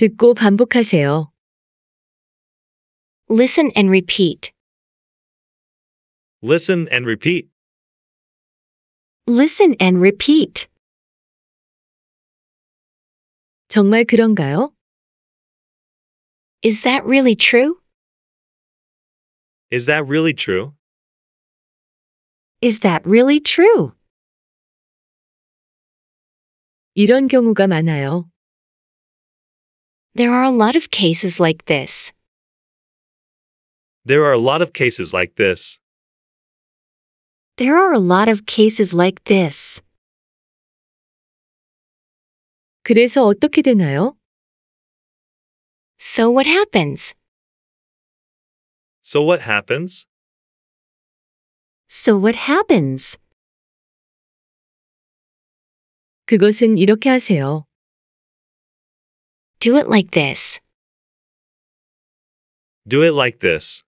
듣고 반복하세요. Listen and repeat. Listen and repeat. Listen and repeat. 정말 그런가요? Is that really true? Is that really true? Is that really true? 이런 경우가 많아요. There are a lot of cases like this. There are a lot of cases like this. There are a lot of cases like this. 그래서 어떻게 되나요? So what happens? So what happens? So what happens? 그것은 이렇게 하세요. Do it like this. Do it like this.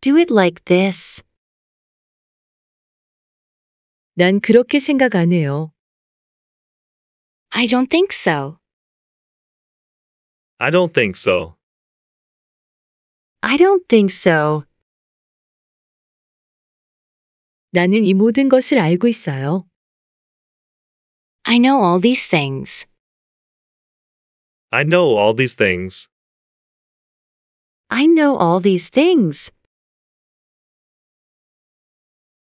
Do it like this. 난 그렇게 생각 안 해요. I don't think so. I don't think so. I don't think so. 나는 이 모든 것을 알고 있어요. I know all these things. I know all these things. I know all these things.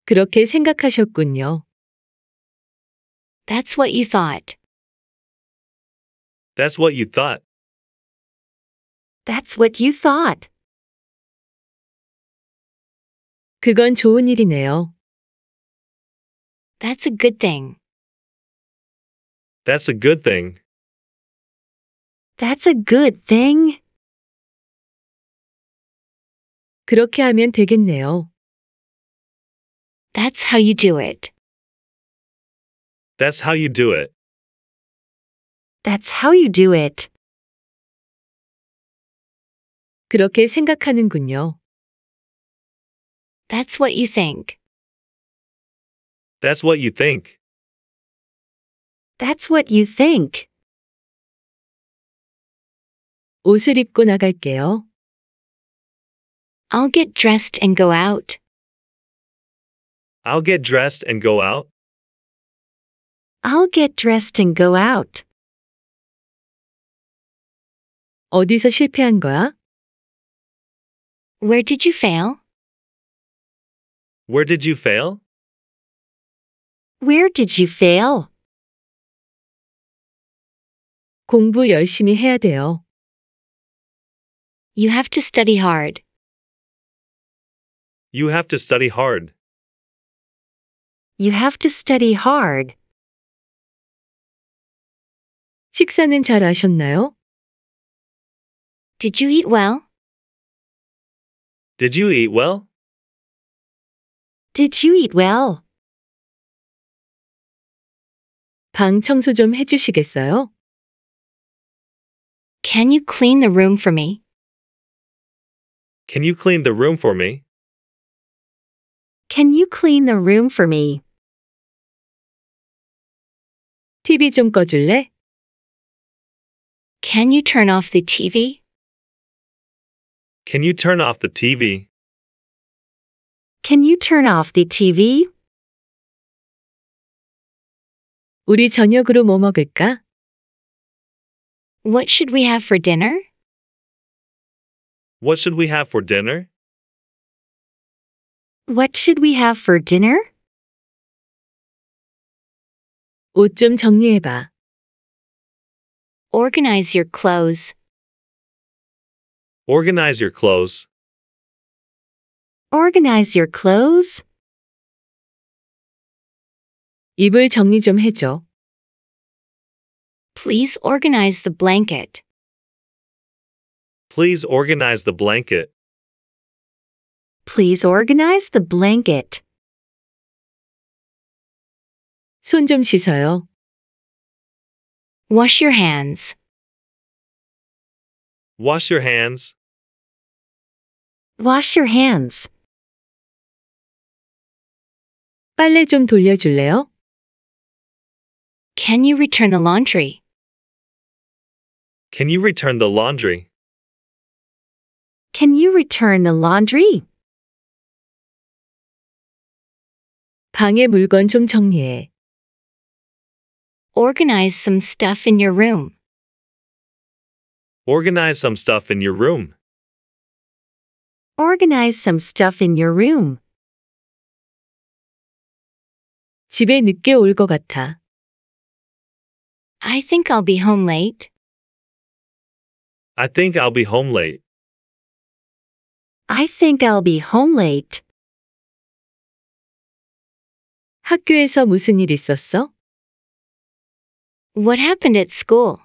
그렇게 생각하셨군요. That's what you thought. That's what you thought. That's what you thought. 그건 좋은 일이네요. That's a good thing. That's a good thing. That's a good thing. 그렇게 하면 되겠네요. That's how you do it. That's how you do it. That's how you do it. 그렇게 생각하는군요. That's what you think. That's what you think. That's what you think. 옷을 입고 나갈게요. I'll get dressed and go out. I'll get dressed and go out. I'll get dressed and go out. 어디서 실패한 거야? Where did you fail? Where did you fail? Where did you fail? 공부 열심히 해야 돼요. You have to study hard. You have to study hard. You have to study hard. 식사는 잘 하셨나요? Did you eat well? Did you eat well? Did you eat well? 방 청소 좀 해주시겠어요? Can you clean the room for me? Can you clean the room for me? Can you clean the room for me? TV 좀 꺼줄래? Can you turn off the TV? Can you turn off the TV? Can you turn off the TV? 우리 저녁으로 뭐 먹을까? What should we have for dinner? What should we have for dinner? What should we have for dinner? 정리해봐. Organize your clothes. Organize your clothes. Organize your clothes. 이불 정리 좀 해줘. Please organize the blanket. Please organize the blanket. Please organize the blanket. 손 좀 씻어요. Wash your hands. Wash your hands. Wash your hands. 빨래 좀 돌려줄래요? Can you return the laundry? Can you return the laundry? Can you return the laundry? 방에 물건 좀 정리해. Organize some stuff in your room. Organize some stuff in your room. Organize some stuff in your room. 집에 늦게 같아. I think I'll be home late. I think I'll be home late. I think I'll be home late. 학교에서 무슨 일 있었어? What happened at school?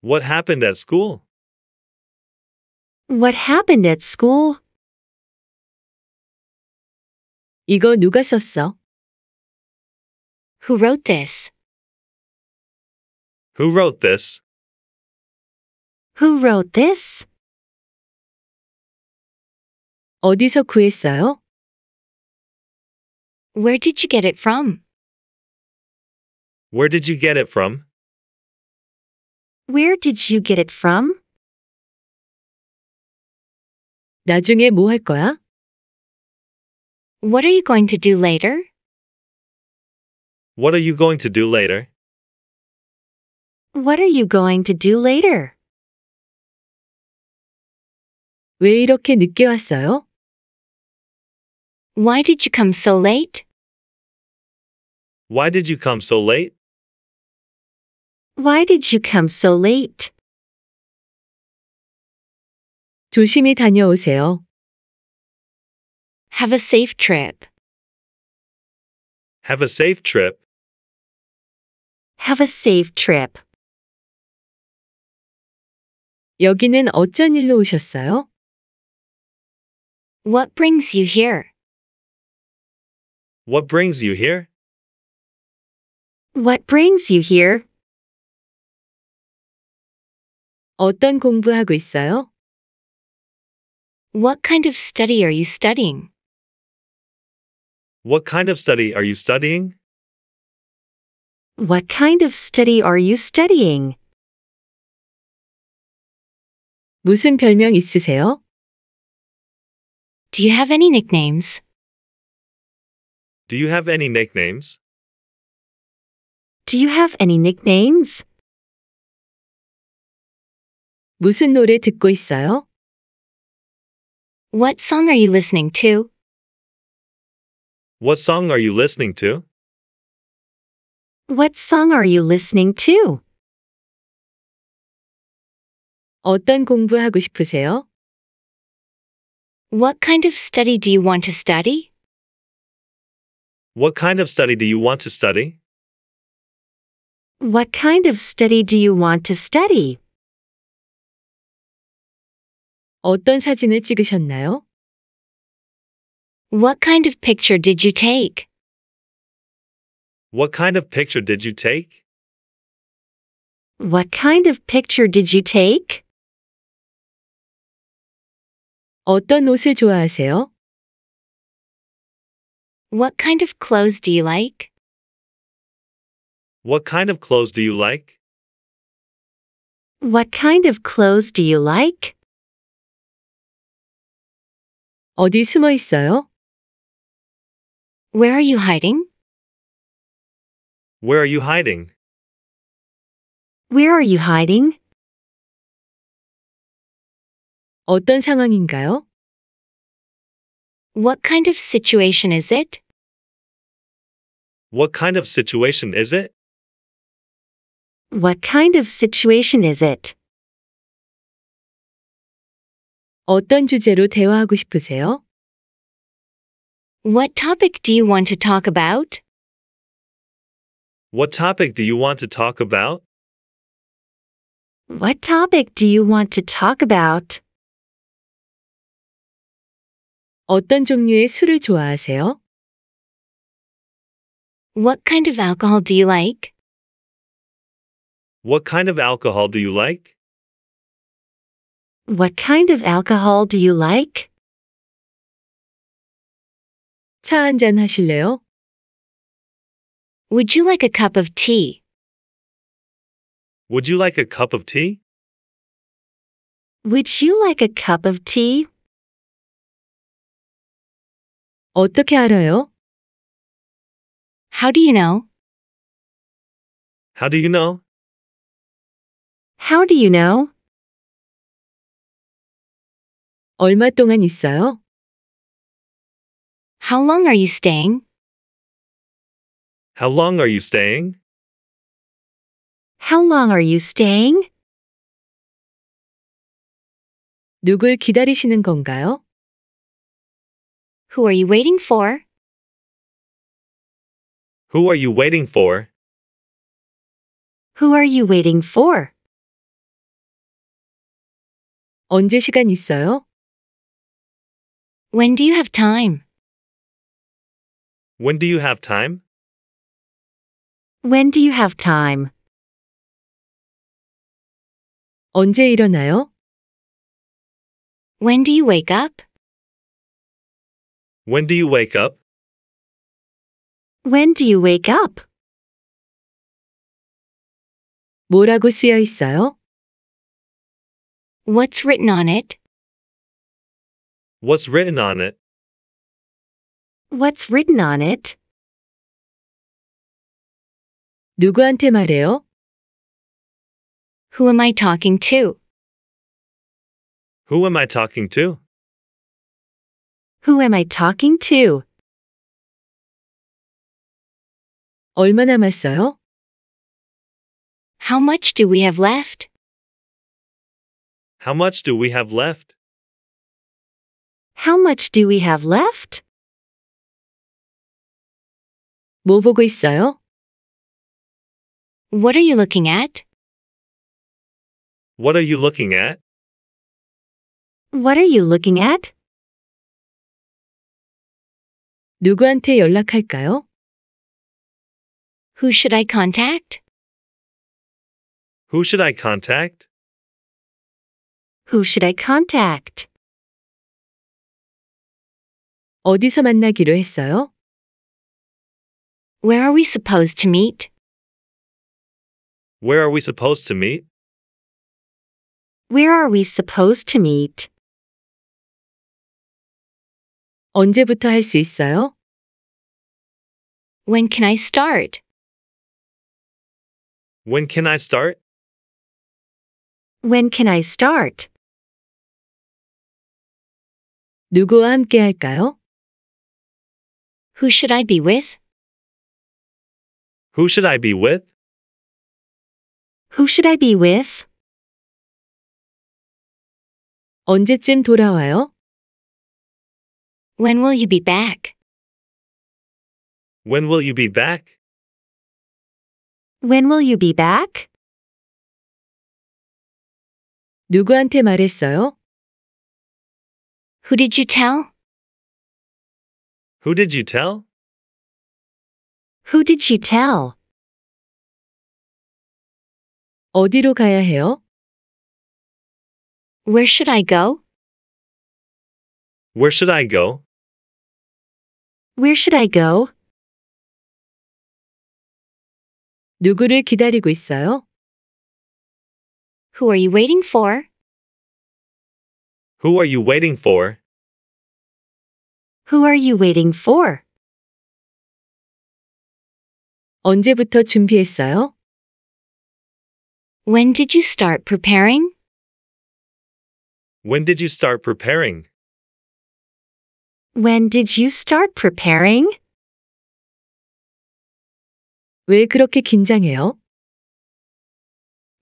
What happened at school? What happened at school? 이거 누가 썼어? Who wrote this? Who wrote this? Who wrote this? 어디서 구했어요? Where did you get it from? Where did you get it from? Where did you get it from? 나중에 거야? What are you going to do later? What are you going to do later? What are you going to do later? 왜 이렇게 늦게 왔어요? Why did you come so late? Why did you come so late? Why did you come so late? 조심히 다녀오세요. Have a safe trip. Have a safe trip. Have a safe trip. 여기는 어쩐 일로 오셨어요? What brings you here? What brings you here? What brings you here? 어떤 공부하고 있어요? What kind of study are you studying? What kind of study are you studying? What kind of study are you studying? 무슨 별명 있으세요? Do you have any nicknames? Do you have any nicknames? Do you have any nicknames? 무슨 노래 듣고 있어요? What song are you listening to? What song are you listening to? What song are you listening to? 어떤 공부하고 싶으세요? What kind of study do you want to study? What kind of study do you want to study? What kind of study do you want to study? 어떤 사진을 찍으셨나요? What kind of picture did you take? What kind of picture did you take? What kind of picture did you take? 어떤 옷을 좋아하세요? What kind of clothes do you like? What kind of clothes do you like? What kind of clothes do you like? 어디 숨어 있어요? Where are you hiding? Where are you hiding? Where are you hiding? 어떤 상황인가요? What kind of situation is it? What kind of situation is it? What kind of situation is it? 어떤 주제로 대화하고 싶으세요? What topic do you want to talk about? What topic do you want to talk about? What topic do you want to talk about? 어떤 종류의 술을 좋아하세요? What kind of alcohol do you like? What kind of alcohol do you like? What kind of alcohol do you like? 차 한잔 하실래요? Would you like a cup of tea? Would you like a cup of tea? Would you like a cup of tea? 어떻게 알아요? How do you know? How do you know? How do you know? 얼마 동안 있어요? How long are you staying? How long are you staying? How long are you staying? 누굴 기다리시는 건가요? Who are you waiting for? Who are you waiting for? Who are you waiting for? 언제 시간 있어요? When do you have time? When do you have time? When do you have time? 언제 일어나요? When do you wake up? When do you wake up? When do you wake up? 뭐라고 쓰여 있어요? What's written on it? What's written on it? What's written on it? 누구한테 말해요? Who am I talking to? Who am I talking to? Who am I talking to? 얼마 남았어요? How much do we have left? How much do we have left? How much do we have left? 뭐 보고 있어요? What are you looking at? What are you looking at? What are you looking at? 누구한테 연락할까요? Who should I contact? Who should I contact? Who should I contact? 어디서 만나기로 했어요? Where are we supposed to meet? Where are we supposed to meet? Where are we supposed to meet? 언제부터 있어요? When can I start? When can I start? When can I start? 누구와 함께 할까요? Who should I be with? Who should I be with? Who should I be with? 언제쯤 돌아와요? When will you be back? When will you be back? When will you be back? 누구한테 말했어요? Who did you tell? Who did you tell? Who did she tell? 어디로 가야 해요? Where should I go? Where should I go? Where should I go? 누구를 기다리고 있어요? Who are you waiting for? Who are you waiting for? Who are you waiting for? 언제부터 준비했어요? When did you start preparing? When did you start preparing? When did you start preparing? 왜 그렇게 긴장해요?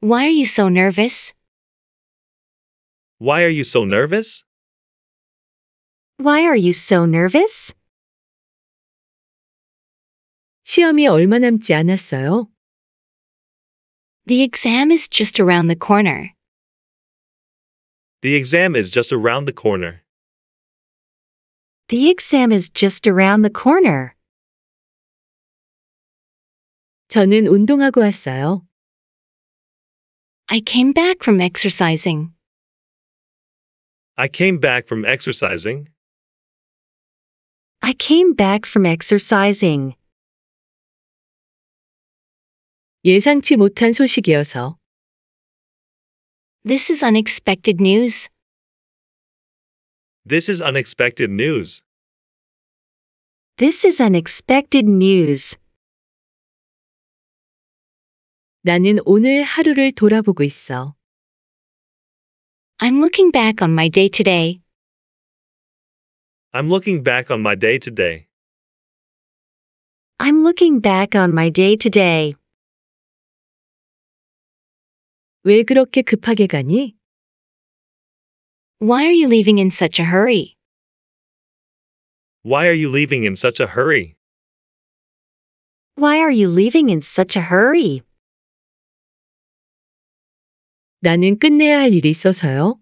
Why are you so nervous? Why are you so nervous? Why are you so nervous? 시험이 얼마 남지 않았어요? The exam is just around the corner. The exam is just around the corner. The exam is just around the corner. 저는 운동하고 왔어요. I came back from exercising. I came back from exercising. I came back from exercising. 예상치 못한 소식이어서. This is unexpected news. This is unexpected news. This is unexpected news. 나는 오늘 하루를 돌아보고 있어. I'm looking back on my day today. I'm looking back on my day today. I'm looking back on my day today. 왜 그렇게 급하게 가니? Why are you leaving in such a hurry? Why are you leaving in such a hurry? Why are you leaving in such a hurry? 나는 끝내야 할 일이 있어서요.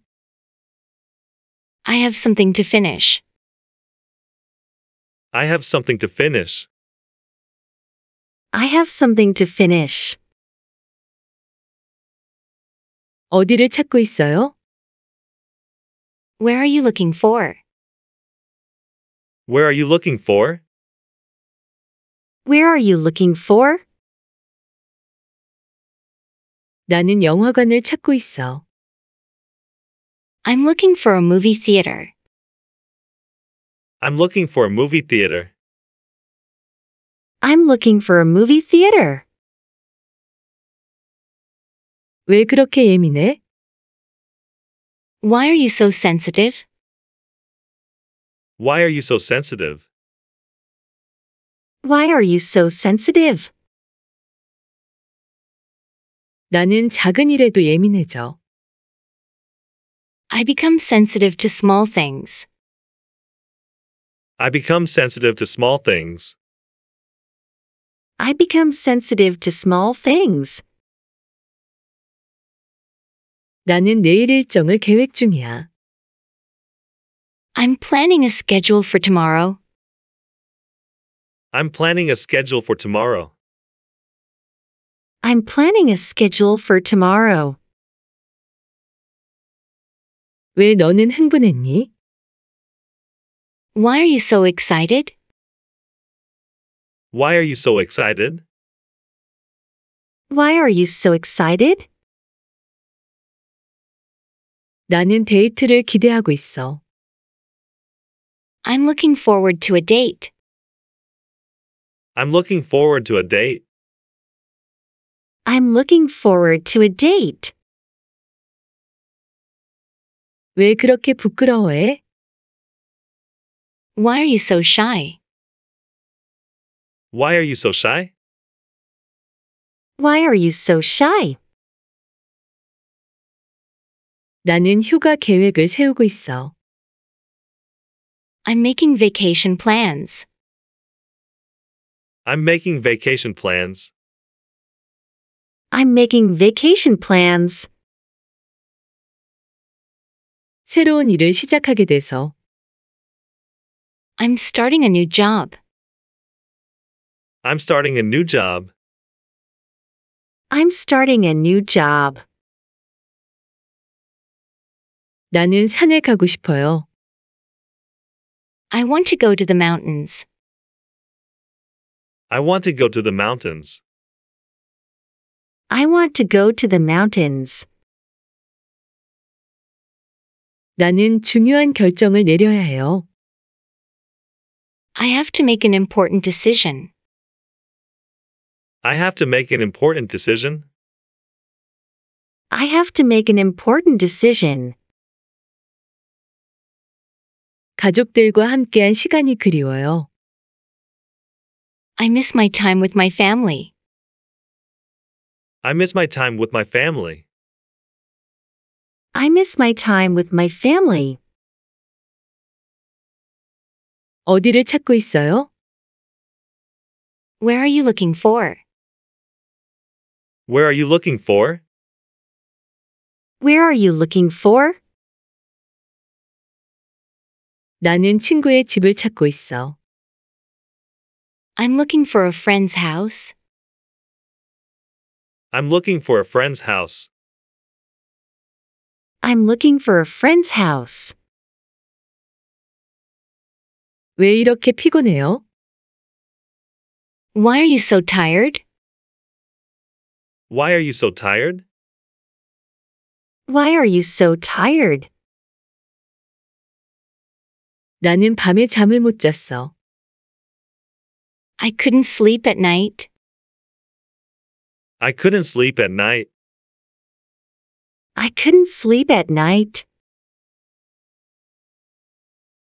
I have something to finish. I have something to finish. I have something to finish. 어디를 찾고 있어요? Where are you looking for? Where are you looking for? Where are you looking for? 나는 영화관을 찾고 있어. I'm looking for a movie theater. I'm looking for a movie theater. I'm looking for a movie theater. 왜 그렇게 예민해? Why are you so sensitive? Why are you so sensitive? Why are you so sensitive? 나는 작은 일에도 예민해져. I become sensitive to small things. I become sensitive to small things. I become sensitive to small things. 나는 내일 일정을 계획 중이야. I'm planning a schedule for tomorrow. I'm planning a schedule for tomorrow. I'm planning a schedule for tomorrow. 왜 너는 흥분했니? Why are you so excited? Why are you so excited? Why are you so excited? 나는 데이트를 기대하고 있어. I'm looking forward to a date. I'm looking forward to a date. I'm looking forward to a date. 왜 그렇게 부끄러워해? Why are you so shy? Why are you so shy? Why are you so shy? 나는 휴가 계획을 세우고 있어. I'm making vacation plans. I'm making vacation plans. I'm making vacation plans. 새로운 일을 시작하게 돼서 I'm starting a new job. I'm starting a new job. I'm starting a new job. 나는 산에 가고 싶어요. I want to go to the mountains. I want to go to the mountains. I want to go to the mountains. 나는 중요한 결정을 내려야 해요. I have to make an important decision. I have to make an important decision. I have to make an important decision. 가족들과 함께한 시간이 그리워요. I miss my time with my family. I miss my time with my family. I miss my time with my family. 어디를 찾고 있어요? Where are you looking for? Where are you looking for? Where are you looking for? 나는 친구의 집을 찾고 있어. I'm looking for a friend's house. I'm looking for a friend's house. I'm looking for a friend's house. 왜 이렇게 피곤해요? Why are you so tired? Why are you so tired? Why are you so tired? 나는 밤에 잠을 못 잤어. I couldn't sleep at night. I couldn't sleep at night. I couldn't sleep at night.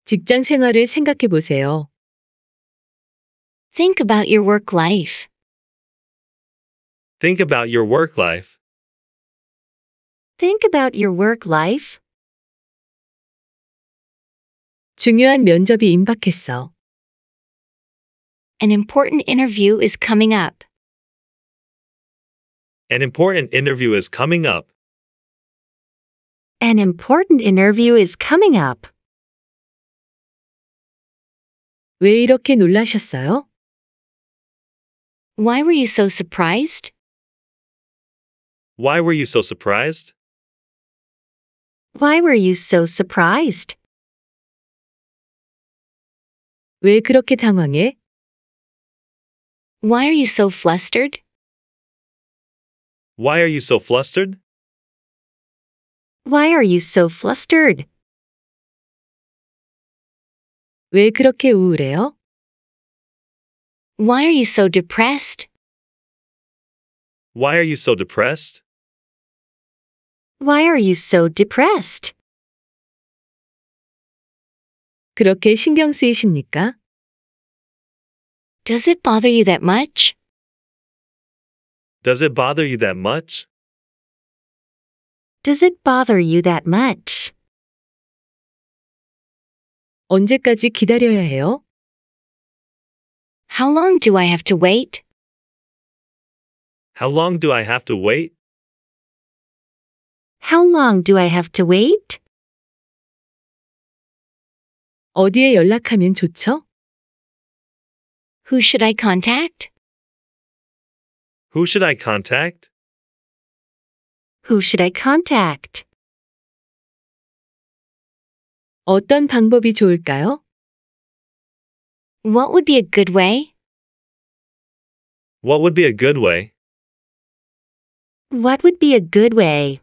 직장 생활을 생각해 보세요. Think about your work life. Think about your work life. Think about your work life. 중요한 면접이 임박했어. An important interview is coming up. An important interview is coming up. An important interview is coming up. 왜 이렇게 놀라셨어요? Why were you so surprised? Why were you so surprised? Why were you so surprised? 왜 그렇게 당황해? Why are you so flustered? Why are you so flustered? Why are you so flustered? 왜 그렇게 우울해요? Why are you so depressed? Why are you so depressed? Why are you so depressed? 그렇게 신경 쓰이십니까? Does it bother you that much? Does it bother you that much? Does it bother you that much? 언제까지 기다려야 해요? How long do I have to wait? How long do I have to wait? How long do I have to wait? 어디에 연락하면 좋죠? Who should I contact? Who should I contact? Who should I contact? 어떤 방법이 좋을까요? What would be a good way? What would be a good way? What would be a good way?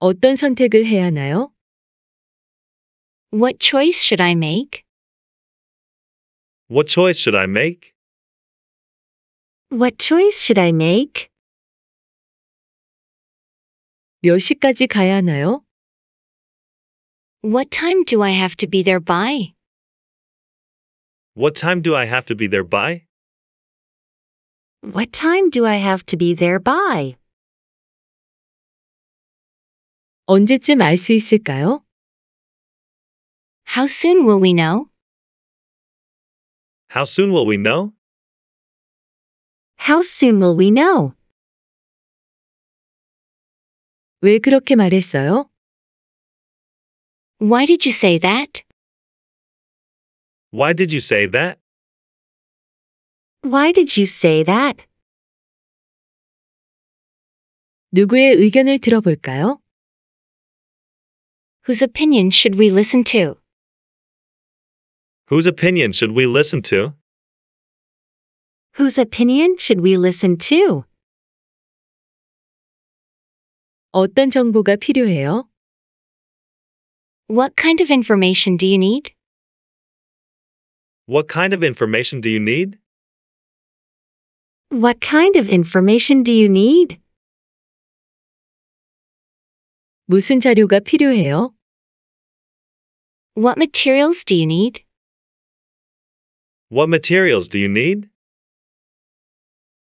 어떤 선택을 해야 하나요? What choice should I make? What choice should I make? What choice should I make? 몇 시까지 가야 하나요? What time do I have to be there by? What time do I have to be there by? What time do I have to be there by? 언제쯤 있을까요? How soon will we know? How soon will we know? How soon will we know? 왜 그렇게 말했어요? Why did you say that? Why did you say that? Why did you say that? 누구의 의견을 들어볼까요? Whose opinion should we listen to? Whose opinion should we listen to? Whose opinion should we listen to? 어떤 정보가 필요해요? What kind of information do you need? What kind of information do you need? What kind of information do you need? 무슨 자료가 필요해요? What materials do you need? What materials do you need?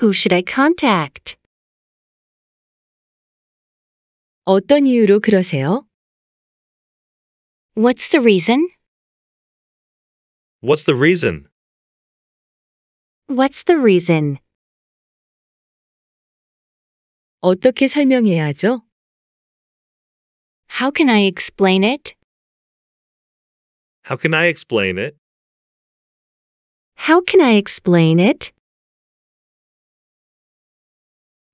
Who should I contact? 어떤 이유로 그러세요? What's the reason? What's the reason? What's the reason? 어떻게 How can I explain it? How can I explain it? How can I explain it?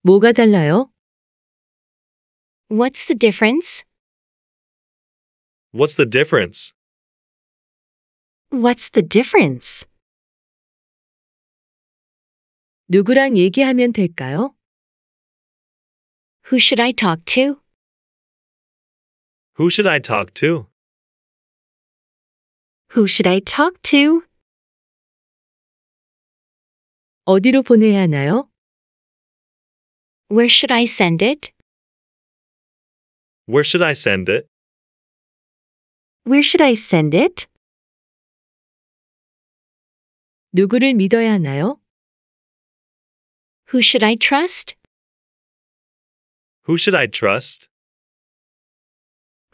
뭐가 달라요? What's the difference? What's the difference? What's the difference? 누구랑 얘기하면 될까요? Who should I talk to? Who should I talk to? Who should I talk to? 어디로 보내야 하나요? Where should I send it? Where should I send it? Where should I send it? 누구를 믿어야 하나요? Who should I trust? Who should I trust?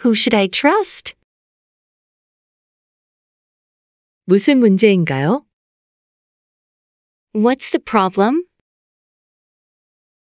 Who should I trust? 무슨 문제인가요? What's the problem?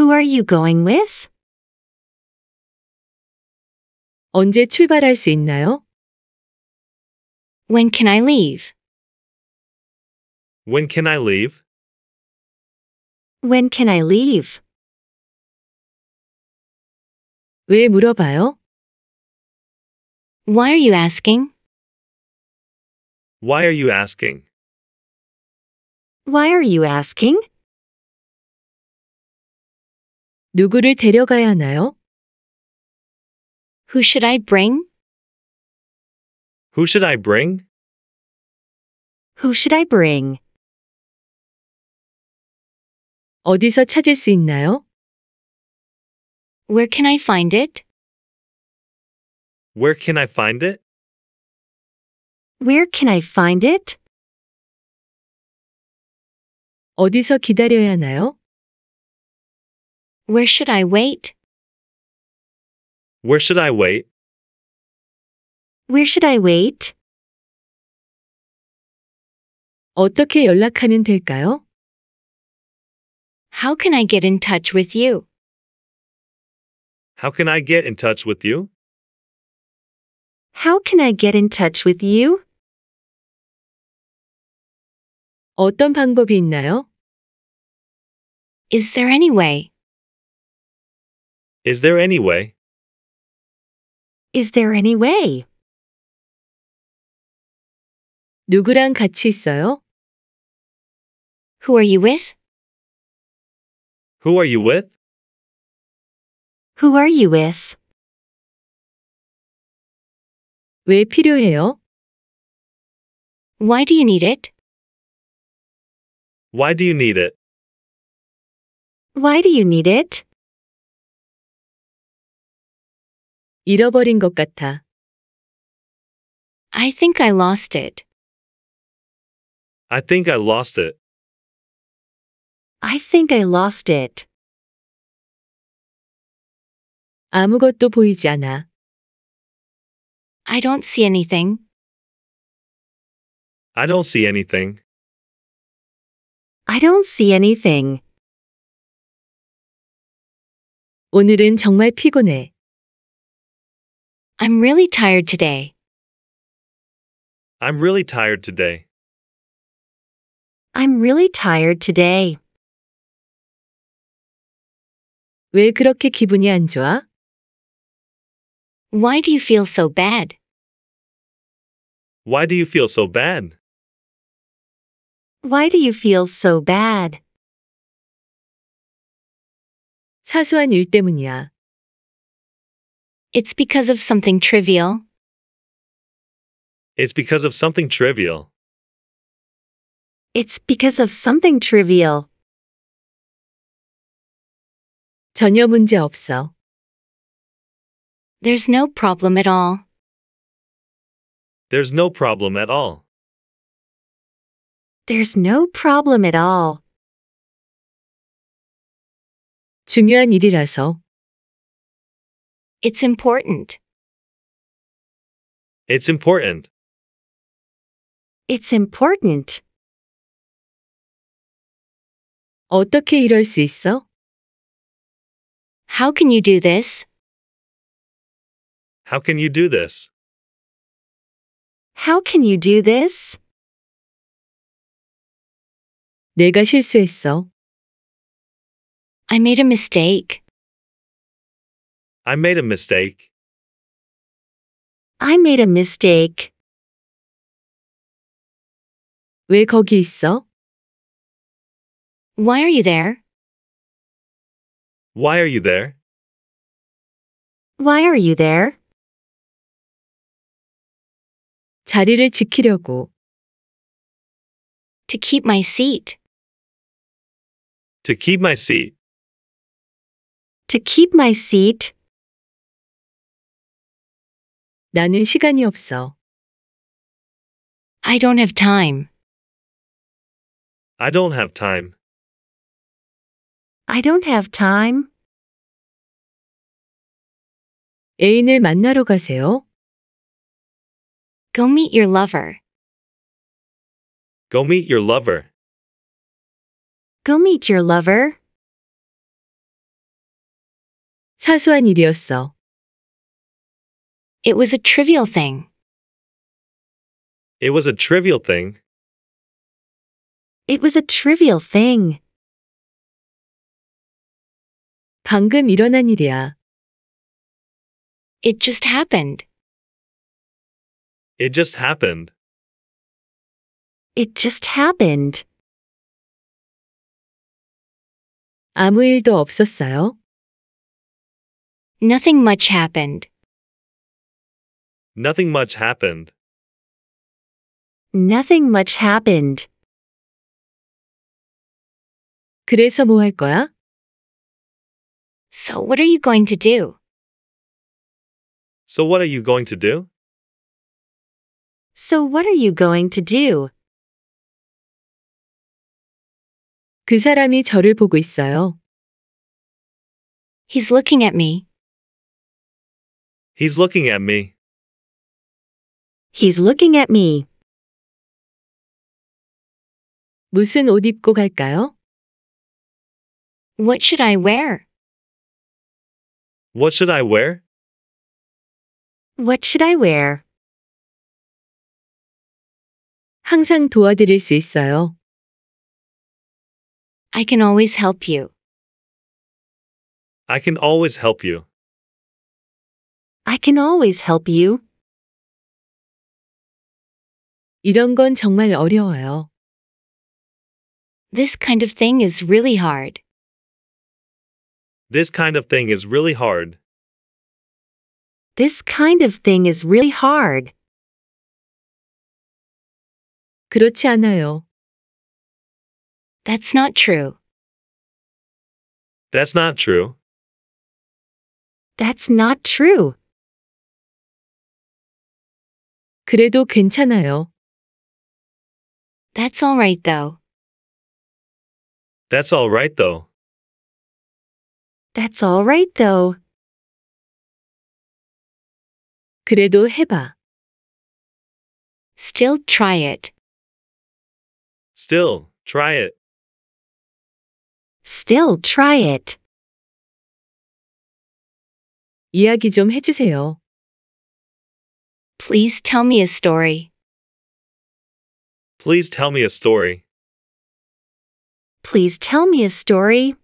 Who are you going with? 언제 출발할 수 있나요? When can I leave? When can I leave? When can I leave? 왜 물어봐요? Why are you asking? Why are you asking? Why are you asking? 누구를 데려가야 하나요? Who should I bring? Who should I bring? Who should I bring? 어디서 찾을 수 있나요? Where can I find it? Where can I find it? Where can I find it? 어디서 기다려야 하나요? Where should I wait? Where should I wait? Where should I wait? 어떻게 연락하면 될까요? How can I get in touch with you? How can I get in touch with you? How can I get in touch with you? 어떤 방법이 있나요? Is there any way? Is there any way? Is there any way? 누구랑 같이 있어요? Who are you with? Who are you with? Who are you with? 왜 필요해요? Why do you need it? Why do you need it? Why do you need it? 잃어버린 것 같아. I think I lost it. I think I lost it. I think I lost it. 아무것도 보이지 않아. I don't see anything. I don't see anything. I don't see anything. 오늘은 정말 피곤해. I'm really tired today. I'm really tired today. I'm really tired today. 왜 그렇게 기분이 안 좋아? Why do you feel so bad? Why do you feel so bad? Why do you feel so bad? 사소한 일 때문이야. It's because of something trivial. It's because of something trivial. It's because of something trivial. 전혀 문제 없어. There's no problem at all. There's no problem at all. There's no problem at all. 중요한 일이라서. It's important. It's important. It's important. 어떻게 이럴 수 있어? How can you do this? How can you do this? How can you do this? 내가 실수했어. I made a mistake. I made a mistake. I made a mistake. 왜 거기 있어? Why are you there? Why are you there? Why are you there? 자리를 지키려고. To keep my seat. To keep my seat. To keep my seat. 나는 시간이 없어. I don't have time. I don't have time. I don't have time. 애인을 만나러 가세요. Go meet your lover. Go meet your lover. Go meet your lover. 사소한 일이었어. It was a trivial thing. It was a trivial thing. It was a trivial thing. 방금 일어난 일이야. It just happened. It just happened. It just happened. 아무 일도 없었어요? Nothing much happened. Nothing much happened. Nothing much happened. 그래서 거야? So what are you going to do? So what are you going to do? So what are you going to do? 그 사람이 저를 보고 있어요. He's looking at me. He's looking at me. He's looking at me. 무슨 옷 입고 갈까요? What should I wear? What should I wear? What should I wear? 항상 도와드릴 수 있어요. I can always help you. I can always help you. I can always help you. 이런 건 정말 어려워요. This kind of thing is really hard. This kind of thing is really hard. This kind of thing is really hard. 그렇지 않아요. That's not true. That's not true. That's not true. 그래도 괜찮아요. That's all right, though. That's all right, though. That's all right, though. 그래도 해봐. Still try it. Still, try it. Still try it. 이야기 좀 해주세요. Please tell me a story. Please tell me a story. Please tell me a story.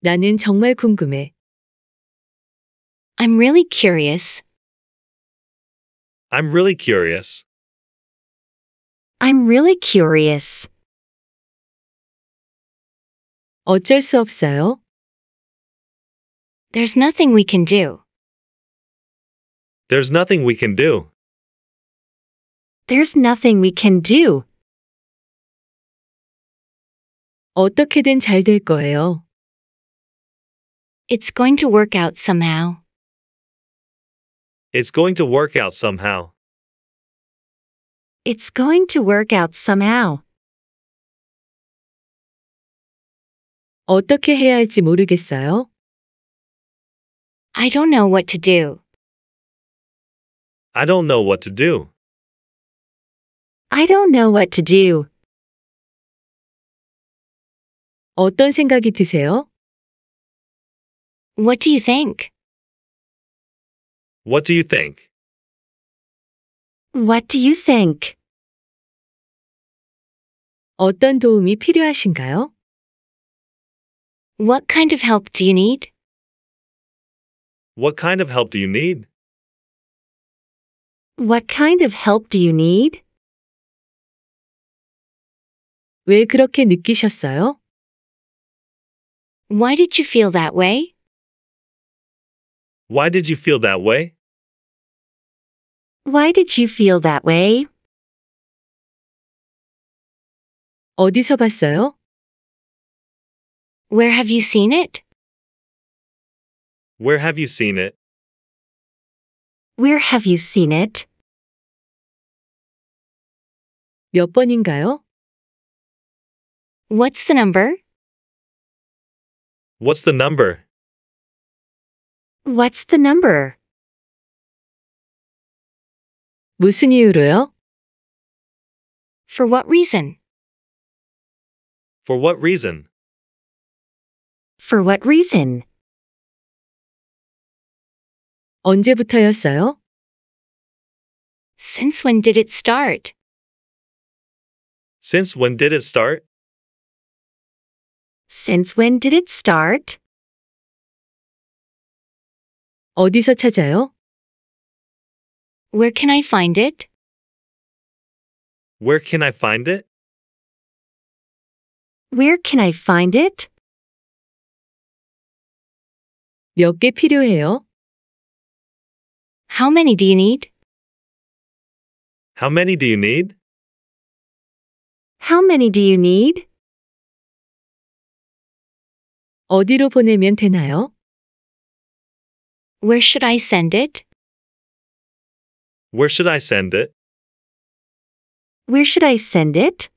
나는 정말 궁금해. I'm really curious. I'm really curious. I'm really curious. 어쩔 수 없어요. There's nothing we can do. There's nothing we can do. There's nothing we can do. 어떻게든 거예요. It's going to work out somehow. It's going to work out somehow. It's going to work out somehow. 어떻게 해야 할지 모르겠어요. I don't know what to do. I don't know what to do. I don't know what to do. 어떤 생각이 드세요? What do you think? What do you think? What do you think? 어떤 도움이 필요하신가요? What kind of help do you need? What kind of help do you need? What kind of help do you need? 왜 그렇게 느끼셨어요? Why did you feel that way? Why did you feel that way? Why did you feel that way? 어디서 봤어요? Where have you seen it? Where have you seen it? Where have you seen it? 몇 번인가요? What's the number? What's the number? What's the number? 무슨 이유로요? For what reason? For what reason? For what reason? 언제부터였어요? Since when did it start? Since when did it start? Since when did it start? 어디서 찾아요? Where can I find it? Where can I find it? Where can I find it? 몇 필요해요? How many do you need? How many do you need? How many do you need? 어디로 보내면 되나요? Where should I send it? Where should I send it? Where should I send it?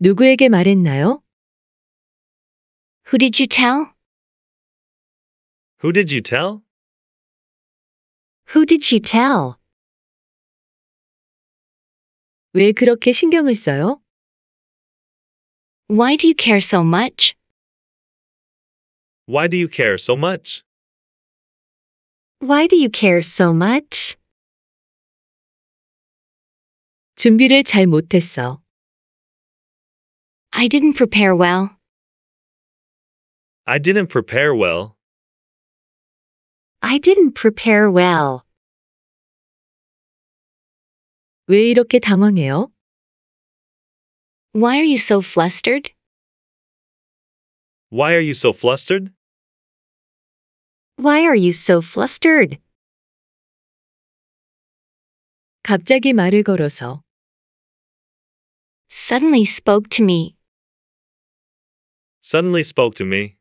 누구에게 말했나요? Who did you tell? Who did you tell? Who did you tell? 왜 그렇게 신경을 써요? Why do you care so much? Why do you care so much? Why do you care so much? 준비를 잘 못했어. I didn't prepare well. I didn't prepare well. I didn't prepare well. 왜 이렇게 당황해요? Why are you so flustered? Why are you so flustered? Why are you so flustered? 갑자기 말을 걸어서 suddenly spoke to me. Suddenly spoke to me.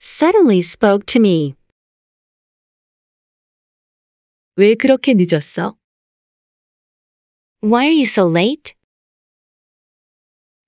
Suddenly spoke to me. 왜 그렇게 늦었어? Why are you so late?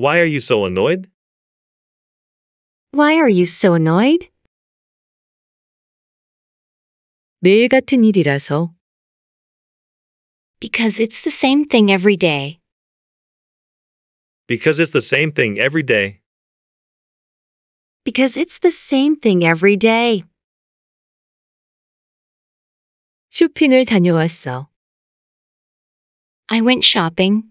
Why are you so annoyed? Why are you so annoyed? 매일 같은 일이라서. Because it's the same thing every day. Because it's the same thing every day. Because it's the same thing every day. 쇼핑을 다녀왔어. I went shopping.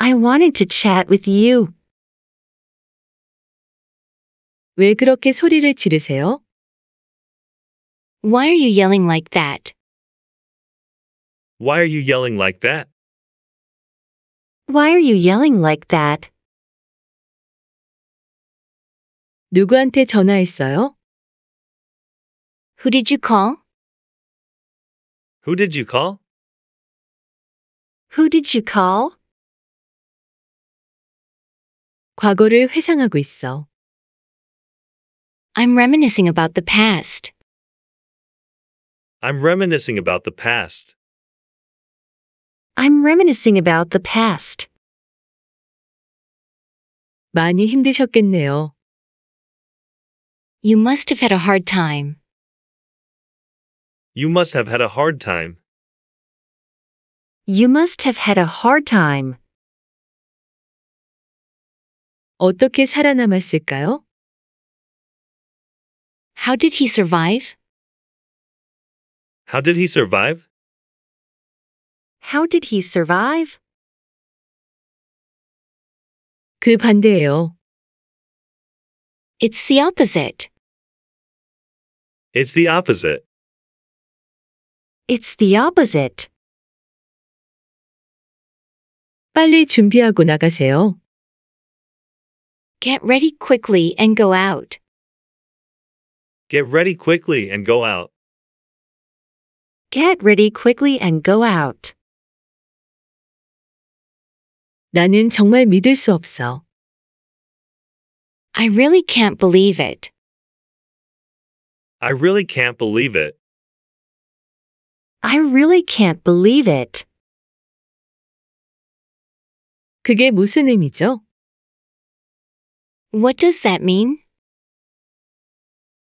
I wanted to chat with you. 왜 그렇게 소리를 지르세요? Why are you yelling like that? Why are you yelling like that? Why are you yelling like that? 누구한테 전화했어요? Who did you call? Who did you call? Who did you call? 과거를 회상하고 있어. I'm reminiscing about the past. I'm reminiscing about the past. I'm reminiscing about the past. 많이 힘드셨겠네요. You must have had a hard time. You must have had a hard time. You must have had a hard time. 어떻게 살아남았을까요? How did he survive? How did he survive? How did he survive? 그 반대예요. It's the opposite. It's the opposite. It's the opposite. 빨리 준비하고 나가세요. Get ready quickly and go out. Get ready quickly and go out. Get ready quickly and go out. 나는 정말 믿을 수 없어. I really can't believe it. I really can't believe it. I really can't believe it. 그게 무슨 의미죠? What does that mean?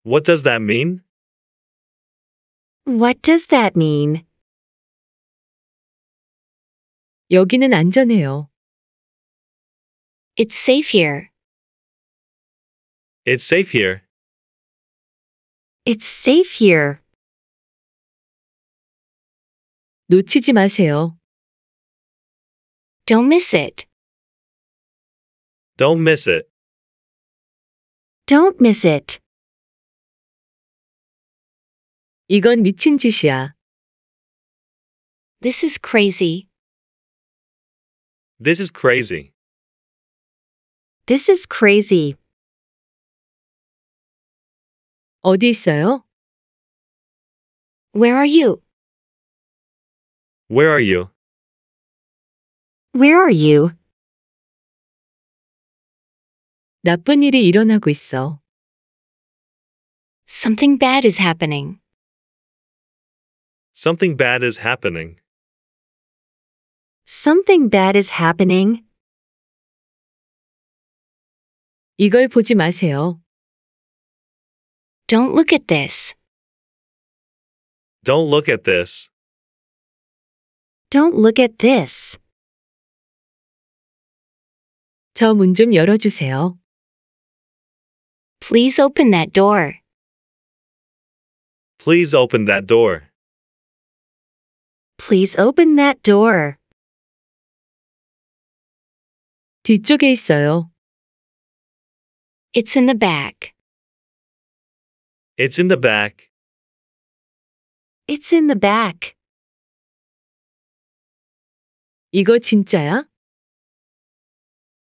What does that mean? What does that mean? 여기는 안전해요. It's safe here. It's safe here. It's safe here. 놓치지 마세요. Don't miss it. Don't miss it. Don't miss it. 이건 미친 짓이야. This is crazy. This is crazy. This is crazy. 어디 있어요? Where are you? Where are you? Where are you? 나쁜 일이 일어나고 있어. Something bad is happening. Something bad is happening. Something bad is happening. 이걸 보지 마세요. Don't look at this. Don't look at this. Don't look at this. 저 문 좀 열어주세요. Please open that door. Please open that door. Please open that door. 뒤쪽에 있어요. It's in the back. It's in the back. It's in the back. 이거 진짜야?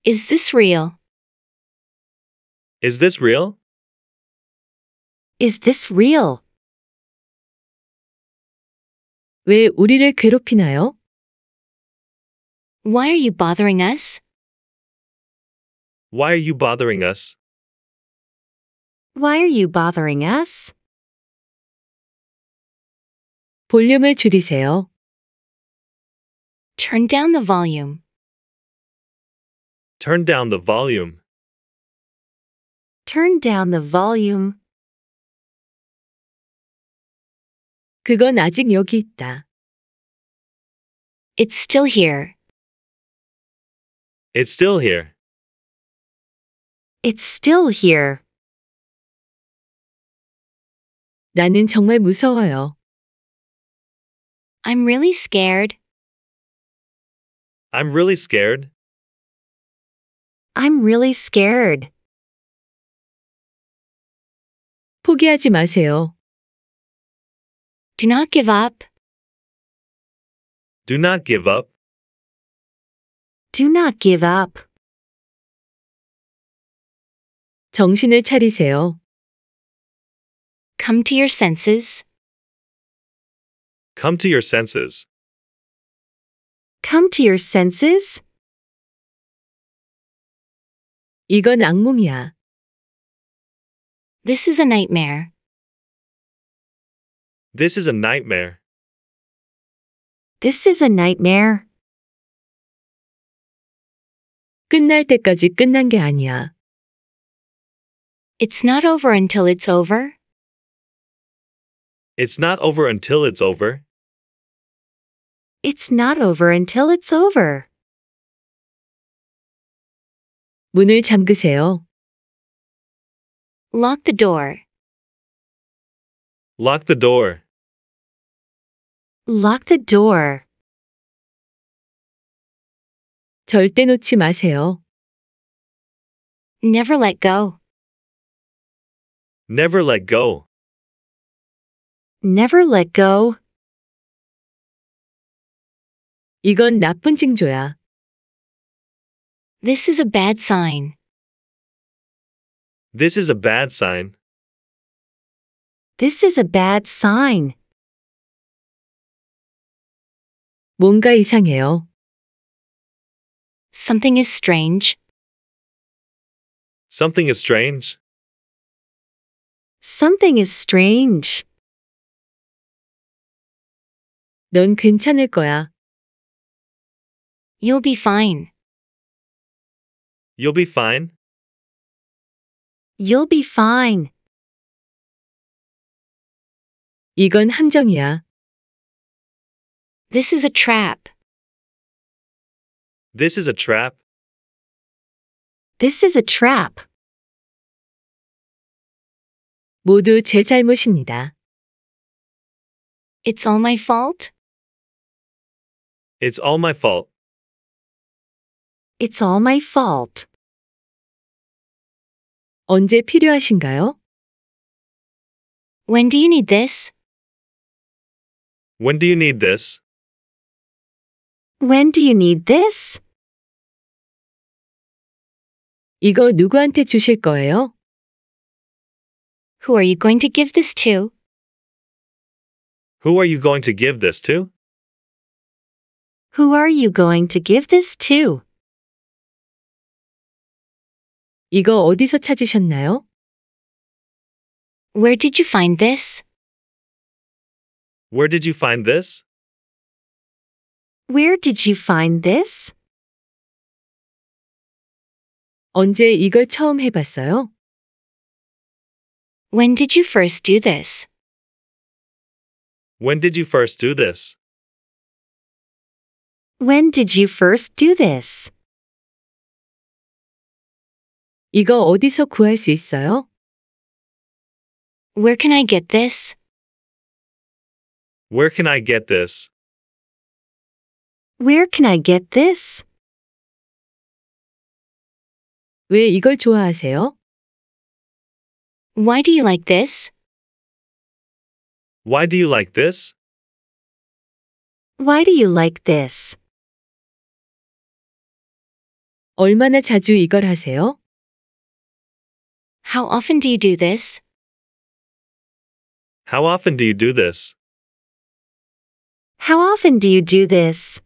Is this real? Is this real? Is this real? 왜 우리를 괴롭히나요? Why are you bothering us? Why are you bothering us? Why are you bothering us? 볼륨을 줄이세요. Turn down the volume. Turn down the volume turn down the volume. 그건 아직 여기 있다. It's still here. It's still here. It's still here. 나는 정말 무서워요. I'm really scared. I'm really scared. I'm really scared. 포기하지 마세요. Do not give up. Do not give up. Do not give up. 정신을 차리세요. Come to your senses. Come to your senses. Come to your senses. 이건 악몽이야. This is a nightmare. This is a nightmare. This is a nightmare. 끝날 때까지 끝난 게 아니야. It's not over until it's over. It's not over until it's over. It's not over until it's over. 문을 잠그세요. Lock the door. Lock the door. Lock the door. 절대 놓지 마세요. Never let go. Never let go. Never let go. 이건 나쁜 징조야. This is a bad sign. This is a bad sign. This is a bad sign. 뭔가 이상해요. Something is strange. Something is strange. Something is strange. 넌 괜찮을 거야. You'll be fine. You'll be fine. You'll be fine. 이건 함정이야. This is a trap. This is a trap. This is a trap. 모두 제 잘못입니다. It's all my fault. It's all my fault. It's all my fault. 언제 필요하신가요? When do you need this? When do you need this? When do you need this? 이거 누구한테 주실 거예요? Who are you going to give this to? Who are you going to give this to? Who are you going to give this to? 이거 어디서 찾으셨나요? Where did you find this? Where did you find this? Where did you find this? 언제 이걸 처음 해봤어요? When did you first do this? When did you first do this? When did you first do this? 이거 어디서 구할 수 있어요? Where can I get this? Where can I get this? Where can I get this? 왜 이걸 좋아하세요? Why do you like this? Why do you like this? Why do you like this? 얼마나 자주 이걸 하세요? How often do you do this? How often do you do this? How often do you do this?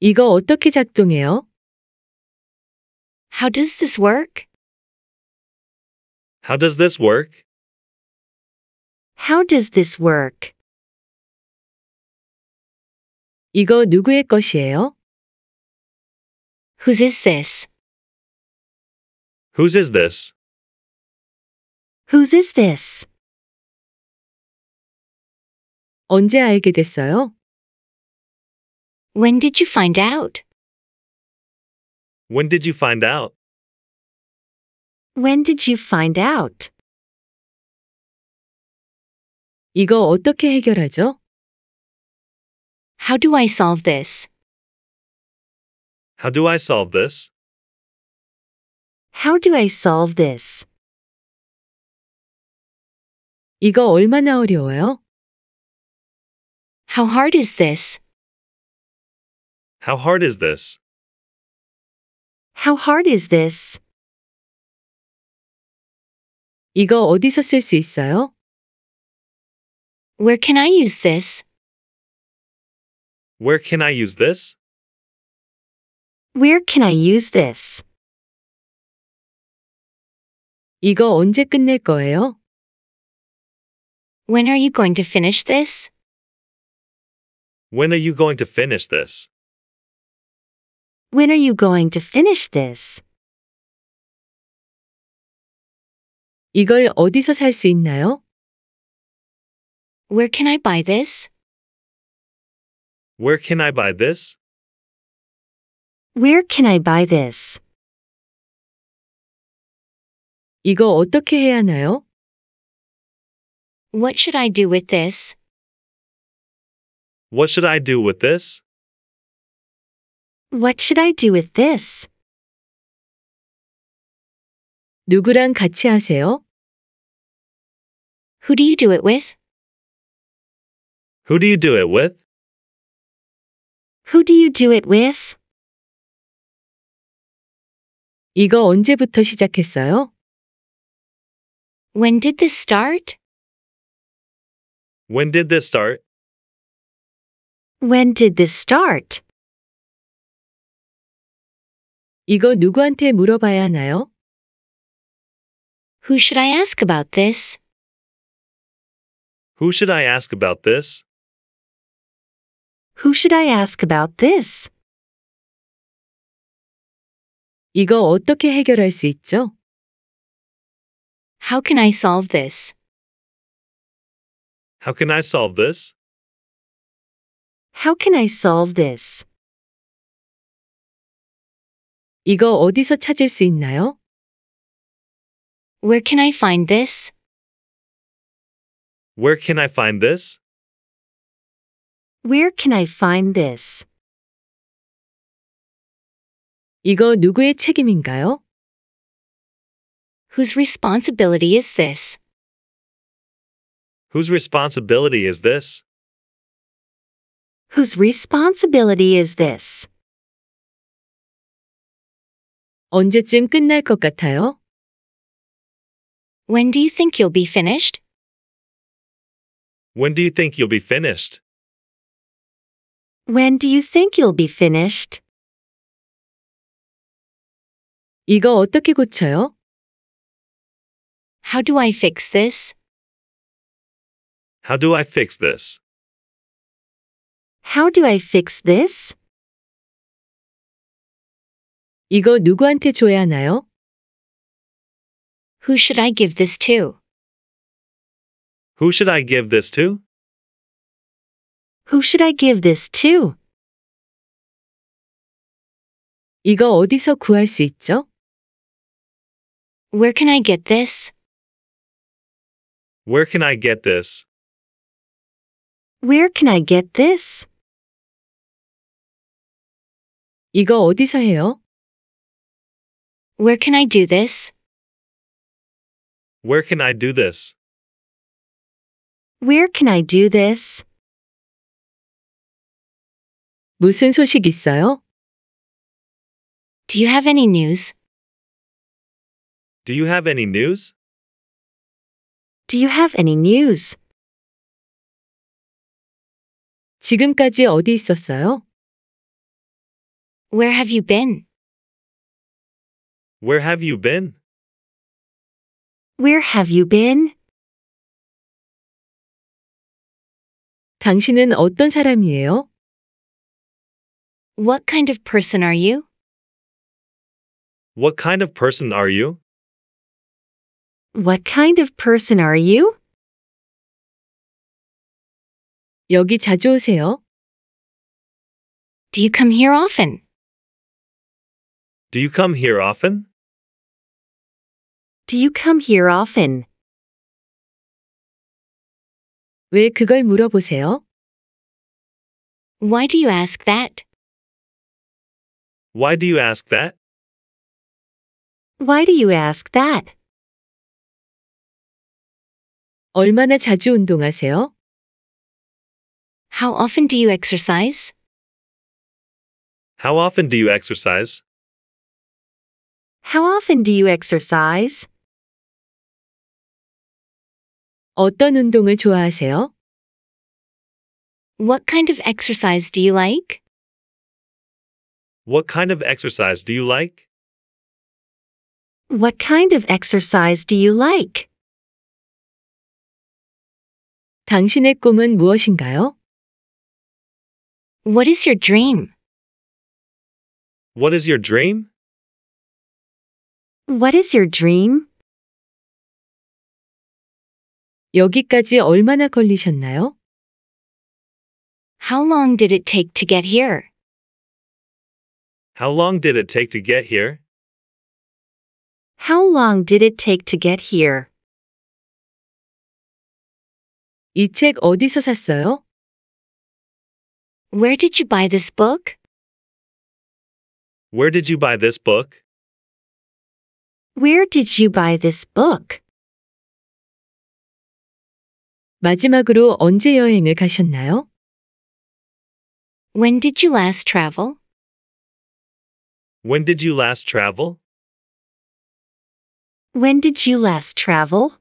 이거 어떻게 작동해요? How does this work? How does this work? How does this work? 이거 누구의 것이에요? Whose is this? Whose is this? Whose is this? 언제 알게 됐어요? When did you find out? When did you find out? When did you find out? 이거 어떻게 해결하죠? How do I solve this? How do I solve this? How do I solve this? 이거 얼마나 어려워요? How hard is this? How hard is this? How hard is this? 이거 어디서 있어요? Where can I use this? Where can I use this? Where can I use this? 이거 언제 끝낼 거예요? When are you going to finish this? When are you going to finish this? When are you going to finish this? 이걸 어디서 있나요? Where can I buy this? Where can I buy this? Where can I buy this? 이거 어떻게 해야 하나요? What should I do with this? What should I do with this? What should I do with this? 누구랑 같이 하세요? Who do you do it with? Who do you do it with? Who do you do it with? 이거 언제부터 시작했어요? When did this start? When did this start? When did this start? 이거 누구한테 물어봐야 하나요? Who should I ask about this? Who should I ask about this? Who should I ask about this? 이거 어떻게 해결할 수 있죠? How can I solve this? How can I solve this? How can I solve this? 이거 어디서 찾을 수 있나요? Where can I find this? Where can I find this? Where can I find this? 이거 누구의 책임인가요? Whose responsibility is this? Whose responsibility is this? Whose responsibility is this? 언제쯤 끝날 것 같아요? When do you think you'll be finished? When do you think you'll be finished? When do you think you'll be finished? 이거 어떻게 고쳐요? How do I fix this? How do I fix this? How do I fix this? 이거 누구한테 줘야 하나요? Who should I give this to? Who should I give this to? Who should I give this to? 이거 어디서 구할 수 있죠? Where can I get this? Where can I get this? Where can I get this? 이거 어디서 해요? Where can I do this? Where can I do this? Where can I do this? 무슨 소식 있어요? Do you have any news? Do you have any news? Do you have any news? 지금까지 어디 있었어요? Where have you been? Where have you been? Where have you been? 당신은 어떤 사람이에요? What kind of person are you? What kind of person are you? What kind of person are you? 여기 자주 오세요. Do you come here often? Do you come here often? Do you come here often? 왜 그걸 물어보세요? Why do you ask that? Why do you ask that? Why do you ask that? 얼마나 자주 운동하세요? How often do you exercise? How often do you exercise? How often do you exercise? 어떤 운동을 좋아하세요? What kind of exercise do you like? What kind of exercise do you like? What kind of exercise do you like? 당신의 꿈은 무엇인가요? What is your dream? What is your dream? What is your dream? 여기까지 얼마나 걸리셨나요? How long did it take to get here? How long did it take to get here? How long did it take to get here? 이 어디서 샀어요? Where did you buy this book? Where did you buy this book? Where did you buy this book? 마지막으로 언제 여행을 가셨나요? When did you last travel? When did you last travel? When did you last travel?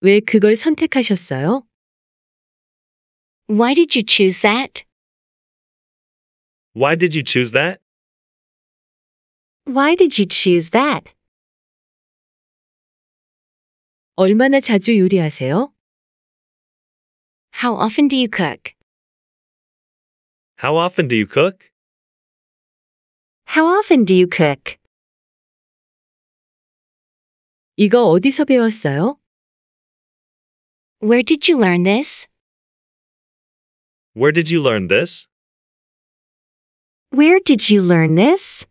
왜 그걸 선택하셨어요? Why did you choose that? Why did you choose that? Why did you choose that? 얼마나 자주 요리하세요? How often do you cook? How often do you cook? How often do you cook? 이거 어디서 배웠어요? Where did you learn this? Where did you learn this? Where did you learn this?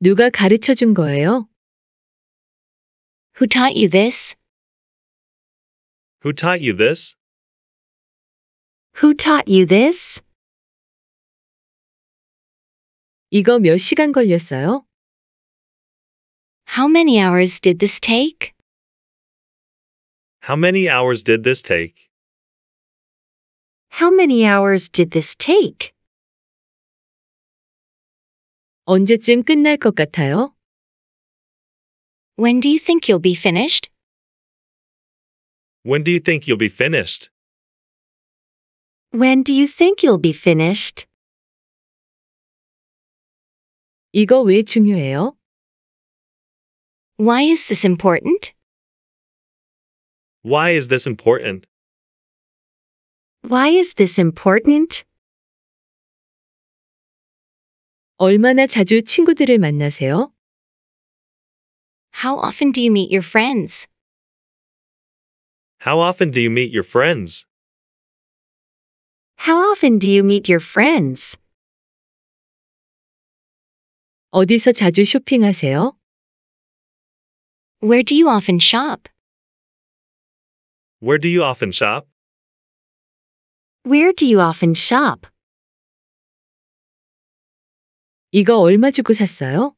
누가 가르쳐 준 거예요? Who taught you this? Who taught you this? Who taught you this? 이거 몇 시간 걸렸어요? How many hours did this take? How many hours did this take? How many hours did this take? 언제쯤 끝날 것 같아요? When do you think you'll be finished? When do you think you'll be finished? When do you think you'll be finished? 이거 왜 중요해요? Why is this important? Why is this important? Why is this important? 얼마나 자주 친구들을 만나세요? How often do you meet your friends? How often do you meet your friends? How often do you meet your friends? 어디서 자주 쇼핑하세요? Where do you often shop? Where do you often shop? Where do you often shop? 이거 얼마 주고 샀어요?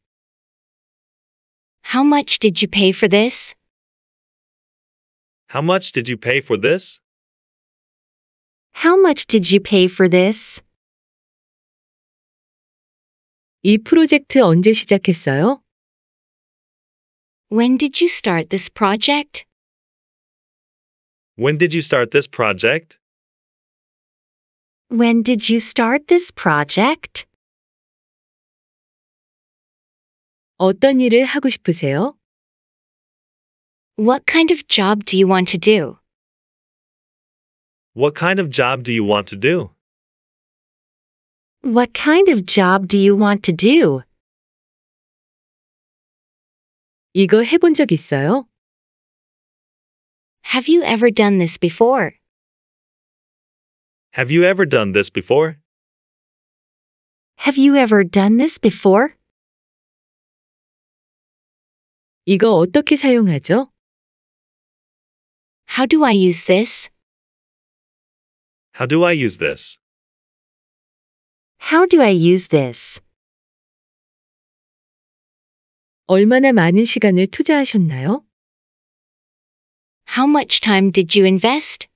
How much did you pay for this? How much did you pay for this? How much did you pay for this? 이 프로젝트 언제 시작했어요? When did you start this project? When did you start this project? When did you start this project? 어떤 일을 하고 싶으세요? What kind of job do you want to do? What kind of job do you want to do? What kind of job do you want to do? 이거 해본 적 있어요? Have you ever done this before? Have you ever done this before? Have you ever done this before? 이거 어떻게 사용하죠? How do I use this? How do I use this? How do I use this? 얼마나 많은 시간을 투자하셨나요? How much time did you invest?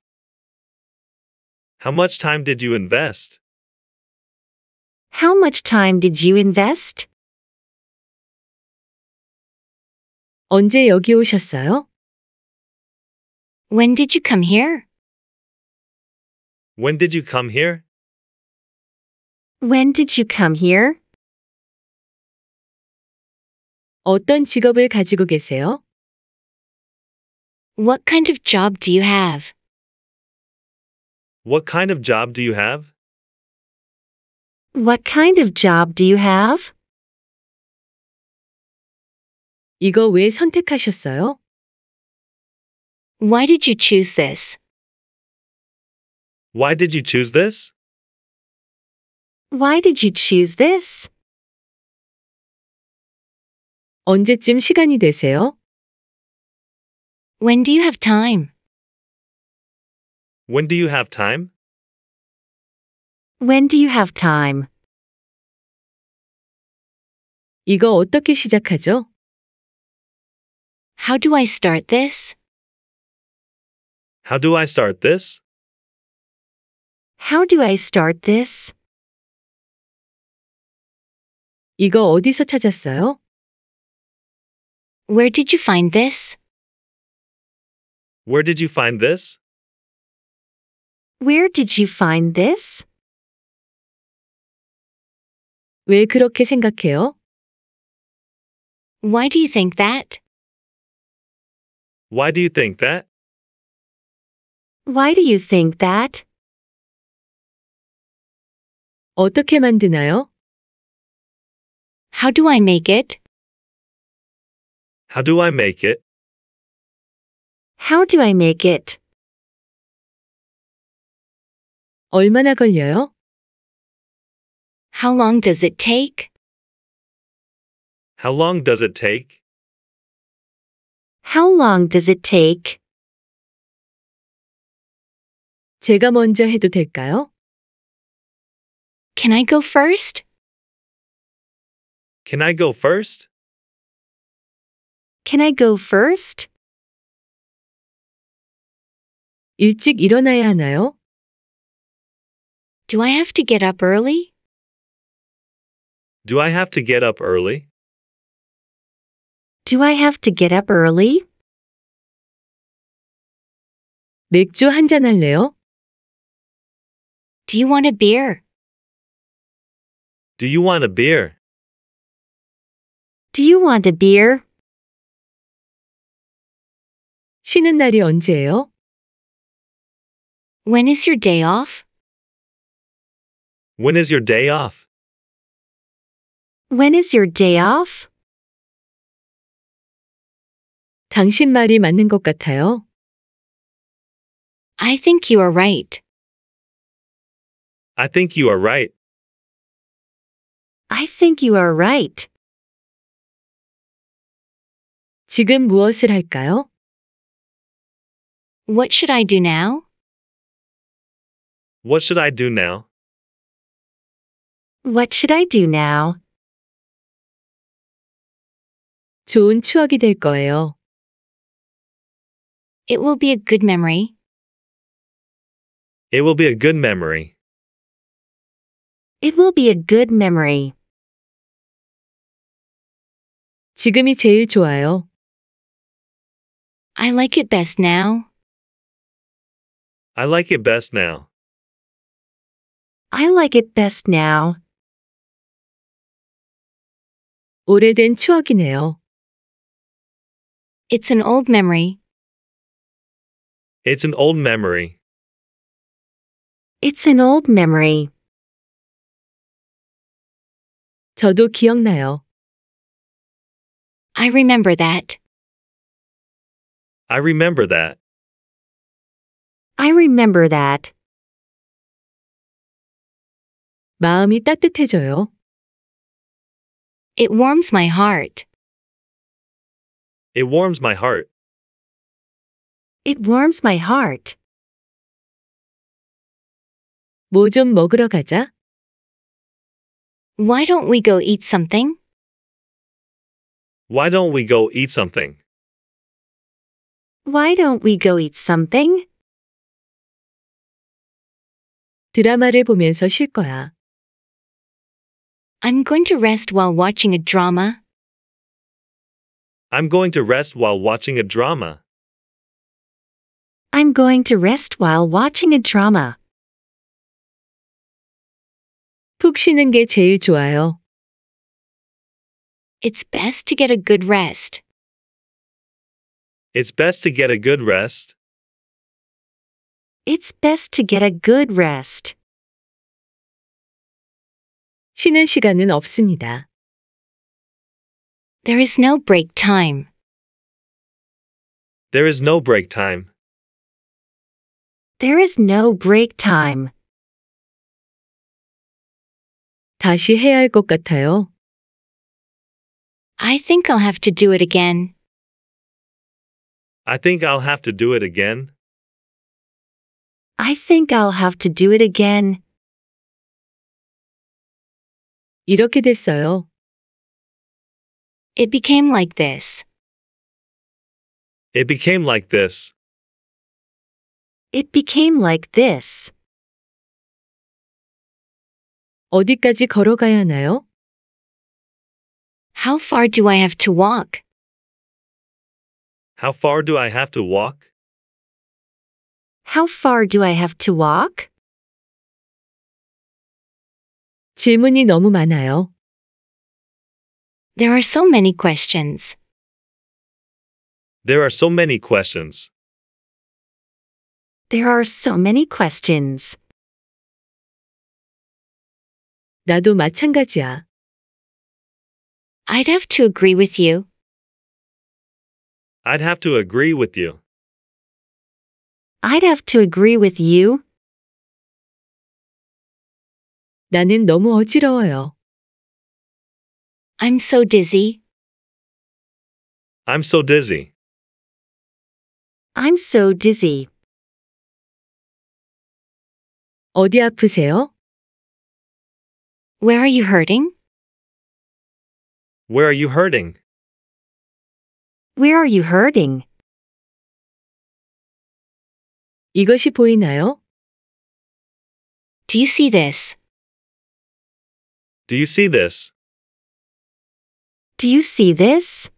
How much time did you invest? How much time did you invest? 언제 여기 오셨어요? When did you come here? When did you come here? When did you come here? 어떤 직업을 가지고 계세요? What kind of job do you have? What kind of job do you have? What kind of job do you have? 이거 왜 선택하셨어요? Why did you choose this? Why did you choose this? Why did you choose this? 언제쯤 시간이 되세요? When do you have time? When do you have time? When do you have time? 이거 어떻게 시작하죠? How do I start this? How do I start this? How do I start this? 이거 어디서 찾았어요? Where did you find this? Where did you find this? Where did you find this? 왜 그렇게 생각해요? Why do you think that? Why do you think that? Why do you think that? 어떻게 만드나요? How do I make it? How do I make it? How do I make it? 얼마나 걸려요? How long does it take? How long does it take? How long does it take? 제가 먼저 해도 될까요? Can I go first? Can I go first? Can I go first? 일찍 일어나야 하나요? Do I have to get up early? Do I have to get up early? Do I have to get up early? 맥주 한 할래요? Do you want a beer? Do you want a beer? Do you want a beer? 쉬는 날이 언제예요? When is your day off? When is your day off? When is your day off? 당신 말이 맞는 것 같아요. I think you are right. I think you are right. I think you are right. 지금 무엇을 할까요? What should I do now? What should I do now? What should I do now? 좋은 추억이 될 거예요. It will be a good memory. It will be a good memory. It will be a good memory. 지금이 제일 좋아요. I like it best now. I like it best now. I like it best now. 오래된 추억이네요. It's an old memory. It's an old memory. It's an old memory. 저도 기억나요. I remember that. I remember that. I remember that. 마음이 따뜻해져요. It warms my heart. It warms my heart. It warms my heart. 먹으러 가자. Why don't we go eat something? Why don't we go eat something? Why don't we go eat something? 드라마를 보면서 쉴 거야. I'm going to rest while watching a drama. I'm going to rest while watching a drama. I'm going to rest while watching a drama. 푹 쉬는 게 제일 좋아요. It's best to get a good rest. It's best to get a good rest. It's best to get a good rest. 쉬는 시간은 없습니다. There is no break time. There is no break time. There is no break time. 다시 해야 같아요. I think I'll have to do it again. I think I'll have to do it again. I think I'll have to do it again. 이렇게 됐어요. It became like this. It became like this. It became like this. 어디까지 걸어가야 하나요? How far do I have to walk? How far do I have to walk? How far do I have to walk? 질문이 너무 많아요. There are so many questions. There are so many questions. There are so many questions. 나도 마찬가지야. I'd have to agree with you. I'd have to agree with you. I'd have to agree with you. 나는 너무 어지러워요. I'm so dizzy. I'm so dizzy. I'm so dizzy. 어디 아프세요? Where are you hurting? Where are you hurting? Where are you hurting? 이것이 보이나요? Do you see this? Do you see this? Do you see this?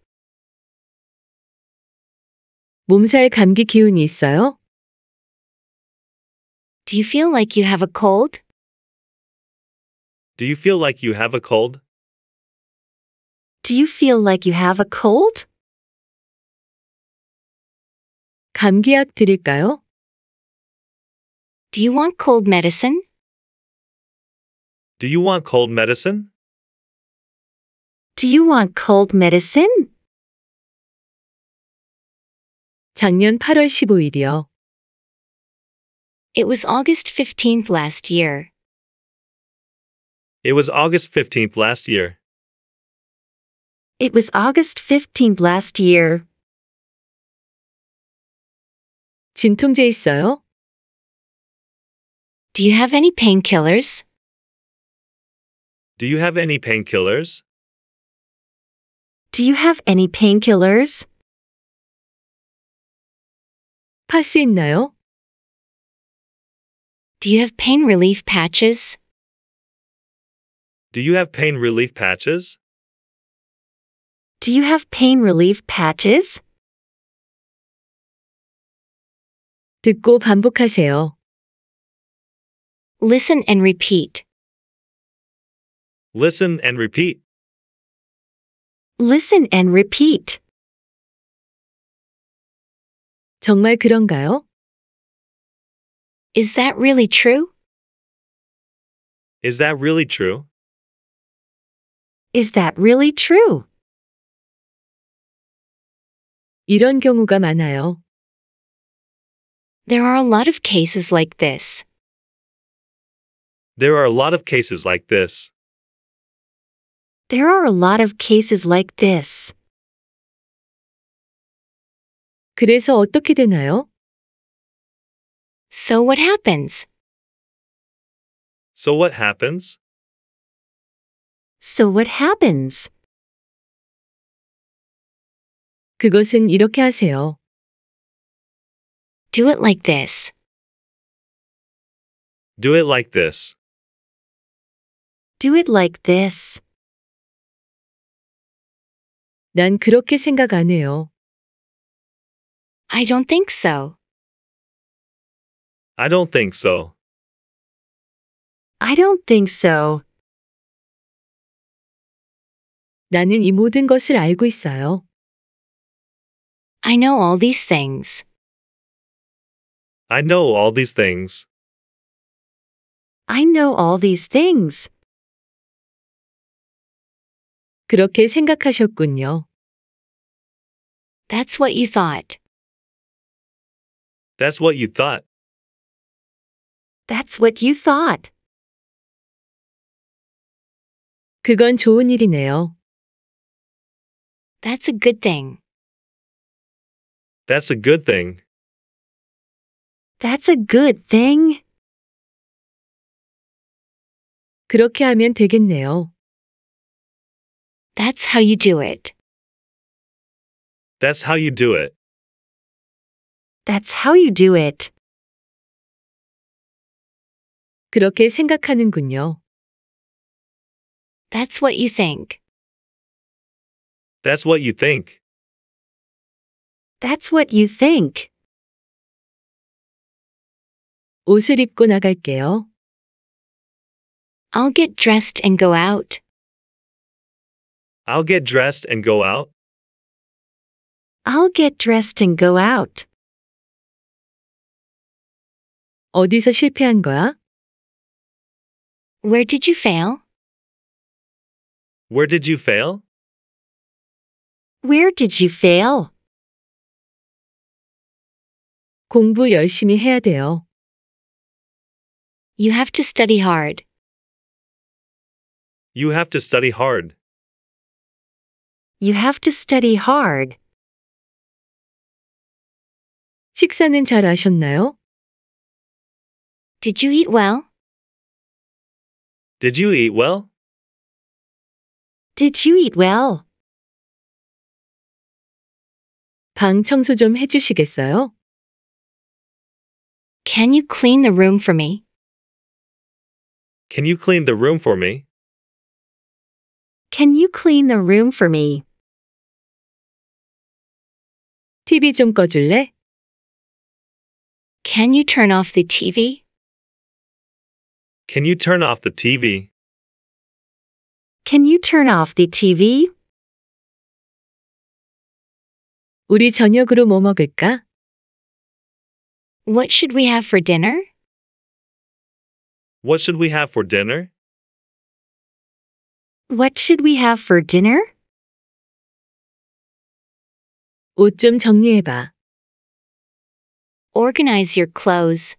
몸살 감기 기운이 있어요? Do you feel like you have a cold? Do you feel like you have a cold? Do you feel like you have a cold? 감기약 드릴까요? Do you want cold medicine? Do you want cold medicine? Do you want cold medicine? 작년 8월 15일이요. It was August 15th last year. It was August 15th last year. It was August 15th last year. 진통제 있어요? Do you have any painkillers? Do you have any painkillers? Do you have any painkillers? 파스 있나요? Do you have pain relief patches? Do you have pain relief patches? Do you have pain relief patches? 듣고 반복하세요. Listen and repeat. Listen and repeat. Listen and repeat. 정말 그런가요? Is that really true? Is that really true? Is that really true? 이런 경우가 많아요. There are a lot of cases like this. There are a lot of cases like this. There are a lot of cases like this. 그래서 어떻게 되나요? So what happens? So what happens? So what happens? 그것은 이렇게 하세요. Do it like this. Do it like this. Do it like this. 난 그렇게 생각 안 해요. I don't think so. I don't think so. I don't think so. 나는 이 모든 것을 알고 있어요. I know all these things. I know all these things. I know all these things. 그렇게 생각하셨군요. That's what you thought. That's what you thought. That's what you thought. 그건 좋은 일이네요. That's a good thing. That's a good thing. That's a good thing. 그렇게 하면 되겠네요. That's how you do it. That's how you do it. That's how you do it. 그렇게 생각하는군요. That's what you think. That's what you think. That's what you think. 옷을 입고 나갈게요. I'll get dressed and go out. I'll get dressed and go out. I'll get dressed and go out. 어디서 실패한 거야? Where did you fail? Where did you fail? Where did you fail? 공부 열심히 해야 돼요. You have to study hard. You have to study hard. You have to study hard. 식사는 잘 하셨나요? Did you eat well? Did you eat well? Did you eat well? 방 청소 좀 해주시겠어요? Can you clean the room for me? Can you clean the room for me? Can you clean the room for me? TV 좀 꺼줄래? Can you turn off the TV? Can you turn off the TV? Can you turn off the TV? 우리 저녁으로 뭐 먹을까? What should we have for dinner? What should we have for dinner? What should we have for dinner? 정리해봐. Organize your clothes.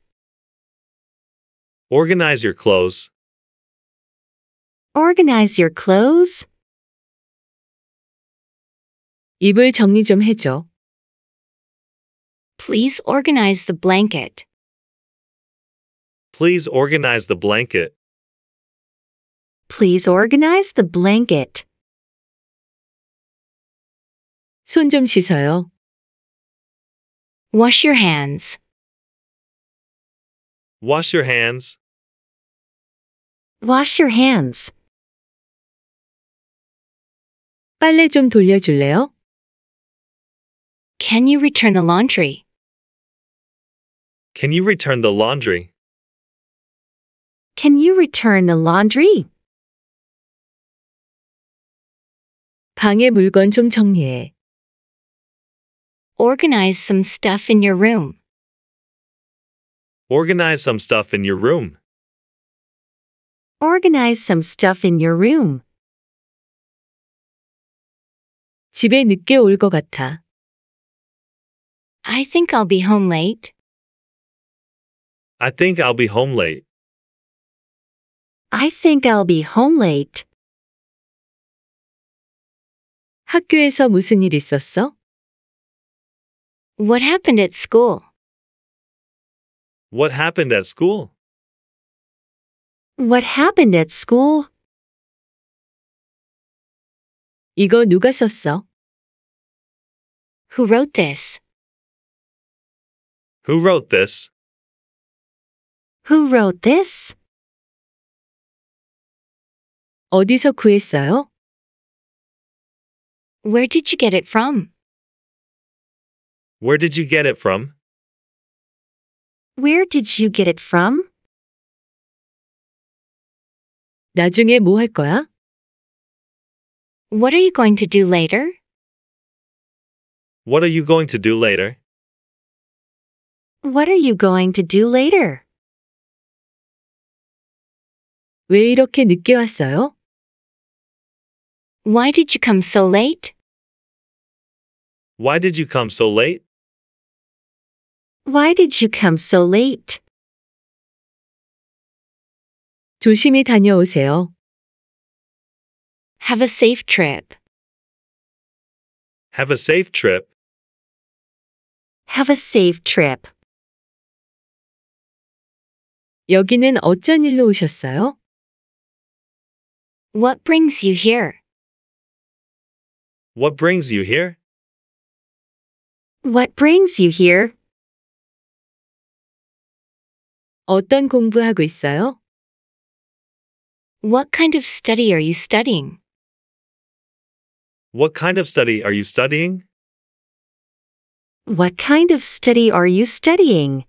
Organize your clothes. Organize your clothes. 이불 정리 좀 해줘. Please organize the blanket. Please organize the blanket. Please organize the blanket. 씻어요. Wash your hands. Wash your hands. Wash your hands. 빨래 좀 돌려줄래요? Can you return the laundry? Can you return the laundry? Can you return the laundry? 방에 물건 좀 정리해. Organize some stuff in your room. Organize some stuff in your room. Organize some stuff in your room. 집에 늦게 같아. I think I'll be home late. I think I'll be home late. I think I'll be home late. 학교에서 무슨 일 있었어? What happened at school? What happened at school? What happened at school? 이거 누가 썼어? Who wrote this? Who wrote this? Who wrote this? 어디서 구했어요? Where did you get it from? Where did you get it from? Where did you get it from? 나중에 뭐 거야? What are you going to do later? What are you going to do later? What are you going to do later? 왜 이렇게 늦게 왔어요? Why did you come so late? Why did you come so late? Why did you come so late? 조심히 다녀오세요. Have a safe trip. Have a safe trip. Have a safe trip. 여기는 어쩐 일로 오셨어요? What brings you here? What brings you here? What brings you here? 어떤 공부하고 있어요? What kind of study are you studying? What kind of study are you studying? What kind of study are you studying?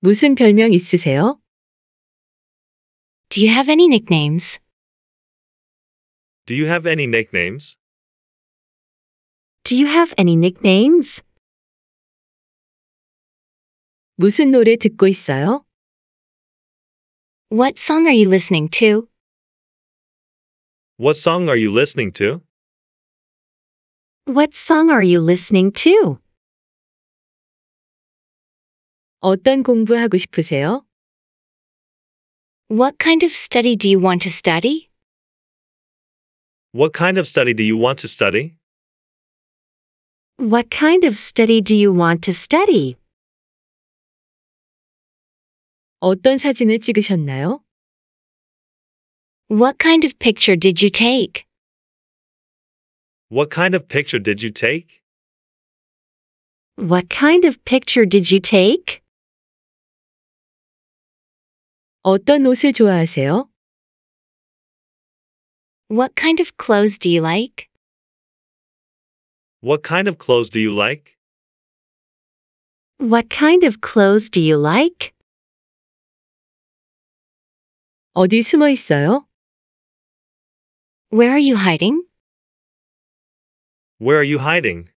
무슨 별명 있으세요? Do you have any nicknames? Do you have any nicknames? Do you have any nicknames? 무슨 노래 듣고 있어요? What song are you listening to? What song are you listening to? What song are you listening to? 어떤 공부하고 싶으세요? What kind of study do you want to study? What kind of study do you want to study? What kind of study do you want to study? 어떤 사진을 찍으셨나요? What kind of picture did you take? What kind of picture did you take? What kind of picture did you take? 어떤 옷을 좋아하세요? What kind of clothes do you like? What kind of clothes do you like? What kind of clothes do you like? 어디 숨어 있어요? Where are you hiding? Where are you hiding?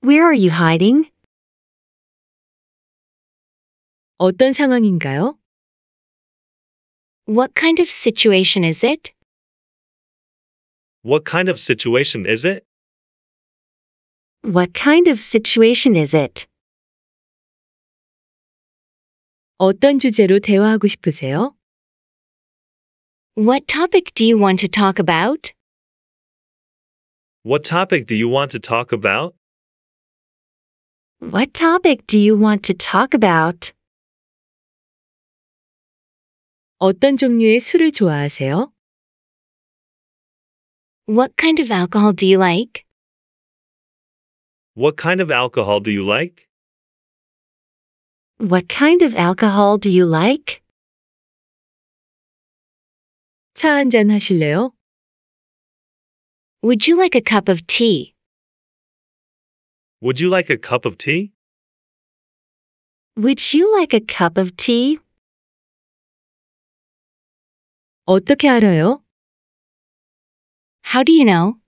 Where are you hiding? 어떤 상황인가요? What kind of situation is it? What kind of situation is it? What kind of situation is it? 어떤 주제로 대화하고 싶으세요? What topic do you want to talk about? What topic do you want to talk about? What topic do you want to talk about? 어떤 종류의 술을 좋아하세요? What kind of alcohol do you like? What kind of alcohol do you like? What kind of alcohol do you like? 차 한잔 하실래요? Would you like a cup of tea? Would you like a cup of tea? Would you like a cup of tea? 어떻게 알아요? How do you know?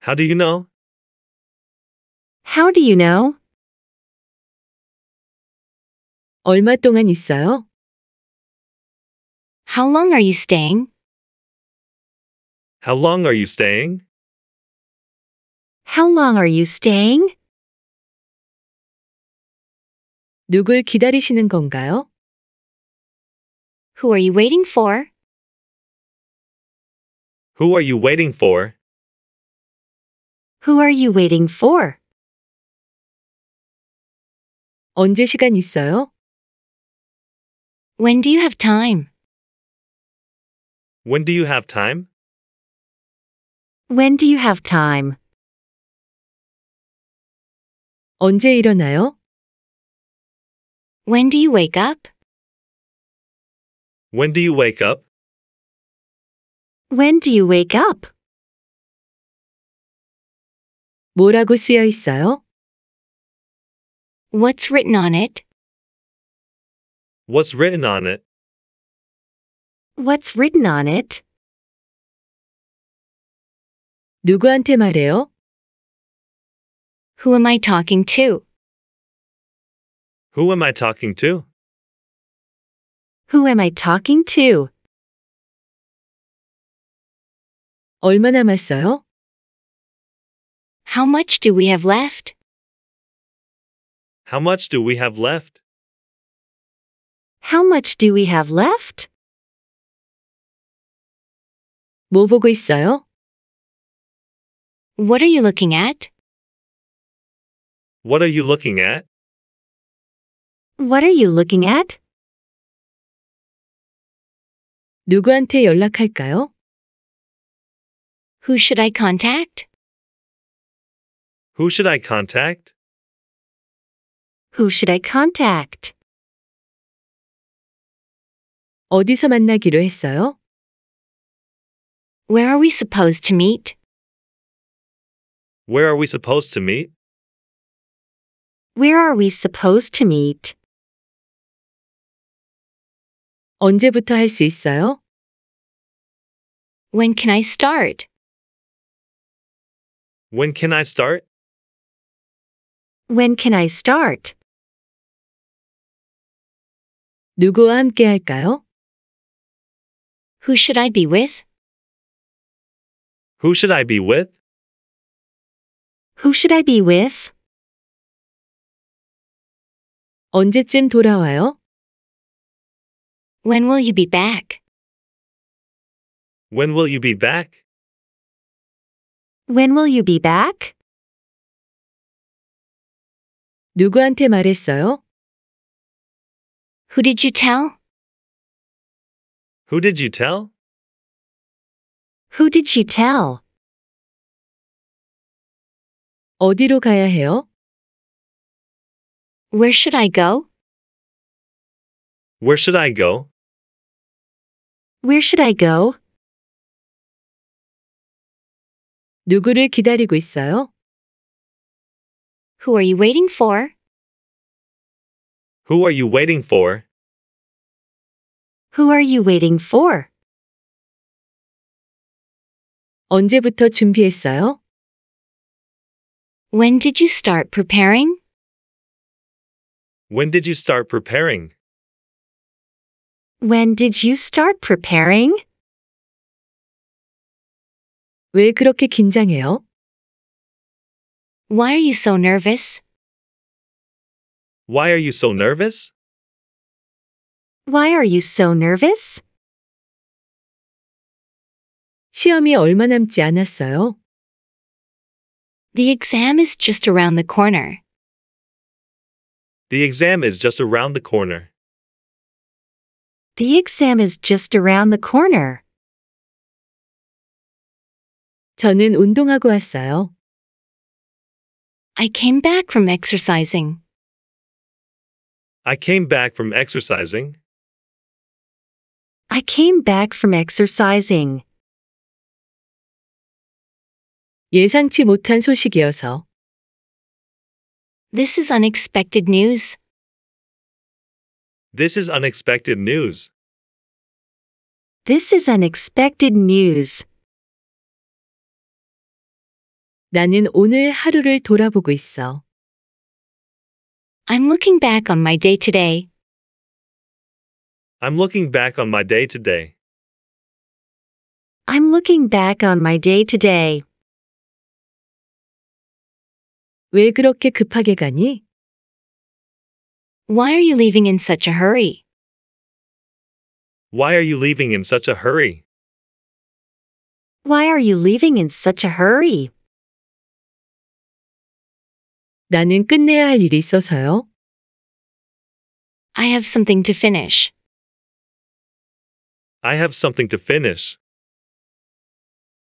How do you know? How do you know? 얼마 동안 있어요? How long are you staying? How long are you staying? How long are you staying? 누굴 기다리시는 건가요? Who are you waiting for? Who are you waiting for? Who are you waiting for? 언제 시간 있어요? When do you have time? When do you have time? When do you have time? 언제 일어나요? When do you wake up? When do you wake up? When do you wake up? 뭐라고 쓰여 있어요? What's written on it? What's written on it? What's written on it? 누구한테 말해요? Who am I talking to? Who am I talking to? Who am I talking to? 얼마 남았어요? How much do we have left? How much do we have left? How much do we have left? 뭐 보고 있어요? What are you looking at? What are you looking at? What are you looking at? 누구한테 연락할까요? Who should I contact? Who should I contact? Who should I contact? 어디서 만나기로 했어요? Where are we supposed to meet? Where are we supposed to meet? Where are we supposed to meet? 언제부터 할 있어요? When can I start? When can I start? When can I start? 누구와 함께 할까요? Who should I be with? Who should I be with? Who should I be with? 언제쯤 돌아와요? When will you be back? When will you be back? When will you be back? 누구한테 말했어요? Who did you tell? Who did you tell? Who did she tell? 어디로 가야 해요? Where should I go? Where should I go? Where should I go? 누구를 기다리고 있어요? Who are you waiting for? Who are you waiting for? Who are you waiting for? 언제부터 준비했어요? When did you start preparing? When did you start preparing? When did you start preparing? 왜 그렇게 긴장해요? Why are you so nervous? Why are you so nervous? Why are you so nervous? 시험이 얼마 남지 않았어요. The exam is just around the corner. The exam is just around the corner. The exam is just around the corner. 저는 운동하고 왔어요. I came back from exercising. I came back from exercising. I came back from exercising. 예상치 못한 소식이어서. This is unexpected news. This is unexpected news. This is unexpected news. 나는 오늘 하루를 돌아보고 있어. I'm looking back on my day today. I'm looking back on my day today. I'm looking back on my day today. 왜 그렇게 급하게 가니? Why are you leaving in such a hurry? Why are you leaving in such a hurry? Why are you leaving in such a hurry? 나는 끝내야 할 일이 있어서요. I have something to finish. I have something to finish.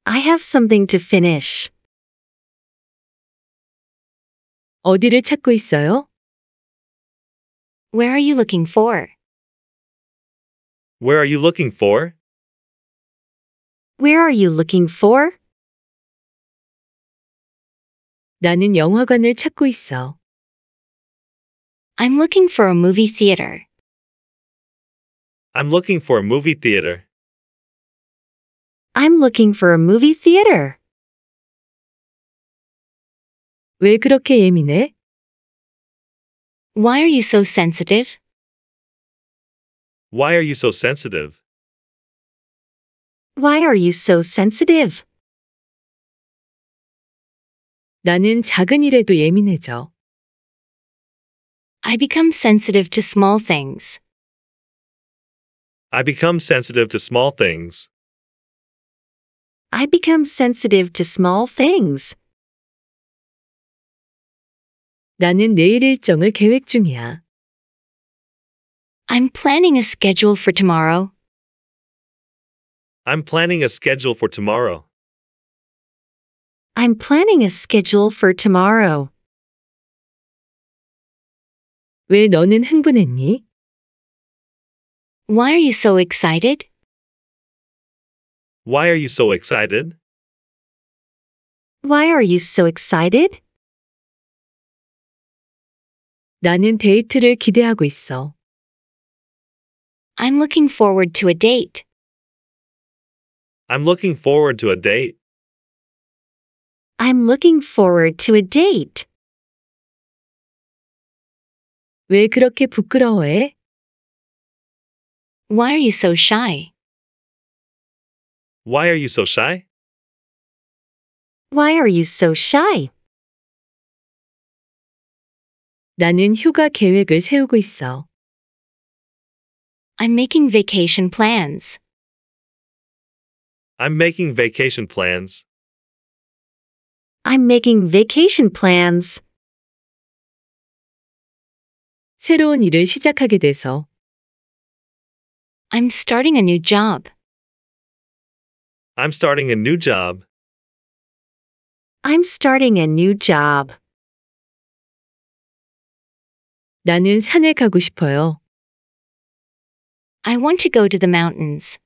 I have something to finish. 어디를 찾고 있어요? Where are you looking for? Where are you looking for? Where are you looking for? 나는 영화관을 찾고 있어. I'm looking for a movie theater. I'm looking for a movie theater. I'm looking for a movie theater. 왜 그렇게 예민해? Why are you so sensitive? Why are you so sensitive? Why are you so sensitive? 나는 작은 일에도 예민해져. I become sensitive to small things. I become sensitive to small things. I become sensitive to small things. 나는 내일 일정을 계획 중이야. I'm planning a schedule for tomorrow. I'm planning a schedule for tomorrow. I'm planning a schedule for tomorrow. 왜 너는 흥분했니? Why are you so excited? Why are you so excited? Why are you so excited? 나는 데이트를 기대하고 있어. I'm looking forward to a date. I'm looking forward to a date. I'm looking forward to a date. 왜 그렇게 부끄러워해? Why are you so shy? Why are you so shy? Why are you so shy? 나는 휴가 계획을 세우고 있어. I'm making vacation plans. I'm making vacation plans. I'm making vacation plans. 새로운 일을 시작하게 돼서 I'm starting a new job. I'm starting a new job. I'm starting a new job. 나는 산에 가고 싶어요. I want to go to the mountains.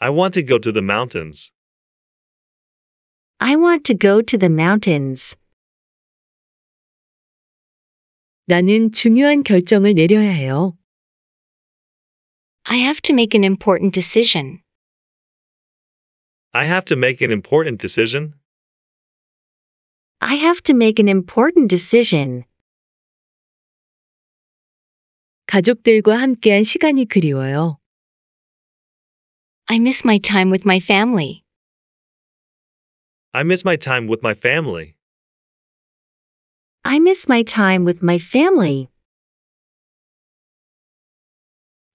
I want to go to the mountains. I want to go to the mountains. 나는 중요한 결정을 내려야 해요. I have to make an important decision. I have to make an important decision. I have to make an important decision. 가족들과 함께한 시간이 그리워요. I miss my time with my family. I miss my time with my family. I miss my time with my family.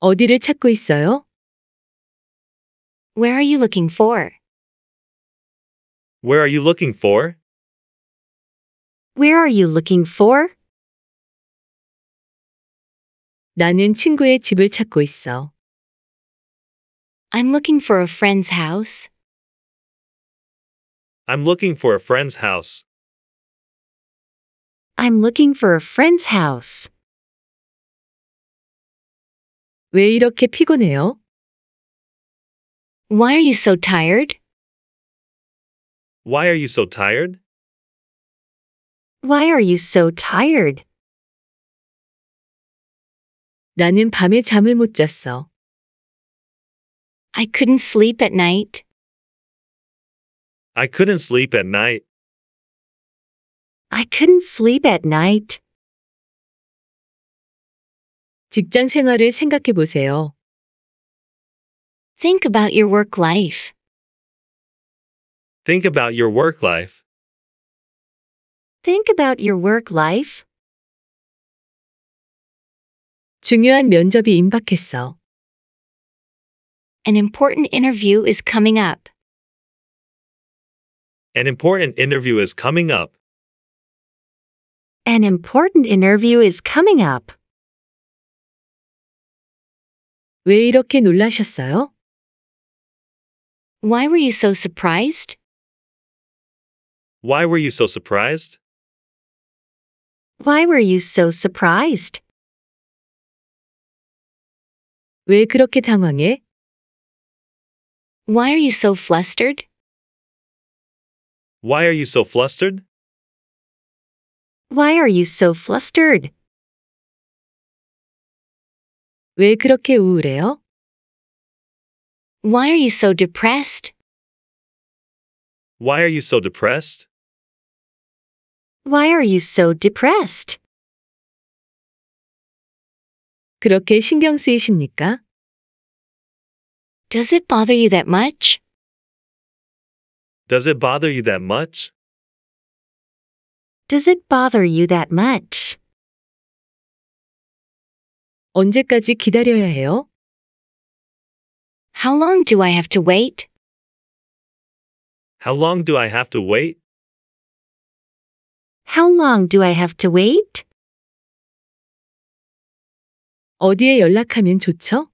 어디를 찾고 있어요? Where are you looking for? Where are you looking for? Where are you looking for? 나는 친구의 집을 찾고 있어. I'm looking for a friend's house. I'm looking for a friend's house. I'm looking for a friend's house. 왜 이렇게 피곤해요? Why are you so tired? Why are you so tired? Why are you so tired? 나는 밤에 잠을 못 잤어. I couldn't sleep at night. I couldn't sleep at night. I couldn't sleep at night. 직장 생활을 생각해 보세요. Think about your work life. Think about your work life. Think about your work life. 중요한 면접이 임박했어. An important interview is coming up. An important interview is coming up. An important interview is coming up. 왜 이렇게 놀라셨어요? Why were you so surprised? Why were you so surprised? Why were you so surprised? 왜 그렇게 당황해? Why are you so flustered? Why are you so flustered? Why are you so flustered? 왜 그렇게 우울해요? Why are you so depressed? Why are you so depressed? Why are you so depressed? 그렇게 신경 쓰이십니까? Does it bother you that much? Does it bother you that much? Does it bother you that much? 언제까지 기다려야 해요? How long do I have to wait? How long do I have to wait? How long do I have to wait? 어디에 연락하면 좋죠?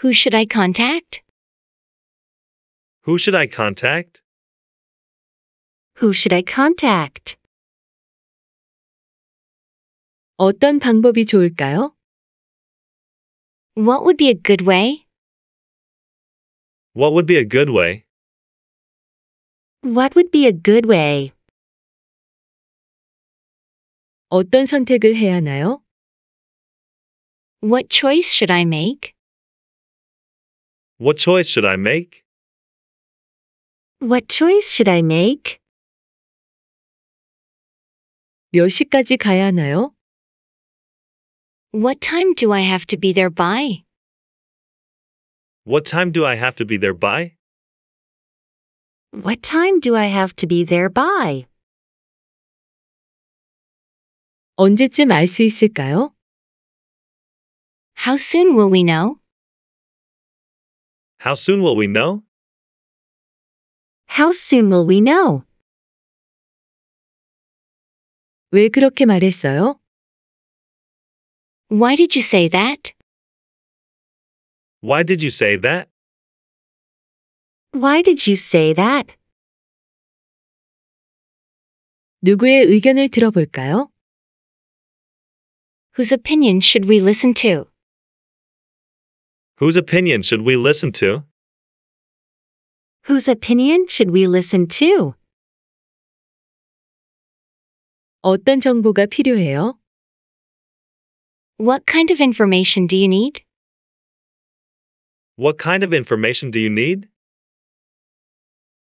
Who should I contact? Who should I contact? Who should I contact? 어떤 방법이 좋을까요? What would be a good way? What would be a good way? What would be a good way? 어떤 선택을 해야 하나요? What choice should I make? What choice should I make? What choice should I make? 몇 시까지 가야 하나요? What time do I have to be there by? What time do I have to be there by? What time do I have to be there by? 언제쯤 있을까요? How soon will we know? How soon will we know? How soon will we know? 왜 그렇게 말했어요? Why did you say that? Why did you say that? Why did you say that? 누구의 의견을 들어볼까요? Whose opinion should we listen to? Whose opinion should we listen to? Whose opinion should we listen to? 어떤 정보가 필요해요? What kind of information do you need? What kind of information do you need?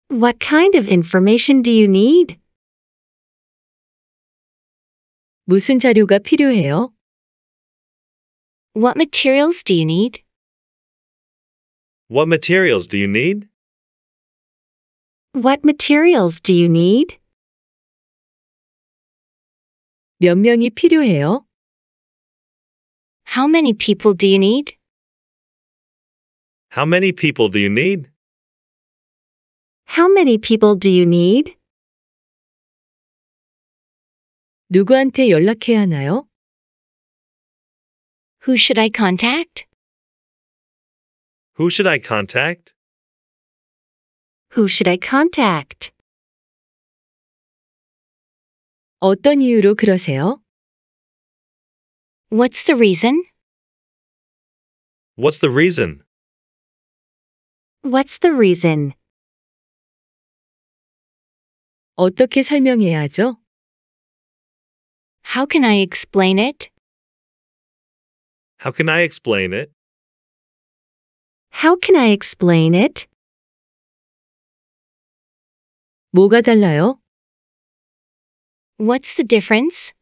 What kind of information do you need? 무슨 자료가 필요해요? What materials do you need? What materials do you need? What materials do you need? 몇 명이 필요해요? How many people do you need? How many people do you need? How many people do you need? 누구한테 연락해야 하나요? Who should I contact? Who should I contact? Who should I contact? 어떤 이유로 그러세요? What's the reason? What's the reason? What's the reason? 어떻게 설명해야죠? How can I explain it? How can I explain it? How can I explain it? 뭐가 달라요? What's the difference?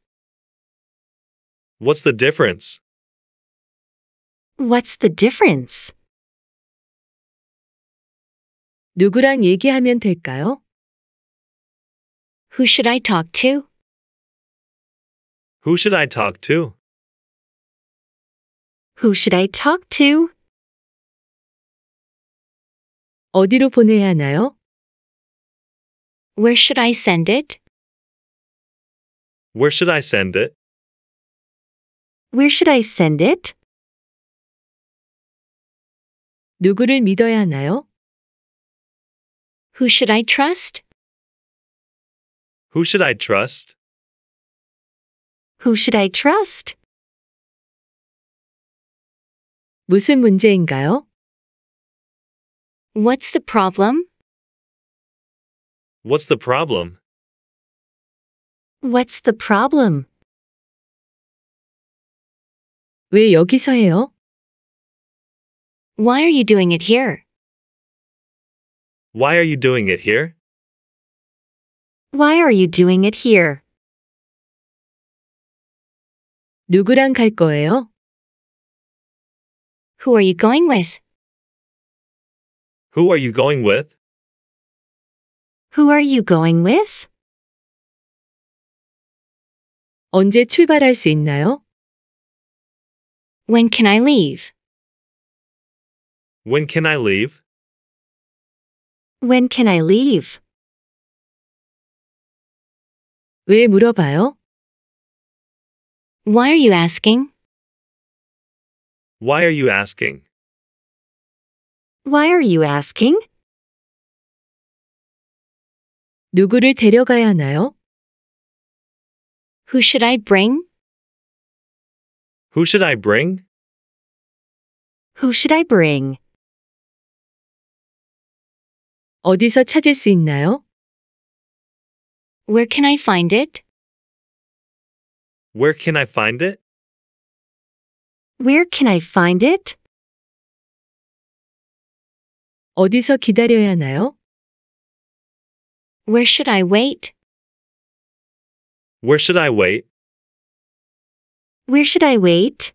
What's the difference? What's the difference? 누구랑 얘기하면 될까요? Who should I talk to? Who should I talk to? Who should I talk to? 어디로 보내야 하나요? Where should I send it? Where should I send it? Where should I send it? 누구를 믿어야 하나요? Who should I trust? Who should I trust? Who should I trust? 무슨 문제인가요? What's the problem? What's the problem? What's the problem? 왜 여기서 해요? Why are you doing it here? Why are you doing it here? Why are you doing it here? 누구랑 갈 거예요? Who are you going with? Who are you going with? Who are you going with? 언제 출발할 수 있나요? When can I leave? When can I leave? When can I leave? 왜 물어봐요? Why are you asking? Why are you asking? Why are you asking? 누구를 데려가야 하나요? Who should I bring? Who should I bring? Who should I bring? 어디서 찾을 수 있나요? Where can I find it? Where can I find it? Where can I find it? 어디서 기다려야 하나요? Where should I wait? Where should I wait? Where should I wait?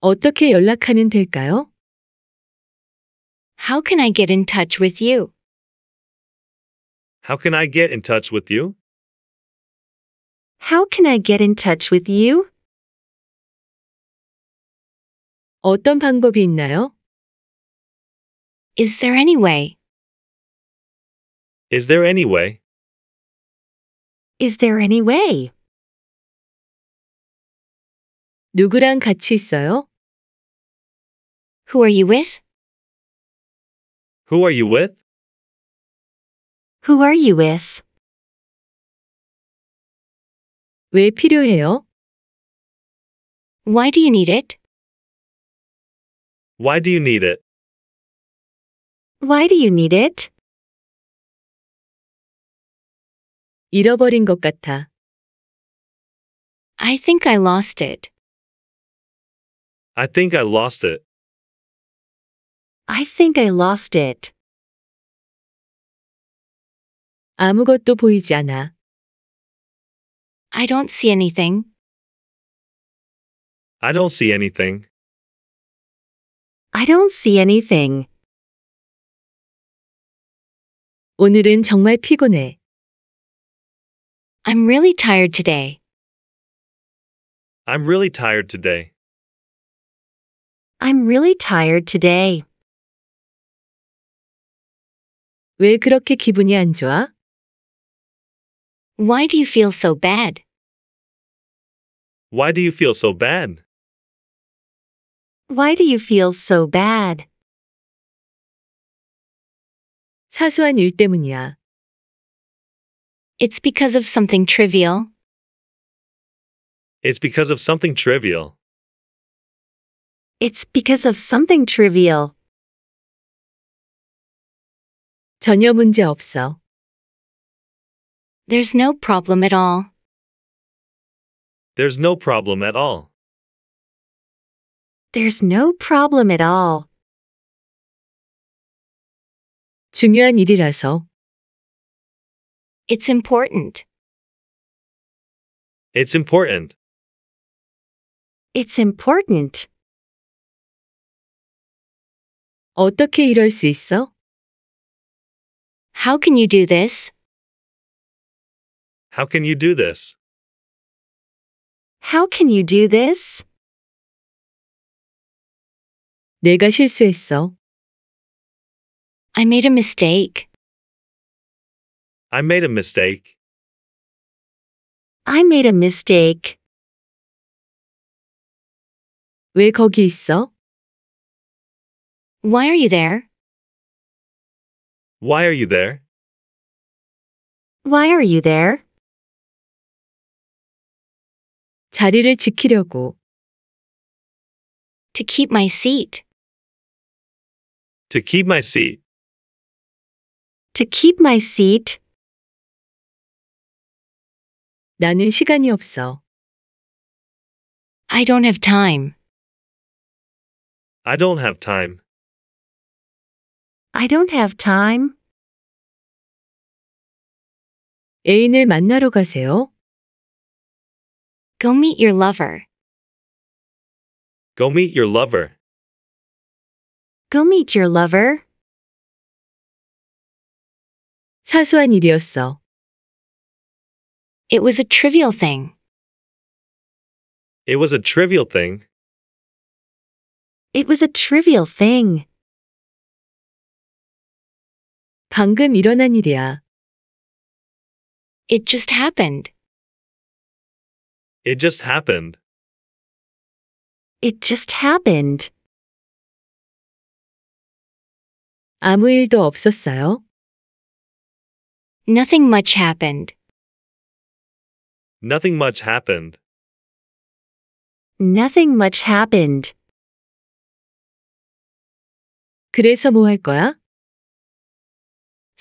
어떻게 연락하면 될까요? How can I get in touch with you? How can I get in touch with you? How can I get in touch with you? 어떤 방법이 있나요? Is there any way? Is there any way? Is there any way? 누구랑 같이 있어요? Who are you with? Who are you with? Who are you with? 왜 필요해요? Why do you need it? Why do you need it? Why do you need it? 잃어버린 것 같아. I think I lost it. I think I lost it. I think I lost it. 아무것도 보이지 않아. I don't see anything. I don't see anything. I don't see anything. 오늘은 정말 피곤해. I'm really tired today. I'm really tired today. I'm really tired today. 왜 그렇게 기분이 안 좋아? Why do you feel so bad? Why do you feel so bad? Why do you feel so bad? 사소한 일 때문이야. It's because of something trivial. It's because of something trivial. It's because of something trivial. 전혀 문제 없어. There's no problem at all. There's no problem at all. There's no problem at all. 중요한 일이라서. It's important. It's important. It's important. 어떻게 이럴 수 있어? How can you do this? How can you do this? How can you do this? 내가 실수했어. I made a mistake. I made a mistake. I made a mistake. 왜 거기 있어? Why are you there? Why are you there? Why are you there? 자리를 지키려고. To keep my seat. To keep my seat. To keep my seat. 나는 시간이 없어. I don't have time. I don't have time. I don't have time. 애인을 만나러 가세요. Go meet your lover. Go meet your lover. Go meet your lover. 사소한 일이었어. It was a trivial thing. It was a trivial thing. It was a trivial thing. 방금 일어난 일이야. It just happened. It just happened. It just happened. 아무 일도 없었어요? Nothing much happened. Nothing much happened. Nothing much happened. 그래서 뭐 할 거야?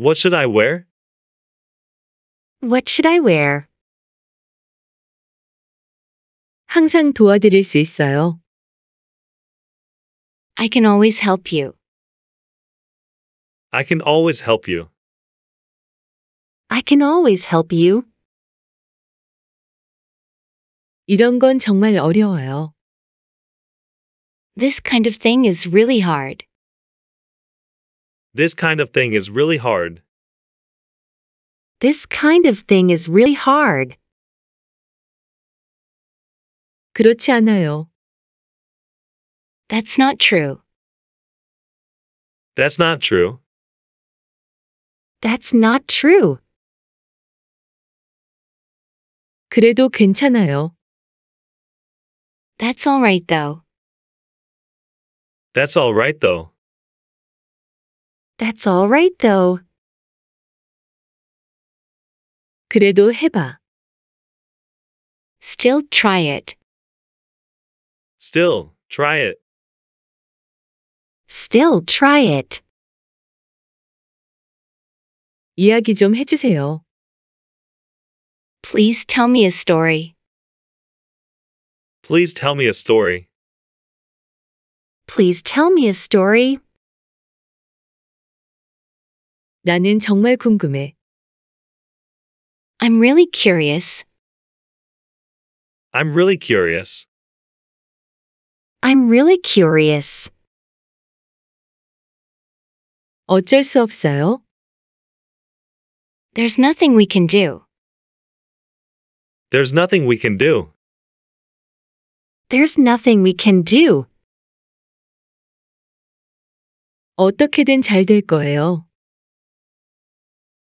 What should I wear? What should I wear? 항상 도와드릴 수 있어요. I can always help you. I can always help you. I can always help you. 이런 건 정말 어려워요. This kind of thing is really hard. This kind of thing is really hard. This kind of thing is really hard. 그렇지 않아요. That's not true. That's not true. That's not true. 그래도 괜찮아요. That's all right though. That's all right though. That's all right though. 그래도 해봐. Still try it. Still, try it. Still try it. 이야기 좀 해주세요. Please tell me a story. Please tell me a story. Please tell me a story. 나는 정말 궁금해. I'm really curious. I'm really curious. I'm really curious. 어쩔 수 없어요. There's nothing we can do. There's nothing we can do. There's nothing we can do. 어떻게든 잘 될 거예요.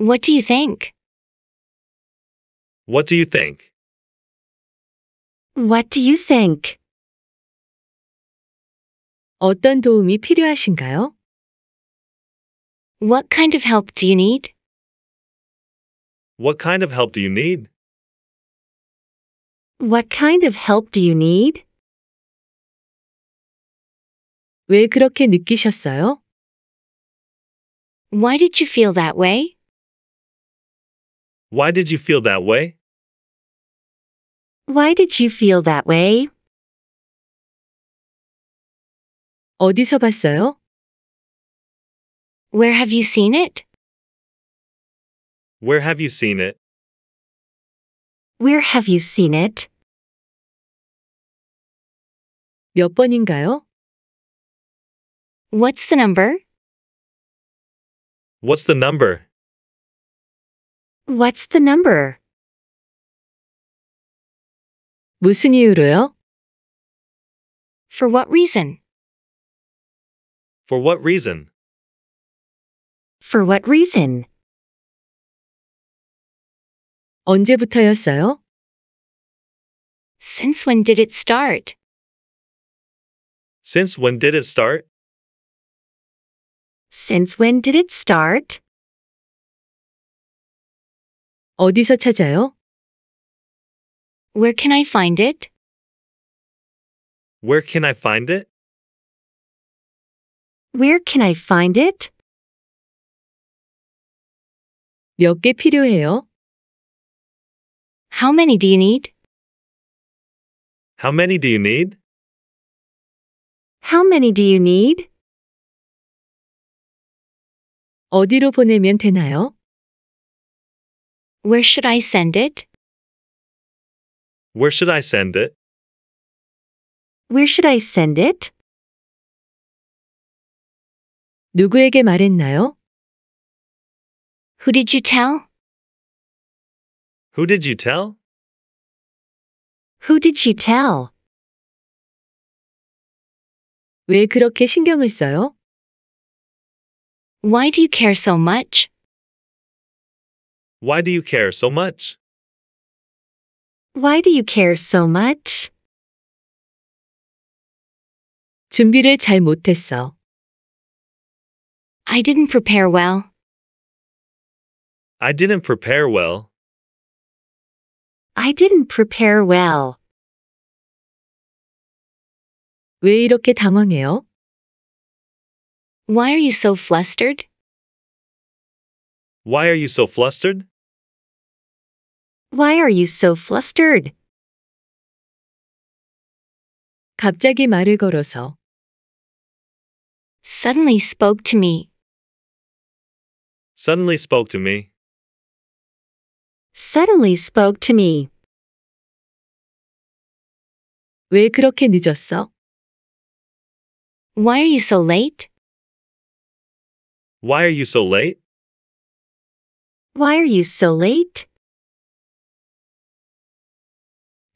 What do you think? What do you think? What do you think? 어떤 도움이 필요하신가요? What kind of help do you need? What kind of help do you need? What kind of help do you need? 왜 그렇게 느끼셨어요? Why did you feel that way? Why did you feel that way? Why did you feel that way? 어디서 봤어요? Where have you seen it? Where have you seen it? Where have you seen it? 몇 번인가요? What's the number? What's the number? What's the number? 무슨 이유로요? For what reason? For what reason? For what reason? 언제부터였어요? Since when did it start? Since when did it start? Since when did it start? 어디서 찾아요? Where can I find it? Where can I find it? Where can I find it? 필요해요? How many do you need? How many do you need? How many do you need? 어디로 보내면 되나요? Where should I send it? Where should I send it? Where should I send it? 누구에게 말했나요? Who did you tell? Who did you tell? Who did you tell? 왜 그렇게 신경을 써요? Why do you care so much? Why do you care so much? Why do you care so much? 준비를 잘 못했어. I didn't prepare well. I didn't prepare well. I didn't prepare well. 왜 이렇게 당황해요? Why are you so flustered? Why are you so flustered? Why are you so flustered? 갑자기 말을 걸어서 suddenly spoke to me. Suddenly spoke to me. Suddenly spoke to me. 왜 그렇게 늦었어? Why are you so late? Why are you so late? Why are you so late?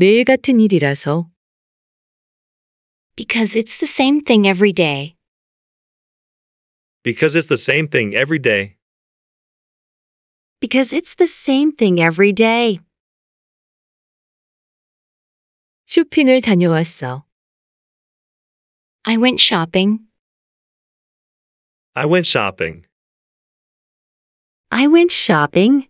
매일 같은 일이라서. Because it's the same thing every day. Because it's the same thing every day. Because it's the same thing every day. 쇼핑을 다녀왔어. I went shopping. I went shopping. I went shopping.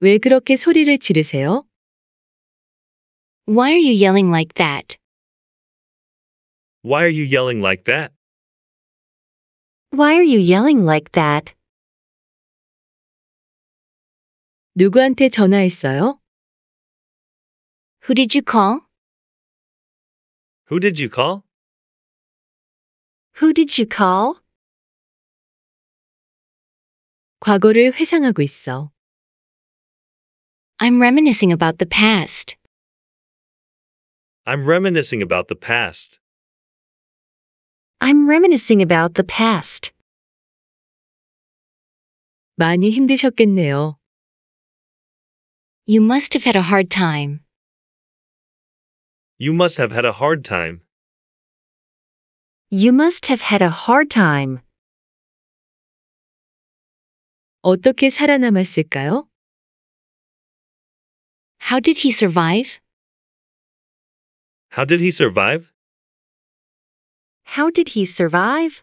왜 그렇게 소리를 지르세요? Why are you yelling like that? Why are you yelling like that? Why are you yelling like that? 누구한테 전화했어요? Who did you call? Who did you call? Who did you call? 과거를 회상하고 있어. I'm reminiscing about the past. I'm reminiscing about the past. I'm reminiscing about the past. 많이 힘드셨겠네요. You must have had a hard time. You must have had a hard time. You must have had a hard time. 어떻게 살아남았을까요? How did he survive? How did he survive? How did he survive?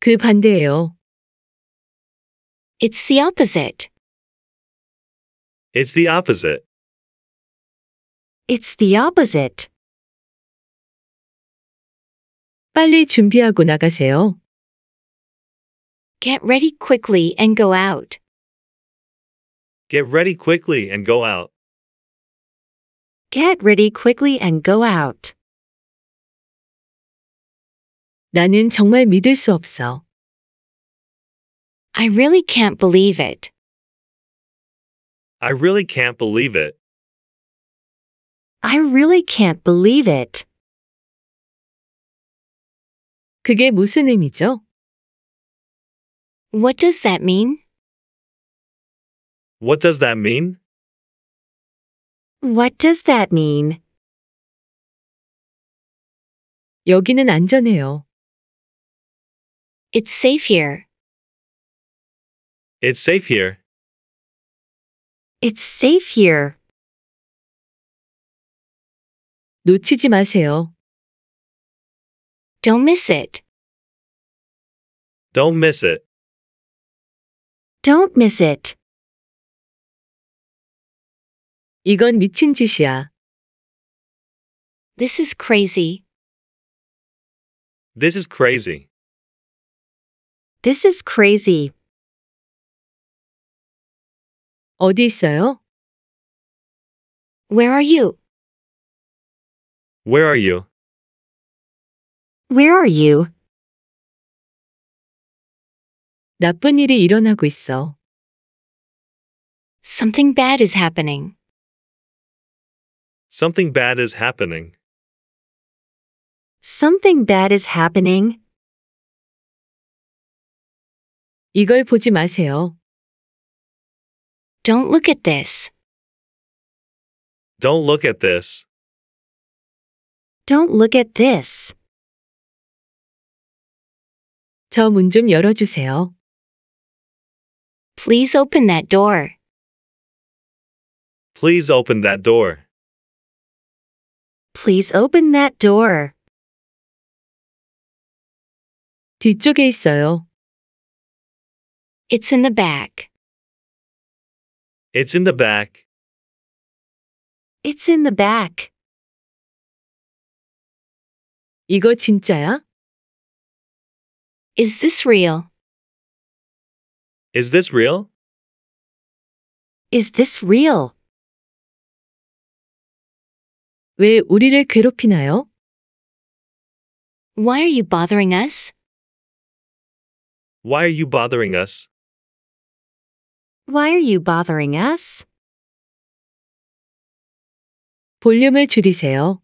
그 반대예요. It's the opposite. It's the opposite. It's the opposite. 빨리 준비하고 나가세요. Get ready quickly and go out. Get ready quickly and go out. Get ready quickly and go out. 나는 정말 믿을 수 없어. I really can't believe it. I really can't believe it. I really can't believe it. 그게 무슨 의미죠? What does that mean? What does that mean? What does that mean? 여기는 안전해요. It's safe here. It's safe here. It's safe here. 놓치지 마세요. Don't miss it. Don't miss it. Don't miss it. 이건 미친 짓이야. This is crazy. This is crazy. This is crazy. 어디 있어요? Where are you? Where are you? Where are you? 나쁜 일이 일어나고 있어. Something bad is happening. Something bad is happening. Something bad is happening. 이걸 보지 마세요. Don't look at this. Don't look at this. Don't look at this. 열어주세요. Please open that door. Please open that door. Please open that door. 뒤쪽에 있어요. It's in the back. It's in the back. It's in the back. 이거 진짜야? Is this real? Is this real? Is this real? 왜 우리를 괴롭히나요? Why are you bothering us? Why are you bothering us? Why are you bothering us? 볼륨을 줄이세요.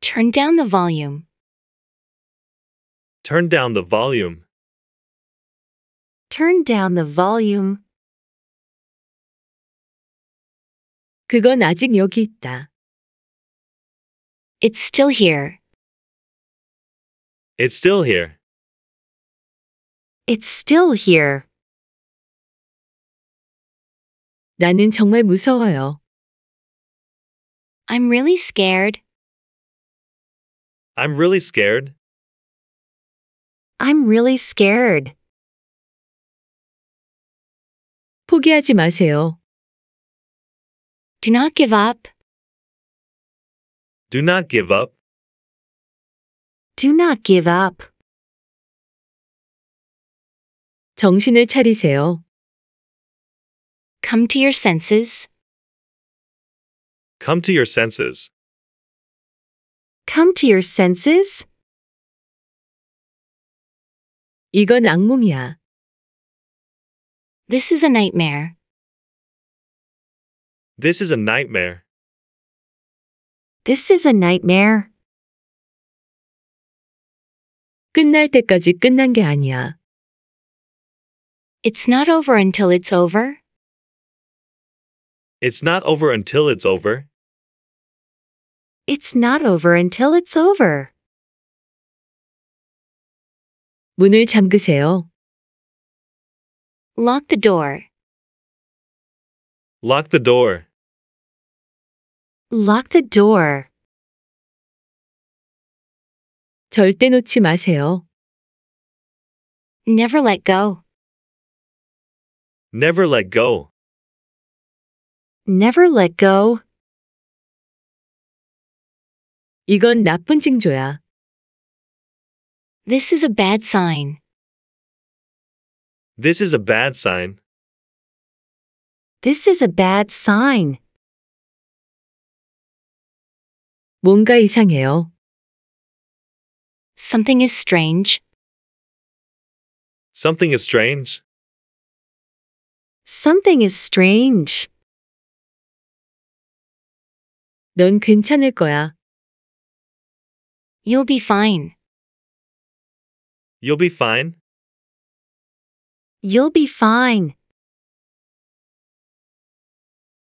Turn down the volume. Turn down the volume. Turn down the volume. 그건 아직 여기 있다. It's still here. It's still here. It's still here. 나는 정말 무서워요. I'm really scared. I'm really scared. I'm really scared. 포기하지 마세요. Do not give up. Do not give up. Do not give up. 정신을 차리세요. Come to your senses. Come to your senses. Come to your senses. 이건 악몽이야. This is a nightmare. This is a nightmare. This is a nightmare. 끝날 때까지 끝난 게 아니야. It's not over until it's over. It's not over until it's over. It's not over until it's over. 문을 잠그세요. Lock the door. Lock the door. Lock the door. 절대 놓지 마세요. Never let go. Never let go. Never let go. 이건 나쁜 징조야. This is a bad sign. This is a bad sign. This is a bad sign. 뭔가 이상해요. Something is strange. Something is strange. Something is strange. 넌 괜찮을 거야. You'll be fine. You'll be fine. You'll be fine.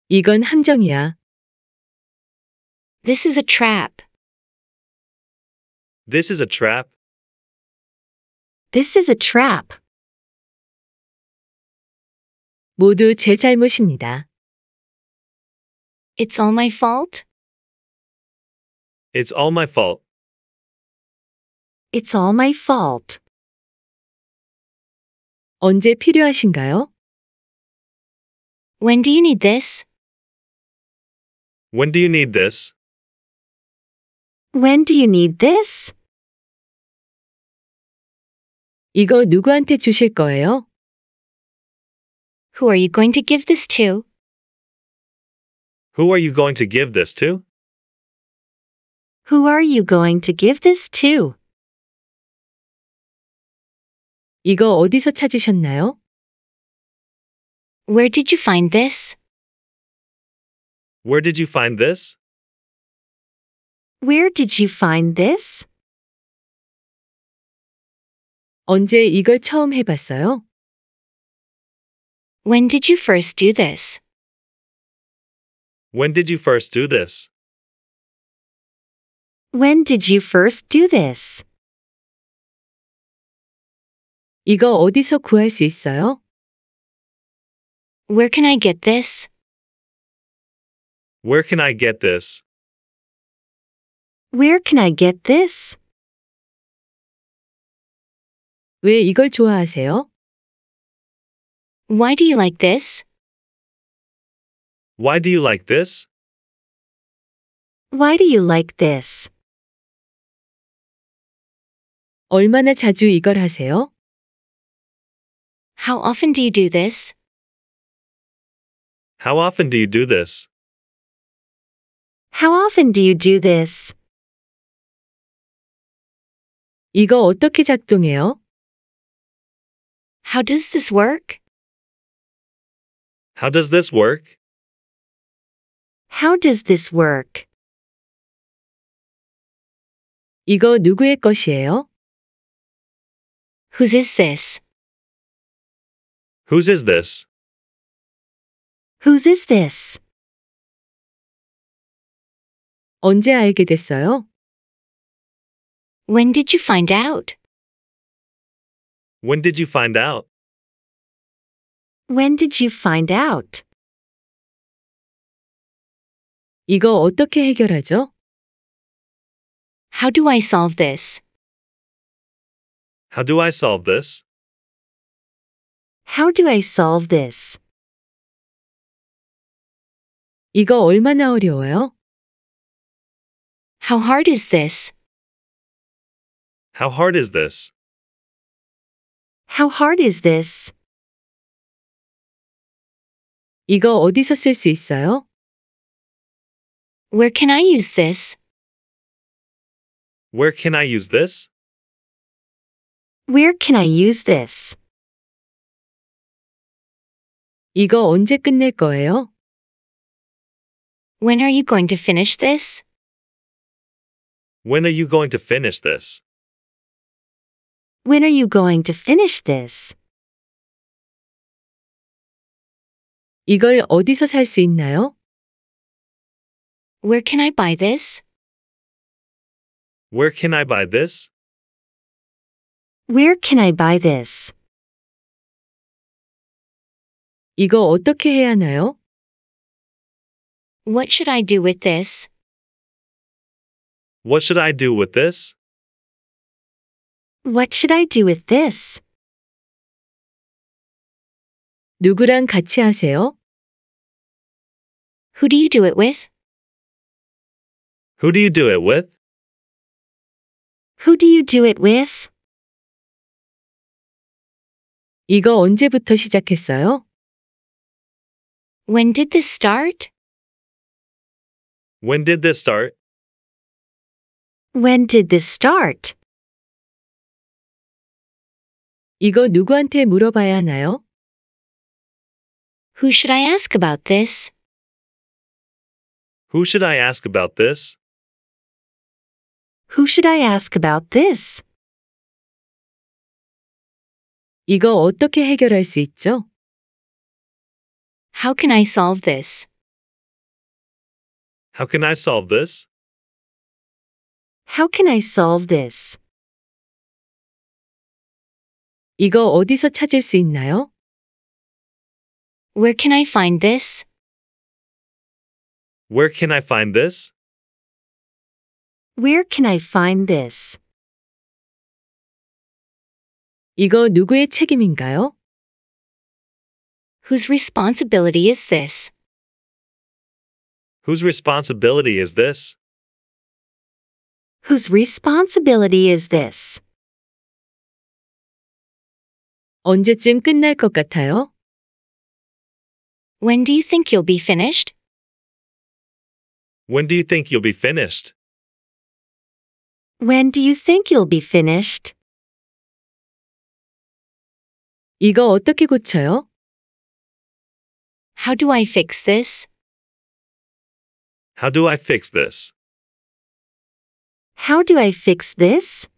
이건 함정이야. This is a trap. This is a trap. This is a trap. 모두 제 잘못입니다. It's all my fault. It's all my fault. It's all my fault. 언제 필요하신가요? When do you need this? When do you need this? When do you need this? 이거 누구한테 주실 거예요? Who are you going to give this to? Who are you going to give this to? Who are you going to give this to? 이거 어디서 찾으셨나요? Where did you find this? Where did you find this? Where did you find this? 언제 이걸 처음 해봤어요? When did you first do this? When did you first do this? When did you first do this? 이거 어디서 구할 수 있어요? Where can I get this? Where can I get this? Where can I get this? 왜 이걸 좋아하세요? Why do you like this? Why do you like this? Why do you like this? 얼마나 자주 이걸 하세요? How often do you do this? How often do you do this? How often do you do this? 이거 어떻게 작동해요? How does this work? How does this work? How does this work? 이거 누구의 것이에요? Whose is this? Whose is this? Whose is this? 언제 알게 됐어요? When did you find out? When did you find out? When did you find out? 이거 어떻게 해결하죠? How do I solve this? How do I solve this? How do I solve this? 이거 얼마나 어려워요? How hard is this? How hard is this? How hard is this? 이거 어디서 쓸 있어요? Where can I use this? Where can I use this? Where can I use this? 이거 언제 끝낼 거예요? When are you going to finish this? When are you going to finish this? When are you going to finish this? 이걸 어디서 있나요? Where can I buy this? Where can I buy this? Where can I buy this? 이거 어떻게 해야 하나요? What should I do with this? What should I do with this? What should I do with this? 누구랑 같이 하세요? Who do you do it with? Who do you do it with? Who do you do it with? 이거 언제부터 시작했어요? When did this start? When did this start? When did this start? 이거 누구한테 물어봐야 하나요? Who should I ask about this? Who should I ask about this? Who should I ask about this? 이거 어떻게 해결할 수 있죠? How can I solve this? How can I solve this? How can I solve this? 이거 어디서 찾을 수 있나요? Where can I find this? Where can I find this? Where can I find this? 이거 누구의 책임인가요? Whose responsibility is this? Whose responsibility is this? Whose responsibility is this? 언제쯤 끝날 것 같아요? When do you think you'll be finished? When do you think you'll be finished? When do you think you'll be finished? 이거 어떻게 고쳐요? How do I fix this? How do I fix this? How do I fix this?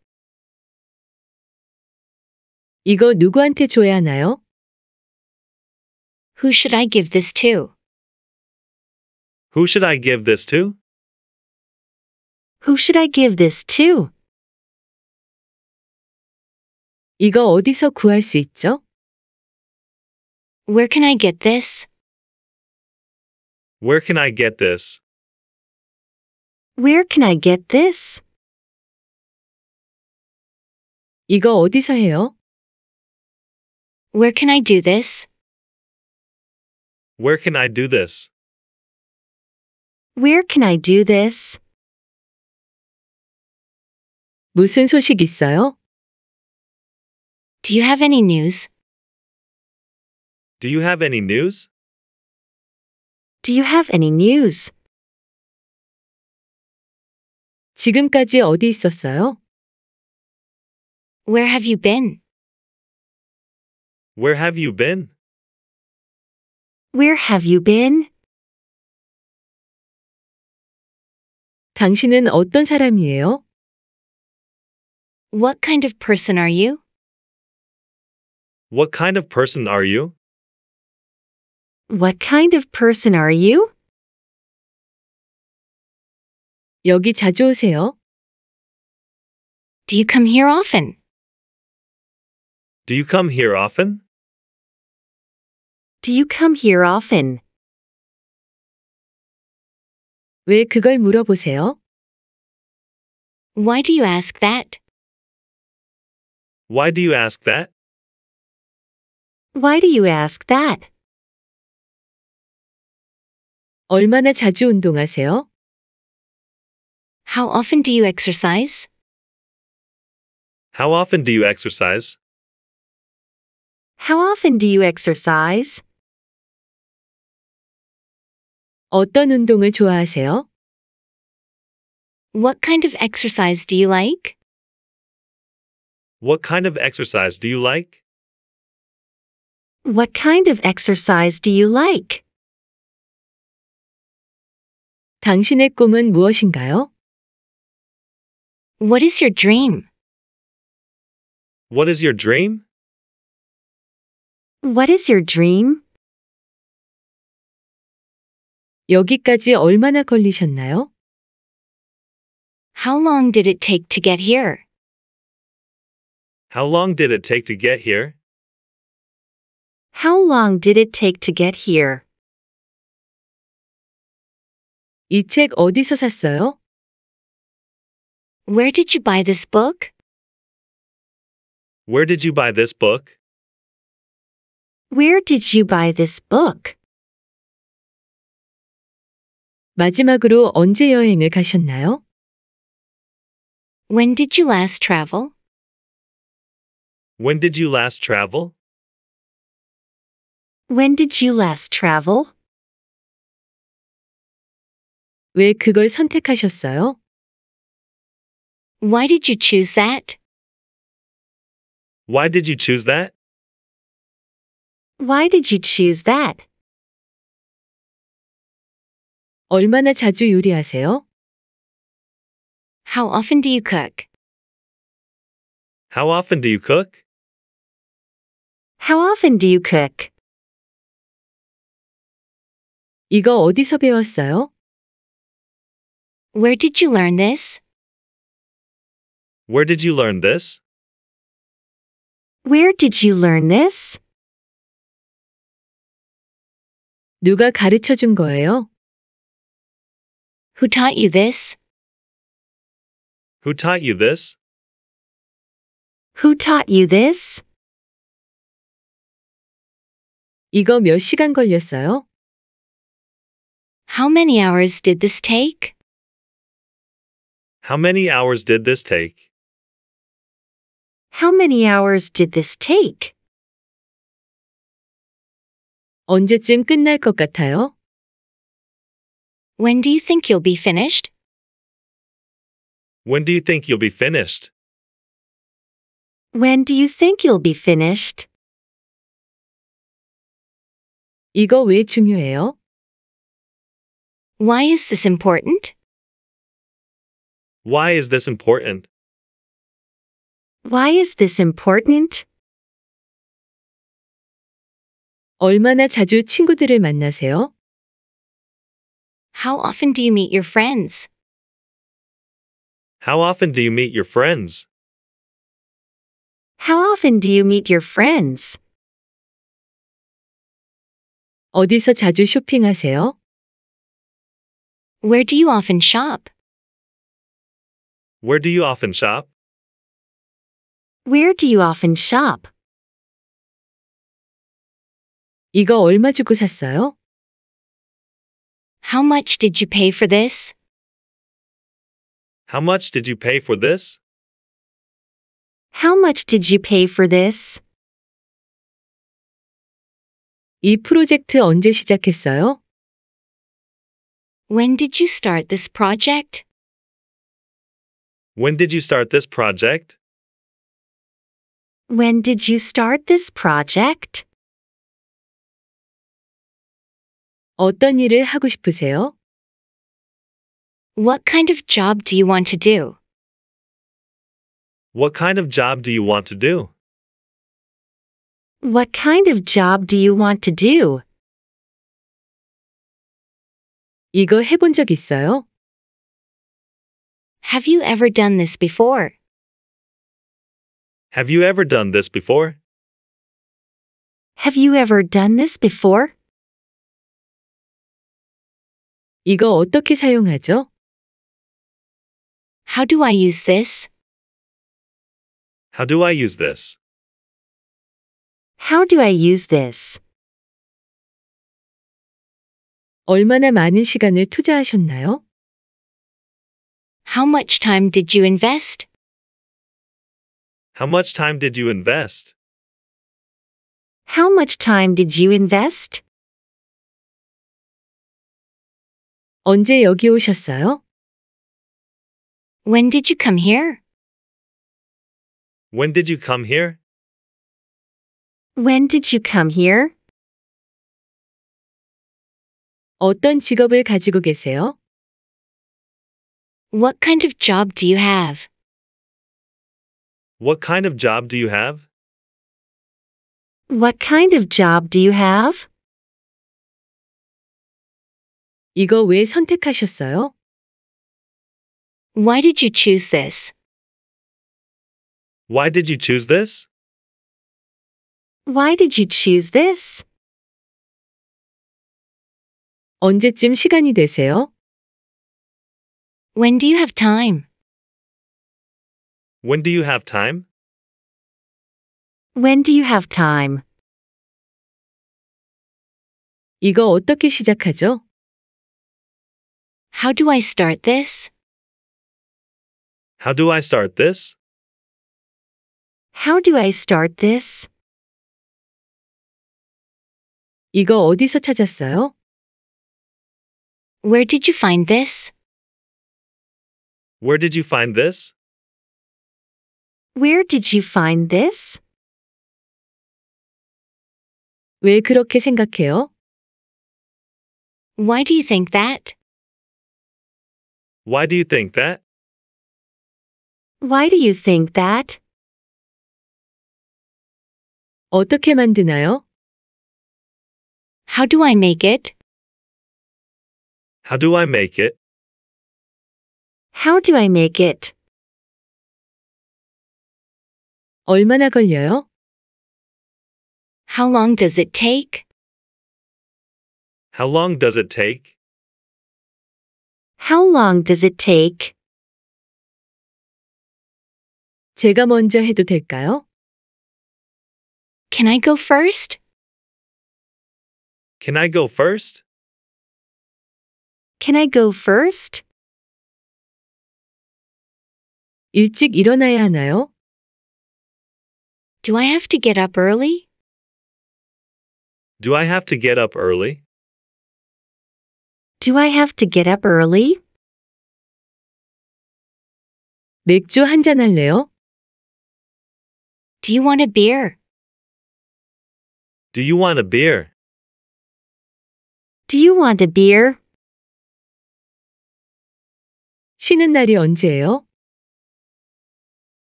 이거 누구한테 줘야 하나요? Who should I give this to? Who should I give this to? Who should I give this to? 이거 어디서 구할 수 있죠? Where can I get this? Where can I get this? Where can I get this? 이거 어디서 해요? Where can I do this? Where can I do this? Where can I do this? 무슨 소식 있어요? Do you have any news? Do you have any news? Do you have any news? 지금까지 어디 있었어요? Where have you been? Where have you been? Where have you been? 당신은 어떤 사람이에요? What kind of person are you? What kind of person are you? What kind of person are you? 여기 자주 오세요? Do you come here often? Do you come here often? Do you come here often? 왜 그걸 물어보세요? Why do you ask that? Why do you ask that? Why do you ask that? 얼마나 자주 운동하세요? How often do you exercise? How often do you exercise? How often do you exercise? 어떤 운동을 좋아하세요? What kind of exercise do you like? What kind of exercise do you like? What kind of exercise do you like? 당신의 꿈은 무엇인가요? What is your dream? What is your dream? What is your dream? 여기까지 얼마나 걸리셨나요? How long did it take to get here? How long did it take to get here? How long did it take to get here? 어디서 샀어요? Where did you buy this book? Where did you buy this book? Where did you buy this book? 마지막으로 언제 여행을 가셨나요? When did you last travel? When did you last travel? When did you last travel? 왜 그걸 선택하셨어요? Why did you choose that? Why did you choose that? Why did you choose that? 얼마나 자주 요리하세요? How often do you cook? How often do you cook? How often do you cook? 이거 어디서 배웠어요? Where did you learn this? Where did you learn this? Where did you learn this? 누가 가르쳐 준 거예요? Who taught you this? Who taught you this? Who taught you this? 이거 몇 시간 걸렸어요? How many hours did this take? How many hours did this take? How many hours did this take? 언제쯤 끝날 것 같아요? When do you think you'll be finished? When do you think you'll be finished? When do you think you'll be finished? 이거 왜 중요해요? Why is this important? Why is this important? Why is this important? 얼마나 자주 친구들을 만나세요? How often do you meet your friends? How often do you meet your friends? How often do you meet your friends? 어디서 자주 쇼핑하세요? Where do you often shop? Where do you often shop? Where do you often shop? 이거 얼마 주고 샀어요? How much did you pay for this? How much did you pay for this? How much did you pay for this? 이 프로젝트 언제 시작했어요? When did you start this project? When did you start this project? When did you start this project? 어떤 일을 하고 싶으세요? What kind of job do you want to do? What kind of job do you want to do? What kind of job do you want to do? 이거 해본 적 있어요? Have you ever done this before? Have you ever done this before? Have you ever done this before? 이거 어떻게 사용하죠? How do I use this? How do I use this? How do I use this? 얼마나 많은 시간을 투자하셨나요? How much time did you invest? How much time did you invest? How much time did you invest? 언제 여기 오셨어요? When did you come here? When did you come here? When did you come here? 어떤 직업을 가지고 계세요? What kind of job do you have? What kind of job do you have? What kind of job do you have? 이거 왜 선택하셨어요? Why did you choose this? Why did you choose this? Why did you choose this? 언제쯤 시간이 되세요? When do you have time? When do you have time? When do you have time? 이거 어떻게 시작하죠? How do I start this? How do I start this? How do I start this? 이거 어디서 찾았어요? Where did you find this? Where did you find this? Where did you find this? 왜 그렇게 생각해요? Why do you think that? Why do you think that? Why do you think that? 어떻게 만드나요? How do I make it? How do I make it? How do I make it? 얼마나 걸려요? How long does it take? How long does it take? How long does it take? 제가 먼저 해도 될까요? Can I go first? Can I go first? Can I go first? 일찍 일어나야 하나요? Do I have to get up early? Do I have to get up early? Do I have to get up early? 맥주 한 잔 할래요? Do you want a beer? Do you want a beer? Do you want a beer? 쉬는 날이 언제예요?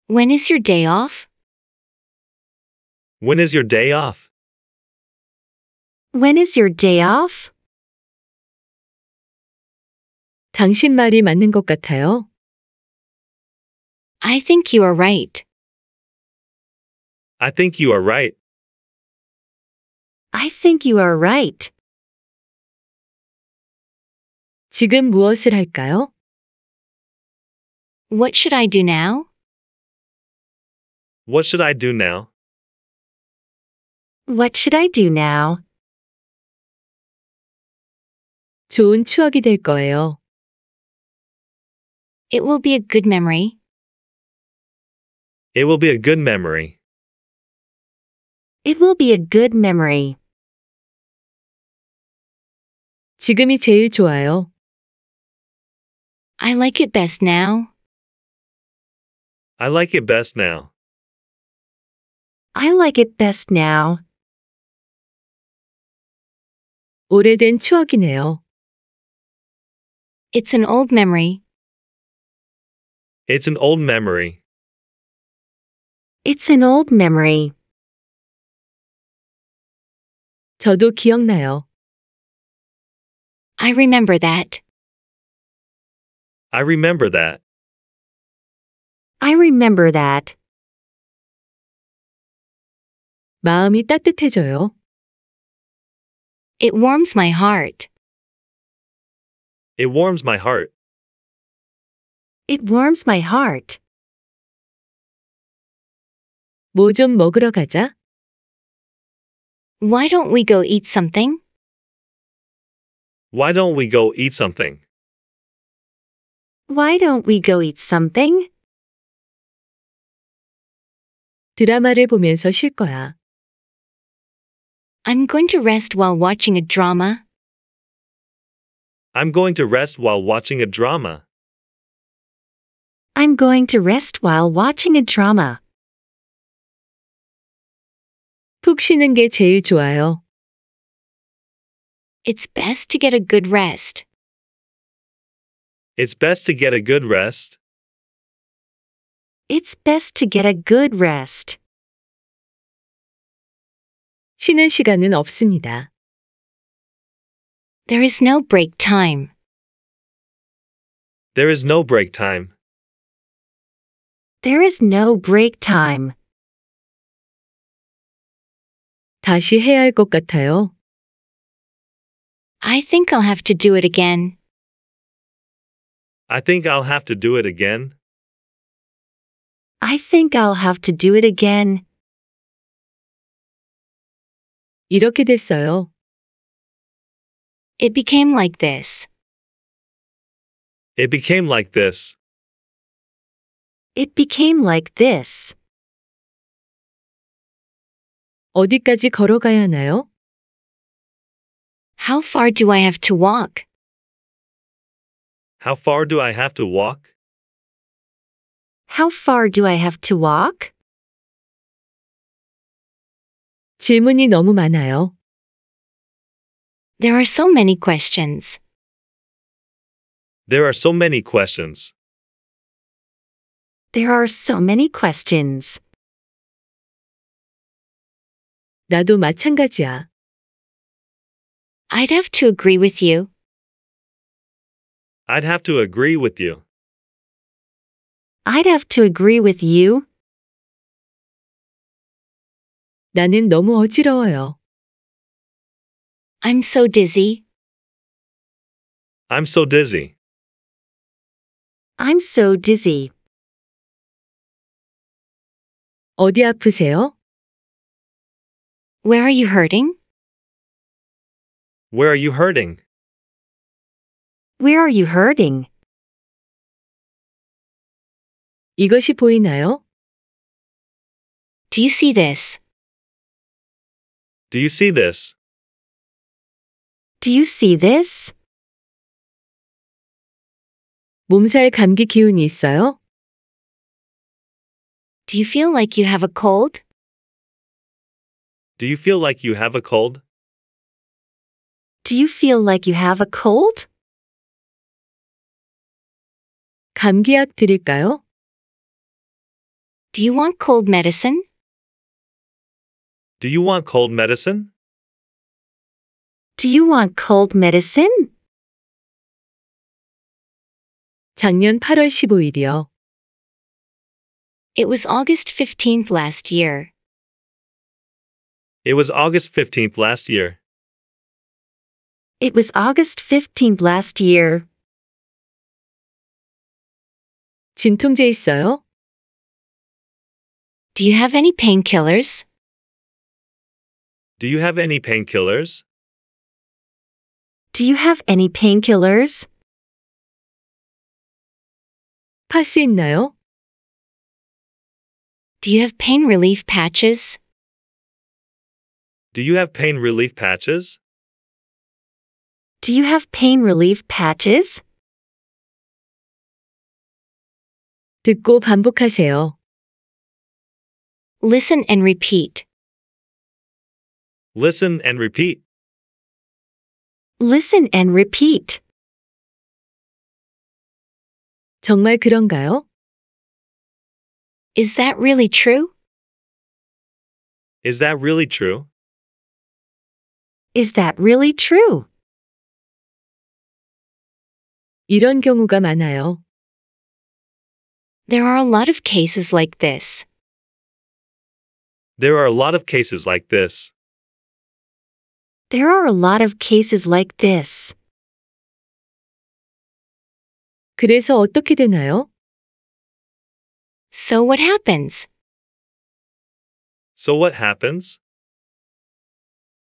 When is your day off? When is your day off? When is your day off? 당신 말이 맞는 것 같아요. I think you are right. I think you are right. I think you are right. 지금 무엇을 할까요? What should I do now? What should I do now? What should I do now? 좋은 추억이 될 거예요. It will be a good memory. It will be a good memory. It will be a good memory. 지금이 제일 좋아요. I like it best now. I like it best now. I like it best now. 오래된 추억이네요. It's an old memory. It's an old memory. It's an old memory. 저도 기억나요. I remember that. I remember that. I remember that. 마음이 따뜻해져요. It warms my heart. It warms my heart. It warms my heart. 먹으러 가자. Why don't we go eat something? Why don't we go eat something? Why don't we go eat something? 드라마를 보면서 쉴 거야. I'm going to rest while watching a drama. I'm going to rest while watching a drama. I'm going to rest while watching a drama. 푹 쉬는 게 제일 좋아요. It's best to get a good rest. It's best to get a good rest. It's best to get a good rest. 쉬는 시간은 없습니다. There is no break time. There is no break time. There is no break time. 다시 해야 같아요. I think I'll have to do it again. I think I'll have to do it again. I think I'll have to do it again. 이렇게 됐어요. It became like this. It became like this. It became like this. 어디까지 걸어가야 하나요? How far do I have to walk? How far do I have to walk? How far do I have to walk? 질문이 너무 많아요. There are so many questions. There are so many questions. There are so many questions. 나도 마찬가지야. I'd have to agree with you. I'd have to agree with you. I'd have to agree with you. 나는 너무 어지러워요. I'm so dizzy. I'm so dizzy. I'm so dizzy. 어디 아프세요? Where are you hurting? Where are you hurting? Where are you hurting? 이것이 보이나요? Do you see this? Do you see this? Do you see this? 몸살 감기 기운이 있어요? Do you feel like you have a cold? Do you feel like you have a cold? Do you feel like you have a cold? 감기약 드릴까요? Do you want cold medicine? Do you want cold medicine? Do you want cold medicine? 작년 8월 15일이요. It was August 15th last year. It was August 15th last year. It was August 15th last year. 진통제 있어요? Do you have any painkillers? Do you have any painkillers? Do you have any painkillers? 파스 있나요? Do you have pain relief patches? Do you have pain relief patches? Do you have pain relief patches? 듣고 반복하세요. Listen and repeat. Listen and repeat. Listen and repeat. 정말 그런가요? Is that really true? Is that really true? Is that really true? 이런 경우가 많아요. There are a lot of cases like this. There are a lot of cases like this. There are a lot of cases like this. 그래서 어떻게 되나요? So what happens? So what happens?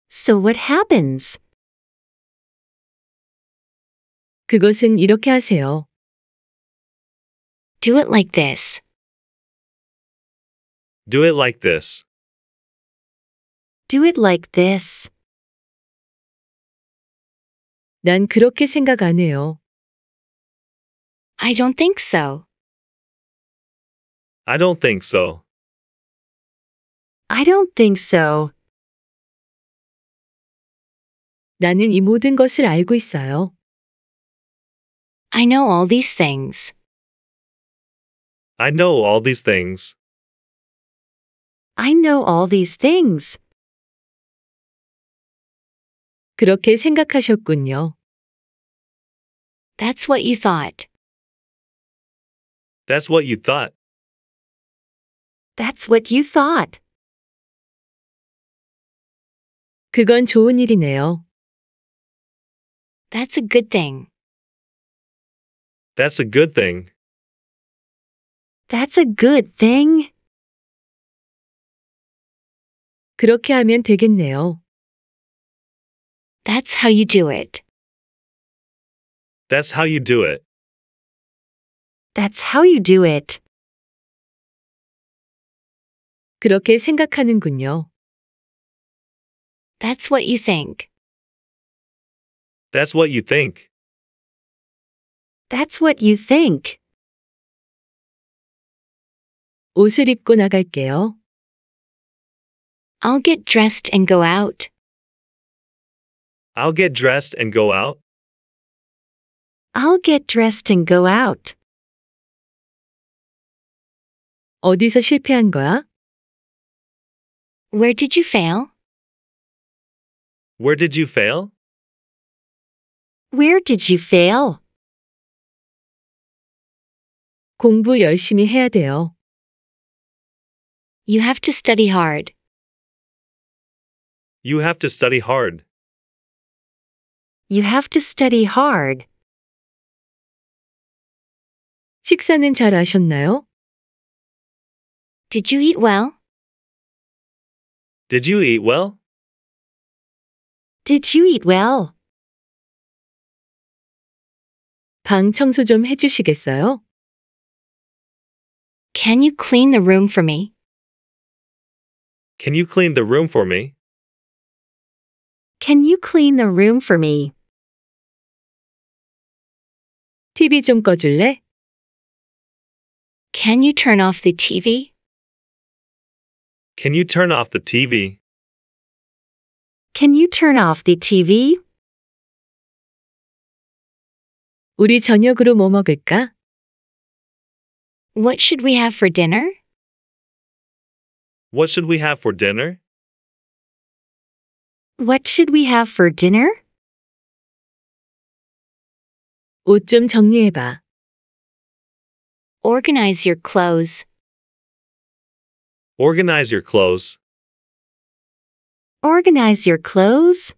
So what happens? 그것은 이렇게 하세요. Do it like this. Do it like this. Do it like this. 난 그렇게 생각 안 해요. I don't think so. I don't think so. I don't think so. 나는 이 모든 것을 알고 있어요. I know all these things. I know all these things. I know all these things. 그렇게 생각하셨군요. That's what you thought. That's what you thought. That's what you thought. 그건 좋은 일이네요. That's a good thing. That's a good thing. That's a good thing. 그렇게 하면 되겠네요. That's how you do it. That's how you do it. That's how you do it. 그렇게 생각하는군요. That's what you think. That's what you think. That's what you think. 옷을 입고 나갈게요. I'll get dressed and go out. I'll get dressed and go out. I'll get dressed and go out. 어디서 실패한 거야? Where did you fail? Where did you fail? Where did you fail? 공부 열심히 해야 돼요. You have to study hard. You have to study hard. You have to study hard. 식사는 잘 하셨나요? Did you eat well? Did you eat well? Did you eat well? 방 청소 좀 해주시겠어요? Can you clean the room for me? Can you clean the room for me? Can you clean the room for me? TV 좀 꺼줄래? Can you turn off the TV? Can you turn off the TV? Can you turn off the TV? 우리 저녁으로 뭐 먹을까? What should we have for dinner? What should we have for dinner? What should we have for dinner? Organize your clothes. Organize your clothes. Organize your clothes.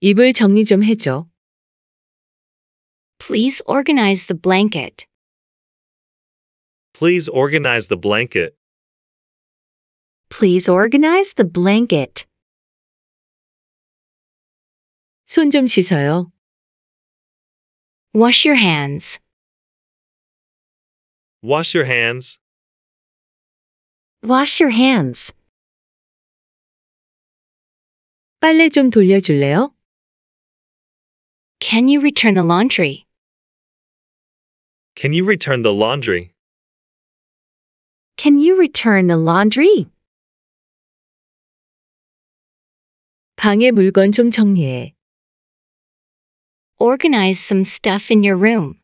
이불 정리 좀 해줘. Please organize the blanket. Please organize the blanket. Please organize the blanket. 손 좀 씻어요. Wash your hands. Wash your hands. Wash your hands. 빨래 좀 돌려줄래요? Can you return the laundry? Can you return the laundry? Can you return the laundry? 방에 물건 좀 정리해. Organize some stuff in your room.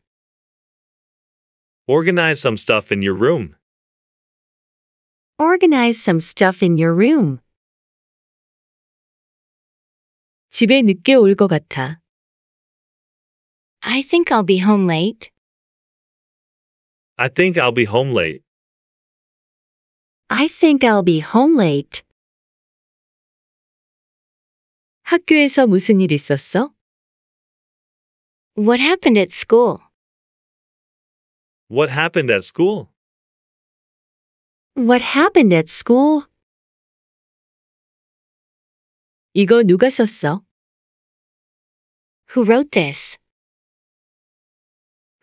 Organize some stuff in your room. Organize some stuff in your room. 집에 늦게 같아. I think I'll be home late. I think I'll be home late. I think I'll be home late. 학교에서 무슨 일 있었어? What happened at school? What happened at school? What happened at school? 이거 누가 썼어? Who wrote this?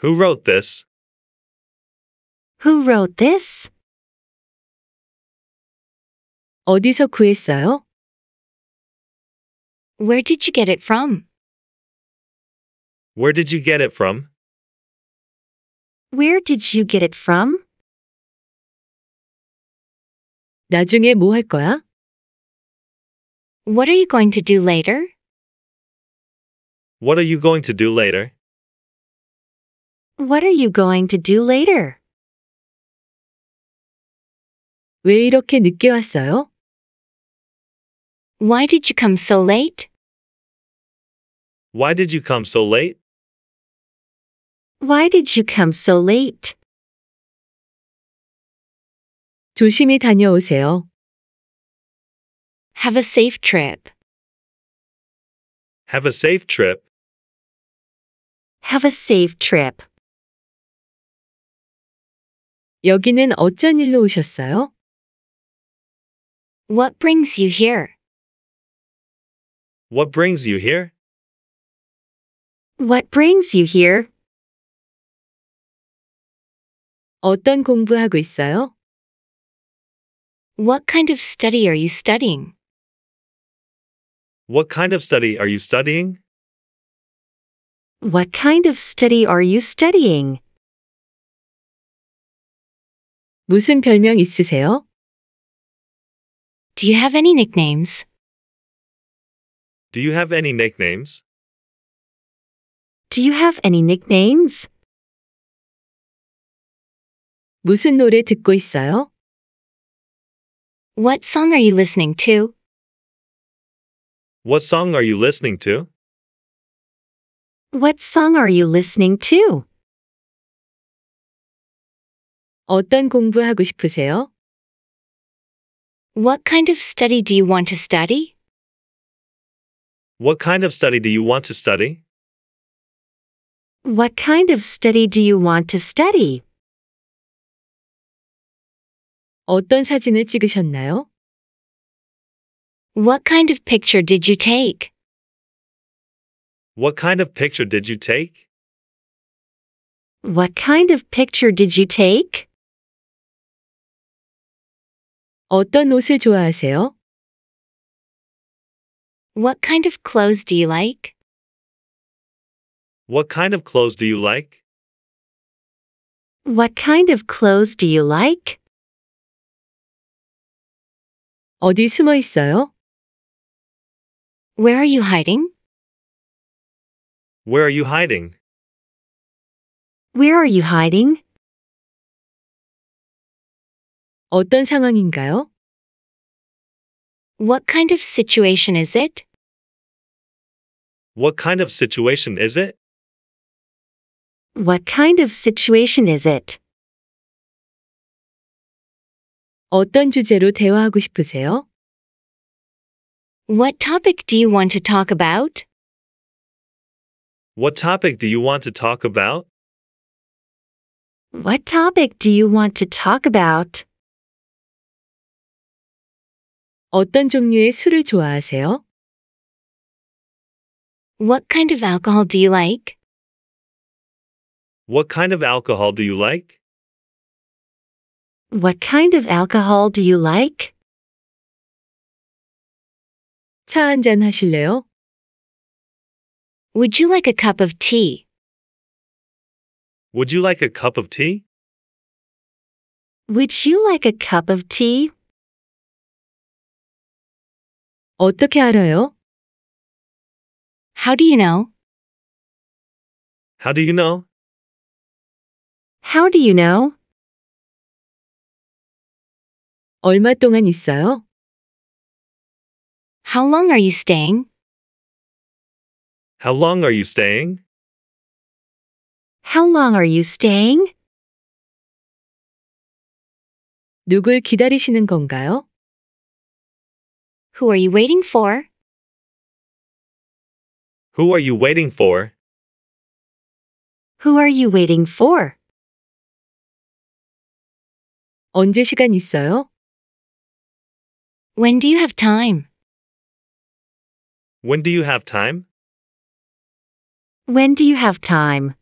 Who wrote this? Who wrote this? 어디서 구했어요? Where did you get it from? Where did you get it from? Where did you get it from? 나중에 뭐 거야? What are you going to do later? What are you going to do later? What are you going to do later? 왜 이렇게 늦게 왔어요? Why did you come so late? Why did you come so late? Why did you come so late? 조심히 다녀오세요. Have a safe trip. Have a safe trip. Have a safe trip. 여기는 어쩐 일로 오셨어요? What brings you here? What brings you here? What brings you here? 어떤 공부하고 있어요? What kind of study are you studying? What kind of study are you studying? What kind of study are you studying? 무슨 별명 있으세요? Do you have any nicknames? Do you have any nicknames? Do you have any nicknames? 무슨 노래 듣고 있어요? What song are you listening to? What song are you listening to? What song are you listening to? 어떤 공부하고 싶으세요? What kind of study do you want to study? What kind of study do you want to study? What kind of study do you want to study? 어떤 사진을 찍으셨나요? What kind of picture did you take? What kind of picture did you take? What kind of picture did you take? 어떤 옷을 좋아하세요? What kind of clothes do you like? What kind of clothes do you like? What kind of clothes do you like? 어디 숨어 있어요? Where are you hiding? Where are you hiding? Where are you hiding? 어떤 상황인가요? What kind of situation is it? What kind of situation is it? What kind of situation is it? 어떤 주제로 대화하고 싶으세요? What topic do you want to talk about? What topic do you want to talk about? What topic do you want to talk about? 어떤 종류의 술을 좋아하세요? What kind of alcohol do you like? What kind of alcohol do you like? What kind of alcohol do you like? 차 한잔 하실래요? Would you like a cup of tea? Would you like a cup of tea? Would you like a cup of tea? 어떻게 알아요? How do you know? How do you know? How do you know? 얼마 동안 있어요? How long are you staying? How long are you staying? How long are you staying? 누굴 기다리시는 건가요? Who are you waiting for? Who are you waiting for? Who are you waiting for? 언제 시간 있어요? When do you have time? When do you have time? When do you have time?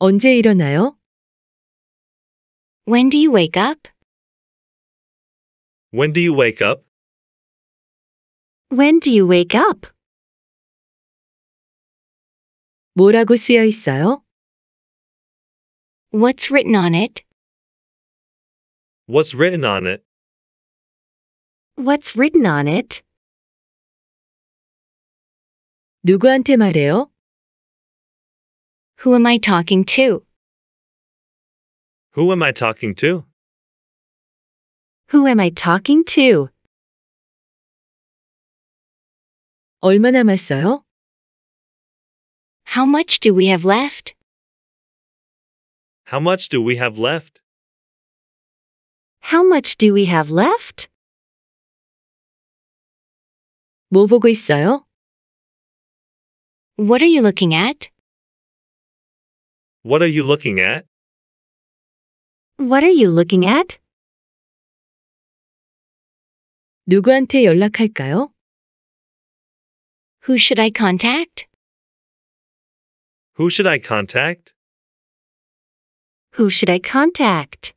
언제 일어나요? When do you wake up? When do you wake up? When do you wake up? 뭐라고 쓰여 있어요? What's written on it? What's written on it? What's written on it? 누구한테 말해요? Who am I talking to? Who am I talking to? Who am I talking to? 얼마 남았어요? How much do we have left? How much do we have left? How much do we have left? 뭐 보고 있어요? What are you looking at? What are you looking at? What are you looking at? 누구한테 연락할까요? Who should I contact? Who should I contact? Who should I contact?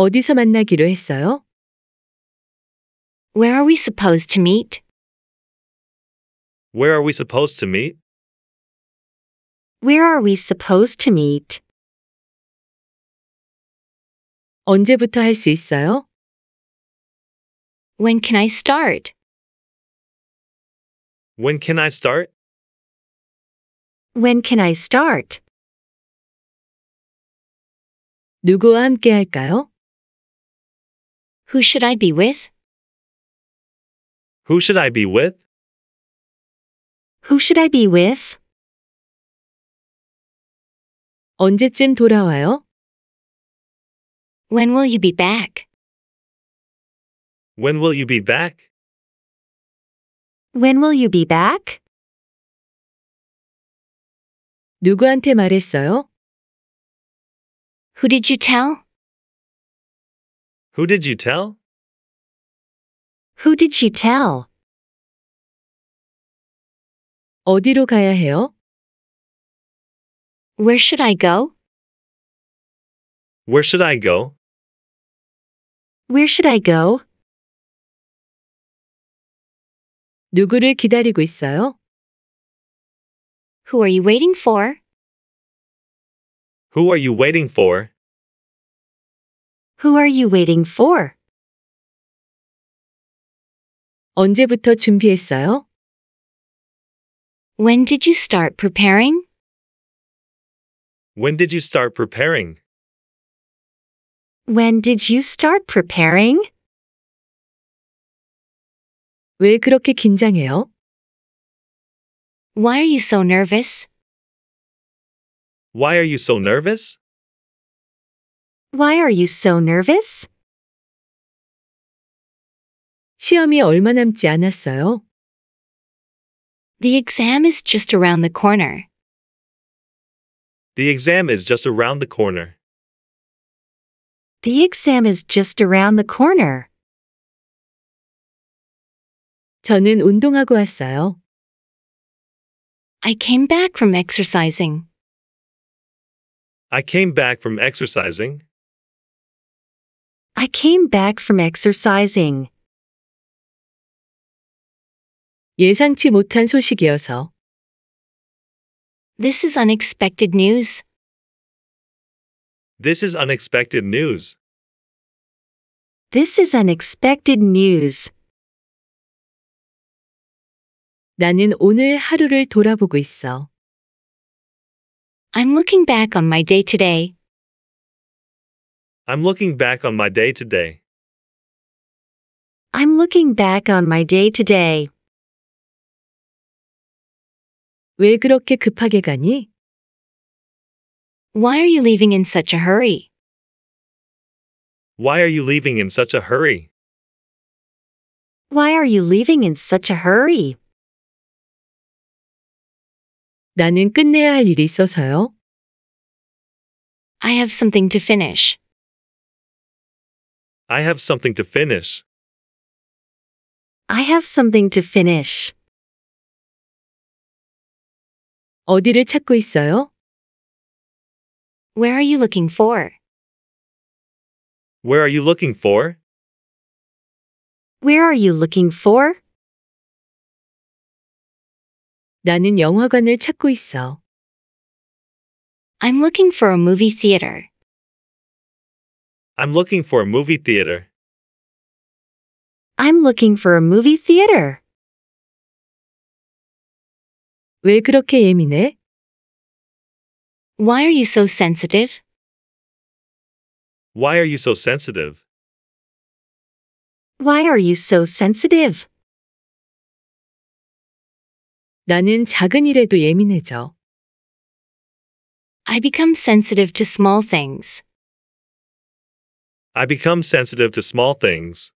어디서 만나기로 했어요? Where are we supposed to meet? Where are we supposed to meet? Where are we supposed to meet? 언제부터 있어요? When can I start? When can I start? When can I start? 누구와 함께 할까요? Who should I be with? Who should I be with? Who should I be with? 언제쯤 돌아와요? When will you be back? When will you be back? When will you be back? 누구한테 말했어요? Who did you tell? Who did you tell? Who did she tell? 어디로 가야 해요? Where should I go? Where should I go? Where should I go? 누구를 기다리고 있어요? Who are you waiting for? Who are you waiting for? Who are you waiting for? 언제부터 준비했어요? When did you start preparing? When did you start preparing? When did you start preparing? 왜 그렇게 긴장해요? Why are you so nervous? Why are you so nervous? Why are you so nervous? 시험이 얼마 남지 않았어요. The exam is just around the corner. The exam is just around the corner. The exam is just around the corner. 저는 운동하고 왔어요. I came back from exercising. I came back from exercising. I came back from exercising. 예상치 못한 소식이어서. This is unexpected news. This is unexpected news. This is unexpected news. 나는 오늘 하루를 돌아보고 있어. I'm looking back on my day today. I'm looking back on my day today. I'm looking back on my day today. 왜 그렇게 급하게 가니? Why are you leaving in such a hurry? Why are you leaving in such a hurry? Why are you leaving in such a hurry? 나는 끝내야 할 일이 있어서요. I have something to finish. I have something to finish. I have something to finish. 어디를 찾고 있어요? Where are you looking for? Where are you looking for? Where are you looking for? 나는 영화관을 찾고 있어. I'm looking for a movie theater. I'm looking for a movie theater. I'm looking for a movie theater. 왜 그렇게 예민해? Why are you so sensitive? Why are you so sensitive? Why are you so sensitive? 나는 작은 일에도 예민해져. I become sensitive to small things. I become sensitive to small things.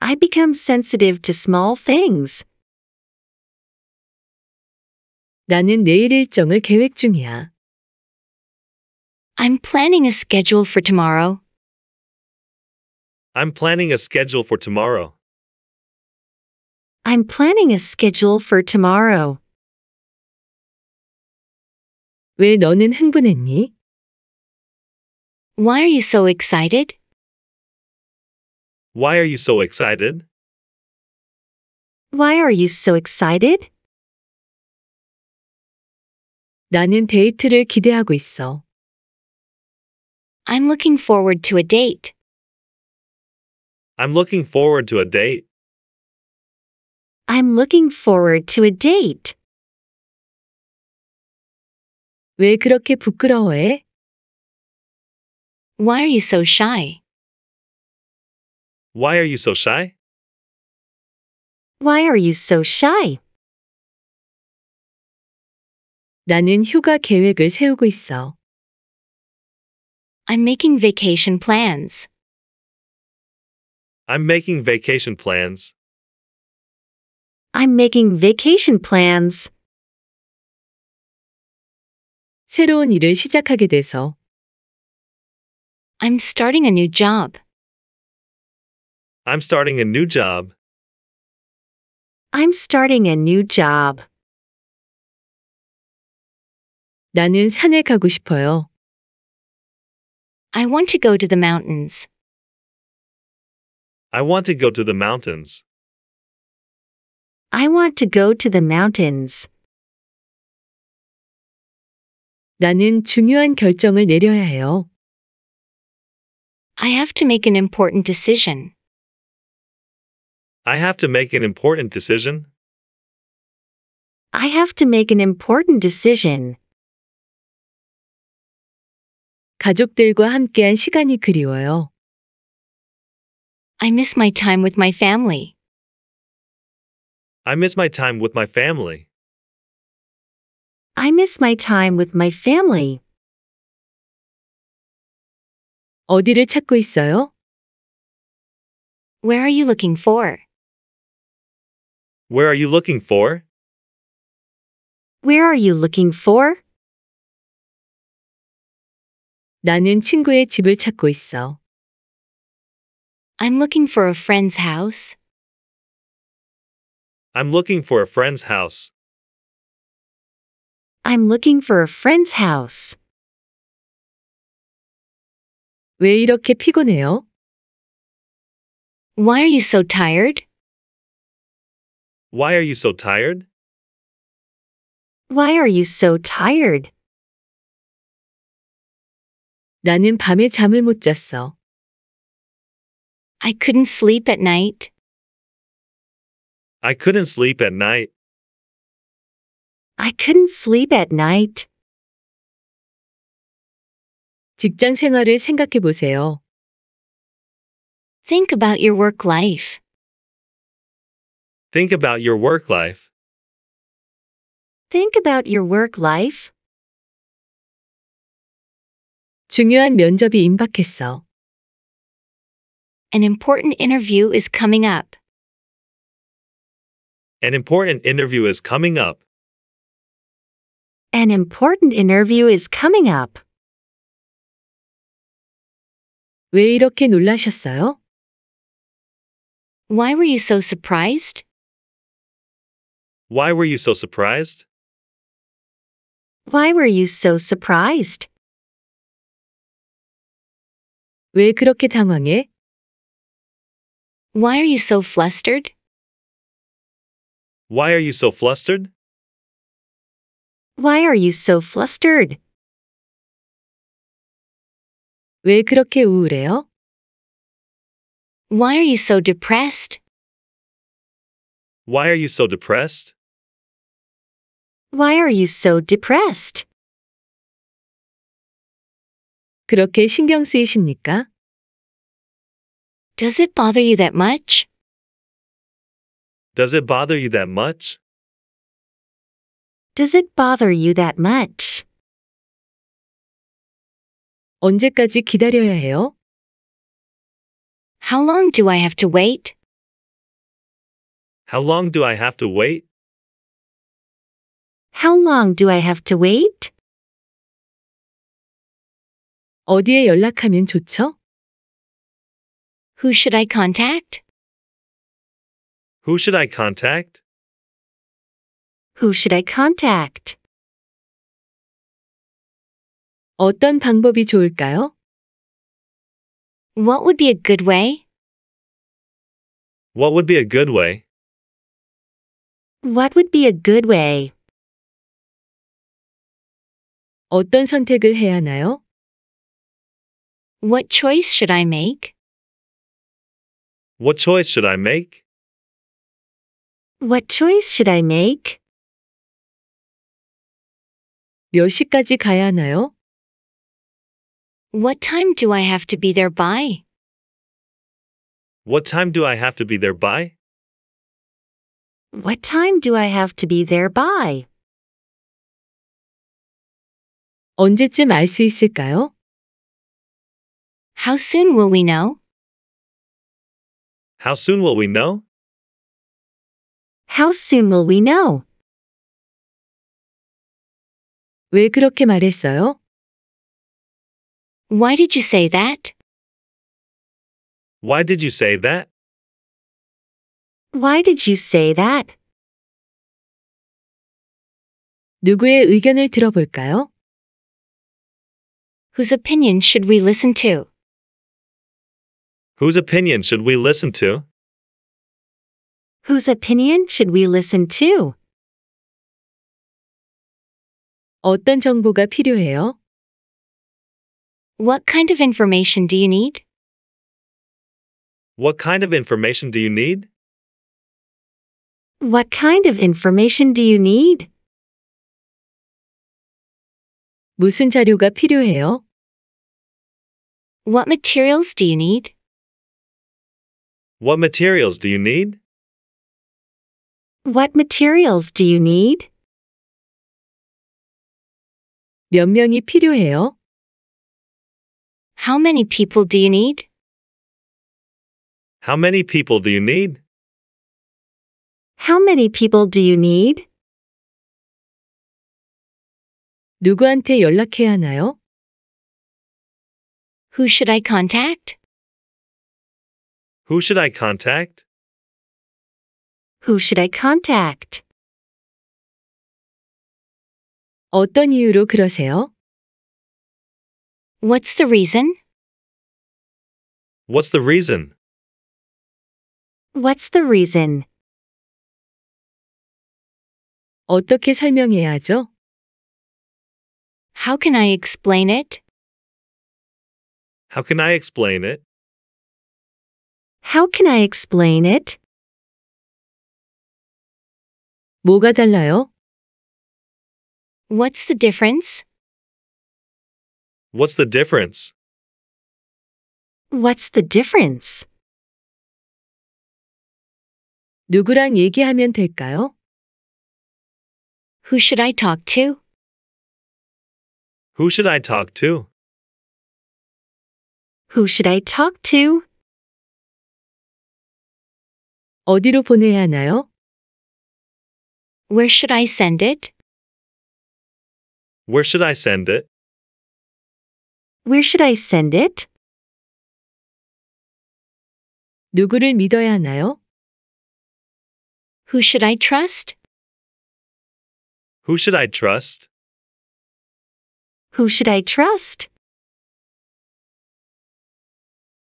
I become sensitive to small things. 나는 내일 일정을 계획 중이야. I'm planning a schedule for tomorrow. I'm planning a schedule for tomorrow. I'm planning a schedule for tomorrow. 왜 너는 흥분했니? Why are you so excited? Why are you so excited? Why are you so excited? 나는 데이트를 기대하고 있어. I'm looking forward to a date. I'm looking forward to a date. I'm looking forward to a date. 왜 그렇게 부끄러워해? Why are you so shy? Why are you so shy? Why are you so shy? 나는 휴가 계획을 세우고 있어. I'm making vacation plans. I'm making vacation plans. I'm making vacation plans. 새로운 일을 시작하게 돼서 I'm starting a new job. I'm starting a new job. I'm starting a new job. 나는 산에 가고 싶어요. I want to go to the mountains. I want to go to the mountains. I want to go to the mountains. 나는 중요한 결정을 내려야 해요. I have to make an important decision. I have to make an important decision. I have to make an important decision. 가족들과 함께한 시간이 그리워요. I miss my time with my family. I miss my time with my family. I miss my time with my family. 어디를 찾고 있어요? Where are you looking for? Where are you looking for? Where are you looking for? 나는 친구의 집을 찾고 있어. I'm looking for a friend's house. I'm looking for a friend's house. I'm looking for a friend's house. 왜 이렇게 피곤해요? Why are you so tired? Why are you so tired? Why are you so tired? 나는 밤에 잠을 못 잤어. I couldn't sleep at night. I couldn't sleep at night. I couldn't sleep at night. 직장 생활을 생각해 보세요. Think about your work life. Think about your work life. Think about your work life. 중요한 면접이 임박했어. An important interview is coming up. An important interview is coming up. An important interview is coming up. 왜 이렇게 놀라셨어요? Why were you so surprised? Why were you so surprised? Why were you so surprised? 왜 그렇게 당황해? Why are you so flustered? Why are you so flustered? Why are you so flustered? 왜 그렇게 우울해요? Why are you so depressed? Why are you so depressed? Why are you so depressed? 그렇게 신경 쓰이십니까? Does it bother you that much? Does it bother you that much? Does it bother you that much? 언제까지 기다려야 해요? How long do I have to wait? How long do I have to wait? How long do I have to wait? 어디에 연락하면 좋죠? Who should I contact? Who should I contact? Who should I contact? 어떤 방법이 좋을까요? What would be a good way? What would be a good way? What would be a good way? 어떤 선택을 해야 하나요? What choice should I make? What choice should I make? What choice should I make? 몇 시까지 가야 하나요? What time do I have to be there by? What time do I have to be there by? What time do I have to be there by? 언제쯤 있을까요? How soon will we know? How soon will we know? How soon will we know? 왜 그렇게 말했어요? Why did you say that? Why did you say that? Why did you say that? 누구의 의견을 들어볼까요? Whose opinion should we listen to? Whose opinion should we listen to? Whose opinion should we listen to? 어떤 정보가 필요해요? What kind of information do you need? What kind of information do you need? What kind of information do you need? 무슨 자료가 필요해요? What materials do you need? What materials do you need? What materials do you need? 몇 명이 필요해요? How many people do you need? How many people do you need? How many people do you need? 누구한테 연락해야 하나요? Who should I contact? Who should I contact? Who should I contact? 어떤 이유로 그러세요? What's the reason? What's the reason? What's the reason? 어떻게 설명해야죠? How can I explain it? How can I explain it? How can I explain it? 뭐가 달라요? What's the difference? What's the difference? What's the difference? 누구랑 얘기하면 될까요? Who should I talk to? Who should I talk to? Who should I talk to? 어디로 보내야 하나요? Where should I send it? Where should I send it? Where should I send it? 누구를 믿어야 하나요? Who should I trust? Who should I trust? Who should I trust?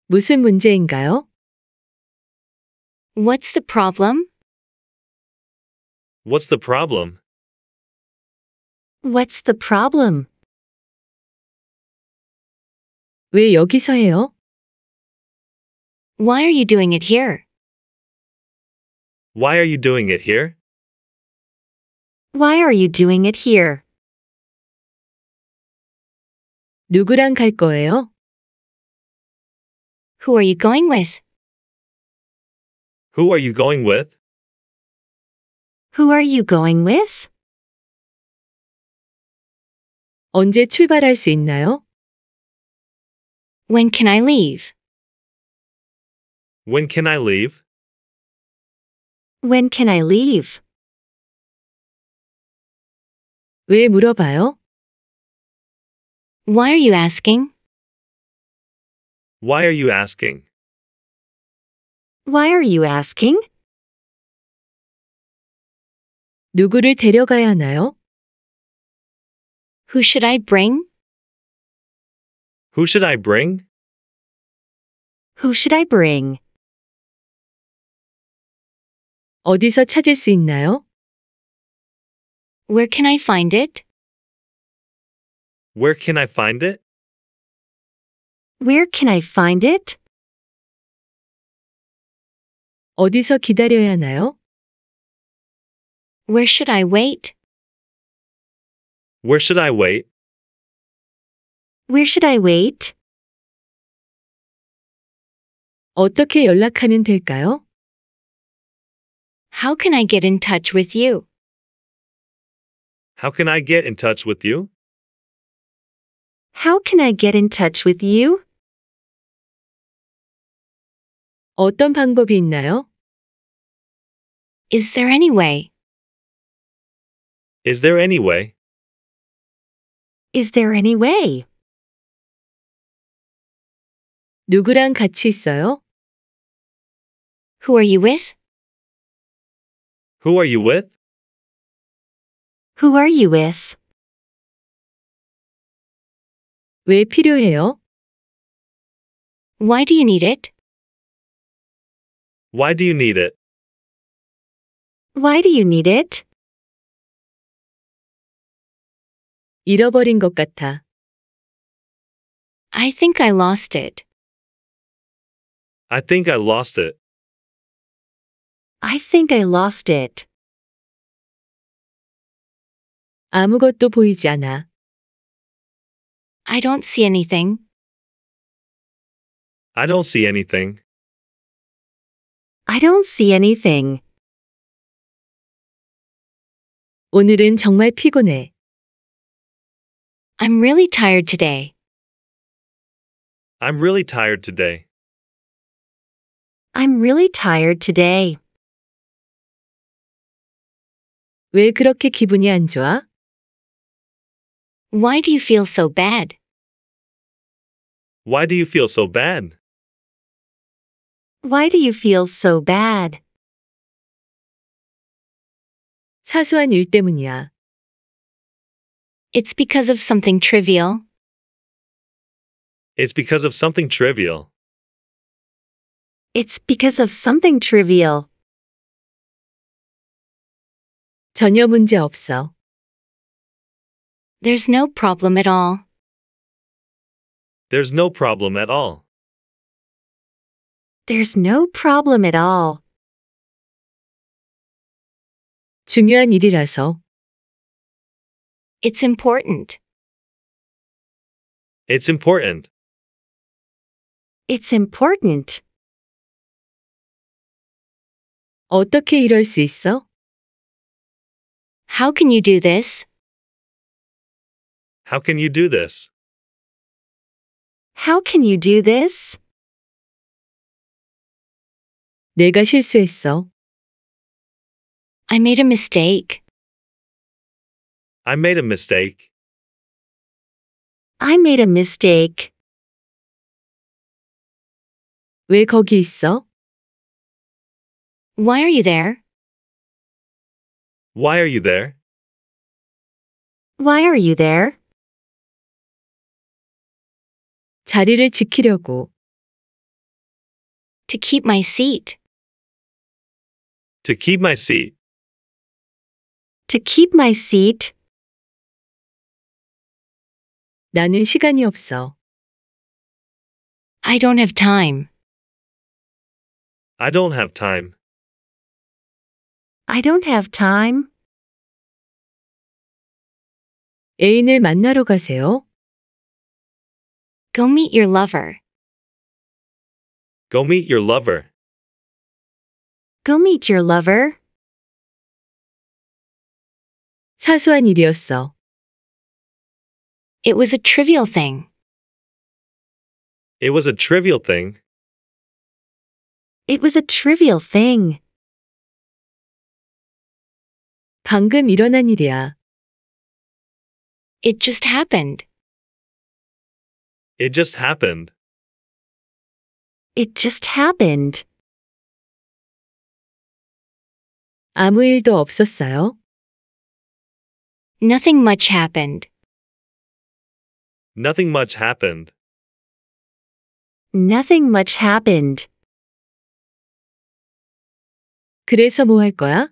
무슨 문제인가요? What's the problem? What's the problem? What's the problem? 왜 여기서 해요? Why are you doing it here? Why are you doing it here? Why are you doing it here? 누구랑 갈 거예요? Who are you going with? Who are you going with? Who are you going with? 언제 출발할 수 있나요? When can I leave? When can I leave? When can I leave? 왜 물어봐요? Why are you asking? Why are you asking? Why are you asking? 누구를 데려가야 하나요? Who should I bring? Who should I bring? Who should I bring? 어디서 찾을 수 있나요? Where can I find it? Where can I find it? Where can I find it? 어디서 기다려야 하나요? Where should I wait? Where should I wait? Where should I wait? 어떻게 연락하면 될까요? How can I get in touch with you? How can I get in touch with you? How can I get in touch with you? 어떤 방법이 있나요? Is there any way? Is there any way? Is there any way? 누구랑 같이 있어요? Who are you with? Who are you with? Who are you with? 왜 필요해요? Why do you need it? Why do you need it? Why do you need it? 잃어버린 것 같아. I think I lost it. I think I lost it. I think I lost it. 아무것도 보이지 않아. I don't see anything. I don't see anything. I don't see anything. 오늘은 정말 피곤해. I'm really tired today. I'm really tired today. I'm really tired today. 왜 그렇게 기분이 안 좋아? Why do you feel so bad? Why do you feel so bad? Why do you feel so bad? 사소한 일 때문이야. It's because of something trivial. It's because of something trivial. It's because of something trivial. 전혀 문제 없어. There's no problem at all. There's no problem at all. There's no problem at all. 중요한 일이라서. It's important. It's important. It's important. 어떻게 이럴 수 있어? How can you do this? How can you do this? How can you do this? 내가 실수했어. I made a mistake. I made a mistake. I made a mistake. 왜 거기 있어? Why are you there? Why are you there? Why are you there? 자리를 지키려고. To keep my seat. To keep my seat. To keep my seat. 나는 시간이 없어. I don't have time. I don't have time. I don't have time. 애인을 만나러 가세요. Go meet your lover. Go meet your lover. Go meet your lover. 사소한 일이었어. It was a trivial thing. It was a trivial thing. It was a trivial thing. 방금 일어난 일이야. It just happened. It just happened. It just happened. 아무 일도 없었어요? Nothing much happened. Nothing much happened. Nothing much happened. 그래서 뭐 할 거야?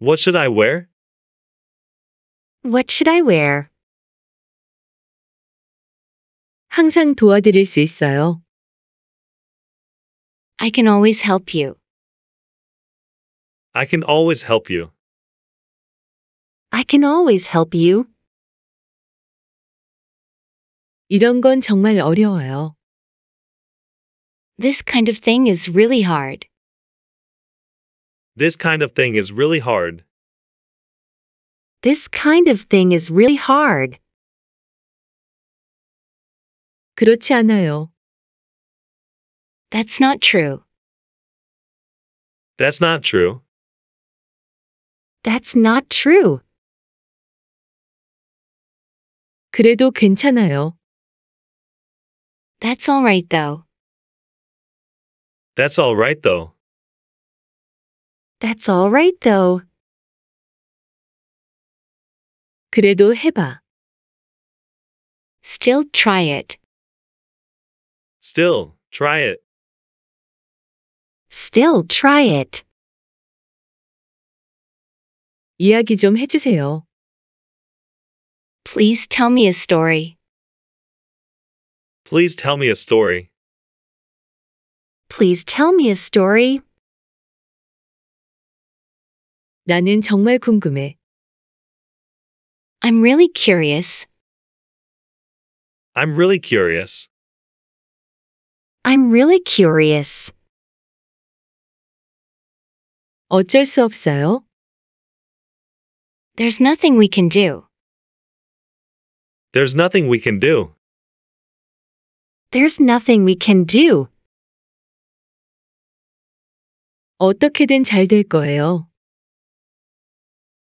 What should I wear? What should I wear? 항상 도와드릴 수 있어요. I can always help you. I can always help you. I can always help you. 이런 건 정말 어려워요. This kind of thing is really hard. This kind of thing is really hard. This kind of thing is really hard. 그렇지 않아요. That's not true. That's not true. That's not true. 그래도 괜찮아요. That's all right though. That's all right though. That's all right though. 그래도 해봐. Still try it. Still, try it. Still try it. 이야기 좀 해주세요. Please tell me a story. Please tell me a story. Please tell me a story. 나는 정말 궁금해. I'm really curious. I'm really curious. I'm really curious. 어쩔 수 없어요. There's nothing we can do. There's nothing we can do. There's nothing we can do. 어떻게든 잘 될 거예요.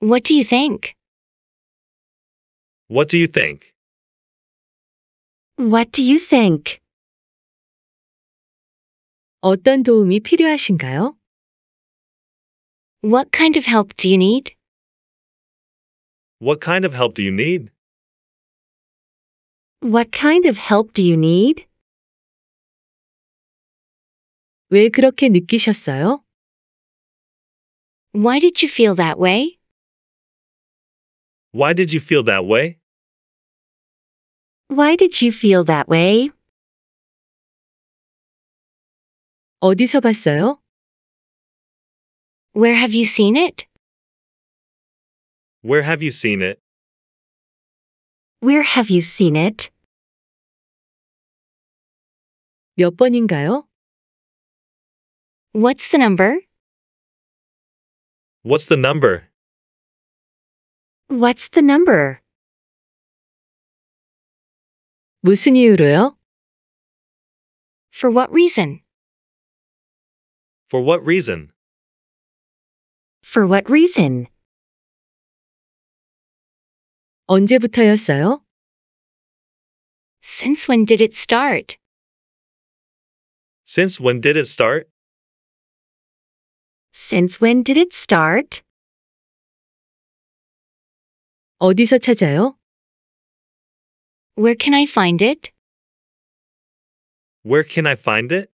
What do you think? What do you think? What do you think? 어떤 도움이 필요하신가요? What kind of help do you need? What kind of help do you need? What kind of help do you need? 왜 그렇게 느끼셨어요? Why did you feel that way? Why did you feel that way? Why did you feel that way? 어디서 봤어요? Where have you seen it? Where have you seen it? Where have you seen it? 몇 번인가요? What's the number? What's the number? What's the number? 무슨 이유로요? For what reason? For what reason? For what reason? 언제부터였어요? Since when did it start? Since when did it start? Since when did it start? 어디서 찾아요? Where can I find it? Where can I find it?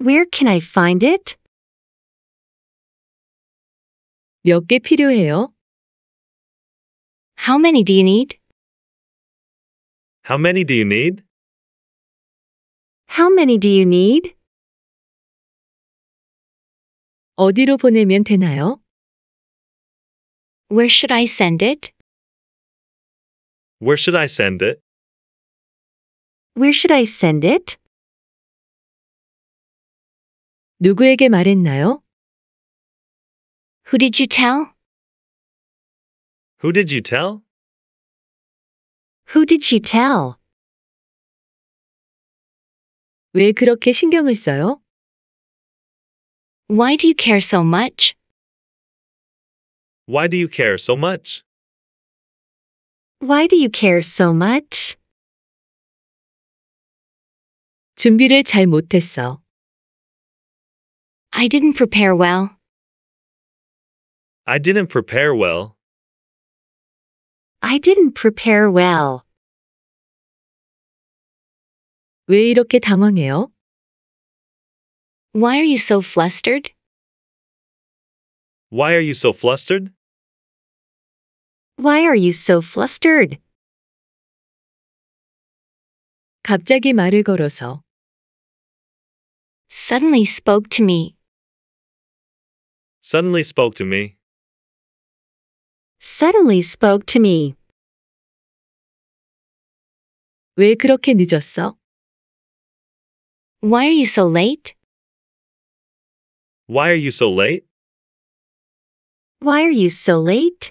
Where can I find it? 필요해요? How many do you need? How many do you need? How many do you need? 어디로 보내면 되나요? Where should I send it? Where should I send it? Where should I send it? 누구에게 말했나요? Who did you tell? Who did you tell? Who did you tell? 왜 그렇게 신경을 써요? Why do you care so much? Why do you care so much? Why do you care so much? 준비를 잘 못했어. I didn't prepare well. I didn't prepare well. I didn't prepare well. 왜 이렇게 당황해요? Why are you so flustered? Why are you so flustered? Why are you so flustered? 갑자기 말을 걸어서 suddenly spoke to me. Suddenly spoke to me. Suddenly spoke to me. 왜 그렇게 늦었어? Why are you so late? Why are you so late? Why are you so late?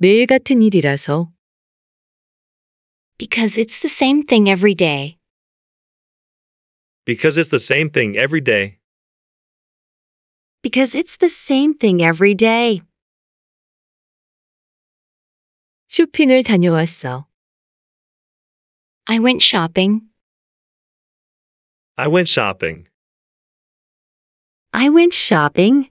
매일 같은 일이라서. Because it's the same thing every day. Because it's the same thing every day. Because it's the same thing every day. 쇼핑을 다녀왔어. I went shopping. I went shopping. I went shopping.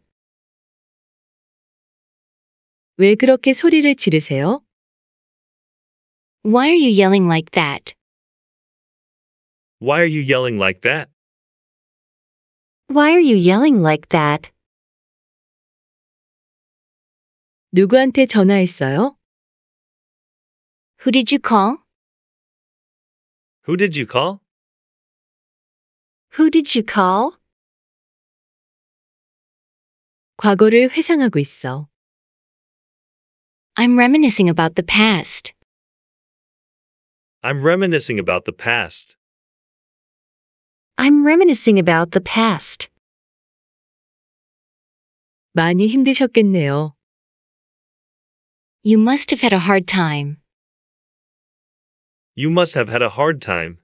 왜 그렇게 소리를 지르세요? Why are you yelling like that? Why are you yelling like that? Why are you yelling like that? 누구한테 전화했어요? Who did you call? Who did you call? Who did you call? 과거를 회상하고 있어. I'm reminiscing about the past. I'm reminiscing about the past. I'm reminiscing about the past. 많이 힘드셨겠네요. You must have had a hard time. You must have had a hard time.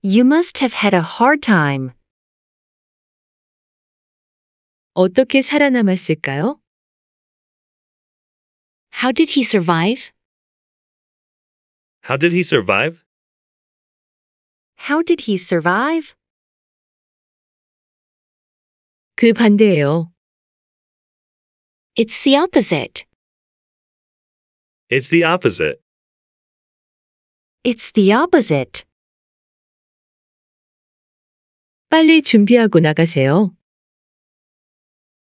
You must have had a hard time. 어떻게 살아남았을까요? How did he survive? How did he survive? How did he survive? 그 반대예요. It's the opposite. It's the opposite. It's the opposite. 빨리 준비하고 나가세요.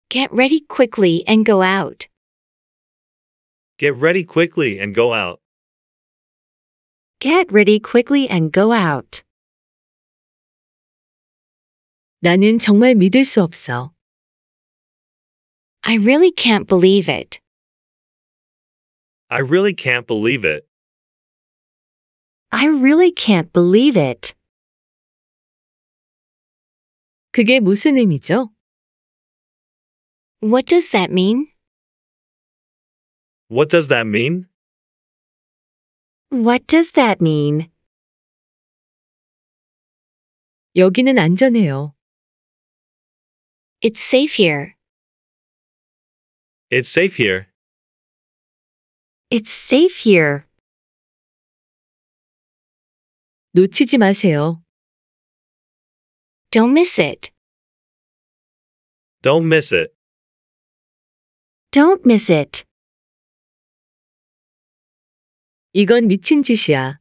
Get ready quickly and go out. Get ready quickly and go out. Get ready quickly and go out. 나는 정말 믿을 수 없어. I really can't believe it. I really can't believe it. I really can't believe it. 그게 무슨 의미죠? What does that mean? What does that mean? What does that mean? 여기는 안전해요. It's safe here. It's safe here. It's safe here. 놓치지 마세요. Don't miss it. Don't miss it. Don't miss it. 이건 미친 짓이야.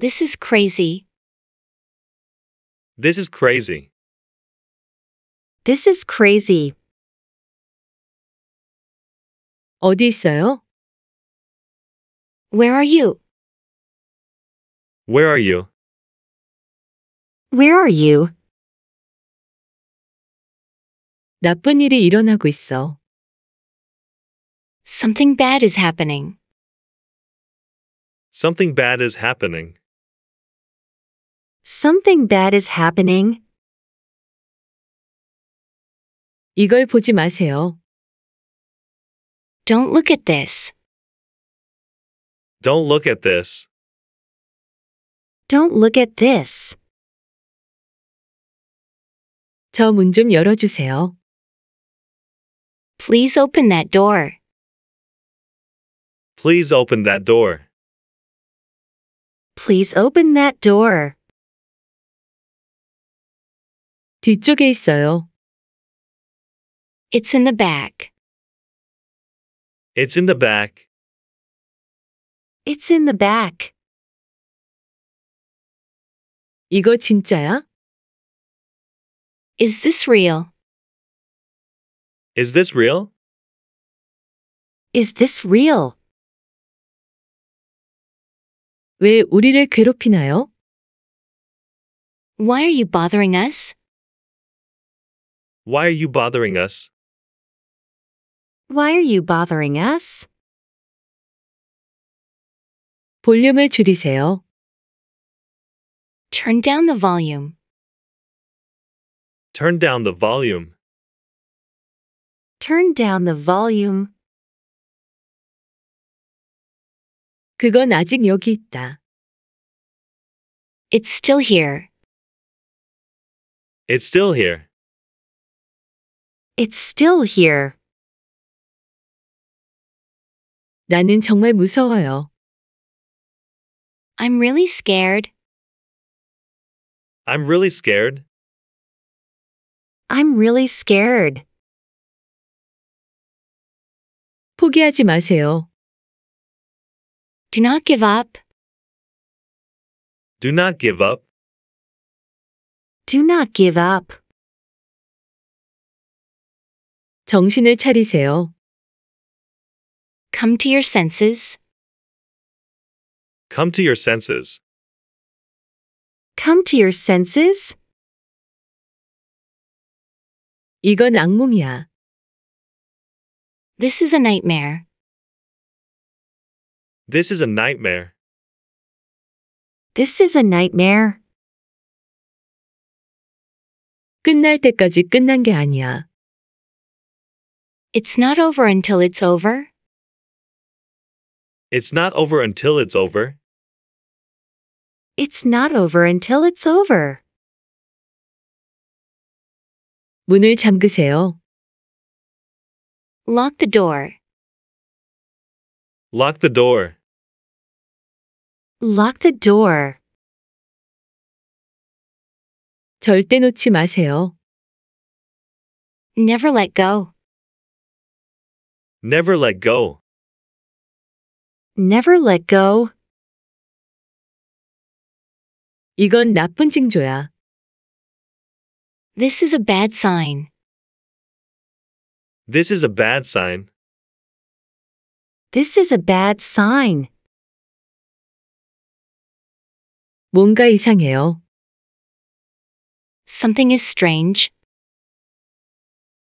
This is crazy. This is crazy. This is crazy. 어디 있어요? Where are you? Where are you? Where are you? 나쁜 일이 일어나고 있어. Something bad is happening. Something bad is happening. Something bad is happening. 이걸 보지 마세요. Don't look at this. Don't look at this. Don't look at this. 열어주세요. Please open that door. Please open that door please open that door? 뒤쪽에 있어요. It's in the back. It's in the back. It's in the back. 이거 진짜야? Is this real? Is this real? Is this real? 왜 우리를 괴롭히나요? Why are you bothering us? Why are you bothering us? Why are you bothering us? 볼륨을 줄이세요. Turn down the volume. Turn down the volume. Turn down the volume. 그건 아직 여기 있다. It's still here. It's still here. It's still here. 나는 정말 무서워요. I'm really scared. I'm really scared. I'm really scared. 포기하지 마세요. Do not give up. Do not give up. Do not give up. 정신을 차리세요. Come to your senses. Come to your senses. Come to your senses. 이건 악몽이야. This is a nightmare. This is a nightmare. This is a nightmare. 끝날 때까지 끝난 게 아니야. It's not over until it's over. It's not over until it's over. It's not over until it's over. 문을 잠그세요. Lock the door. Lock the door. Lock the door. 절대 놓지 마세요. Never let go. Never let go. Never let go. 이건 나쁜 징조야. This is a bad sign. This is a bad sign. This is a bad sign. 뭔가 이상해요. Something is strange.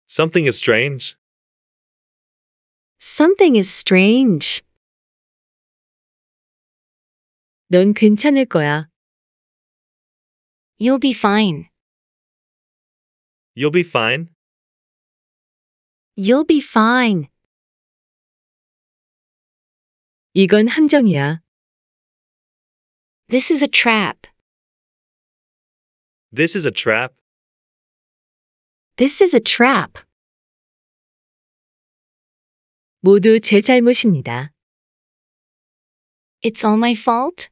Something is strange. Something is strange. 넌 괜찮을 거야. You'll be fine. You'll be fine. You'll be fine. 이건 함정이야. This is a trap. This is a trap. This is a trap. 모두 제 잘못입니다. It's all my fault.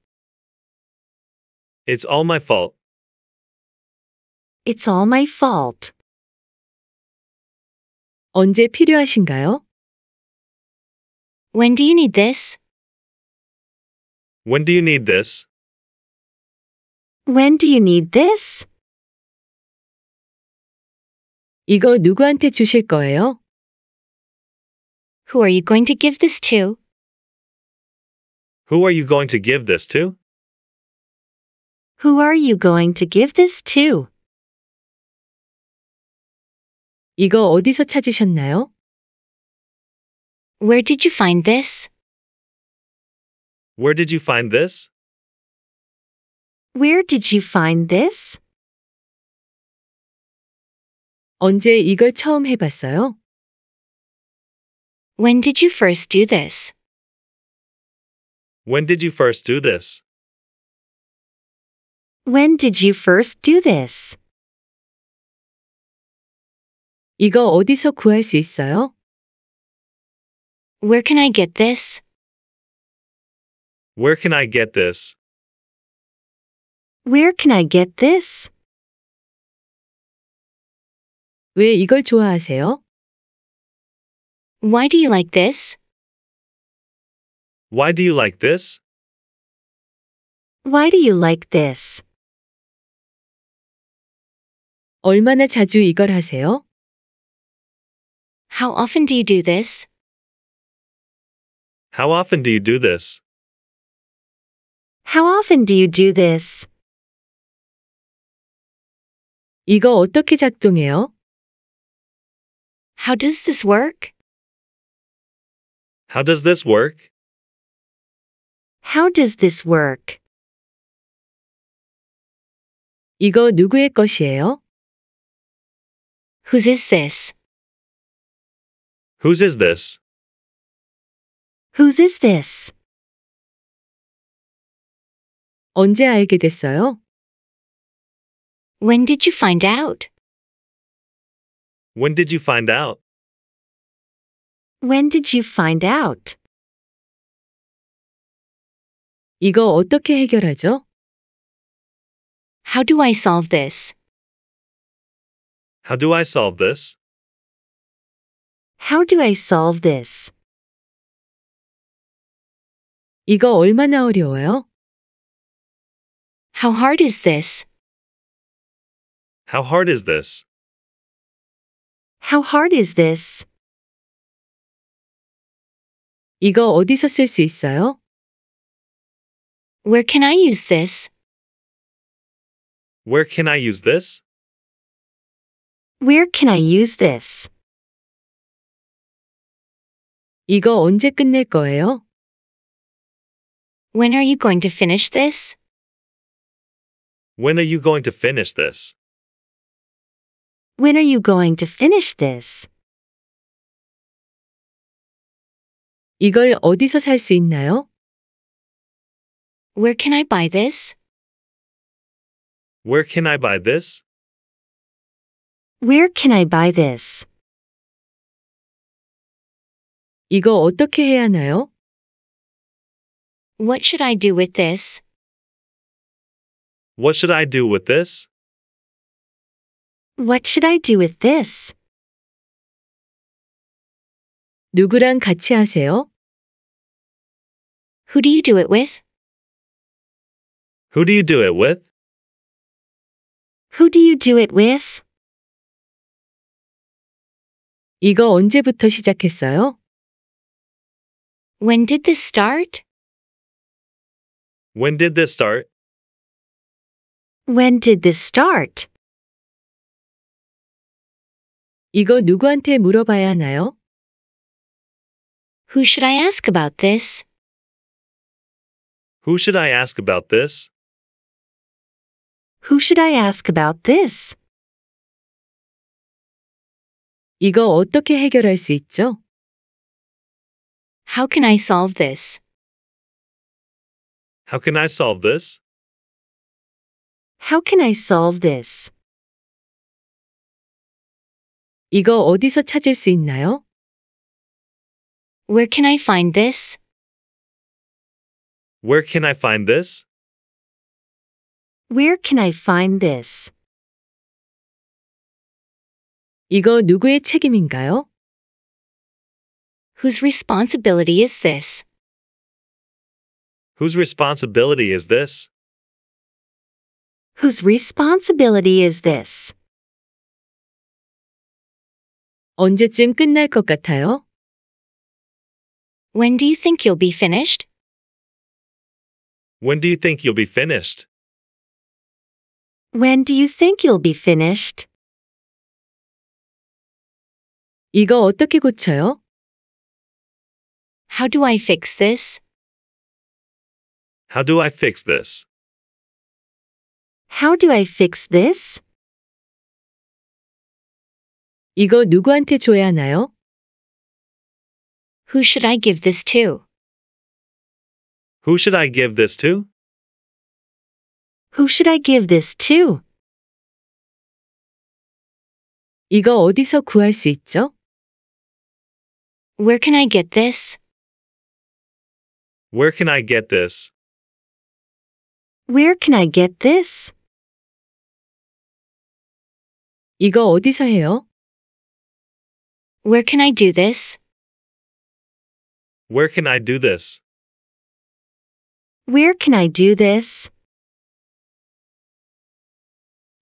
It's all my fault. It's all my fault. 언제 필요하신가요? When do you need this? When do you need this? When do you need this? 이거 누구한테 주실 거예요? Who are you going to give this to? Who are you going to give this to? Who are you going to give this to? 이거 어디서 찾으셨나요? Where did you find this? Where did you find this? Where did you find this? 언제 이걸 처음 해봤어요? When did you first do this? When did you first do this? When did you first do this? 이거 어디서 구할 수 있어요? Where can I get this? Where can I get this? Where can I get this? 왜 이걸 좋아하세요? Why do you like this? Why do you like this? Why do you like this? 얼마나 자주 이걸 하세요? How often do you do this? How often do you do this? How often do you do this? 이거 어떻게 작동해요? How does this work? How does this work? How does this work? 이거 누구의 것이에요? Whose is this? Whose is this? Whose is this? 언제 알게 됐어요? When did you find out? When did you find out? When did you find out? 이거 어떻게 해결하죠? How do I solve this? How do I solve this? How do I solve this? 이거 얼마나 어려워요? How hard is this? How hard is this? How hard is this? 이거 어디서 있어요? Where can I use this? Where can I use this? Where can I use this? 이거 언제 끝낼 거예요? When are you going to finish this? When are you going to finish this? When are you going to finish this? 이걸 어디서 있나요? Where can I buy this? Where can I buy this? Where can I buy this? 이거 어떻게 해야 하나요? What should I do with this? What should I do with this? What should I do with this? 누구랑 같이 하세요? Who do you do it with? Who do you do it with? Who do you do it with? 이거 언제부터 시작했어요? When did this start? When did this start? When did this start? 이거 누구한테 물어봐야 하나요? Who should I ask about this? Who should I ask about this? Who should I ask about this? 이거 어떻게 해결할 수 있죠? How can I solve this? How can I solve this? How can I solve this? 이거 어디서 찾을 수 있나요? Where can I find this? Where can I find this? Where can I find this? 이거 누구의 책임인가요? Whose responsibility is this? Whose responsibility is this? Whose responsibility is this? 언제쯤 끝날 것 같아요? When do you think you'll be finished? When do you think you'll be finished? When do you think you'll be finished? 이거 어떻게 고쳐요? How do I fix this? How do I fix this? How do I fix this? 이거 누구한테 줘야 하나요? Who should I give this to? Who should I give this to? Who should I give this to? 이거 어디서 구할 수 있죠? Where can I get this? Where can I get this? Where can I get this? 이거 어디서 해요? Where can I do this? Where can I do this? Where can I do this?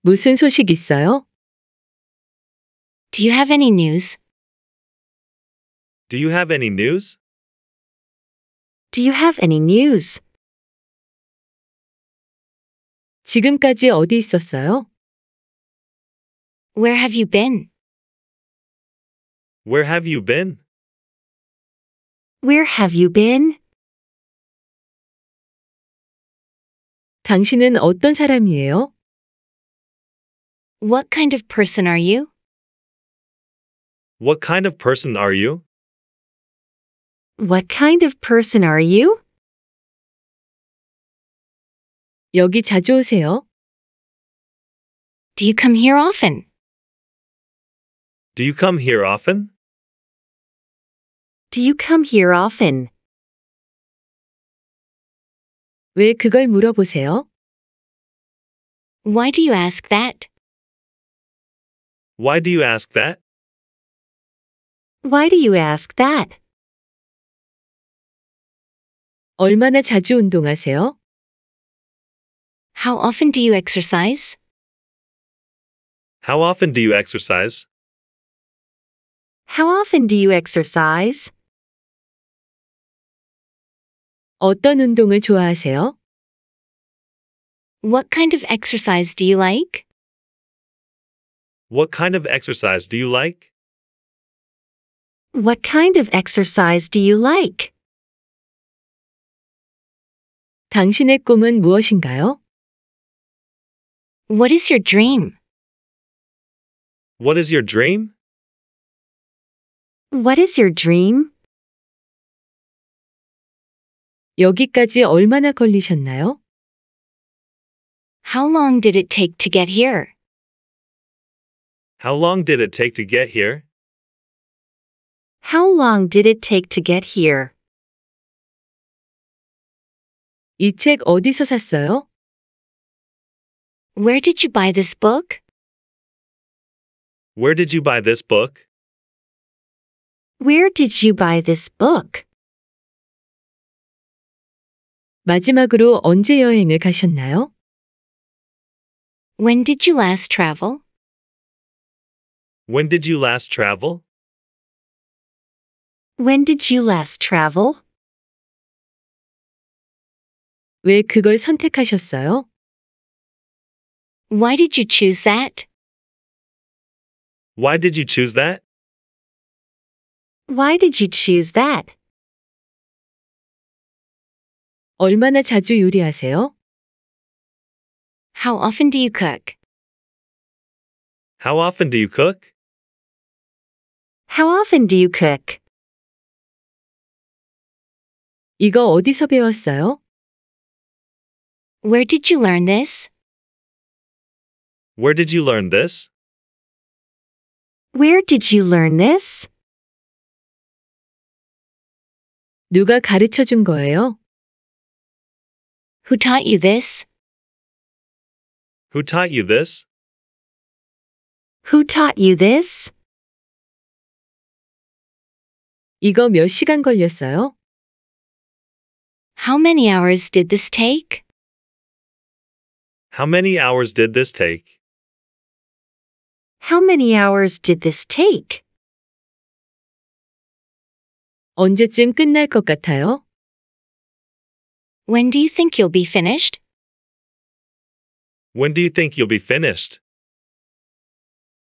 무슨 소식 있어요? Do you have any news? Do you have any news? Do you have any news? 지금까지 어디 있었어요? Where have you been? Where have you been? Where have you been? 당신은 어떤 사람이에요? What kind of person are you? What kind of person are you? What kind of person are you? 여기 자주 오세요? Do you come here often? Do you come here often? Do you come here often? 왜 그걸 물어보세요? Why do you ask that? Why do you ask that? Why do you ask that? 얼마나 자주 운동하세요? How often do you exercise? How often do you exercise? How often do you exercise? 어떤 운동을 좋아하세요? What kind of exercise do you like? What kind of exercise do you like? What kind of exercise do you like? 당신의 꿈은 무엇인가요? What is your dream? What is your dream? What is your dream? 여기까지 얼마나 걸리셨나요? How long did it take to get here? How long did it take to get here? How long did it take to get here? 어디서 샀어요? Where did you buy this book? Where did you buy this book? Where did you buy this book? 마지막으로 언제 여행을 가셨나요? When did you last travel? When did you last travel? When did you last travel? 왜 그걸 선택하셨어요? Why did you choose that? Why did you choose that? Why did you choose that? 얼마나 자주 요리하세요? How often do you cook? How often do you cook? How often do you cook? 이거 어디서 배웠어요? Where did you learn this? Where did you learn this? Where did you learn this? 누가 가르쳐 준 거예요? Who taught you this? Who taught you this? Who taught you this? 이거 몇 시간 걸렸어요? How many hours did this take? How many hours did this take? How many hours did this take? 언제쯤 끝날 것 같아요? When do you think you'll be finished? When do you think you'll be finished?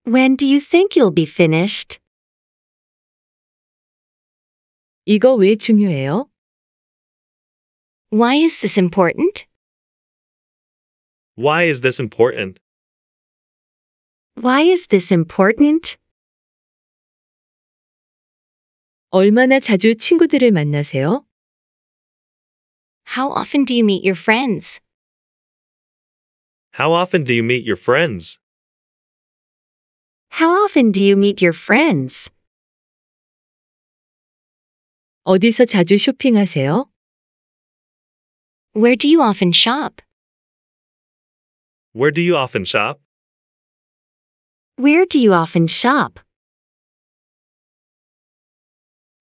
When do you think you'll be finished? 이거 왜 중요해요? Why is this important? Why is this important? Why is this important? 얼마나 자주 친구들을 만나세요? How often do you meet your friends? How often do you meet your friends? How often do you meet your friends? 어디서 자주 쇼핑하세요? Where do you often shop? Where do you often shop? Where do you often shop?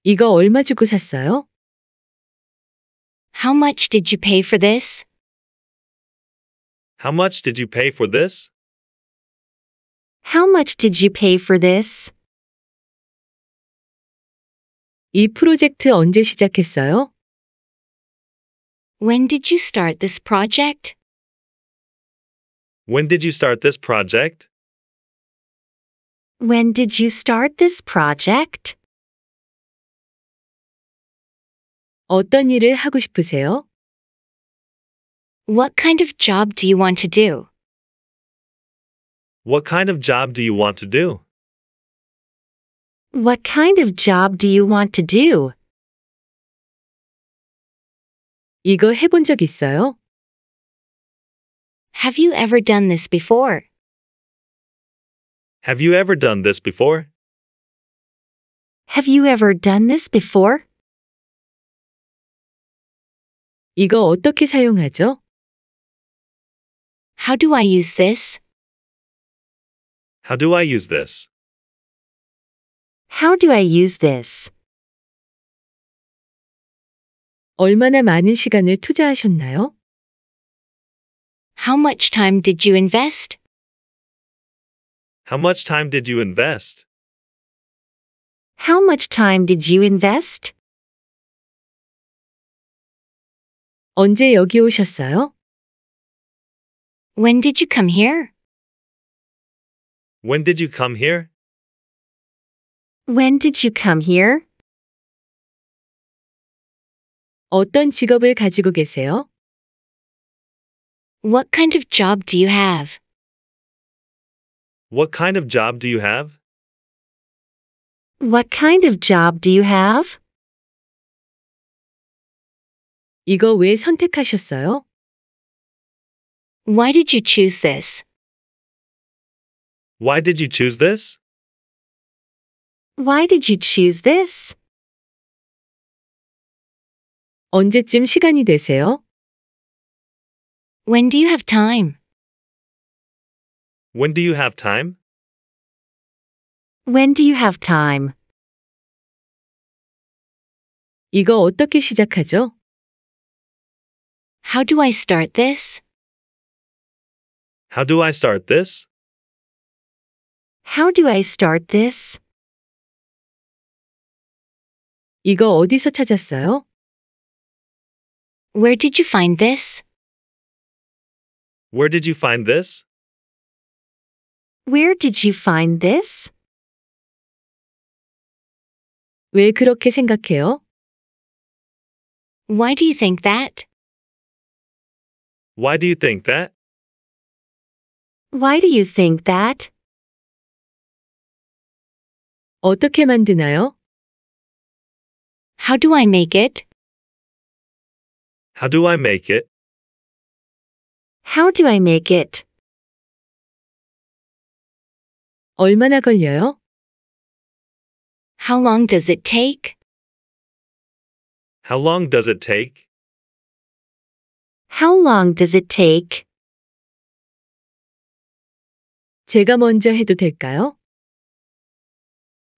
이거 얼마 주고 샀어요? How much did you pay for this? How much did you pay for this? How much did you pay for this? 이 프로젝트 언제 시작했어요? When did you start this project? When did you start this project? When did you start this project? 어떤 일을 하고 싶으세요? What kind of job do you want to do? What kind of job do you want to do? What kind of job do you want to do? 이거 해본 적 있어요? Have you ever done this before? Have you ever done this before? Have you ever done this before? 이거 어떻게 사용하죠? How do I use this? How do I use this? How do I use this? 얼마나 많은 시간을 투자하셨나요? How much time did you invest? How much time did you invest? How much time did you invest? 언제 여기 오셨어요? When did you come here? When did you come here? When did you come here? 어떤 직업을 가지고 계세요? What kind of job do you have? What kind of job do you have? What kind of job do you have? 이거 왜 선택하셨어요? Why did you choose this? Why did you choose this? Why did you choose this? 언제쯤 시간이 되세요? When do you have time? When do you have time? When do you have time? 이거 어떻게 시작하죠? How do I start this? How do I start this? How do I start this? 이거 어디서 찾았어요? Where did you find this? Where did you find this? Where did you find this? 왜 그렇게 생각해요? Why do you think that? Why do you think that? Why do you think that? 어떻게 만드나요? How do I make it? How do I make it? How do I make it? 얼마나 걸려요? How long does it take? How long does it take? How long does it take? 제가 먼저 해도 될까요?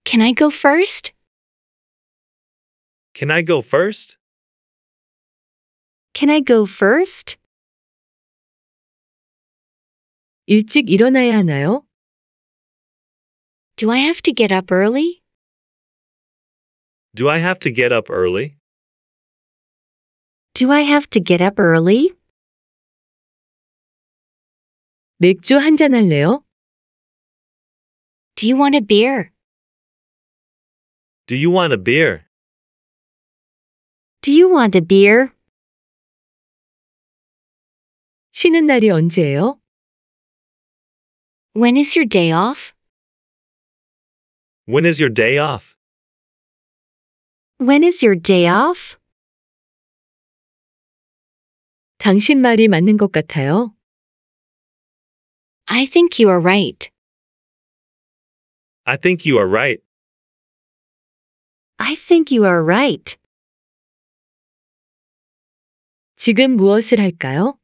Can I go first? Can I go first? Can I go first? 일찍 일어나야 하나요? Do I have to get up early? Do I have to get up early? Do I have to get up early? 맥주 한 잔 할래요? Do you want a beer? Do you want a beer? Do you want a beer? 쉬는 날이 언제예요? When is your day off? When is your day off? When is your day off? 당신 말이 맞는 것 같아요. I think you are right. I think you are right. I think you are right. 지금 무엇을 할까요?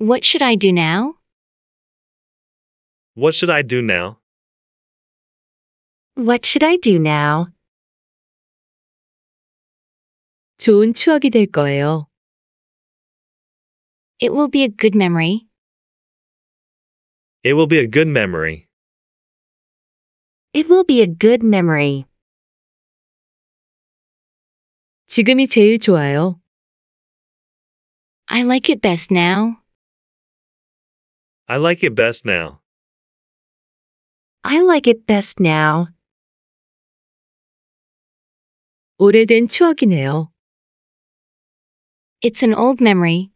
What should I do now? What should I do now? What should I do now? 좋은 추억이 될 거예요. It will be a good memory. It will be a good memory. It will be a good memory. 지금이 제일 좋아요. I like it best now. I like it best now. I like it best now. 오래된 추억이네요. It's an old memory.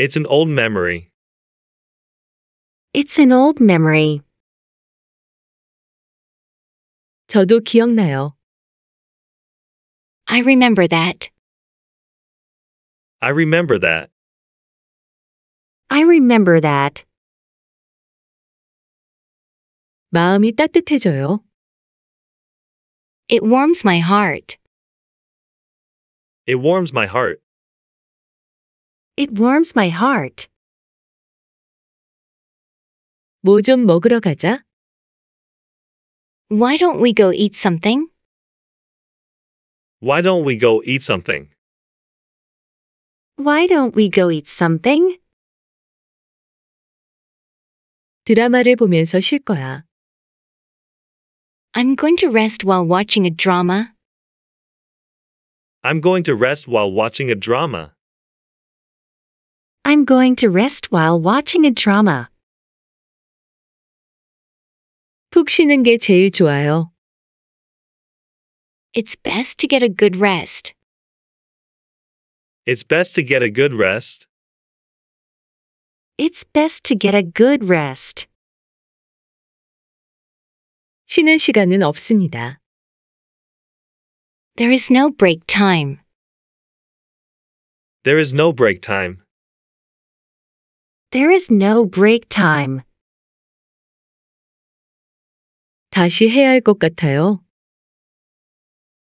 It's an old memory. It's an old memory. 저도 기억나요. I remember that. I remember that. I remember that. 마음이 따뜻해져요. It warms my heart. It warms my heart. It warms my heart. 먹으러 가자. Why don't we go eat something? Why don't we go eat something? Why don't we go eat something? 드라마를 보면서 쉴 거야. I'm going to rest while watching a drama. I'm going to rest while watching a drama. I'm going to rest while watching a drama. 푹 쉬는 게 제일 좋아요. It's best to get a good rest. It's best to get a good rest. It's best to get a good rest. 쉬는 시간은 없습니다. There is no break time. There is no break time. There is no break time. 다시 해야 같아요.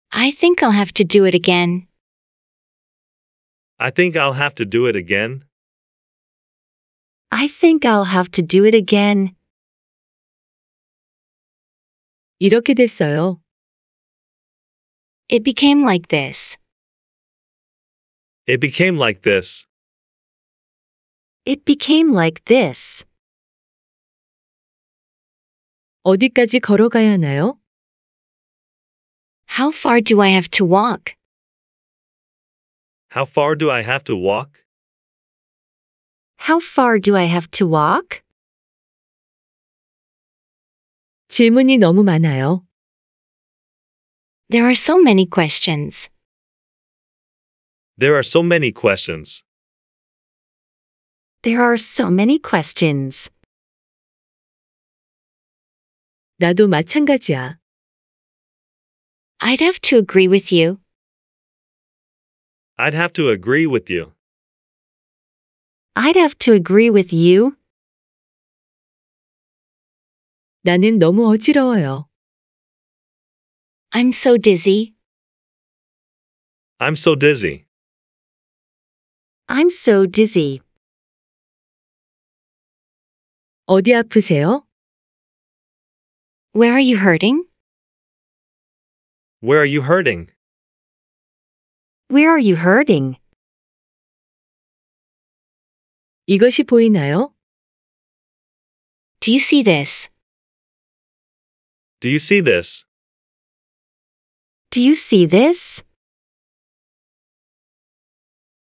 I think I'll have to do it again. I think I'll have to do it again. I think I'll have to do it again. 이렇게 됐어요. It became like this. It became like this. It became like this. 어디까지 걸어가야 하나요? How far do I have to walk? How far do I have to walk? How far do I have to walk? 질문이 너무 많아요. There are so many questions. There are so many questions. There are so many questions. 나도 마찬가지야. I'd have to agree with you. I'd have to agree with you. I'd have to agree with you. 나는 너무 어지러워요. I'm so dizzy. I'm so dizzy. I'm so dizzy. 어디 아프세요? Where are you hurting? Where are you hurting? Where are you hurting? 이것이 보이나요? Do you see this? Do you see this? Do you see this?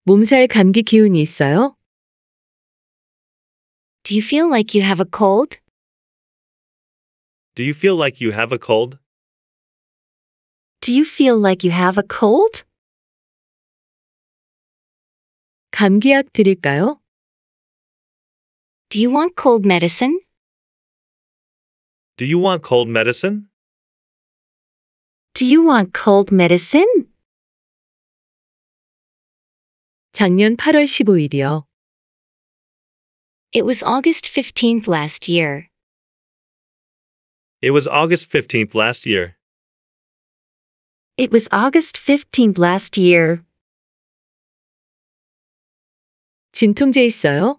몸살 감기 기운이 있어요? Do you feel like you have a cold? Do you feel like you have a cold? Do you feel like you have a cold? 감기약 드릴까요? Do you want cold medicine? Do you want cold medicine? Do you want cold medicine? 작년 8월 15일이요. It was August 15th last year. It was August 15th last year. It was August 15th last year. 진통제 있어요?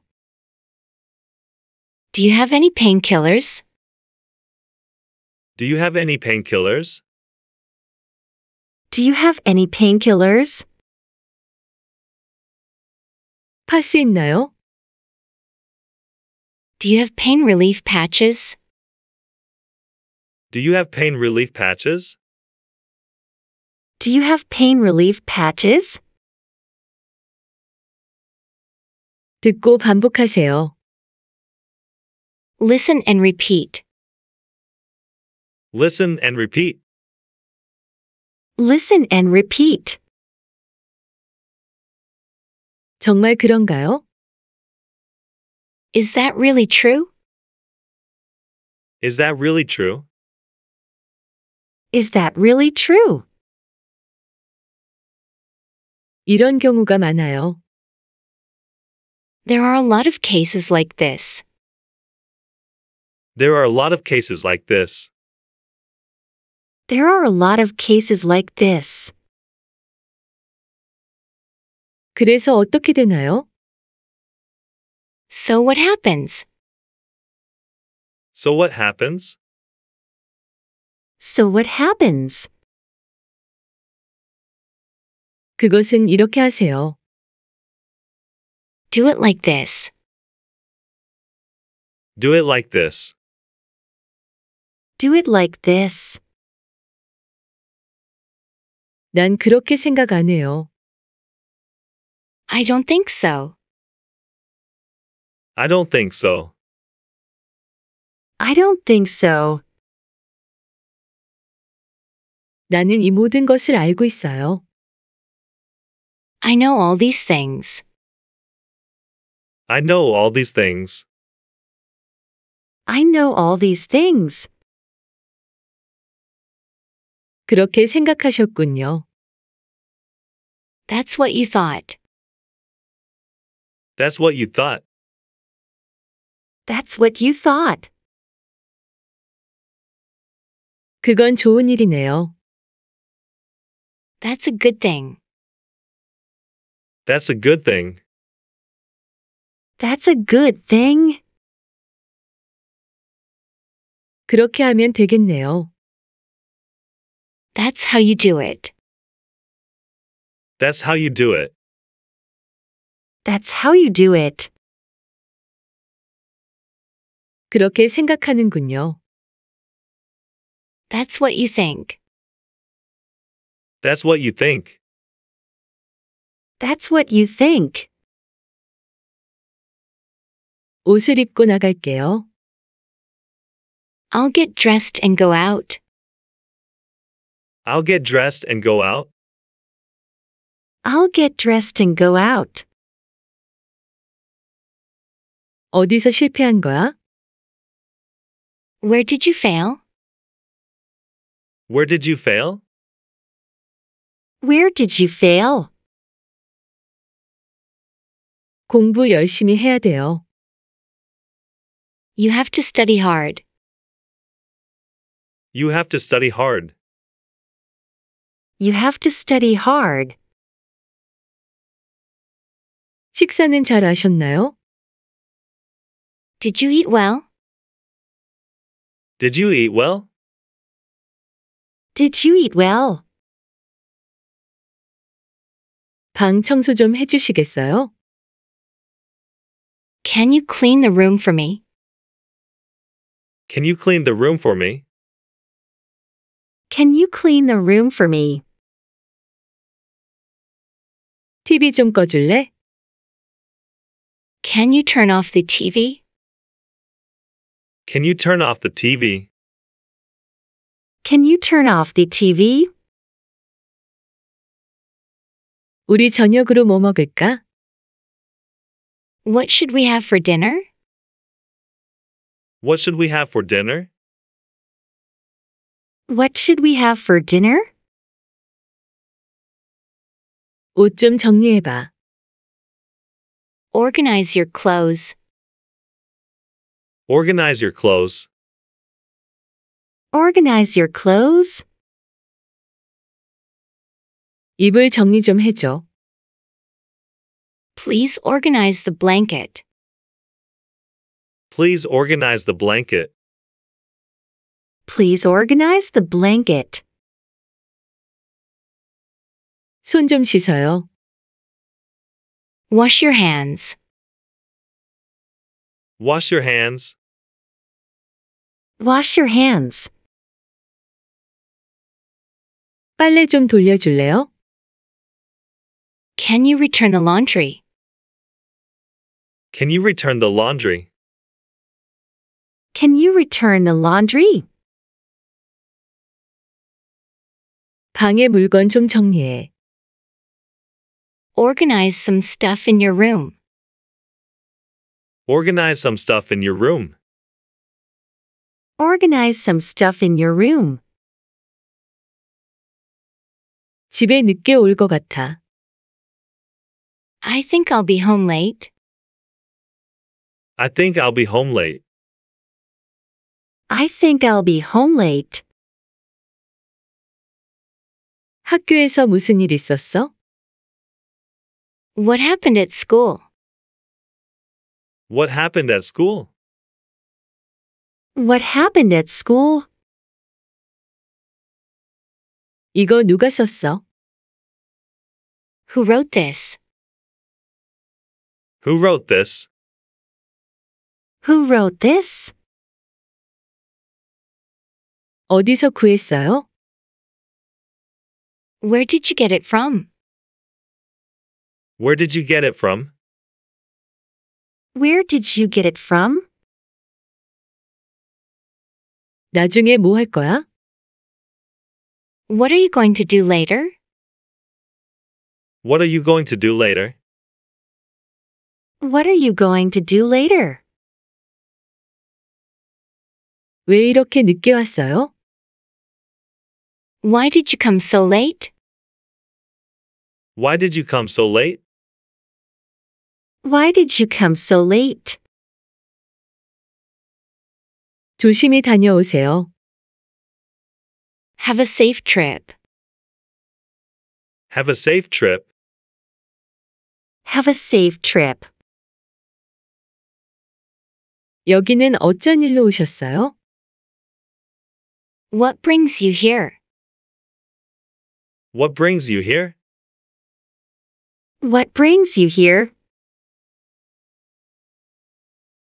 Do you have any painkillers? Do you have any painkillers? Do you have any painkillers? 파스 있나요? Do you have pain relief patches? Do you have pain relief patches? Do you have pain relief patches? 듣고 반복하세요. Listen and repeat. Listen and repeat. Listen and repeat. 정말 그런가요? Is that really true? Is that really true? Is that really true? 이런 경우가 많아요. There are a lot of cases like this. There are a lot of cases like this. There are a lot of cases like this. 그래서 어떻게 되나요? So what happens? So what happens? So what happens? 그것은 이렇게 하세요. Do it like this. Do it like this. Do it like this. 난 그렇게 생각 안 해요. I don't think so. I don't think so. I don't think so. 나는 이 모든 것을 알고 있어요. I know all these things. I know all these things. I know all these things. 그렇게 생각하셨군요. That's what you thought. That's what you thought. That's what you thought. 그건 좋은 일이네요. That's a good thing. That's a good thing. That's a good thing. 그렇게 하면 되겠네요. That's how you do it. That's how you do it. That's how you do it. 그렇게 생각하는군요. That's what you think. That's what you think. That's what you think. 옷을 입고 나갈게요. I'll get dressed and go out. I'll get dressed and go out. I'll get dressed and go out. 어디서 실패한 거야? Where did you fail? Where did you fail? Where did you fail? 공부 열심히 해야 돼요. You have to study hard. You have to study hard. You have to study hard. 식사는 잘 하셨나요? Did you eat well? Did you eat well? Did you eat well? 방 청소 좀 해주시겠어요? Can you clean the room for me? Can you clean the room for me? Can you clean the room for me? TV 좀 꺼줄래? Can you turn off the TV? Can you turn off the TV? Can you turn off the TV? 우리 저녁으로 뭐 먹을까? What should we have for dinner? What should we have for dinner? What should we have for dinner? Organize your clothes. Organize your clothes. Organize your clothes. 이불 정리 좀 해줘. Please organize the blanket. Please organize the blanket. Please organize the blanket. 손 좀 씻어요. Wash your hands. Wash your hands. Wash your hands. 빨래 좀 돌려줄래요? Can you return the laundry? Can you return the laundry? Can you return the laundry? 방에 물건 좀 정리해. Organize some stuff in your room. Organize some stuff in your room. Organize some stuff in your room. 집에 늦게 같아. I think I'll be home late. I think I'll be home late. I think I'll be home late. 학교에서 무슨 일 있었어? What happened at school? What happened at school? What happened at school? 이거 누가 썼어? Who wrote this? Who wrote this? Who wrote this? 어디서 구했어요? Where did you get it from? Where did you get it from? Where did you get it from? 나중에 거야? What are you going to do later? What are you going to do later? What are you going to do later? 왜 이렇게 늦게 왔어요? Why did you come so late? Why did you come so late? Why did you come so late? 조심히 다녀오세요. Have a safe trip. Have a safe trip. Have a safe trip. 여기는 어쩐 일로 오셨어요? What brings you here? What brings you here? What brings you here?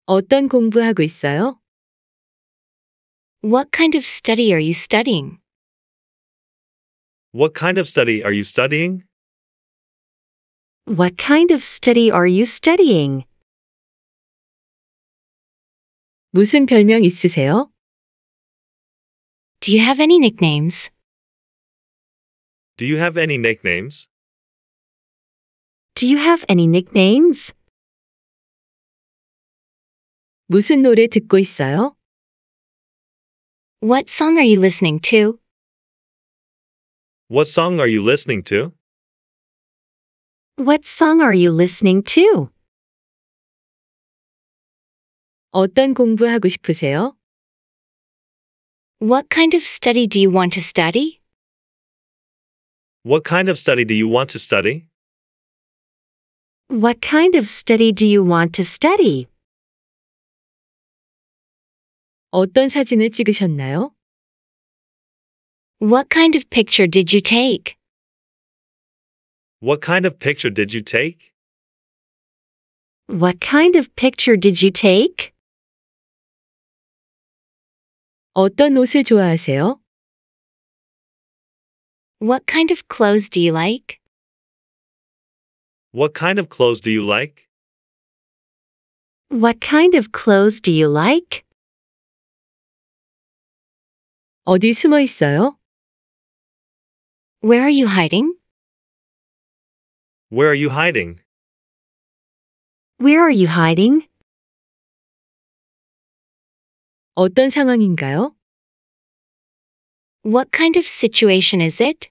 어떤 공부하고 있어요? What kind of study are you studying? What kind of study are you studying? What kind of study are you studying? 무슨 별명 있으세요? Do you have any nicknames? Do you have any nicknames? Do you have any nicknames? 무슨 노래 듣고 있어요? What song are you listening to? What song are you listening to? What song are you listening to? 어떤 공부하고 싶으세요? What kind of study do you want to study? What kind of study do you want to study? What kind of study do you want to study? 어떤 사진을 찍으셨나요? What kind of picture did you take? What kind of picture did you take? What kind of picture did you take? 어떤 옷을 좋아하세요? What kind of clothes do you like? What kind of clothes do you like? What kind of clothes do you like? 어디 숨어 있어요? Where are you hiding? Where are you hiding? Where are you hiding? 어떤 상황인가요? What kind of situation is it?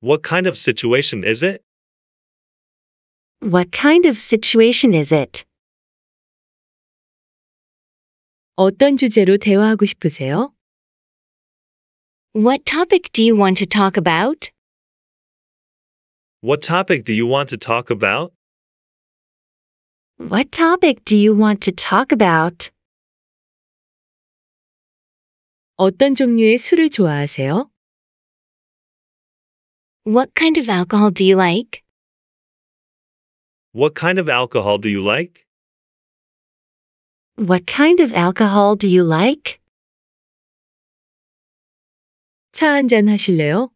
What kind of situation is it? What kind of situation is it? 어떤 주제로 대화하고 싶으세요? What topic do you want to talk about? What topic do you want to talk about? What topic do you want to talk about? 어떤 종류의 술을 좋아하세요? What kind of alcohol do you like? What kind of alcohol do you like? What kind of alcohol do you like? 차 한잔 하실래요?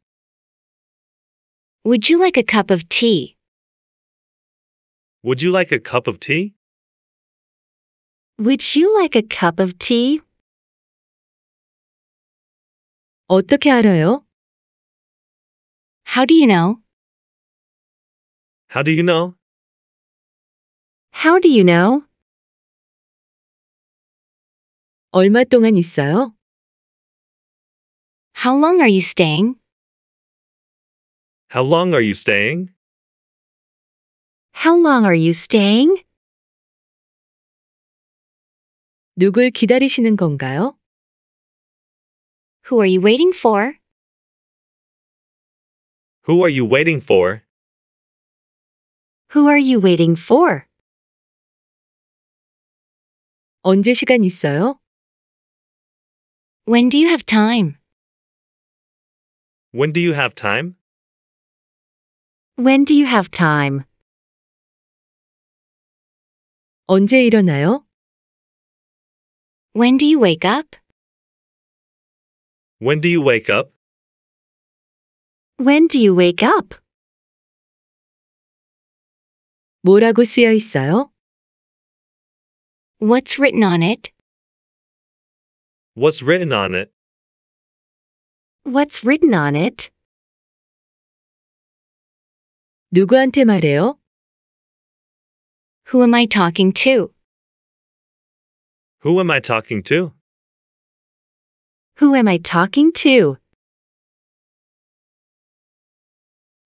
Would you like a cup of tea? Would you like a cup of tea? Would you like a cup of tea? 어떻게 알아요? How do you know? How do you know? How do you know? 얼마 동안 있어요? How long are you staying? How long are you staying? How long are you staying? 누굴 기다리시는 건가요? Who are you waiting for? Who are you waiting for? Who are you waiting for? 언제 시간 있어요? When do you have time? When do you have time? When do you have time? 언제 일어나요? When do you wake up? When do you wake up? When do you wake up? 뭐라고 쓰여 있어요? What's written on it? What's written on it? What's written on it? 누구한테 말해요? Who am I talking to? Who am I talking to? Who am I talking to?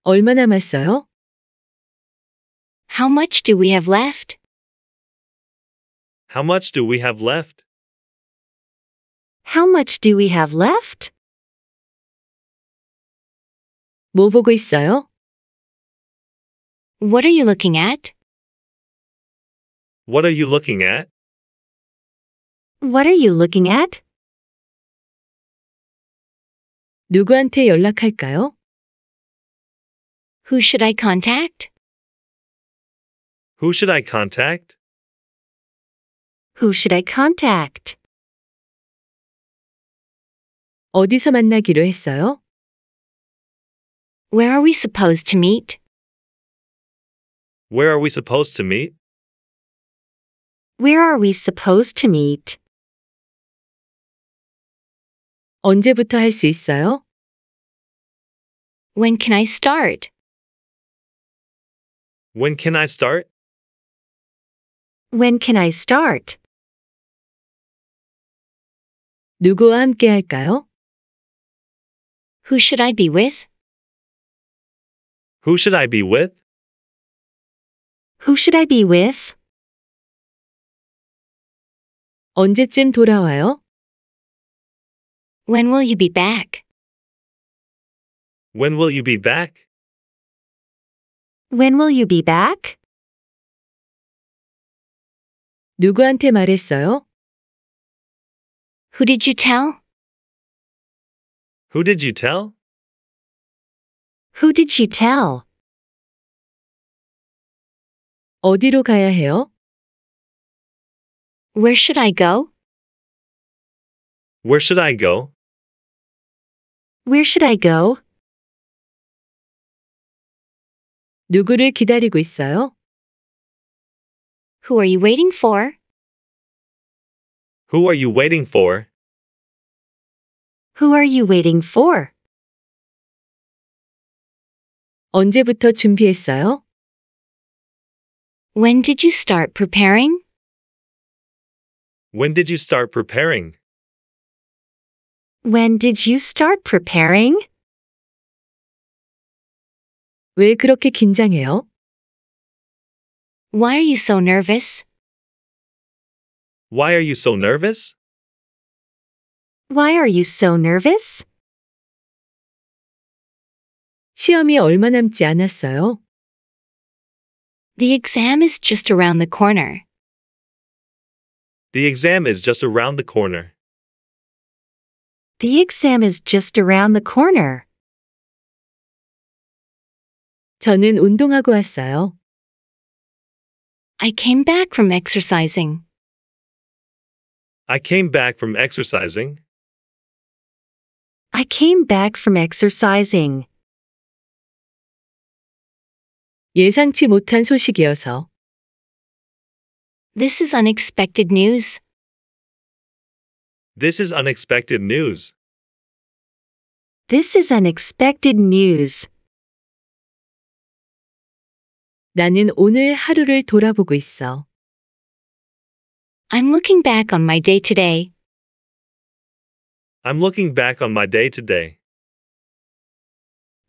얼마 남았어요? How much do we have left? How much do we have left? How much do we have left? 뭐 보고 있어요? What are you looking at? What are you looking at? What are you looking at? 누구한테 연락할까요? Who should I contact? Who should I contact? Who should I contact? 어디서 만나기로 했어요? Where are we supposed to meet? Where are we supposed to meet? Where are we supposed to meet? 언제부터 있어요? When can I start? When can I start? When can I start? 누구와 함께 할까요? Who should I be with? Who should I be with? Who should I be with? 언제쯤 돌아와요? When will you be back? When will you be back? When will you be back? 누구한테 말했어요? Who did you tell? Who did you tell? Who did she tell? 어디로 가야 해요? Where should I go? Where should I go? Where should I go? 누구를 기다리고 있어요? Who are you waiting for? Who are you waiting for? Who are you waiting for? 언제부터 준비했어요? When did you start preparing? When did you start preparing? When did you start preparing? 왜 그렇게 긴장해요? Why are you so nervous? Why are you so nervous? Why are you so nervous? 시험이 얼마 남지 않았어요. The exam is just around the corner. The exam is just around the corner. The exam is just around the corner. 저는 운동하고 왔어요. I came back from exercising. I came back from exercising. I came back from exercising. 예상치 못한 소식이어서. This is unexpected news. This is unexpected news. This is unexpected news. 나는 오늘 하루를 돌아보고 있어. I'm looking back on my day today. I'm looking back on my day today.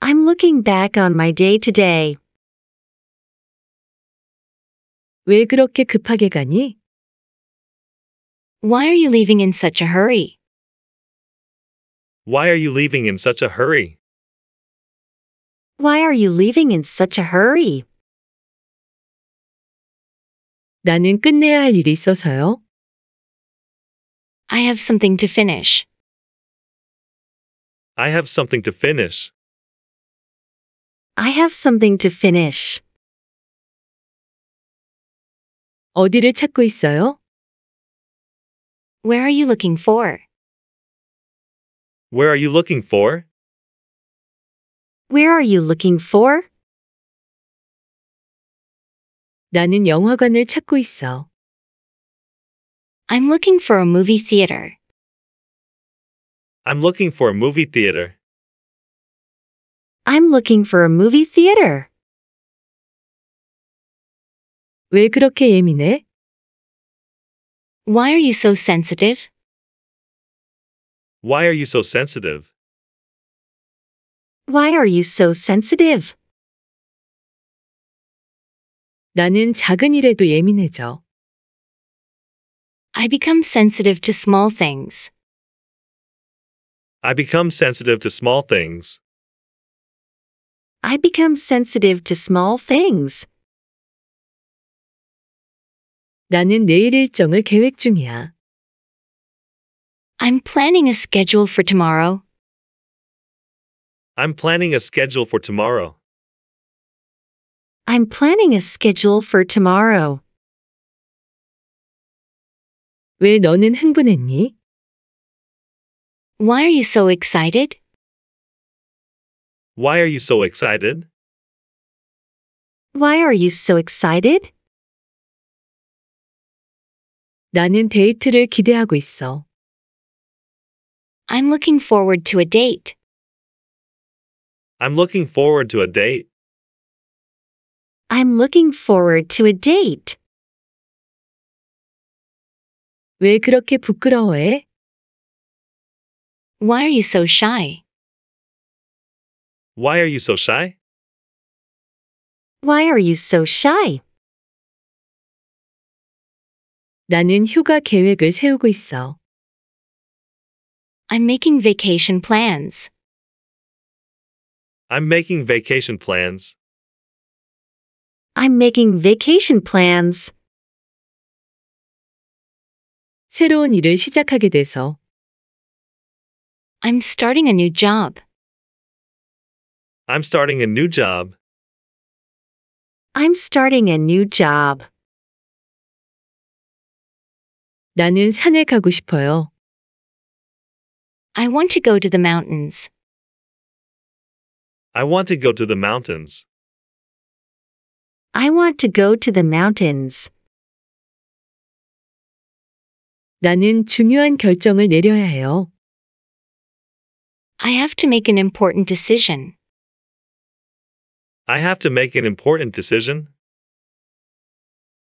I'm looking back on my day today. 왜 그렇게 급하게 가니? Why are you leaving in such a hurry? Why are you leaving in such a hurry? Why are you leaving in such a hurry? 나는 끝내야 할 일이 있어서요. I have something to finish. I have something to finish. I have something to finish. 어디를 찾고 있어요? Where are you looking for? Where are you looking for? Where are you looking for? 나는 영화관을 찾고 있어. I'm looking for a movie theater. I'm looking for a movie theater. I'm looking for a movie theater. 왜 그렇게 예민해? Why are you so sensitive? Why are you so sensitive? Why are you so sensitive? 나는 작은 일에도 예민해져. I become sensitive to small things. I become sensitive to small things. I become sensitive to small things. 나는 내일 일정을 계획 중이야. I'm planning a schedule for tomorrow. I'm planning a schedule for tomorrow. I'm planning a schedule for tomorrow. 왜 너는 흥분했니? Why are you so excited? Why are you so excited? Why are you so excited? 나는 데이트를 기대하고 있어. I'm looking forward to a date. I'm looking forward to a date. I'm looking forward to a date. 왜 그렇게 부끄러워해? Why are you so shy? Why are you so shy? Why are you so shy? 나는 휴가 계획을 세우고 있어. I'm making vacation plans. I'm making vacation plans. I'm making vacation plans. 새로운 일을 시작하게 돼서 I'm starting a new job. I'm starting a new job. I'm starting a new job. 나는 산에 가고 싶어요. I want to go to the mountains. I want to go to the mountains. I want to go to the mountains. 나는 중요한 결정을 내려야 해요. I have to make an important decision. I have to make an important decision.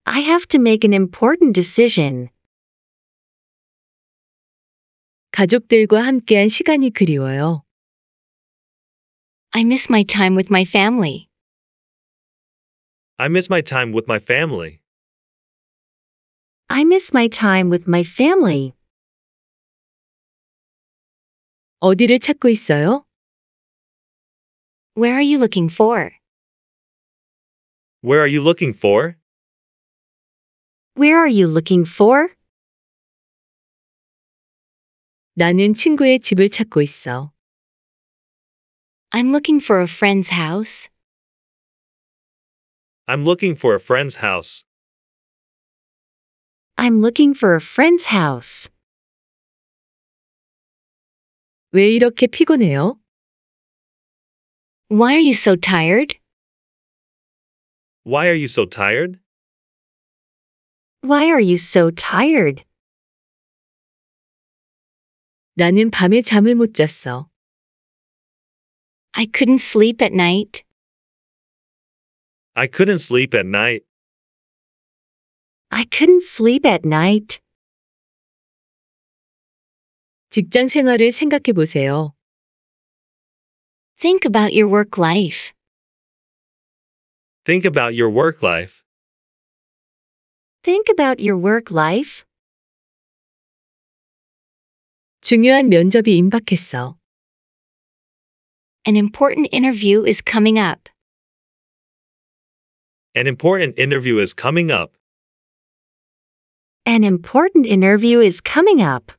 I have to make an important decision. 가족들과 함께한 시간이 그리워요. I miss my time with my family. I miss my time with my family. I miss my time with my family. 어디를 찾고 있어요? Where are you looking for? Where are you looking for? Where are you looking for? 나는 친구의 집을 찾고 있어. I'm looking for a friend's house. I'm looking for a friend's house. I'm looking for a friend's house. 왜 이렇게 피곤해요? Why are you so tired? Why are you so tired? Why are you so tired? 나는 밤에 잠을 못 잤어. I couldn't sleep at night. I couldn't sleep at night. I couldn't sleep at night. 직장 생활을 생각해 보세요. Think about your work life. Think about your work life. Think about your work life. 중요한 면접이 임박했어. An important interview is coming up. An important interview is coming up. An important interview is coming up.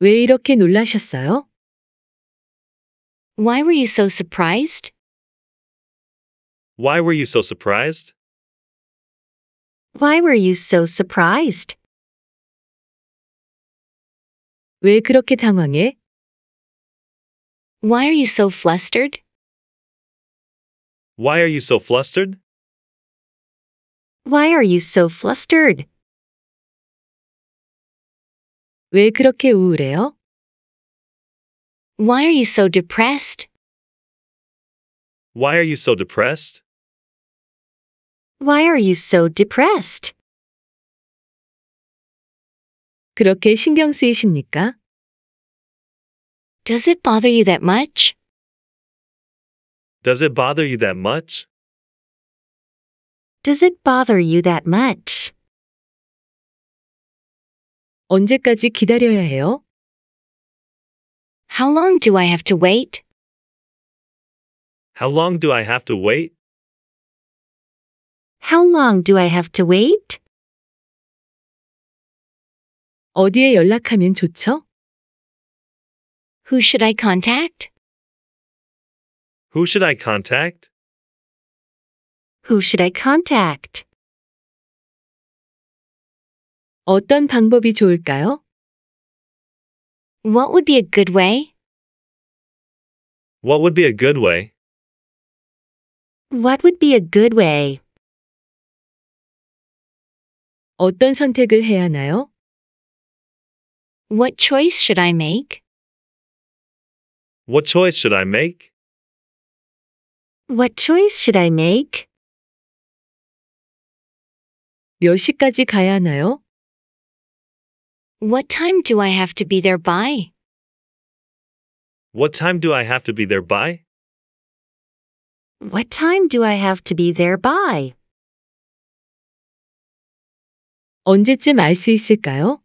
왜 이렇게 놀라셨어요? Why were you so surprised? Why were you so surprised? Why were you so surprised? 왜 그렇게 당황해? Why are you so flustered? Why are you so flustered? Why are you so flustered? 왜 그렇게 우울해요? Why are you so depressed? Why are you so depressed? Why are you so depressed? 그렇게 신경 쓰이십니까? Does it bother you that much? Does it bother you that much? Does it bother you that much? 언제까지 기다려야 해요? How long do I have to wait? How long do I have to wait? How long do I have to wait? 어디에 연락하면 좋죠? Who should I contact? Who should I contact? Who should I contact? 어떤 방법이 좋을까요? What would be a good way? What would be a good way? What would be a good way? 어떤 선택을 해야 하나요? What choice should I make? What choice should I make? What choice should I make? 몇 시까지 가야 하나요? What time do I have to be there by? What time do I have to be there by? What time do I have to be there by? 언제쯤 알 있을까요?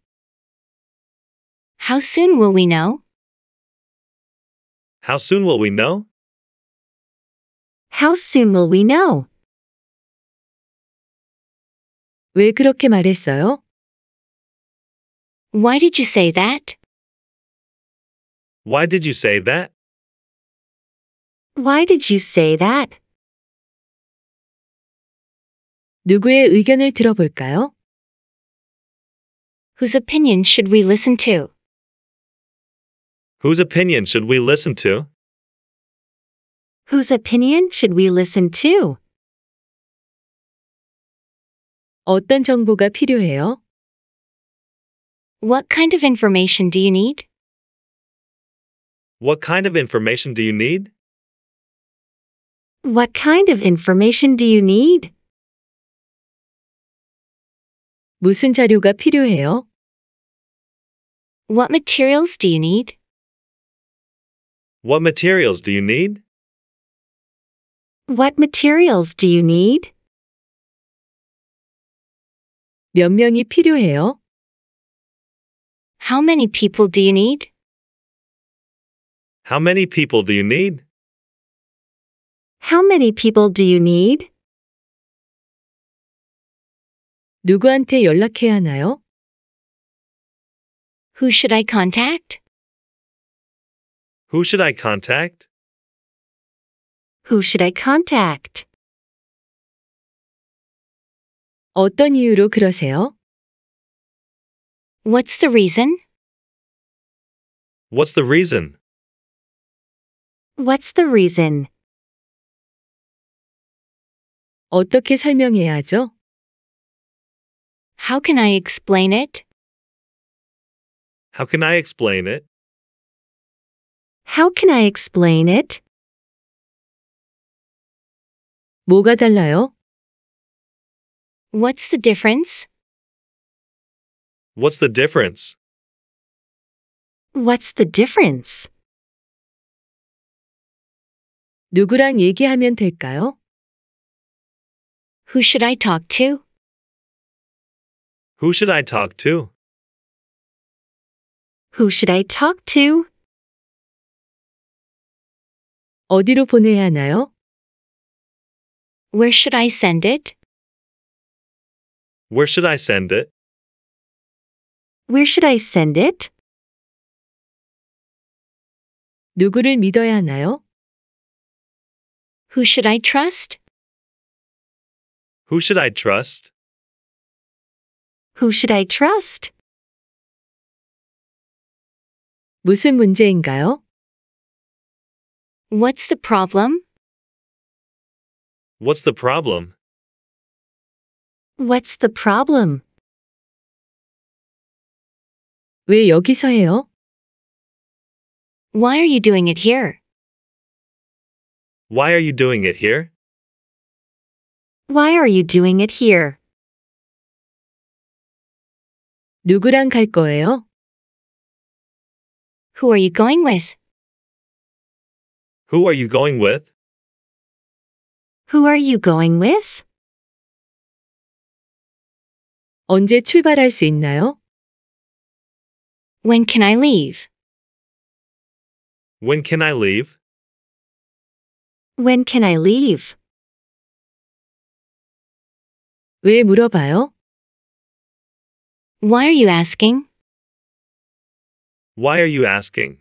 How soon will we know? How soon will we know? How soon will we know? 왜 그렇게 말했어요? Why did you say that? Why did you say that? Why did you say that? 누구의 의견을 들어볼까요? Whose opinion should we listen to? Whose opinion should we listen to? Whose opinion should we listen to? 어떤 정보가 필요해요? What kind of information do you need? What kind of information do you need? What kind of information do you need? 무슨 자료가 필요해요? What materials do you need? What materials do you need? What materials do you need? 몇 명이 필요해요? How many people do you need? How many people do you need? How many people do you need? 누구한테 연락해야 하나요? Who should I contact? Who should I contact? Who should I contact? 어떤 이유로 그러세요? What's the reason? What's the reason? What's the reason? 어떻게 설명해야죠? How can I explain it? How can I explain it? How can I explain it? 뭐가 달라요? What's the difference? What's the difference? What's the difference? 누구랑 얘기하면 될까요? Who should I talk to? Who should I talk to? Who should I talk to? 어디로 보내야 하나요? Where should I send it? Where should I send it? Where should I send it? 누구를 믿어야 하나요? Who should I trust? Who should I trust? Who should I trust? 무슨 문제인가요? What's the problem? What's the problem? What's the problem? 왜 여기서 해요? Why are you doing it here? Why are you doing it here? Why are you doing it here? 누구랑 갈 거예요? Who are you going with? Who are you going with? Who are you going with? 언제 출발할 수 있나요? When can I leave? When can I leave? When can I leave? 왜 물어봐요? Why are you asking? Why are you asking?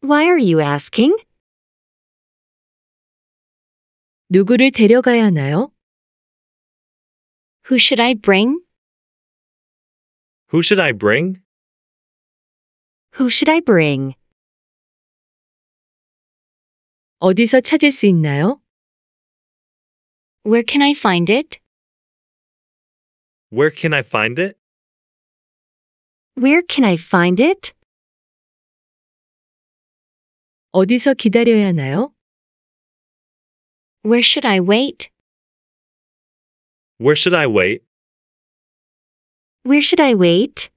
Why are you asking? 누구를 데려가야 하나요? Who should I bring? Who should I bring? Who should I bring? 어디서 찾을 수 있나요? Where can I find it? Where can I find it? Where can I find it? 어디서 기다려야 하나요? Where should I wait? Where should I wait? Where should I wait?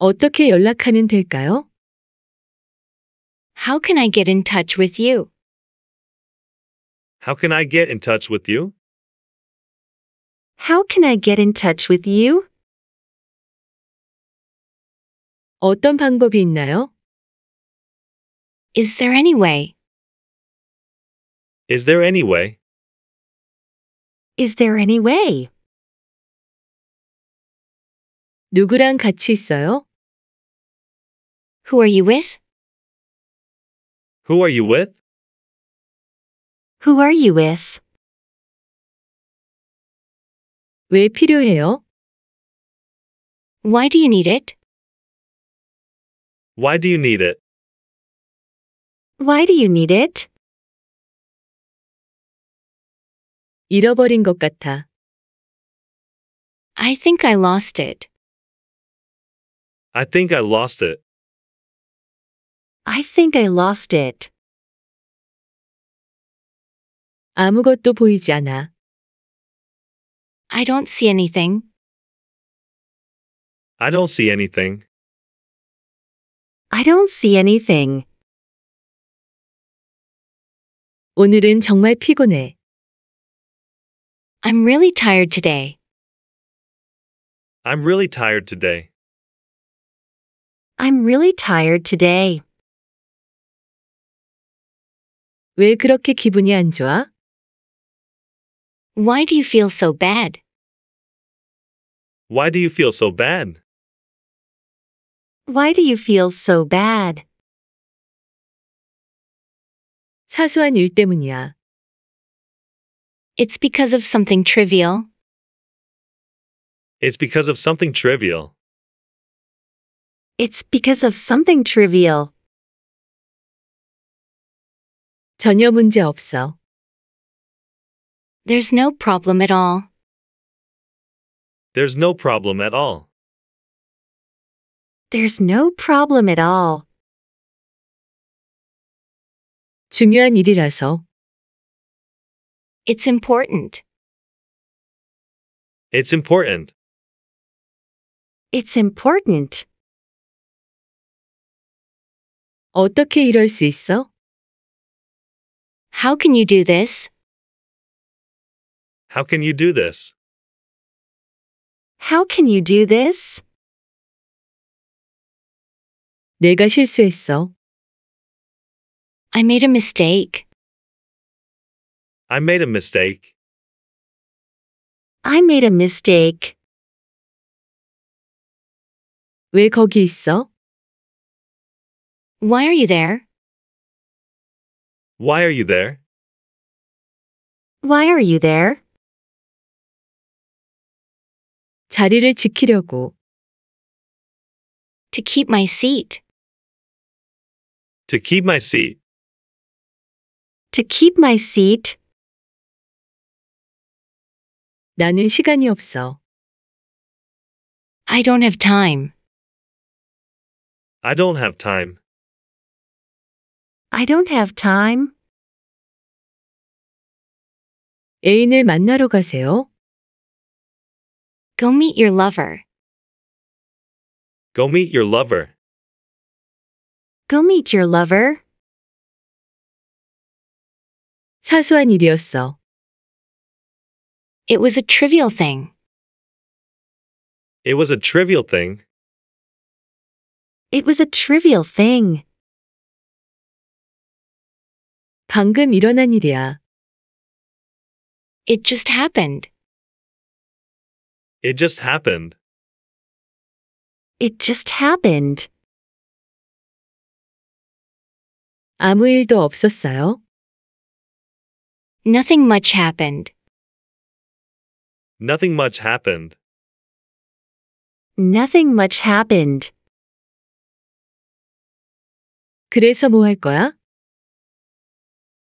어떻게 연락하면 될까요? How can I get in touch with you? How can I get in touch with you? How can I get in touch with you? 어떤 방법이 있나요? Is there any way? Is there any way? Is there any way? 누구랑 같이 있어요? Who are you with? Who are you with? Who are you with? 왜 필요해요? Why do you need it? Why do you need it? Why do you need it? 잃어버린 것 같아. I think I lost it. I think I lost it. I think I lost it. 아무것도 보이지 않아. I don't see anything. I don't see anything. I don't see anything. 오늘은 정말 피곤해. I'm really tired today. I'm really tired today. I'm really tired today. 왜 그렇게 기분이 안 좋아? Why do you feel so bad? Why do you feel so bad? Why do you feel so bad? 사소한 일 때문이야. It's because of something trivial. It's because of something trivial. It's because of something trivial. 전혀 문제 없어. There's no problem at all. There's no problem at all. There's no problem at all. 중요한 일이라서. It's important. It's important. It's important. 어떻게 이럴 수 있어? How can you do this? How can you do this? How can you do this? 내가 실수했어. I made a mistake. I made a mistake. I made a mistake. 왜 거기 있어? Why are you there? Why are you there? Why are you there? 자리를 지키려고. To keep my seat. To keep my seat. To keep my seat. 나는 시간이 없어. I don't have time. I don't have time. I don't have time. 애인을 만나러 가세요. Go meet your lover. Go meet your lover. Go meet your lover. 사소한 일이었어. It was a trivial thing. It was a trivial thing. It was a trivial thing. 방금 일어난 일이야. It just happened. It just happened. It just happened. 아무 일도 없었어요? Nothing much happened. Nothing much happened. Nothing much happened. 그래서 뭐 할 거야?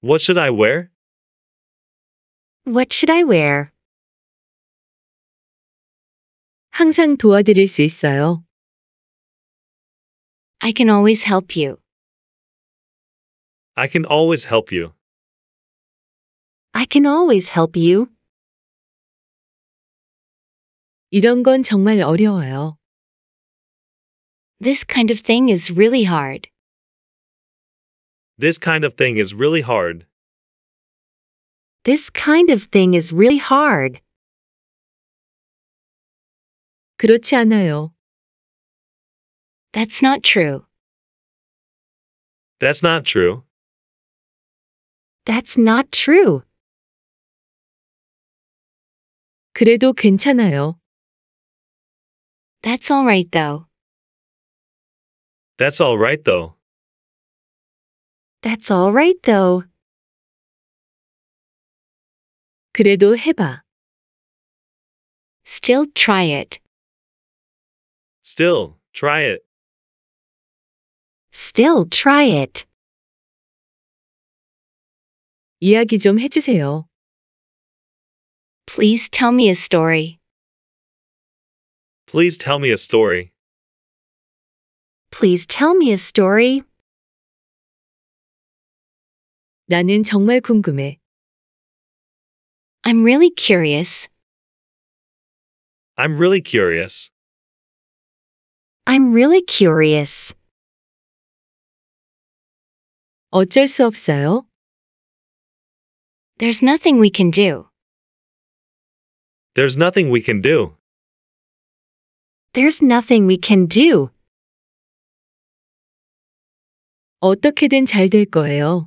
What should I wear? What should I wear? 항상 도와드릴 수 있어요. I can always help you. I can always help you. I can always help you. 이런 건 정말 어려워요. This kind of thing is really hard. This kind of thing is really hard. This kind of thing is really hard. 그렇지 않아요. That's not true. That's not true. That's not true. 그래도 괜찮아요. That's all right though. That's all right though. That's all right though. 그래도 해봐. Still try it. Still, try it. Still try it. 이야기 좀 해주세요. Please tell me a story. Please tell me a story. Please tell me a story. 나는 정말 궁금해. I'm really curious. I'm really curious. I'm really curious. 어쩔 수 없어요. There's nothing we can do. There's nothing we can do. There's nothing we can do. 어떻게든 잘 될 거예요.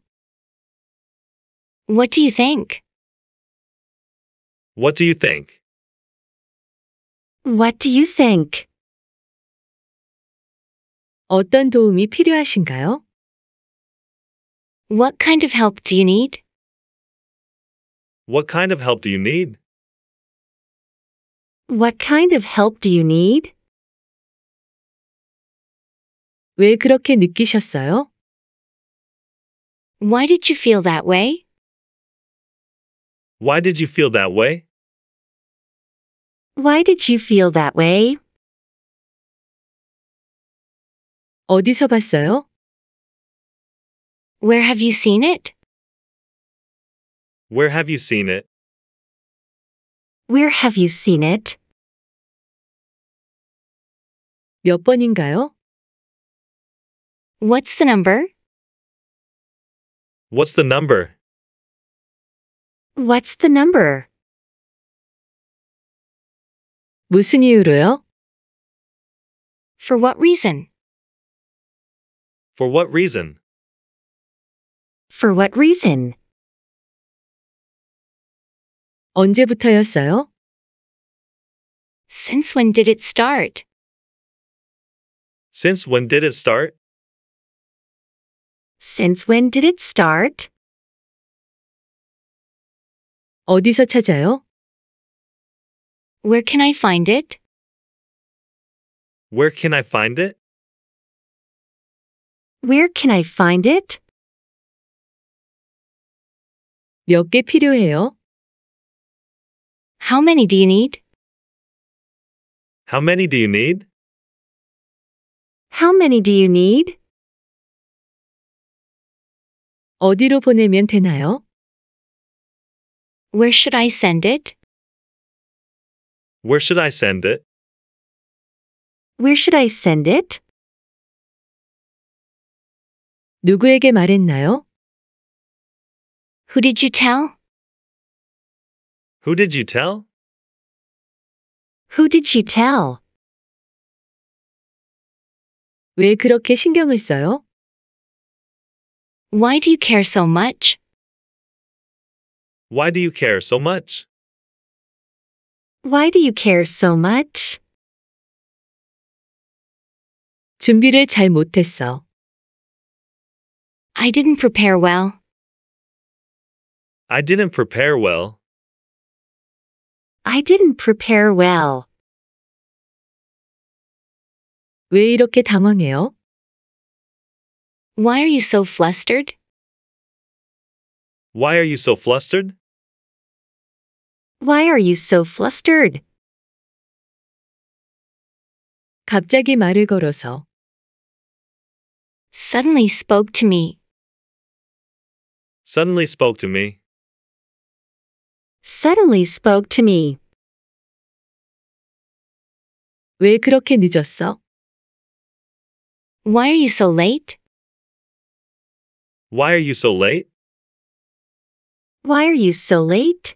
What do you think? What do you think? What do you think? 어떤 도움이 필요하신가요? What kind of help do you need? What kind of help do you need? What kind of help do you need? 왜 그렇게 느끼셨어요? Why did you feel that way? Why did you feel that way? Why did you feel that way? 어디서 봤어요? Where have you seen it? Where have you seen it? Where have you seen it? 몇 번인가요? What's the number? What's the number? What's the number? 무슨 이유로요? For what reason? For what reason? For what reason? 언제부터였어요? Since when did it start? Since when did it start? Since when did it start? 어디서 찾아요? Where can I find it? Where can I find it? Where can I find it? 필요해요? How many do you need? How many do you need? How many do you need? 어디로 보내면 되나요? Where should I send it? Where should I send it? Where should I send it? 누구에게 말했나요? Who did you tell? Who did you tell? Who did you tell? 왜 그렇게 신경을 써요? Why do you care so much? Why do you care so much? Why do you care so much? 준비를 잘 못했어. I didn't prepare well. I didn't prepare well. I didn't prepare well. 왜 이렇게 당황해요? Why are you so flustered? Why are you so flustered? Why are you so flustered? 갑자기 말을 걸어서. Suddenly spoke to me. Suddenly spoke to me. Suddenly spoke to me. 왜 그렇게 늦었어? Why are you so late? Why are you so late? Why are you so late?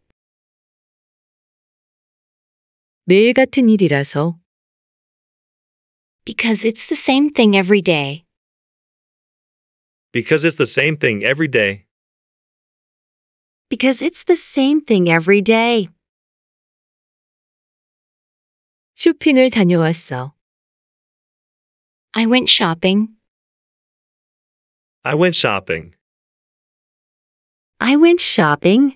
매일 같은 일이라서. Because it's the same thing every day. Because it's the same thing every day. Because it's the same thing every day. 쇼핑을 다녀왔어. I went shopping. I went shopping. I went shopping.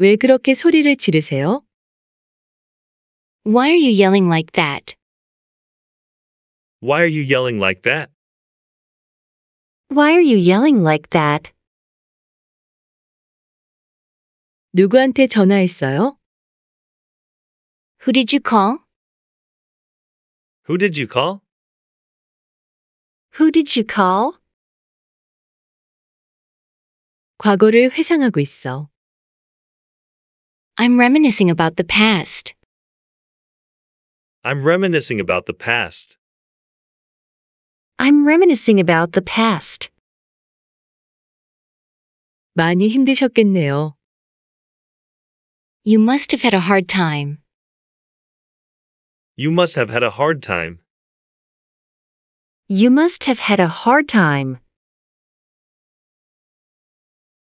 왜 그렇게 소리를 지르세요? Why are you yelling like that? Why are you yelling like that? Why are you yelling like that? 누구한테 전화했어요? Who did you call? Who did you call? Who did you call? 과거를 회상하고 있어. I'm reminiscing about the past. I'm reminiscing about the past. I'm reminiscing about the past. 많이 힘드셨겠네요. You must have had a hard time. You must have had a hard time. You must have had a hard time.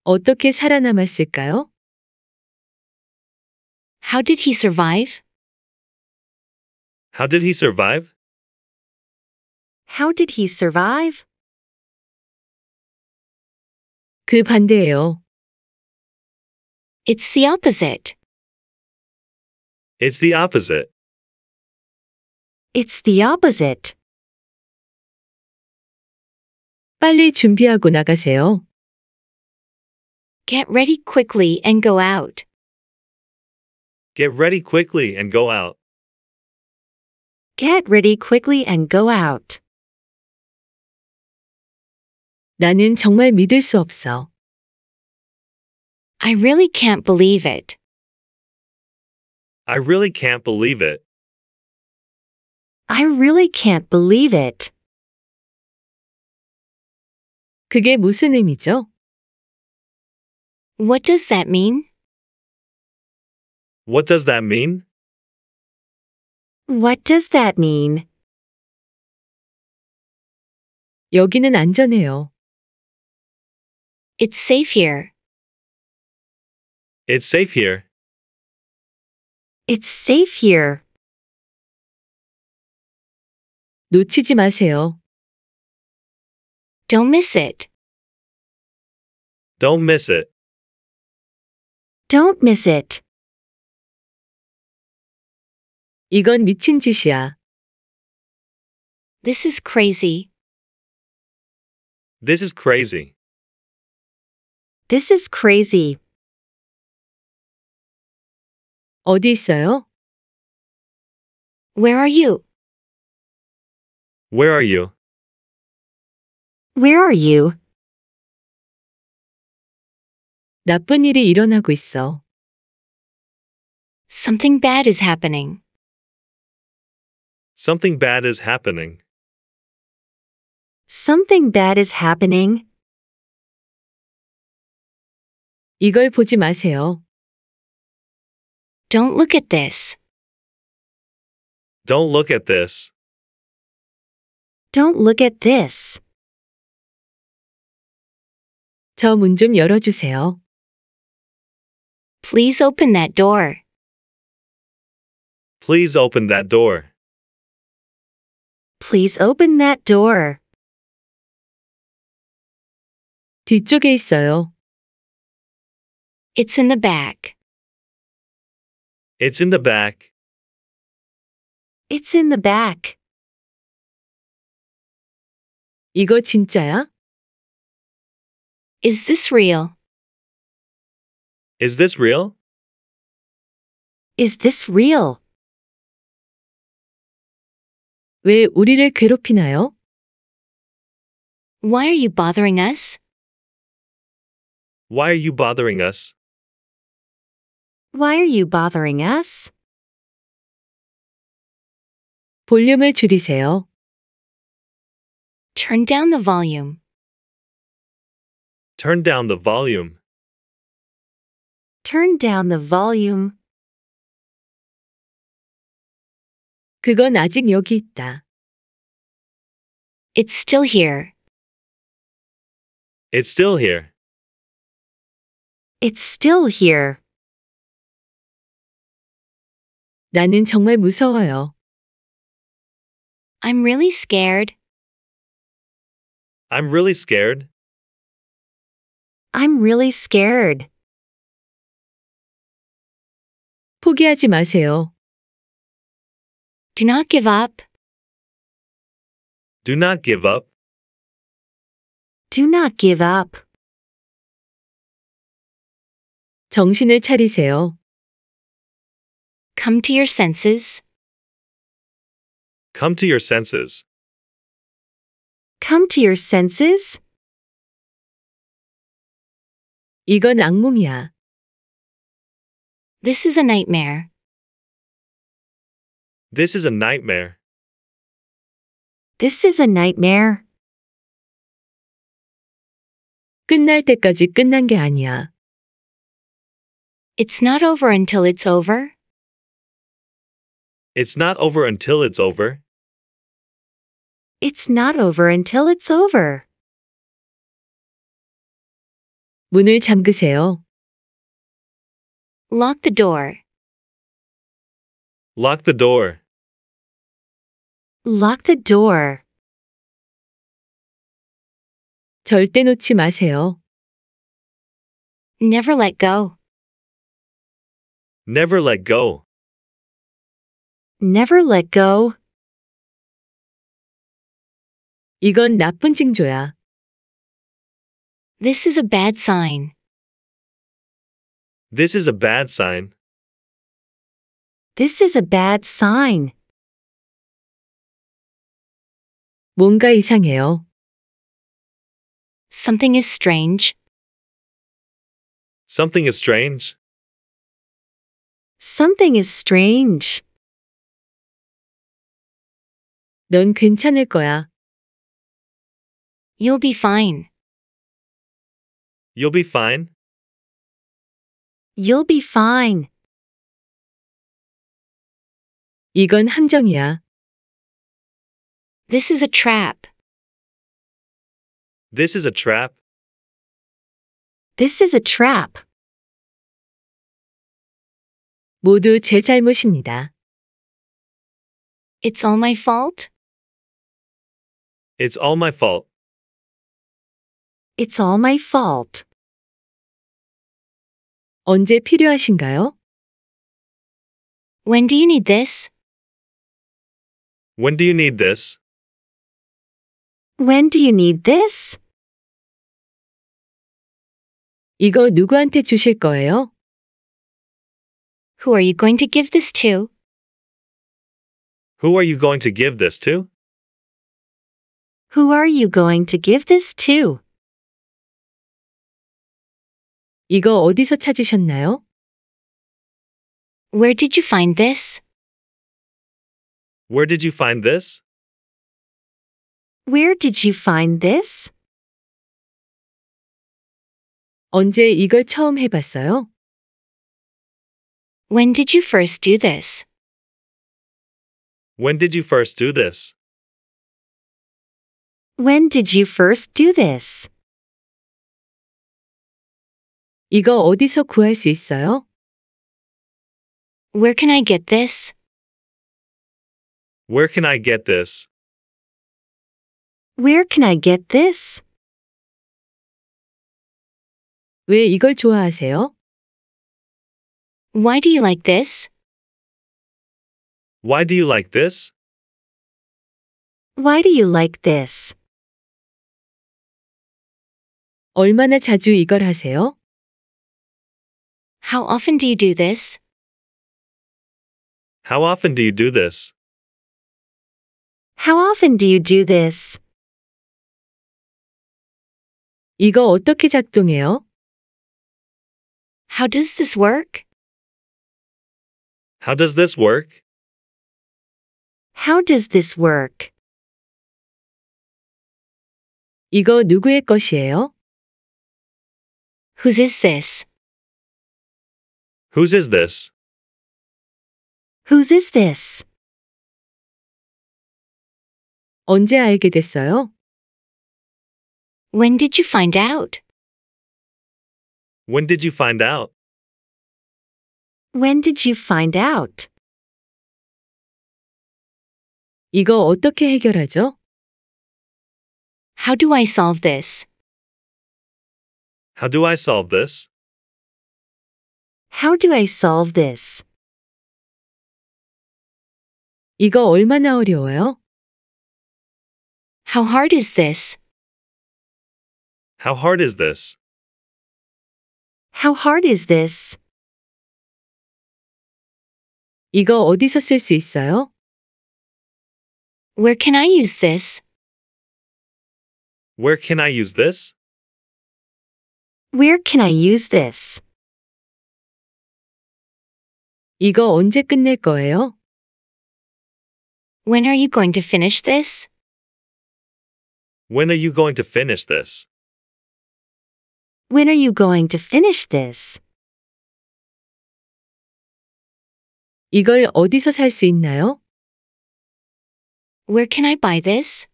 어떻게 살아남았을까요? How did he survive? How did he survive? How did he survive? 그 반대예요. It's the opposite. It's the opposite. It's the opposite. 빨리 준비하고 나가세요. Get ready quickly and go out. Get ready quickly and go out. Get ready quickly and go out. 나는 정말 믿을 수 없어. I really can't believe it. I really can't believe it. I really can't believe it. 그게 무슨 의미죠? What does that mean? What does that mean? What does that mean? 여기는 안전해요. It's safe here. It's safe here. It's safe here. 놓치지 마세요. Don't miss it. Don't miss it. Don't miss it. 이건 미친 짓이야. This is crazy. This is crazy. This is crazy. 어디 있어요? Where are you? Where are you? Where are you? 나쁜 일이 일어나고 있어. Something bad is happening. Something bad is happening. Something bad is happening. 이걸 보지 마세요. Don't look at this. Don't look at this. Don't look at this. 열어주세요. Please open that door. Please open that door. Please open that door. 뒤쪽에 있어요. It's in the back. It's in the back. It's in the back. 이거 진짜야? Is this real? Is this real? Is this real? 왜 우리를 괴롭히나요? Why are you bothering us? Why are you bothering us? Why are you bothering us? 볼륨을 줄이세요. Turn down the volume. Turn down the volume. Turn down the volume. 그건 아직 여기 있다. It's still here. It's still here. It's still here. 나는 정말 무서워요. I'm really scared. I'm really scared. I'm really scared. 포기하지 마세요. Do not give up. Do not give up. Do not give up. 정신을 차리세요. Come to your senses. Come to your senses. Come to your senses. 이건 악몽이야. This is a nightmare. This is a nightmare. This is a nightmare. 끝날 때까지 끝난 게 아니야. It's not over until it's over. It's not over until it's over. It's not over until it's over. 문을 잠그세요. Lock the door. Lock the door. Lock the door. 절대 놓지 마세요. Never let go. Never let go. Never let go. 이건 나쁜 징조야. This is a bad sign. This is a bad sign. This is a bad sign. 뭔가 이상해요. Something is strange. Something is strange. Something is strange. 넌 괜찮을 거야. You'll be fine. You'll be fine. You'll be fine. 이건 함정이야. This is a trap. This is a trap. This is a trap. 모두 제 잘못입니다. It's all my fault. It's all my fault. It's all my fault. 언제 필요하신가요? When do you need this? When do you need this? When do you need this? 이거 누구한테 주실 거예요? Who are you going to give this to? Who are you going to give this to? Who are you going to give this to? 이거 어디서 찾으셨나요? Where did you find this? Where did you find this? Where did you find this? 언제 이걸 처음 해봤어요? When did you first do this? When did you first do this? When did you first do this? 이거 어디서 구할 수 있어요? Where can I get this? Where can I get this? Where can I get this? 왜 이걸 좋아하세요? Why do you like this? Why do you like this? Why do you like this? 얼마나 자주 이걸 하세요? How often do you do this? How often do you do this? How often do you do this? 이거 어떻게 작동해요? How does this work? How does this work? How does this work? 이거 누구의 것이에요? Whose is this? Whose is this? Whose is this? 언제 알게 됐어요? When did you find out? When did you find out? When did you find out? 이거 어떻게 해결하죠? How do I solve this? How do I solve this? How do I solve this? 이거 얼마나 어려워요? How hard is this? How hard is this? How hard is this? 이거 어디서 있어요? Where can I use this? Where can I use this? Where can I use this? 이거 언제 끝낼 거예요? When are you going to finish this? When are you going to finish this? When are you going to finish this? 이걸 어디서 있나요? Where can I buy this?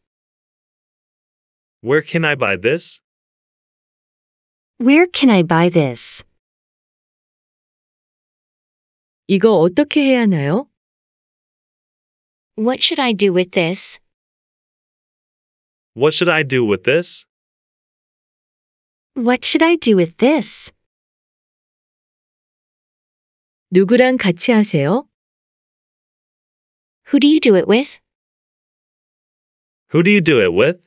Where can I buy this? Where can I buy this? 이거 어떻게 해야 하나요? What should I do with this? What should I do with this? What should I do with this? 누구랑 같이 하세요? Who do you do it with? Who do you do it with?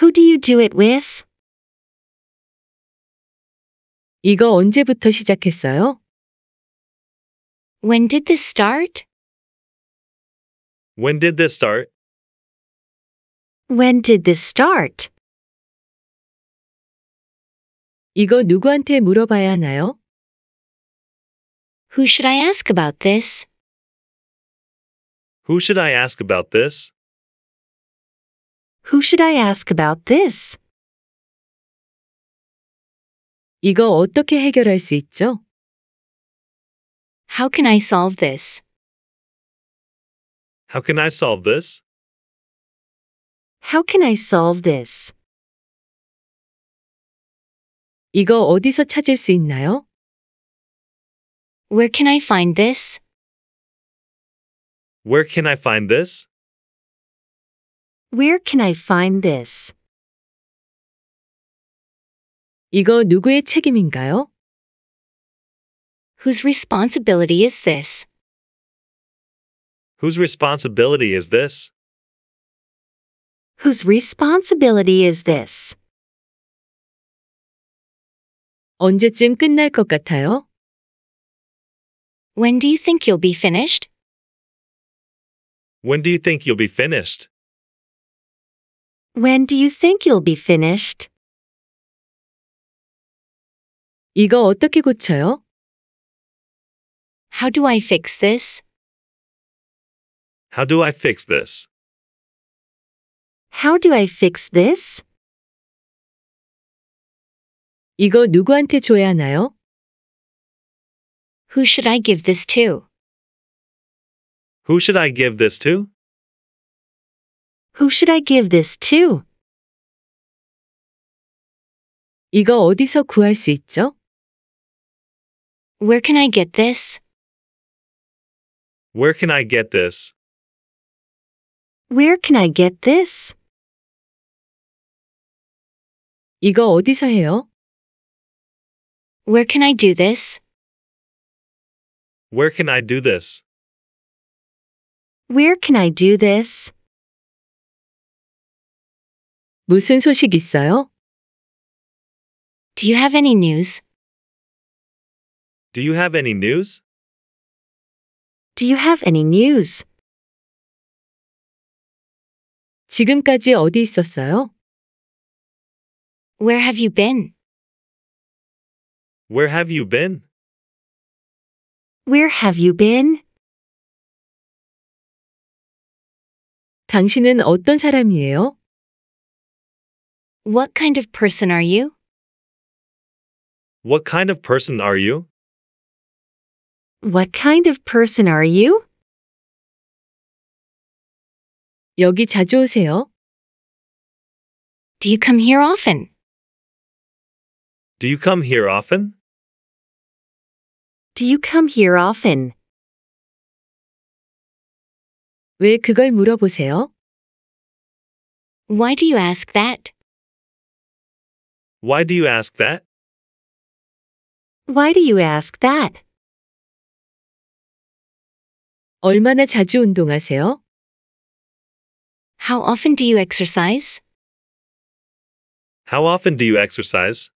Who do you do it with? 이거 언제부터 시작했어요? When did this start? When did this start? When did this start? 이거 누구한테 물어봐야 하나요? Who should I ask about this? Who should I ask about this? Who should I ask about this? 이거 어떻게 해결할 수 있죠? How can I solve this? How can I solve this? How can I solve this? 이거 어디서 찾을 수 있나요? Where can I find this? Where can I find this? Where can I find this? 이거 누구의 책임인가요? Whose responsibility is this? Whose responsibility is this? Whose responsibility is this? 언제쯤 끝날 것 같아요? When do you think you'll be finished? When do you think you'll be finished? When do you think you'll be finished? 이거 어떻게 고쳐요? How do I fix this? How do I fix this? How do I fix this? 이거 누구한테 줘야 하나요? Who should I give this to? Who should I give this to? Who should I give this to? 이거 어디서 구할 수 있죠? Where can I get this? Where can I get this? Where can I get this? 이거 어디서 해요? Where can I do this? Where can I do this? Where can I do this? 무슨 소식 있어요? Do you have any news? Do you have any news? Do you have any news? 지금까지 어디 있었어요? Where have you been? Where have you been? Where have you been? 당신은 어떤 사람이에요? What kind of person are you? What kind of person are you? What kind of person are you? 여기 자주 오세요? Do you come here often? Do you come here often? Do you come here often? 왜 그걸 물어보세요? Why do you ask that? Why do you ask that? Why do you ask that? 얼마나 자주 운동하세요? How often do you exercise? How often do you exercise?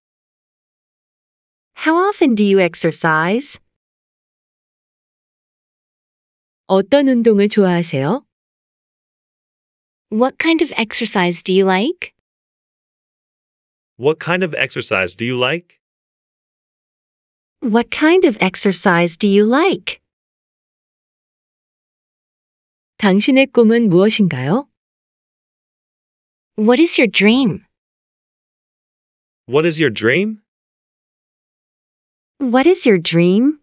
How often do you exercise? 어떤 운동을 좋아하세요? What kind of exercise do you like? What kind of exercise do you like? What kind of exercise do you like? 당신의 꿈은 무엇인가요? What is your dream? What is your dream? What is your dream?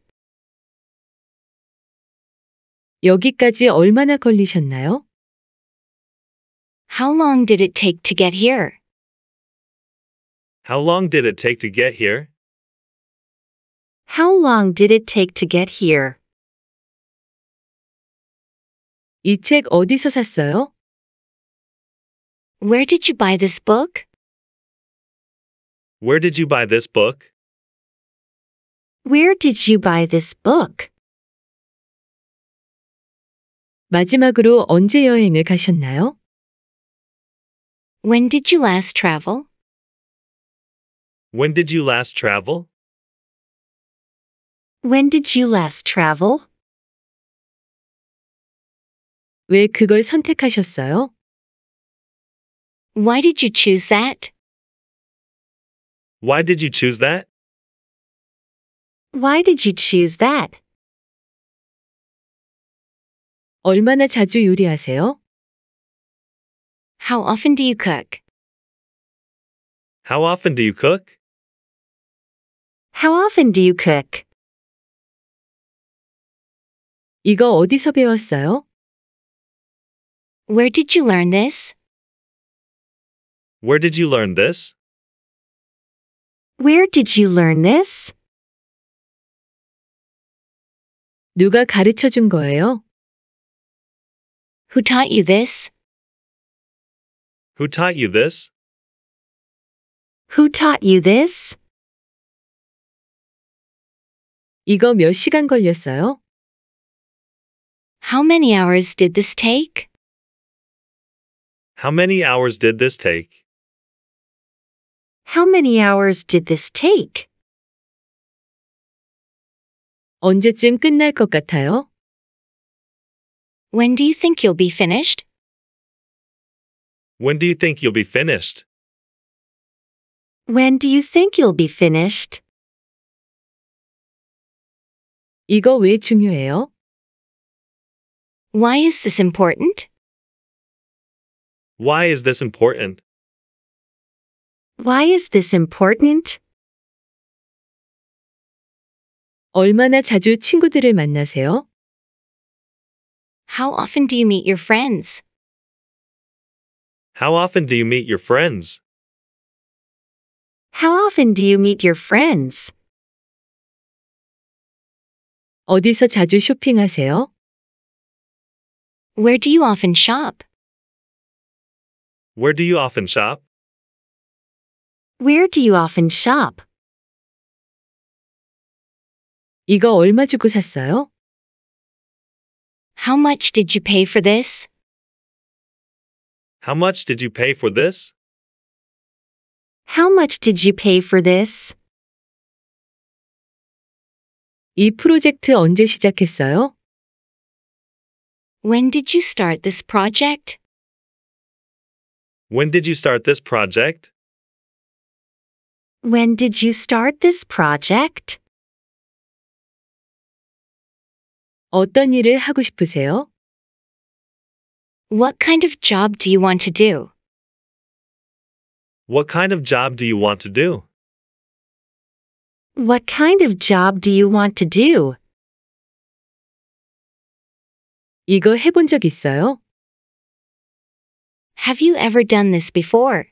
여기까지 얼마나 걸리셨나요? How long did it take to get here? How long did it take to get here? How long did it take to get here? 어디서 샀어요? Where did you buy this book? Where did you buy this book? Where did you buy this book? 마지막으로 언제 여행을 가셨나요? When did you last travel? When did you last travel? When did you last travel? 왜 그걸 선택하셨어요? Why did you choose that? Why did you choose that? Why did you choose that? 얼마나 자주 요리하세요? How often do you cook? How often do you cook? How often do you cook? 이거 어디서 배웠어요? Where did you learn this? Where did you learn this? Where did you learn this? 누가 가르쳐 준 거예요? Who taught you this? Who taught you this? Who taught you this? 이거 몇 시간 걸렸어요? How many hours did this take? How many hours did this take? How many hours did this take? 언제쯤 끝날 것 같아요? When do you think you'll be finished? When do you think you'll be finished? When do you think you'll be finished? 이거 왜 중요해요? Why is this important? Why is this important? Why is this important? 얼마나 자주 친구들을 만나세요? How often do you meet your friends? How often do you meet your friends? How often do you meet your friends? 어디서 자주 쇼핑하세요? Where do you often shop? Where do you often shop? Where do you often shop? 이거 얼마 주고 샀어요? How much did you pay for this? How much did you pay for this? How much did you pay for this? 이 프로젝트 언제 시작했어요? When did you start this project? When did you start this project? When did you start this project? 어떤 일을 하고 싶으세요? What kind of job do you want to do? What kind of job do you want to do? What kind of job do you want to do? 이거 해본 적 있어요? Have you ever done this before?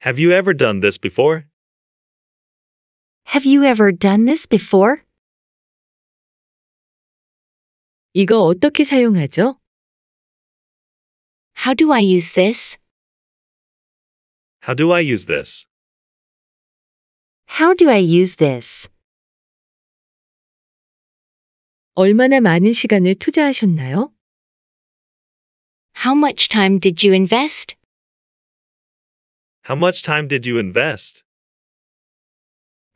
Have you ever done this before? Have you ever done this before? 이거 어떻게 사용하죠? How do I use this? How do I use this? How do I use this? 얼마나 많은 시간을 투자하셨나요? How much time did you invest? How much time did you invest?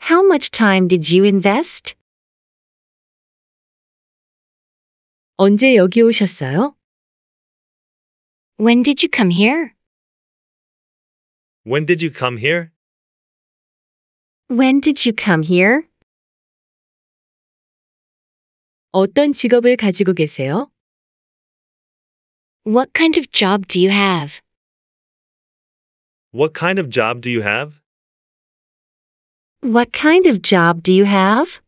How much time did you invest? 언제 여기 오셨어요? When did you come here? When did you come here? When did you come here? 어떤 직업을 가지고 계세요? What kind of job do you have? What kind of job do you have? What kind of job do you have?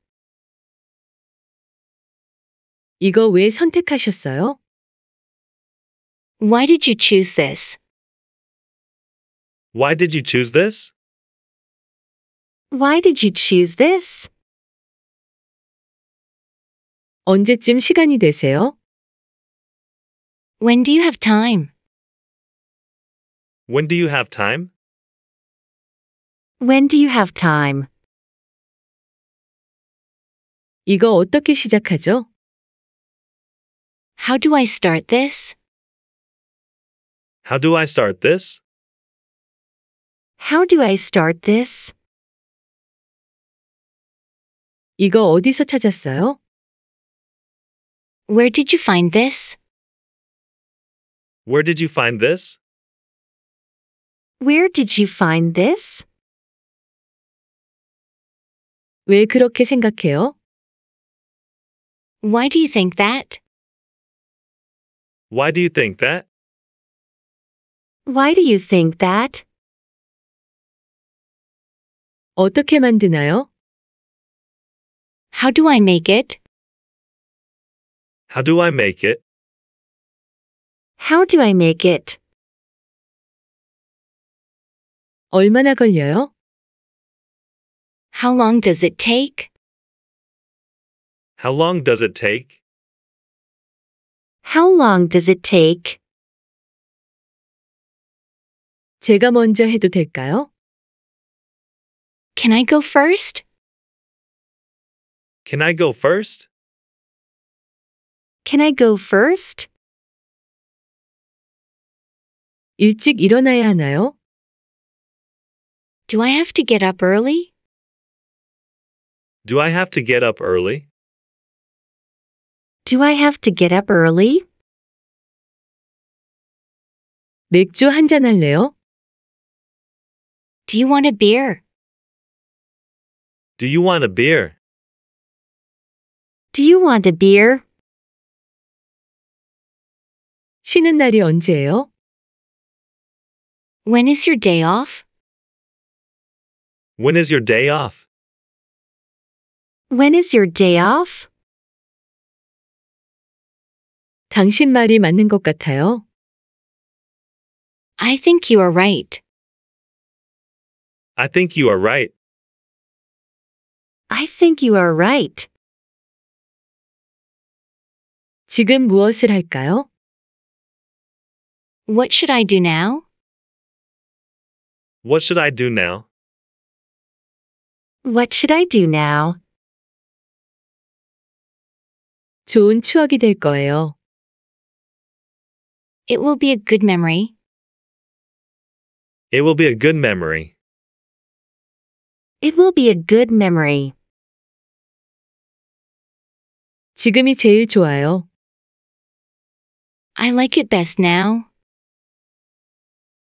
이거 왜 선택하셨어요? Why did you choose this? Why did you choose this? Why did you choose this? 언제쯤 시간이 되세요? When do you have time? When do you have time? When do you have time? 이거 어떻게 시작하죠? How do I start this? How do I start this? How do I start this? 이거 어디서 찾았어요? Where did you find this? Where did you find this? Where did you find this? 왜 그렇게 생각해요? Why do you think that? Why do you think that? Why do you think that? 어떻게 만드나요? How do I make it? How do I make it? How do I make it? 얼마나 걸려요? How long does it take? How long does it take? How long does it take? 제가 먼저 해도 될까요? Can I go first? Can I go first? Can I go first? 일찍 일어나야 하나요? Do I have to get up early? Do I have to get up early? Do I have to get up early? 맥주 한 잔 할래요? Do you want a beer? Do you want a beer? Do you want a beer? 쉬는 날이 언제예요? When is your day off? When is your day off? When is your day off? 당신 말이 맞는 것 같아요. I think you are right. I think you are right. I think you are right. 지금 무엇을 할까요? What should I do now? What should I do now? What should I do now? 좋은 추억이 될 거예요. It will be a good memory. It will be a good memory. It will be a good memory. 지금이 제일 좋아요. I like it best now.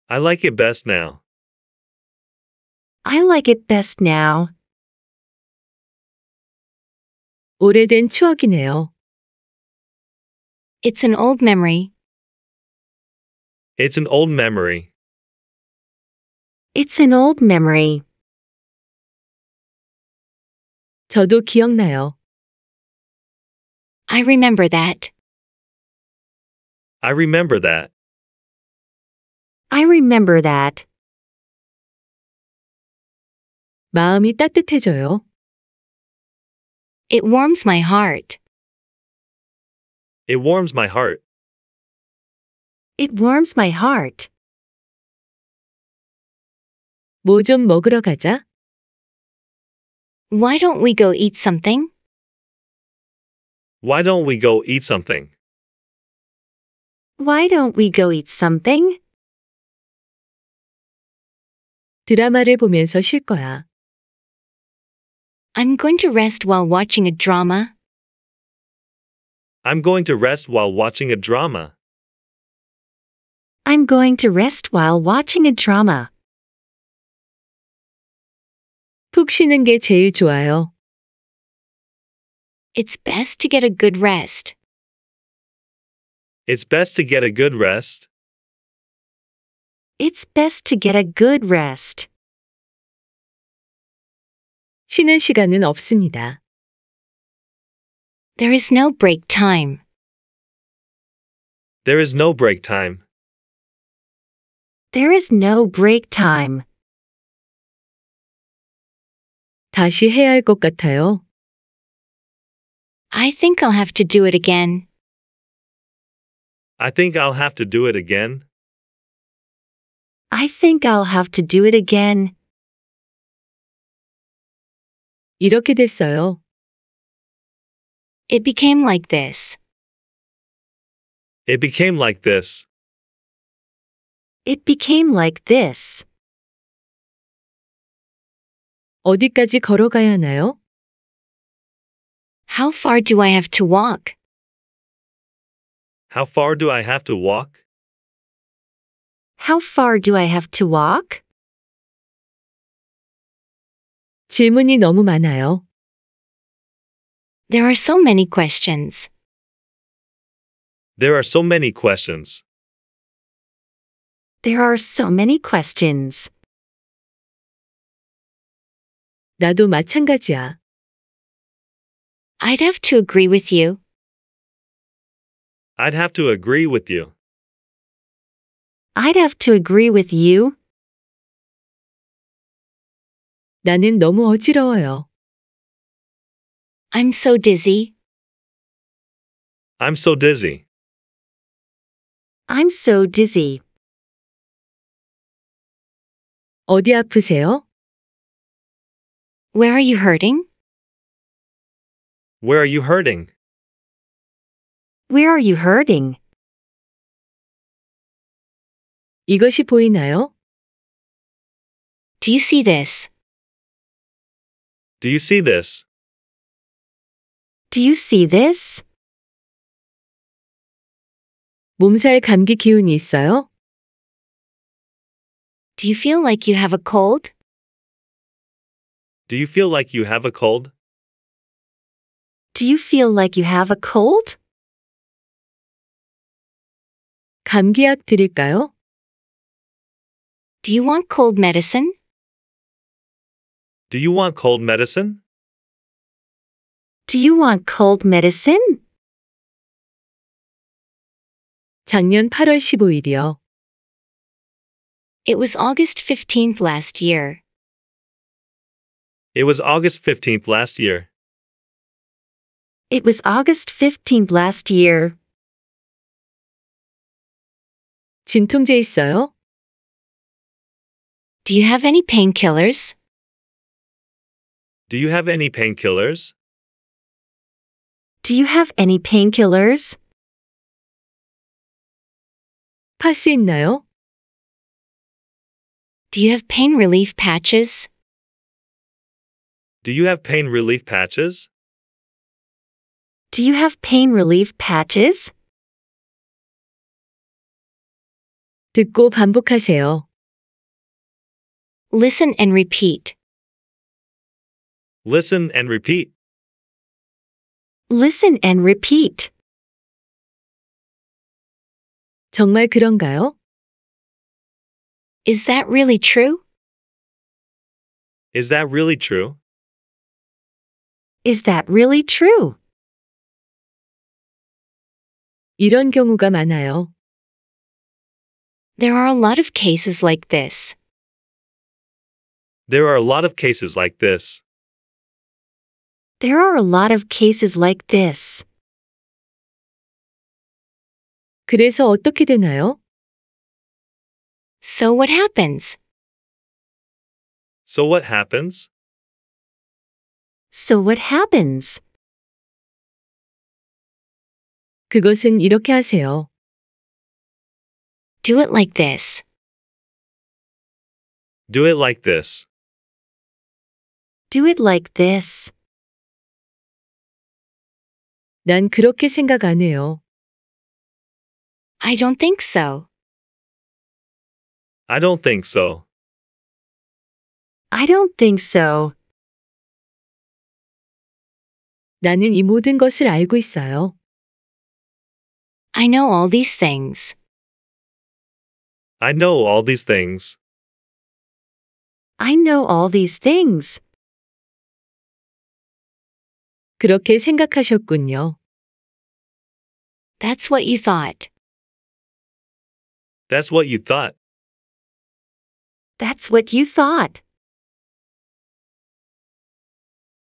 I like it best now. I like it best now. 오래된 추억이네요. It's an old memory. It's an old memory. It's an old memory. 저도 기억나요. I remember that. I remember that. I remember that. 마음이 따뜻해져요. It warms my heart. It warms my heart. It warms my heart. 먹으러 가자. Why don't we go eat something? Why don't we go eat something? Why don't we go eat something? 드라마를 보면서 쉴 거야. I'm going to rest while watching a drama. I'm going to rest while watching a drama. I'm going to rest while watching a drama. 푹 쉬는 게 제일 좋아요. It's best to get a good rest. It's best to get a good rest. It's best to get a good rest. 쉬는 시간은 없습니다. There is no break time. There is no break time. There is no break time. 다시 해야 같아요. I think I'll have to do it again. I think I'll have to do it again. I think I'll have to do it again. 이렇게 됐어요. It became like this. It became like this. It became like this. 어디까지 걸어가야 하나요? How far do I have to walk? How far do I have to walk? How far do I have to walk? 질문이 너무 많아요. There are so many questions. There are so many questions. There are so many questions. 나도 마찬가지야. I'd have to agree with you. I'd have to agree with you. I'd have to agree with you. 나는 너무 어지러워요. I'm so dizzy. I'm so dizzy. I'm so dizzy. 어디 아프세요? Where are you hurting? Where are you hurting? Where are you hurting? 이것이 보이나요? Do you see this? Do you see this? Do you see this? 몸살 감기 기운이 있어요? Do you feel like you have a cold? Do you feel like you have a cold? Do you feel like you have a cold? 감기약 드릴까요? Do you want cold medicine? Do you want cold medicine? Do you want cold medicine? 작년 8월 15일이요. It was August 15th last year. It was August 15th last year. It was August 15th last year. 진통제 있어요? Do you have any painkillers? Do you have any painkillers? Do you have any painkillers? 파스 있나요? Do you have pain relief patches? Do you have pain relief patches? Do you have pain relief patches? 듣고 반복하세요. Listen and repeat. Listen and repeat. Listen and repeat. 정말 그런가요? Is that really true? Is that really true? Is that really true? 이런 경우가 많아요. There are a lot of cases like this. There are a lot of cases like this. There are a lot of cases like this. 그래서 어떻게 되나요? So what happens? So what happens? So what happens? 그것은 이렇게 하세요. Do it like this. Do it like this. Do it like this. 난 그렇게 생각 안 해요. I don't think so. I don't think so. I don't think so. 나는 이 모든 것을 알고 있어요. I know all these things. I know all these things. I know all these things. 그렇게 생각하셨군요. That's what you thought. That's what you thought. That's what you thought.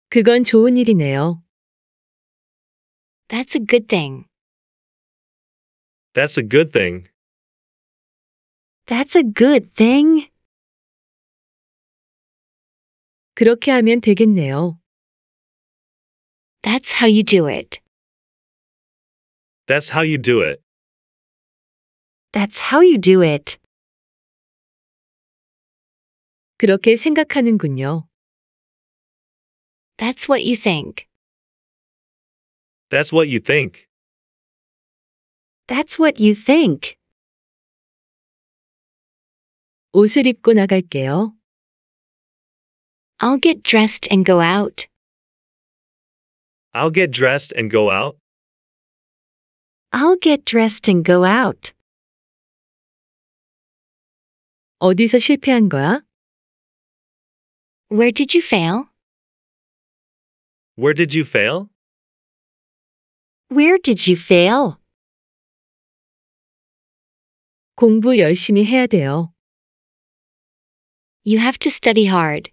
그건 좋은 일이네요. That's a good thing. That's a good thing. That's a good thing. 그렇게 하면 되겠네요. That's how you do it. That's how you do it. That's how you do it. 그렇게 생각하는군요. That's what you think. That's what you think. That's what you think. 옷을 입고 나갈게요. I'll get dressed and go out. I'll get dressed and go out. I'll get dressed and go out. 어디서 실패한 거야? Where did you fail? Where did you fail? Where did you fail? 공부 열심히 해야 돼요. You have to study hard.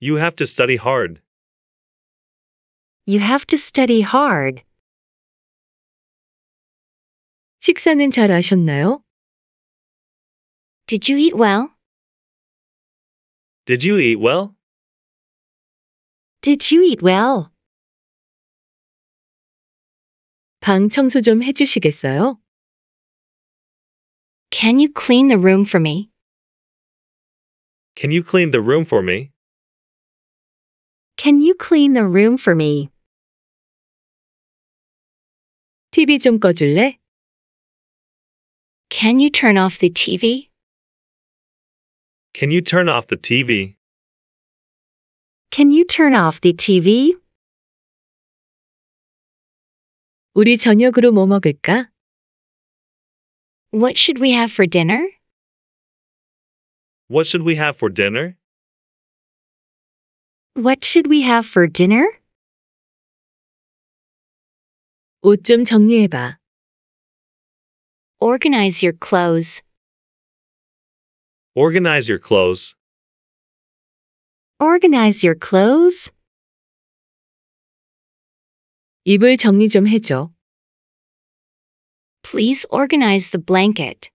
You have to study hard. You have to study hard. 식사는 잘 하셨나요? Did you eat well? Did you eat well? Did you eat well? 방 청소 좀 해주시겠어요? Can you clean the room for me? Can you clean the room for me? Can you clean the room for me? TV 좀 꺼줄래? Can you turn off the TV? Can you turn off the TV? Can you turn off the TV? 우리 저녁으로 뭐 먹을까? What should we have for dinner? What should we have for dinner? What should we have for dinner? Organize your clothes. Organize your clothes. Organize your clothes. 이불 정리 좀 해줘. Please organize the blanket.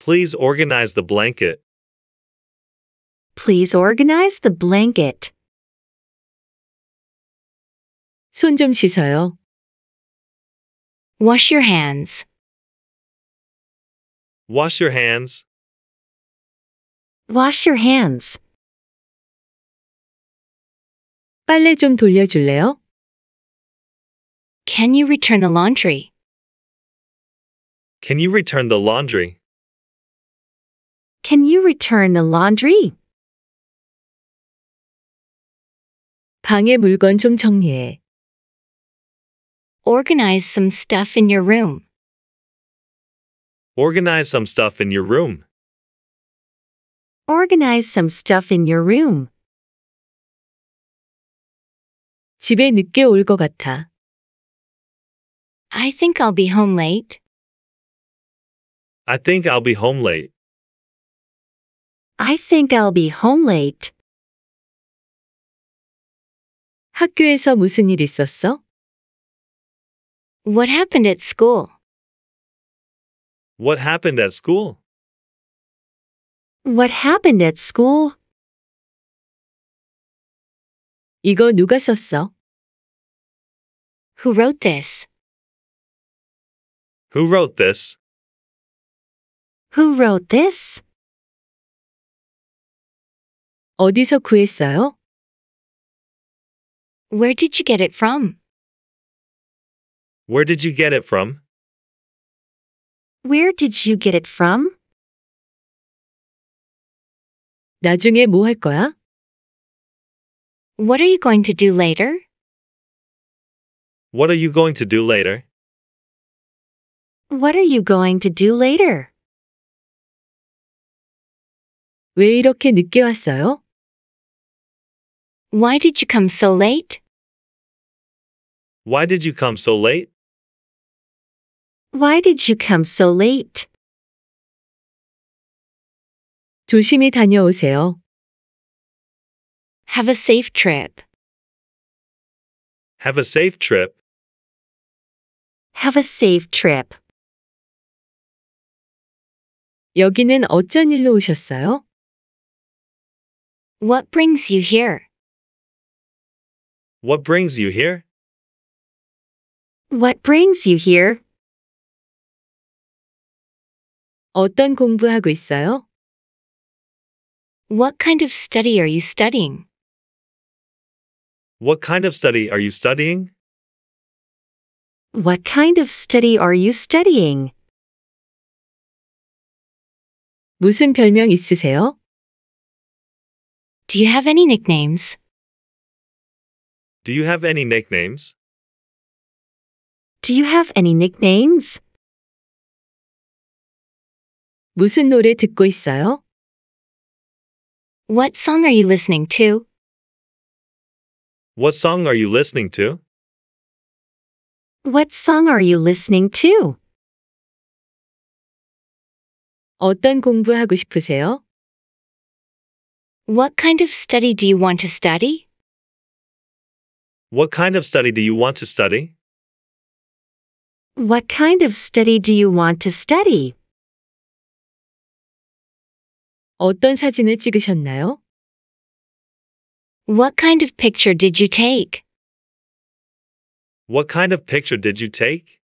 Please organize the blanket. Please organize the blanket. 손 좀 씻어요. Wash your hands. Wash your hands. Wash your hands. 빨래 좀 돌려줄래요? Can you return the laundry? Can you return the laundry? Can you return the laundry? 방에 물건 좀 정리해. Organize some stuff in your room. Organize some stuff in your room. Organize some stuff in your room. 집에 늦게 같아. I think I'll be home late. I think I'll be home late. I think I'll be home late. 학교에서 무슨 일 있었어? What happened at school? What happened at school? What happened at school? 이거 누가 썼어? Who wrote this? Who wrote this? Who wrote this? 어디서 구했어요? Where did you get it from? Where did you get it from? Where did you get it from? 나중에 거야? What are you going to do later? What are you going to do later? What are you going to do later? 왜 이렇게 늦게 왔어요? Why did you come so late? Why did you come so late? Why did you come so late? 조심히 다녀오세요. Have a safe trip. Have a safe trip. Have a safe trip. 여기는 어쩐 일로 오셨어요? What brings you here? What brings you here? What brings you here? 어떤 공부하고 있어요? What kind of study are you studying? What kind of study are you studying? What kind of study are you studying? 무슨 별명 있으세요? Do you have any nicknames? Do you have any nicknames? Do you have any nicknames? 무슨 노래 듣고 있어요? What song are you listening to? What song are you listening to? What song are you listening to? 어떤 공부하고 싶으세요? What kind of study do you want to study? What kind of study do you want to study? What kind of study do you want to study? 어떤 사진을 찍으셨나요? What kind of picture did you take? What kind of picture did you take?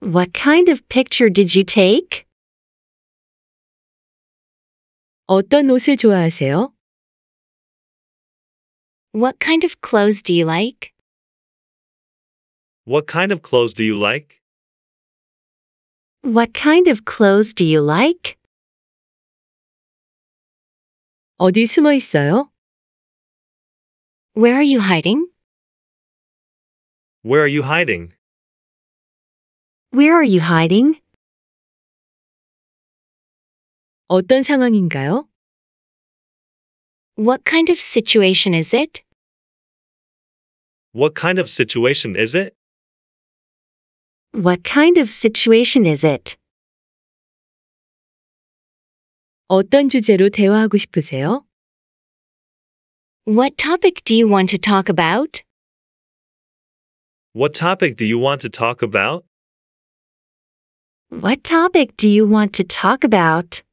What kind of picture did you take? 어떤 옷을 좋아하세요? What kind of clothes do you like? What kind of clothes do you like? What kind of clothes do you like? 어디 숨어 있어요? Where are you hiding? Where are you hiding? Where are you hiding? 어떤 상황인가요? What kind of situation is it? What kind of situation is it? What kind of situation is it? 어떤 주제로 대화하고 싶으세요? What topic do you want to talk about? What topic do you want to talk about? What topic do you want to talk about?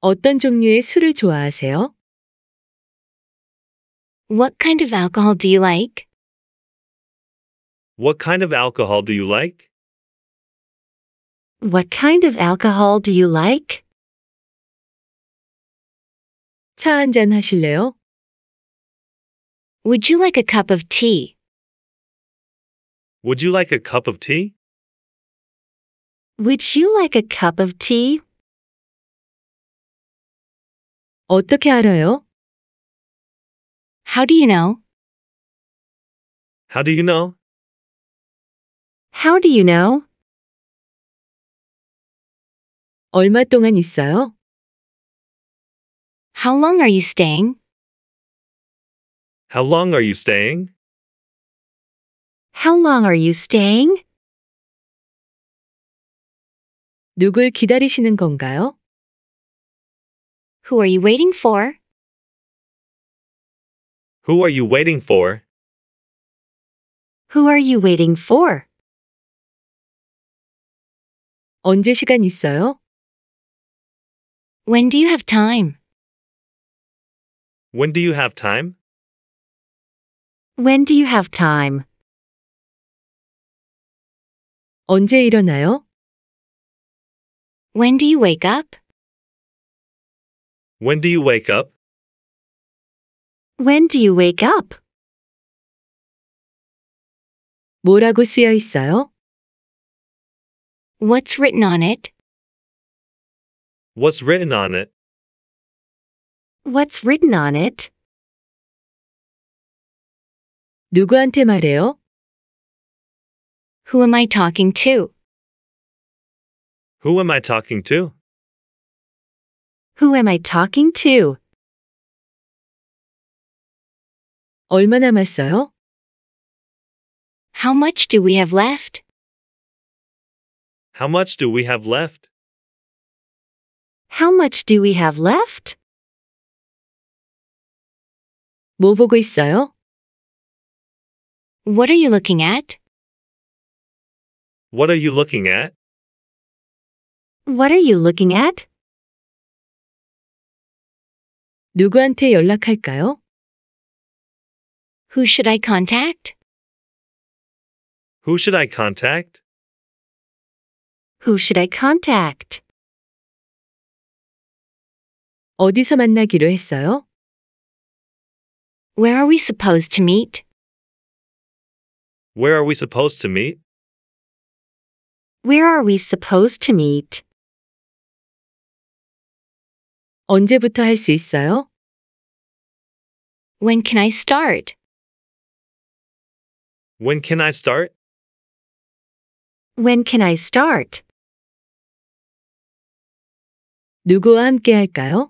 어떤 종류의 술을 좋아하세요? What kind of alcohol do you like? What kind of alcohol do you like? What kind of alcohol do you like? 차 한잔 하실래요? Would you like a cup of tea? Would you like a cup of tea? Would you like a cup of tea? 어떻게 알아요? How do you know? How do you know? How do you know? 얼마 동안 있어요? How long are you staying? How long are you staying? How long are you staying? 누굴 기다리시는 건가요? Who are you waiting for? Who are you waiting for? Who are you waiting for? 언제 시간 있어요? When do you have time? When do you have time? When do you have time? 언제 일어나요? When do you wake up? When do you wake up? When do you wake up? 뭐라고 쓰여 있어요? What's written on it? What's written on it? What's written on it? 누구한테 말해요? Who am I talking to? Who am I talking to? Who am I talking to? 얼마 남았어요? How much do we have left? How much do we have left? How much do we have left? 뭐 보고 있어요? What are you looking at? What are you looking at? What are you looking at? 누구한테 연락할까요? Who should I contact? Who should I contact? Who should I contact? 어디서 만나기로 했어요? Where are we supposed to meet? Where are we supposed to meet? Where are we supposed to meet? 언제부터 있어요? When can I start? When can I start? When can I start? 누구와 함께 할까요?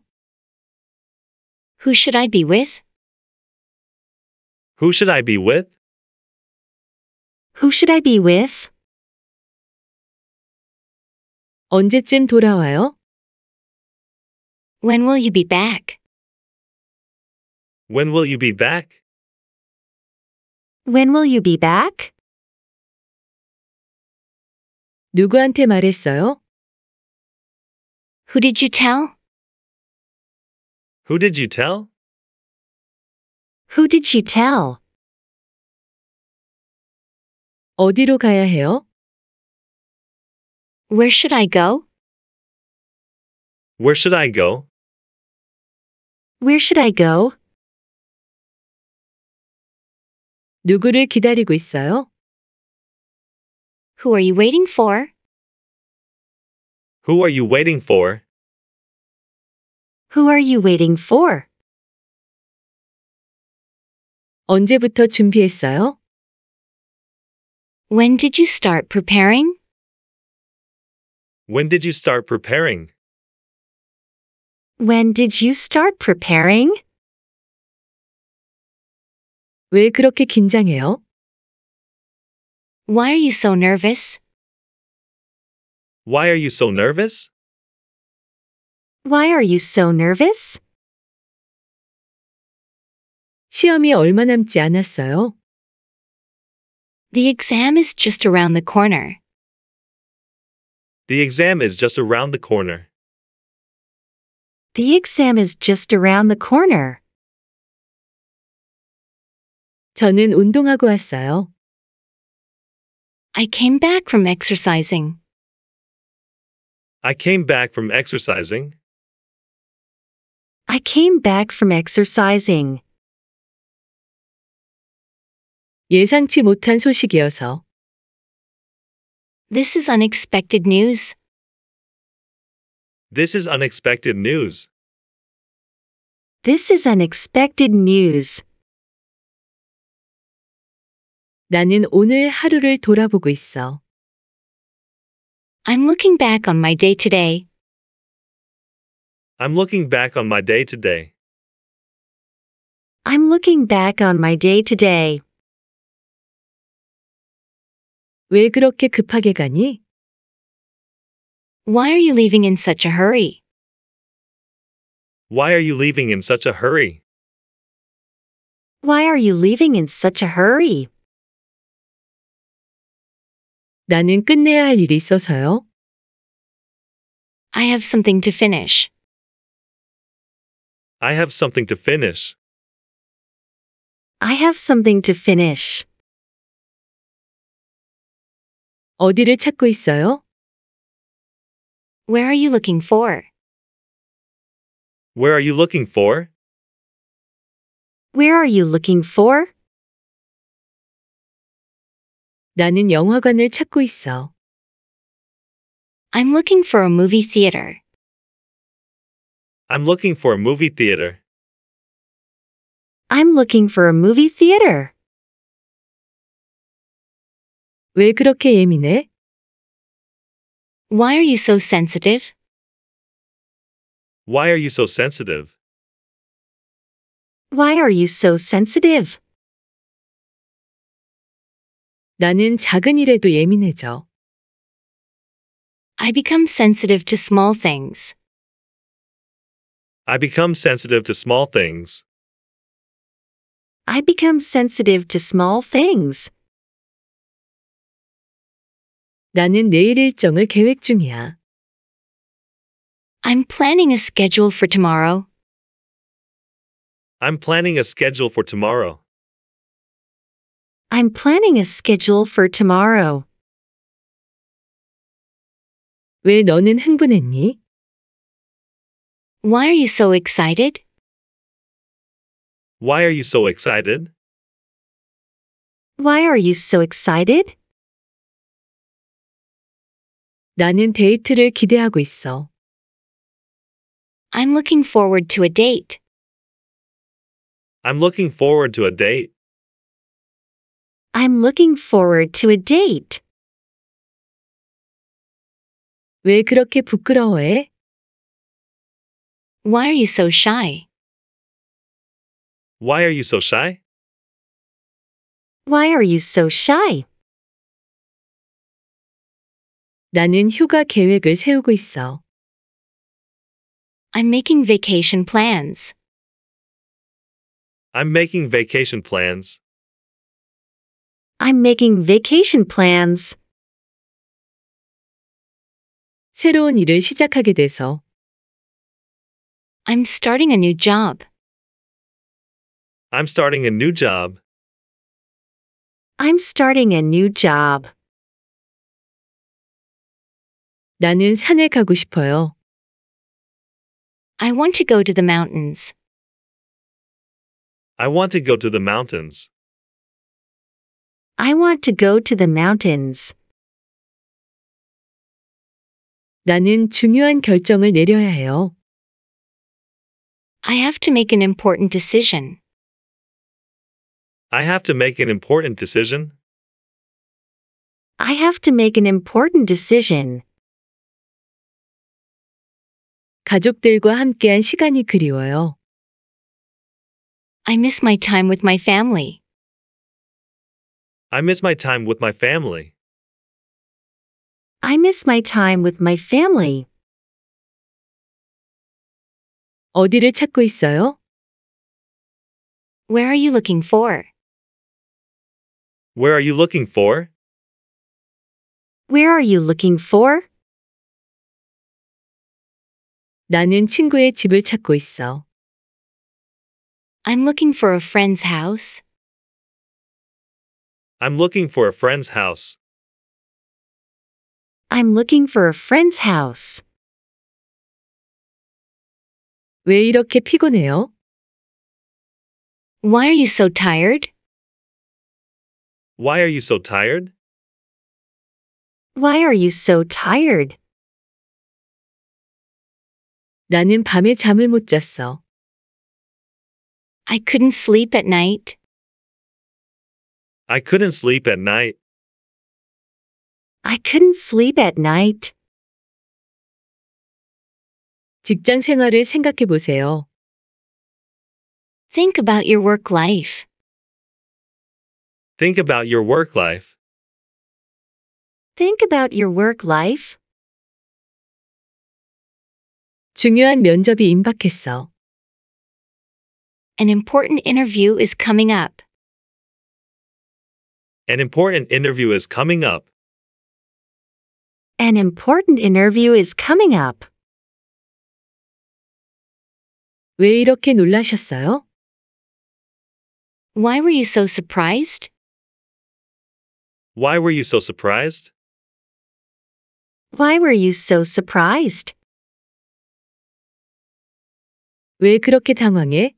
Who should I be with? Who should I be with? Who should I be with? 언제쯤 돌아와요? When will you be back? When will you be back? When will you be back? 누구한테 말했어요? Who did you tell? Who did you tell? Who did she tell? 어디로 가야 해요? Where should I go? Where should I go? Where should I go? 누구를 기다리고 있어요? Who are you waiting for? Who are you waiting for? Who are you waiting for? 언제부터 준비했어요? When did you start preparing? When did you start preparing? When did you start preparing? 왜 그렇게 긴장해요? Why are you so nervous? Why are you so nervous? Why are you so nervous? 시험이 얼마 남지 않았어요. The exam is just around the corner. The exam is just around the corner. The exam is just around the corner. 저는 운동하고 왔어요. I came back from exercising. I came back from exercising. I came back from exercising. 예상치 못한 소식이어서. This is unexpected news. This is unexpected news. This is unexpected news. 나는 오늘 하루를 돌아보고 있어. I'm looking back on my day today. I'm looking back on my day today. I'm looking back on my day today. 왜 그렇게 급하게 가니? Why are you leaving in such a hurry? Why are you leaving in such a hurry? Why are you leaving in such a hurry? 나는 끝내야 할 일이 있어서요. I have something to finish. I have something to finish. I have something to finish. 어디를 찾고 있어요? Where are you looking for? Where are you looking for? Where are you looking for? 나는 영화관을 찾고 있어. I'm looking for a movie theater. I'm looking for a movie theater. I'm looking for a movie theater. 왜 그렇게 예민해? Why are you so sensitive? Why are you so sensitive? Why are you so sensitive? 나는 작은 일에도 예민해져. I become sensitive to small things. I become sensitive to small things. I become sensitive to small things. 나는 내일 일정을 계획 중이야. I'm planning a schedule for tomorrow. I'm planning a schedule for tomorrow. I'm planning a schedule for tomorrow. 왜 너는 흥분했니? Why are you so excited? Why are you so excited? Why are you so excited? 나는 데이트를 기대하고 있어. I'm looking forward to a date. I'm looking forward to a date. I'm looking forward to a date. 왜 그렇게 부끄러워해? Why are you so shy? Why are you so shy? Why are you so shy? 나는 휴가 계획을 세우고 있어. I'm making vacation plans. I'm making vacation plans. I'm making vacation plans. 새로운 일을 시작하게 돼서 I'm starting a new job. I'm starting a new job. I'm starting a new job. 나는 산에 가고 싶어요. I want to go to the mountains. I want to go to the mountains. I want to go to the mountains. 나는 중요한 결정을 내려야 해요. I have to make an important decision. I have to make an important decision. I have to make an important decision. 가족들과 함께한 시간이 그리워요. I miss my time with my family. I miss my time with my family. I miss my time with my family. 어디를 찾고 있어요? Where are you looking for? Where are you looking for? Where are you looking for? 나는 친구의 집을 찾고 있어. I'm looking for a friend's house. I'm looking for a friend's house. I'm looking for a friend's house. 왜 이렇게 피곤해요? Why are you so tired? Why are you so tired? Why are you so tired? 나는 밤에 잠을 못 잤어. I couldn't sleep at night. I couldn't sleep at night. I couldn't sleep at night. 직장 생활을 생각해 보세요. Think about your work life. Think about your work life. Think about your work life. 중요한 면접이 임박했어. An important interview is coming up. An important interview is coming up. An important interview is coming up. 왜 이렇게 놀라셨어요? Why were you so surprised? Why were you so surprised? Why were you so surprised? 왜 그렇게 당황해?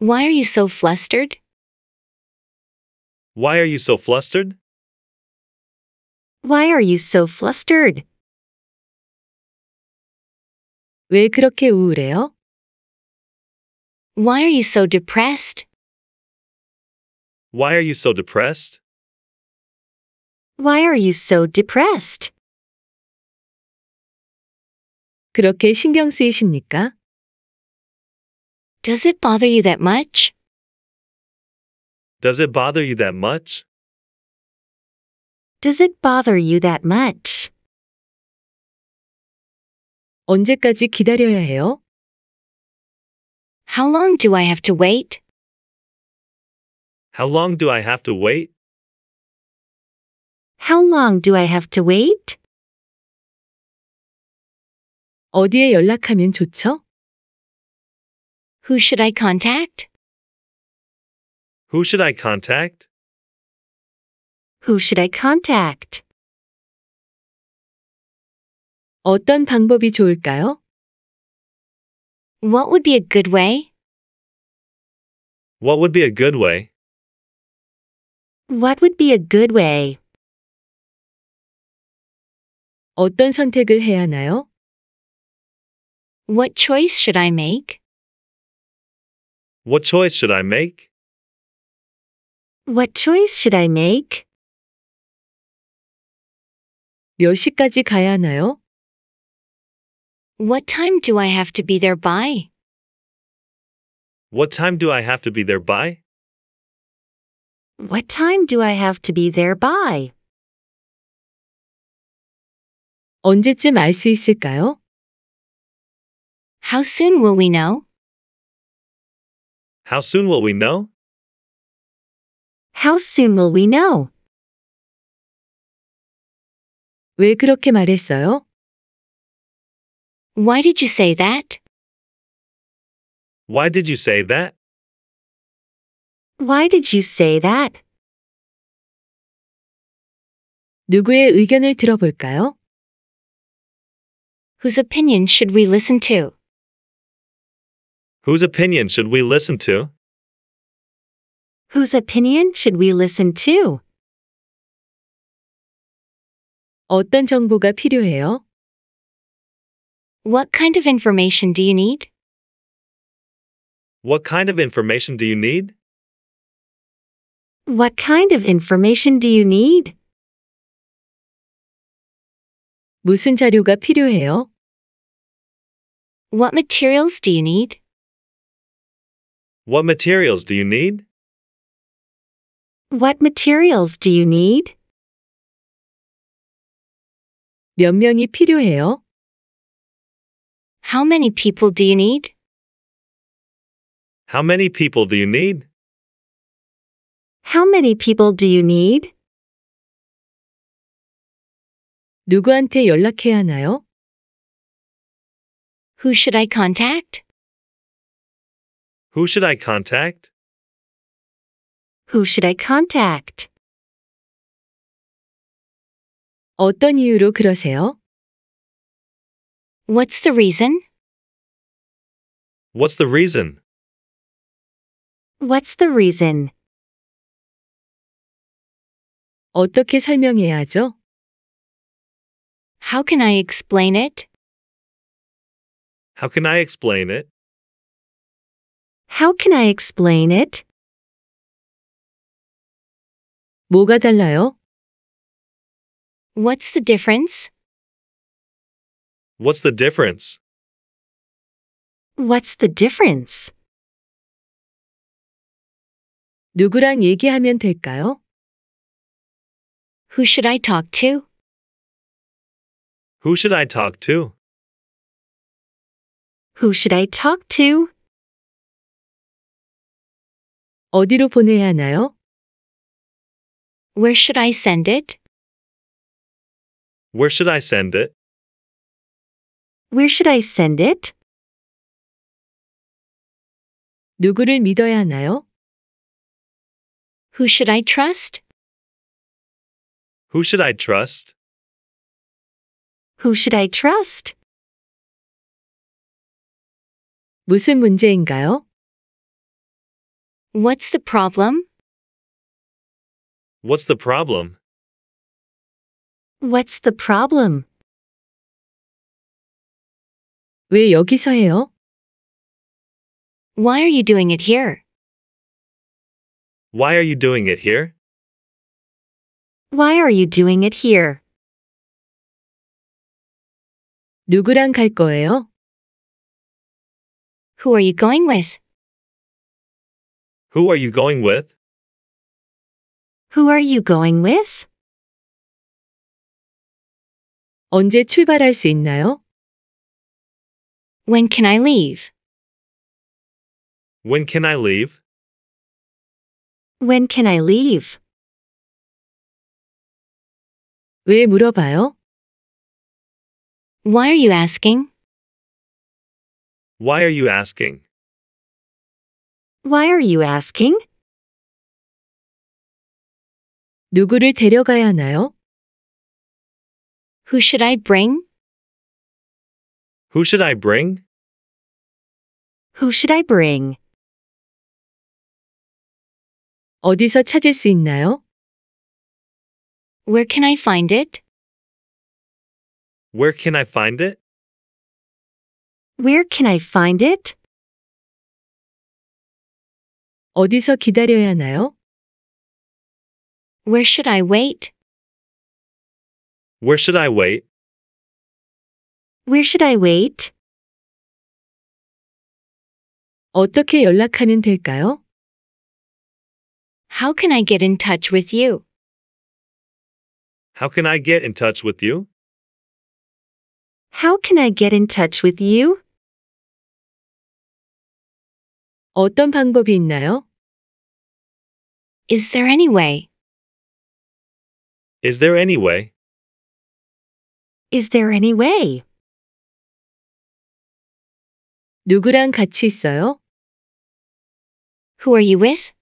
Why are you so flustered? Why are you so flustered? Why are you so flustered? 왜 그렇게 우울해요? Why are you so depressed? Why are you so depressed? Why are you so depressed? 그렇게 신경 쓰이십니까? Does it bother you that much? Does it bother you that much? Does it bother you that much? 언제까지 기다려야 해요? How long do I have to wait? How long do I have to wait? How long do I have to wait? 어디에 연락하면 좋죠? Who should I contact? Who should I contact? Who should I contact? 어떤 방법이 좋을까요? What would be a good way? What would be a good way? What would be a good way? 어떤 선택을 해야 하나요? What choice should I make? What choice should I make? What choice should I make? 몇 시까지 가야 하나요? What time do I have to be there by? What time do I have to be there by? What time do I have to be there by? 언제쯤 있을까요? How soon will we know? How soon will we know? How soon will we know? 왜 그렇게 말했어요? Why did you say that? Why did you say that? Why did you say that? 누구의 의견을 들어볼까요? Whose opinion should we listen to? Whose opinion should we listen to? Whose opinion should we listen to? 어떤 정보가 필요해요? What kind of information do you need? What kind of information do you need? What kind of information do you need? 무슨 자료가 필요해요? What materials do you need? What materials do you need? What materials do you need? 몇 명이 필요해요? How many people do you need? How many people do you need? How many people do you need? 누구한테 연락해야 하나요? Who should I contact? Who should I contact? Who should I contact? 어떤 이유로 그러세요? What's the reason? What's the reason? What's the reason? 어떻게 설명해야죠? How can I explain it? How can I explain it? How can I explain it? 뭐가 달라요? What's the difference? What's the difference? What's the difference? 누구랑 얘기하면 될까요? Who should I talk to? Who should I talk to? Who should I talk to? 어디로 보내야 하나요? Where should I send it? Where should I send it? Where should I send it? 누구를 믿어야 하나요? Who should I trust? Who should I trust? Who should I trust? 무슨 문제인가요? What's the problem? What's the problem? What's the problem? 왜 여기서 해요? Why are you doing it here? Why are you doing it here? Why are you doing it here? 누구랑 갈 거예요? Who are you going with? Who are you going with? Who are you going with? 언제 출발할 수 있나요? When can I leave? When can I leave? When can I leave? 왜 물어봐요? Why are you asking? Why are you asking? Why are you asking? 누구를 데려가야 하나요? Who should I bring? Who should I bring? Who should I bring? 어디서 찾을 수 있나요? Where can I find it? Where can I find it? Where can I find it? 어디서 기다려야 하나요? Where should I wait? Where should I wait? Where should I wait? 어떻게 연락하면 될까요? How can I get in touch with you? How can I get in touch with you? How can I get in touch with you? 어떤 방법이 있나요? Is there any way? Is there any way? Is there any way? 누구랑 같이 있어요? Who are you with?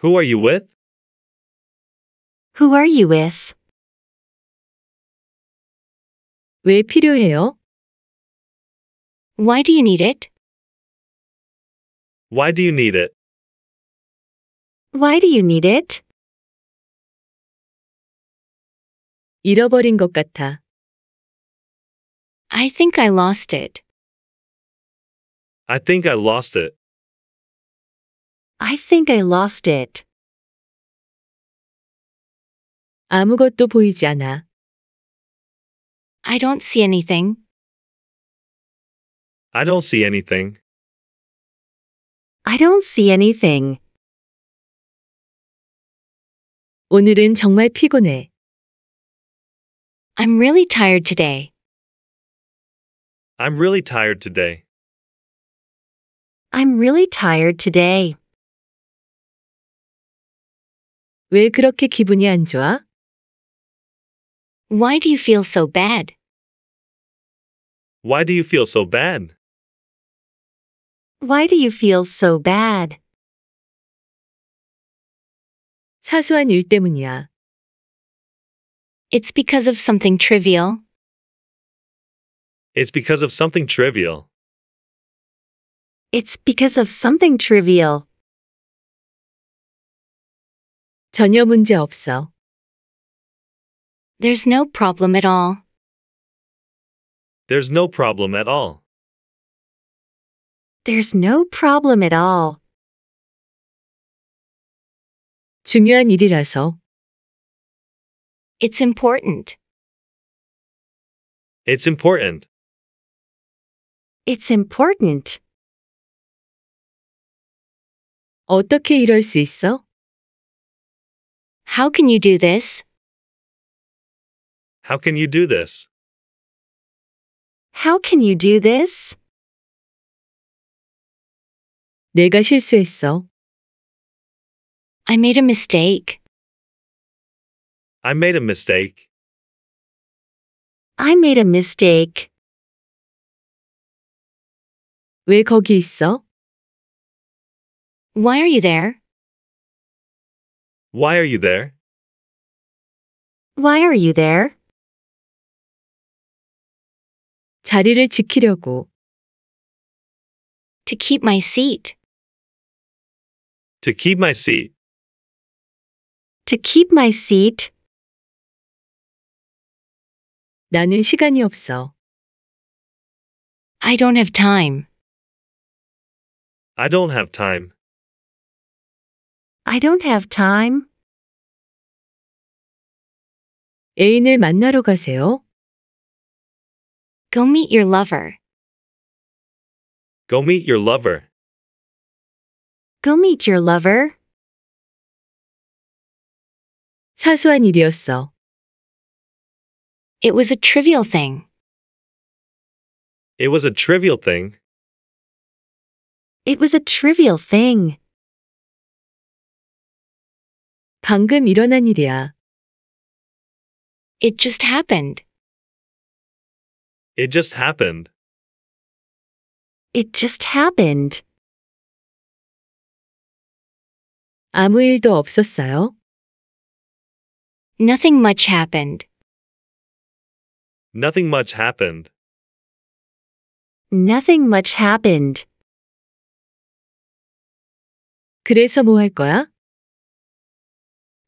Who are you with? Who are you with? 왜 필요해요? Why do you need it? Why do you need it? Why do you need it? 잃어버린 것 같아. I think I lost it. I think I lost it. I think I lost it. 아무것도 보이지 않아. I don't see anything. I don't see anything. I don't see anything. 오늘은 정말 피곤해. I'm really tired today. I'm really tired today. I'm really tired today. 왜 그렇게 기분이 안 좋아? Why do you feel so bad? Why do you feel so bad? Why do you feel so bad? 사소한 일 때문이야. It's because of something trivial. It's because of something trivial. It's because of something trivial. 전혀 문제 없어. There's no problem at all. There's no problem at all. There's no problem at all. 중요한 일이라서. It's important. It's important. It's important. 어떻게 이럴 수 있어? How can you do this? How can you do this? How can you do this? 내가 실수했어. I made a mistake. I made a mistake. I made a mistake. 왜 거기 있어? Why are you there? Why are you there? Why are you there? 자리를 지키려고. To keep my seat. To keep my seat. To keep my seat. 나는 시간이 없어. I don't have time. I don't have time. I don't have time. 애인을 만나러 가세요. Go meet your lover. Go meet your lover. Go meet your lover. 사소한 일이었어. It was a trivial thing. It was a trivial thing. It was a trivial thing. 방금 일어난 일이야. It just happened. It just happened. It just happened. 아무 일도 없었어요? Nothing much happened. Nothing much happened. Nothing much happened. 그래서 뭐 할 거야?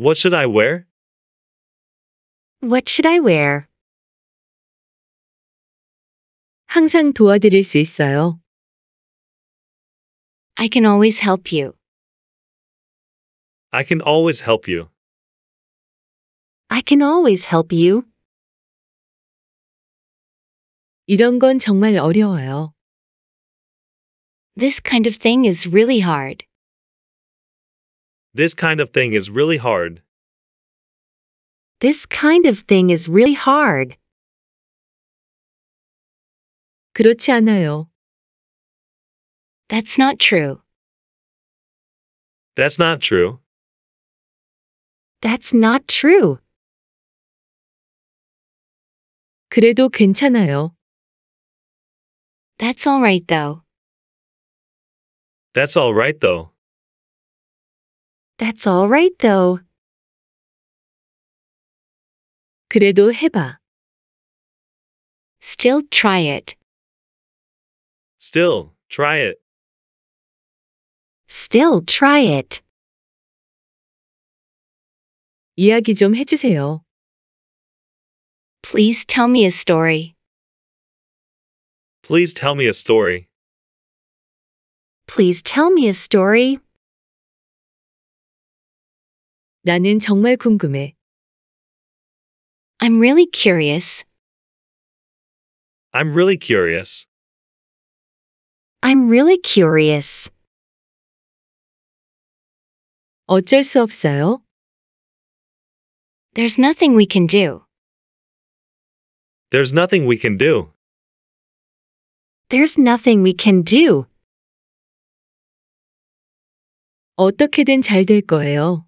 What should I wear? What should I wear? 항상 도와드릴 수 있어요. I can always help you. I can always help you. I can always help you. 이런 건 정말 어려워요. This kind of thing is really hard. This kind of thing is really hard. This kind of thing is really hard. 그렇지 않아요. That's not true. That's not true. That's not true. 그래도 괜찮아요. That's all right though. That's all right though. That's all right though. 그래도 해봐. Still try it. Still, try it. Still try it. 이야기 좀 해주세요. Please tell me a story. Please tell me a story. Please tell me a story. 나는 정말 궁금해. I'm really curious. I'm really curious. I'm really curious. 어쩔 수 없어요. There's nothing we can do. There's nothing we can do. There's nothing we can do. 어떻게든 잘 될 거예요.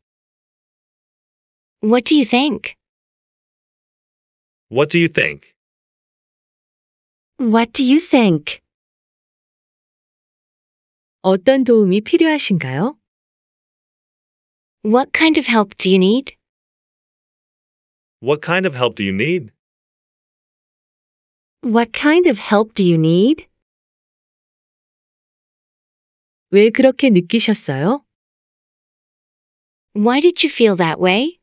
What do you think? What do you think? What do you think? 어떤 도움이 필요하신가요? What kind of help do you need? What kind of help do you need? What kind of help do you need? 왜 그렇게 느끼셨어요? Why did you feel that way?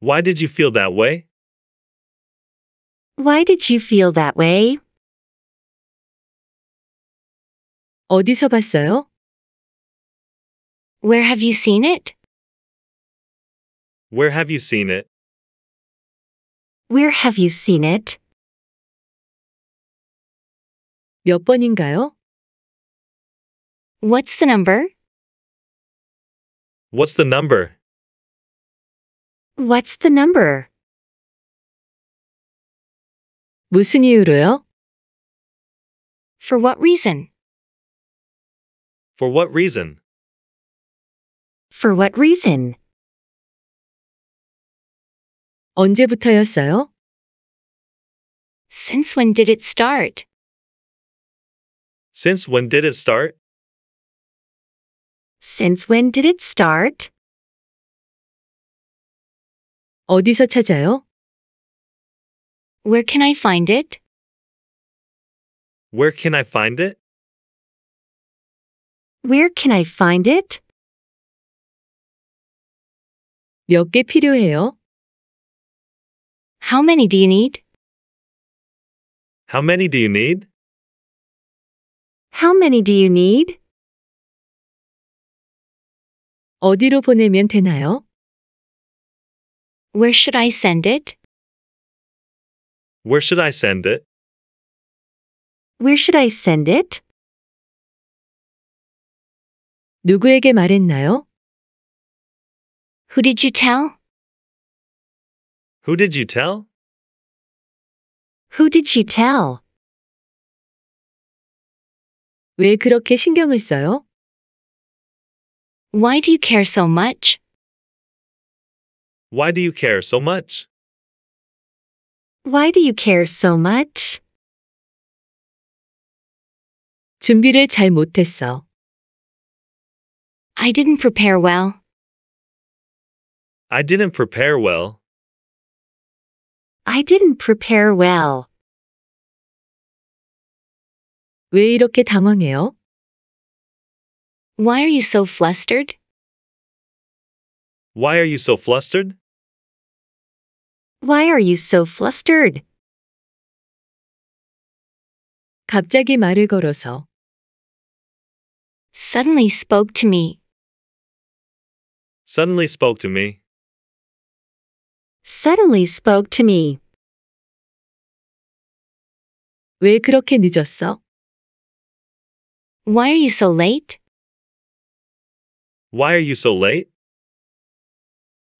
Why did you feel that way? Why did you feel that way? 어디서 봤어요? Where have you seen it? Where have you seen it? Where have you seen it? 몇 번인가요? What's the number? What's the number? What's the number? 무슨 이유로요? For what reason? For what reason? For what reason? 언제부터였어요? Since when did it start? Since when did it start? Since when did it start? 어디서 찾아요? Where can I find it? Where can I find it? Where can I find it? 필요해요? How many do you need? How many do you need? How many do you need? 어디로 보내면 되나요? Where should I send it? Where should I send it? Where should I send it? 누구에게 말했나요? Who did you tell? Who did you tell? Who did you tell? 왜 그렇게 신경을 써요? Why do you care so much? Why do you care so much? Why do you care so much? 준비를 잘 못했어. I didn't prepare well. I didn't prepare well. I didn't prepare well. 왜 이렇게 당황해요? Why are you so flustered? Why are you so flustered? Why are you so flustered? 갑자기 말을 걸어서 suddenly spoke to me. Suddenly spoke to me. Suddenly spoke to me. 왜 그렇게 늦었어? Why are you so late? Why are you so late?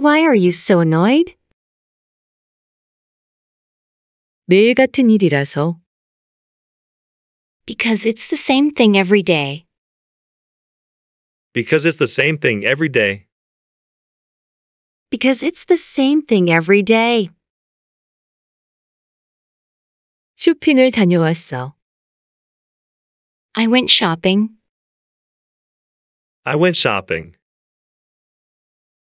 Why are you so annoyed? 매일 같은 일이라서. Because it's the same thing every day. Because it's the same thing every day. Because it's the same thing every day. 쇼핑을 다녀왔어. I went shopping. I went shopping.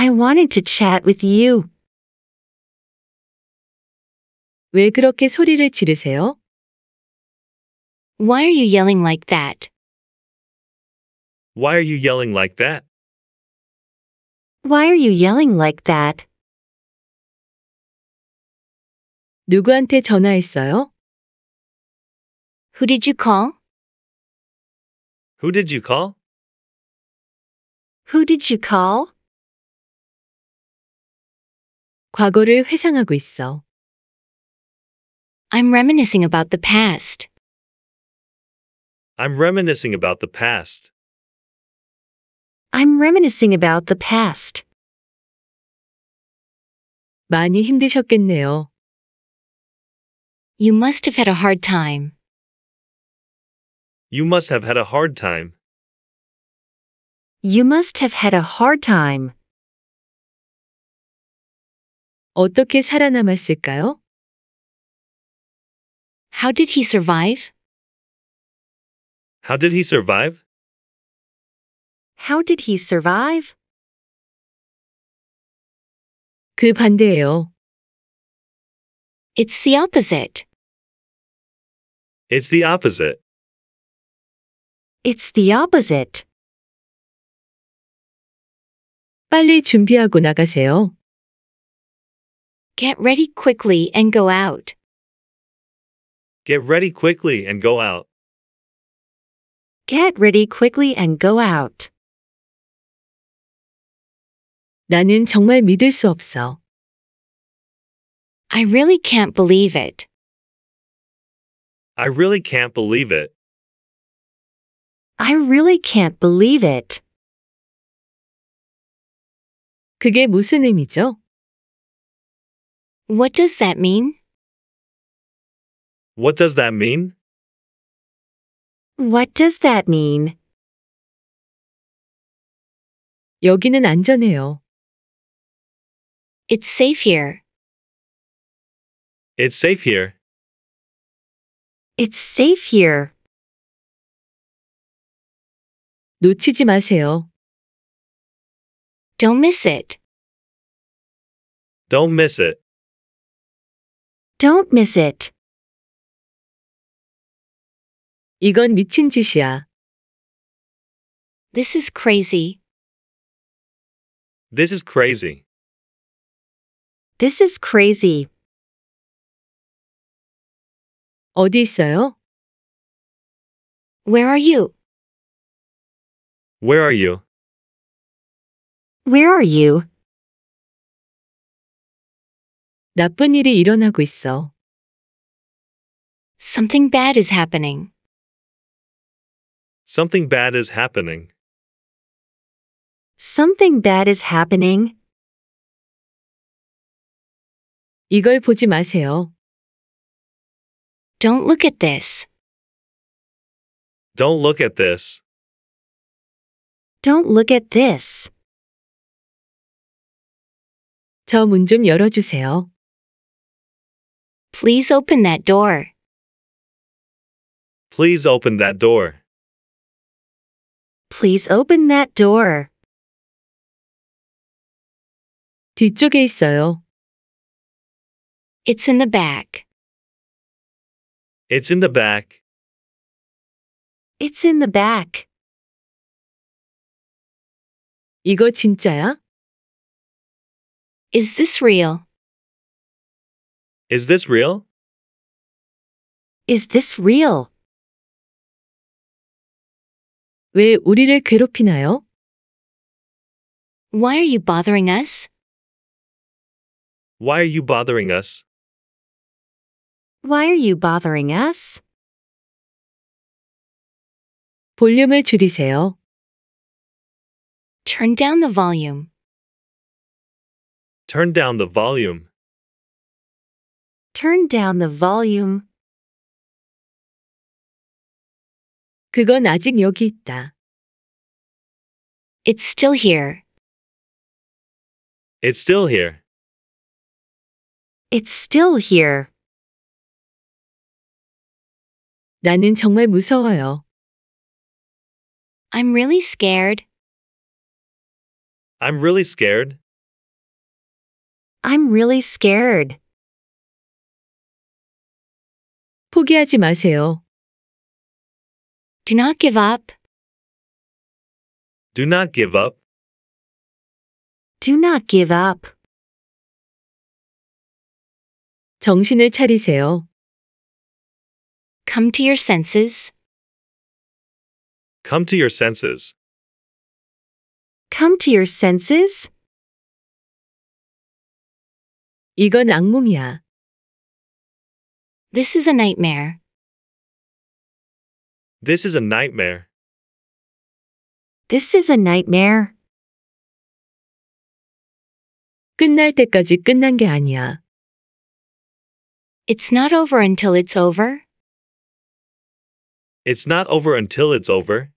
I wanted to chat with you. 왜 그렇게 소리를 지르세요? Why are you yelling like that? Why are you yelling like that? Why are you yelling like that? 누구한테 전화했어요? Who did you call? Who did you call? Who did you call? 과거를 회상하고 있어. I'm reminiscing about the past. I'm reminiscing about the past. I'm reminiscing about the past. 많이 힘드셨겠네요. You must have had a hard time. You must have had a hard time. You must have had a hard time. 어떻게 살아남았을까요? How did he survive? How did he survive? How did he survive? 그 반대예요. It's the opposite. It's the opposite. It's the opposite. 빨리 준비하고 나가세요. Get ready quickly and go out. Get ready quickly and go out. Get ready quickly and go out. 나는 정말 믿을 수 없어. I really can't believe it. I really can't believe it. I really can't believe it. 그게 무슨 의미죠? What does that mean? What does that mean? What does that mean? 여기는 안전해요. It's safe here. It's safe here. It's safe here. 놓치지 마세요. Don't miss it. Don't miss it. Don't miss it. 이건 미친 짓이야. This is crazy. This is crazy. This is crazy. 어디 있어요? Where are you? Where are you? Where are you? 나쁜 일이 일어나고 있어. Something bad is happening. Something bad is happening. Something bad is happening. 이걸 보지 마세요. Don't look at this. Don't look at this. Don't look at this. 저 문 좀 열어주세요. Please open that door. Please open that door. Please open that door. 뒤쪽에 있어요. It's in the back. It's in the back. It's in the back. 이거 진짜야? Is this real? Is this real? Is this real? 왜 우리를 괴롭히나요? Why are you bothering us? Why are you bothering us? Why are you bothering us? 볼륨을 줄이세요. Turn down the volume. Turn down the volume turn down the volume. 그건 아직 여기 있다. It's still here. It's still here. It's still here. 나는 정말 무서워요. I'm really scared. I'm really scared. I'm really scared. 포기하지 마세요. Do not give up. Do not give up. Do not give up. 정신을 차리세요. Come to your senses. Come to your senses. Come to your senses. 이건 악몽이야. This is a nightmare. This is a nightmare. This is a nightmare. 끝날 때까지 끝난 게 아니야. It's not over until it's over. It's not over until it's over.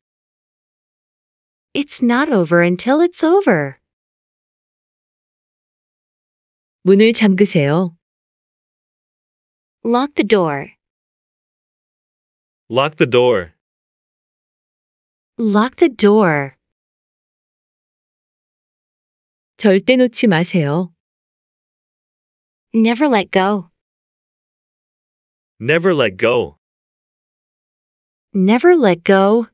It's not over until it's over. 문을 잠그세요. Lock the door. Lock the door. Lock the door. 절대 놓지 마세요. Never let go. Never let go. Never let go.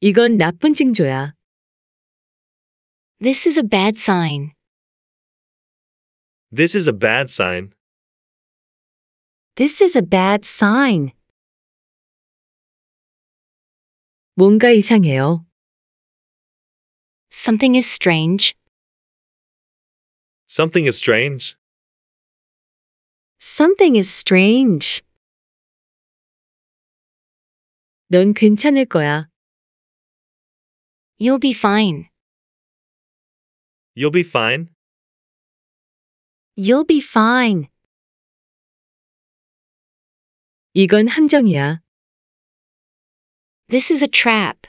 이건 나쁜 징조야. This is a bad sign. This is a bad sign. This is a bad sign. 뭔가 이상해요. Something is strange. Something is strange. Something is strange. 넌 괜찮을 거야. You'll be fine. You'll be fine. You'll be fine. 이건 함정이야. This is a trap.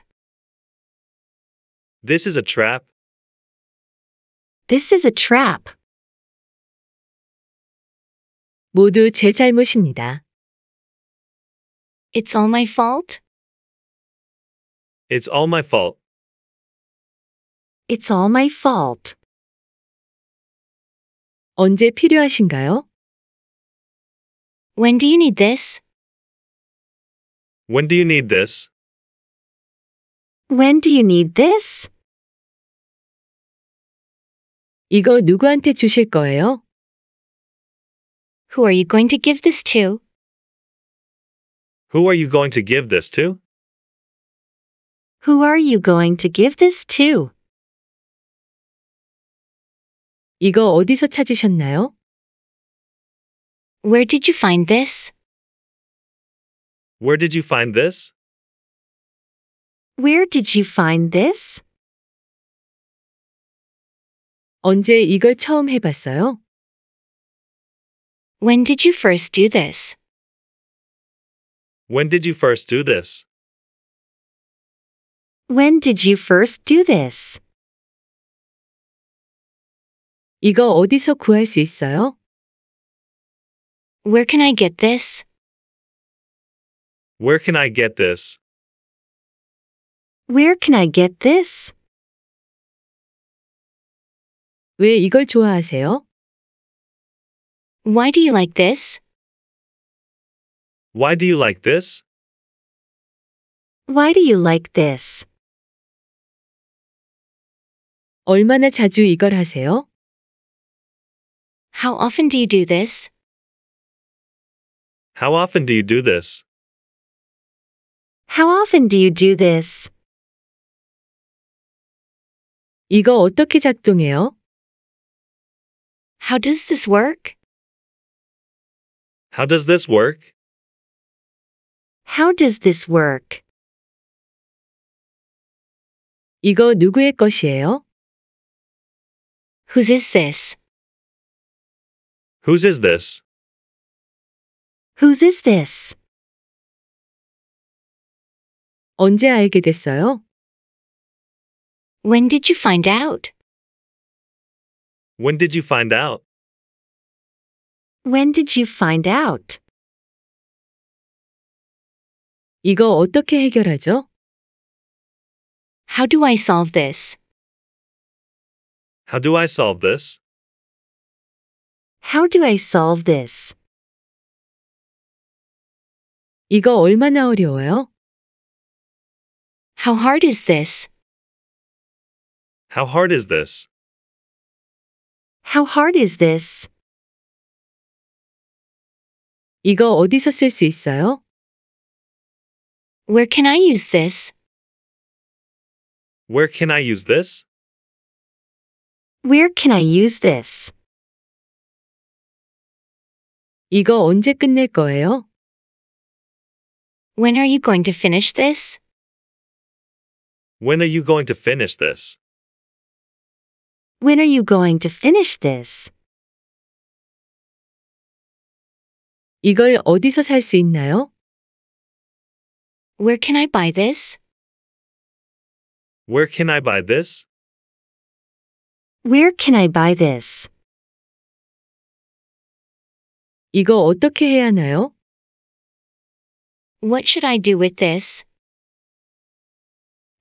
This is a trap. This is a trap. 모두 제 잘못입니다. It's all my fault. It's all my fault. It's all my fault. 언제 필요하신가요? When do you need this? When do you need this? When do you need this? 이거 누구한테 주실 거예요? Who are you going to give this to? Who are you going to give this to? Who are you going to give this to? 이거 어디서 찾으셨나요? Where did you find this? Where did you find this? Where did you find this? 언제 이걸 처음 해봤어요? When did you first do this? When did you first do this? When did you first do this? 이거 어디서 구할 수 있어요? Where can I get this? Where can I get this? Where can I get this? 왜 이걸 좋아하세요? Why do you like this? Why do you like this? Why do you like this? 얼마나 자주 이걸 하세요? How often do you do this? How often do you do this? How often do you do this? 이거 어떻게 작동해요? How does this work? How does this work? How does this work? 이거 누구의 것이에요? Whose is this? Whose is this? Whose is this? 언제 알게 됐어요? When did you find out? When did you find out? When did you find out? 이거 어떻게 해결하죠? How do I solve this? How do I solve this? How do I solve this? 이거 얼마나 어려워요? How hard is this? How hard is this? How hard is this? 이거 어디서 있어요? Where can I use this? Where can I use this? Where can I use this? 이거 언제 끝낼 거예요? When are you going to finish this? When are you going to finish this? When are you going to finish this? 이걸 어디서 있나요? Where can I buy this? Where can I buy this? Where can I buy this? 이거 어떻게 해야 하나요? What should I do with this?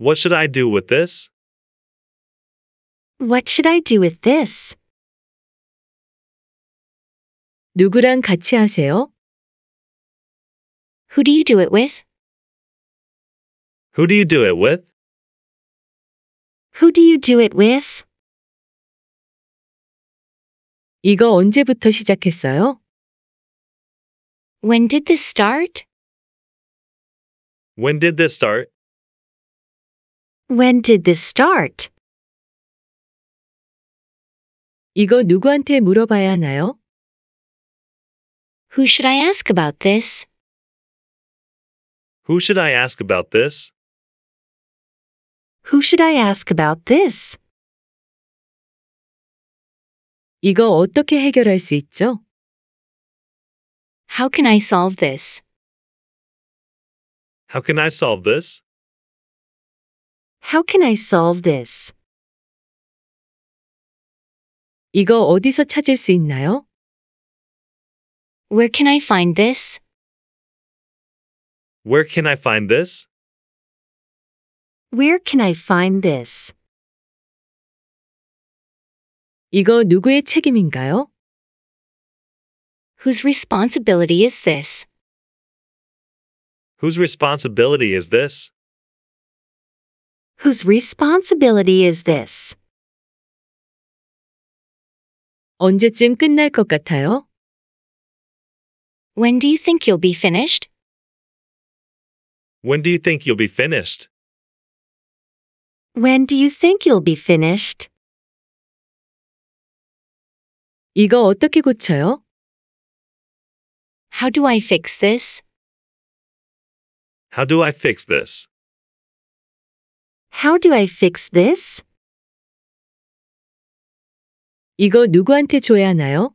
What should I do with this? What should I do with this? 누구랑 같이 하세요? Who do you do it with? Who do you do it with? Who do you do it with? 이거 언제부터 시작했어요? When did this start? When did this start? When did this start? 이거 누구한테 물어봐야 하나요? Who should I ask about this? Who should I ask about this? Who should I ask about this? 이거 어떻게 해결할 수 있죠? How can I solve this? How can I solve this? How can I solve this? 이거 어디서 찾을 수 있나요? Where can I find this? Where can I find this? Where can I find this? 이거 누구의 책임인가요? Whose responsibility is this? Whose responsibility is this? Whose responsibility is this? 언제쯤 끝날 것 같아요? When do you think you'll be finished? When do you think you'll be finished? When do you think you'll be finished? 이거 어떻게 고쳐요? How do I fix this? How do I fix this? How do I fix this? 이거 누구한테 줘야 하나요?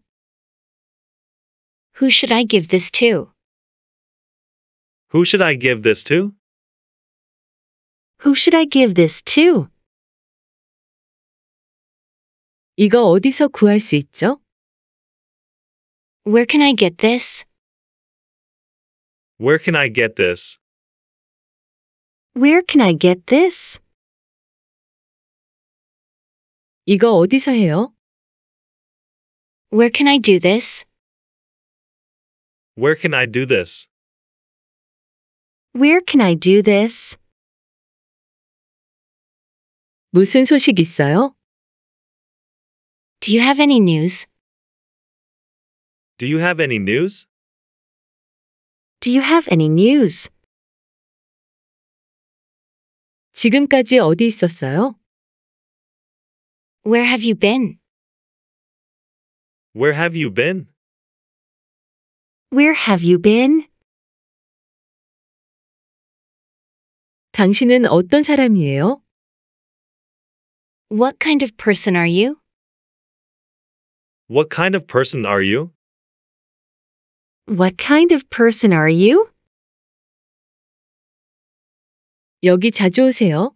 Who should I give this to? Who should I give this to? Who should I give this to? 이거 어디서 구할 수 있죠? Where can I get this? Where can I get this? Where can I get this? 이거 어디서 해요? Where can I do this? Where can I do this? Where can I do this? 무슨 소식 있어요? Do you have any news? Do you have any news? Do you have any news? 지금까지 어디 있었어요? Where have you been? Where have you been? Where have you been? 당신은 어떤 사람이에요? What kind of person are you? What kind of person are you? What kind of person are you? 여기 자주 오세요.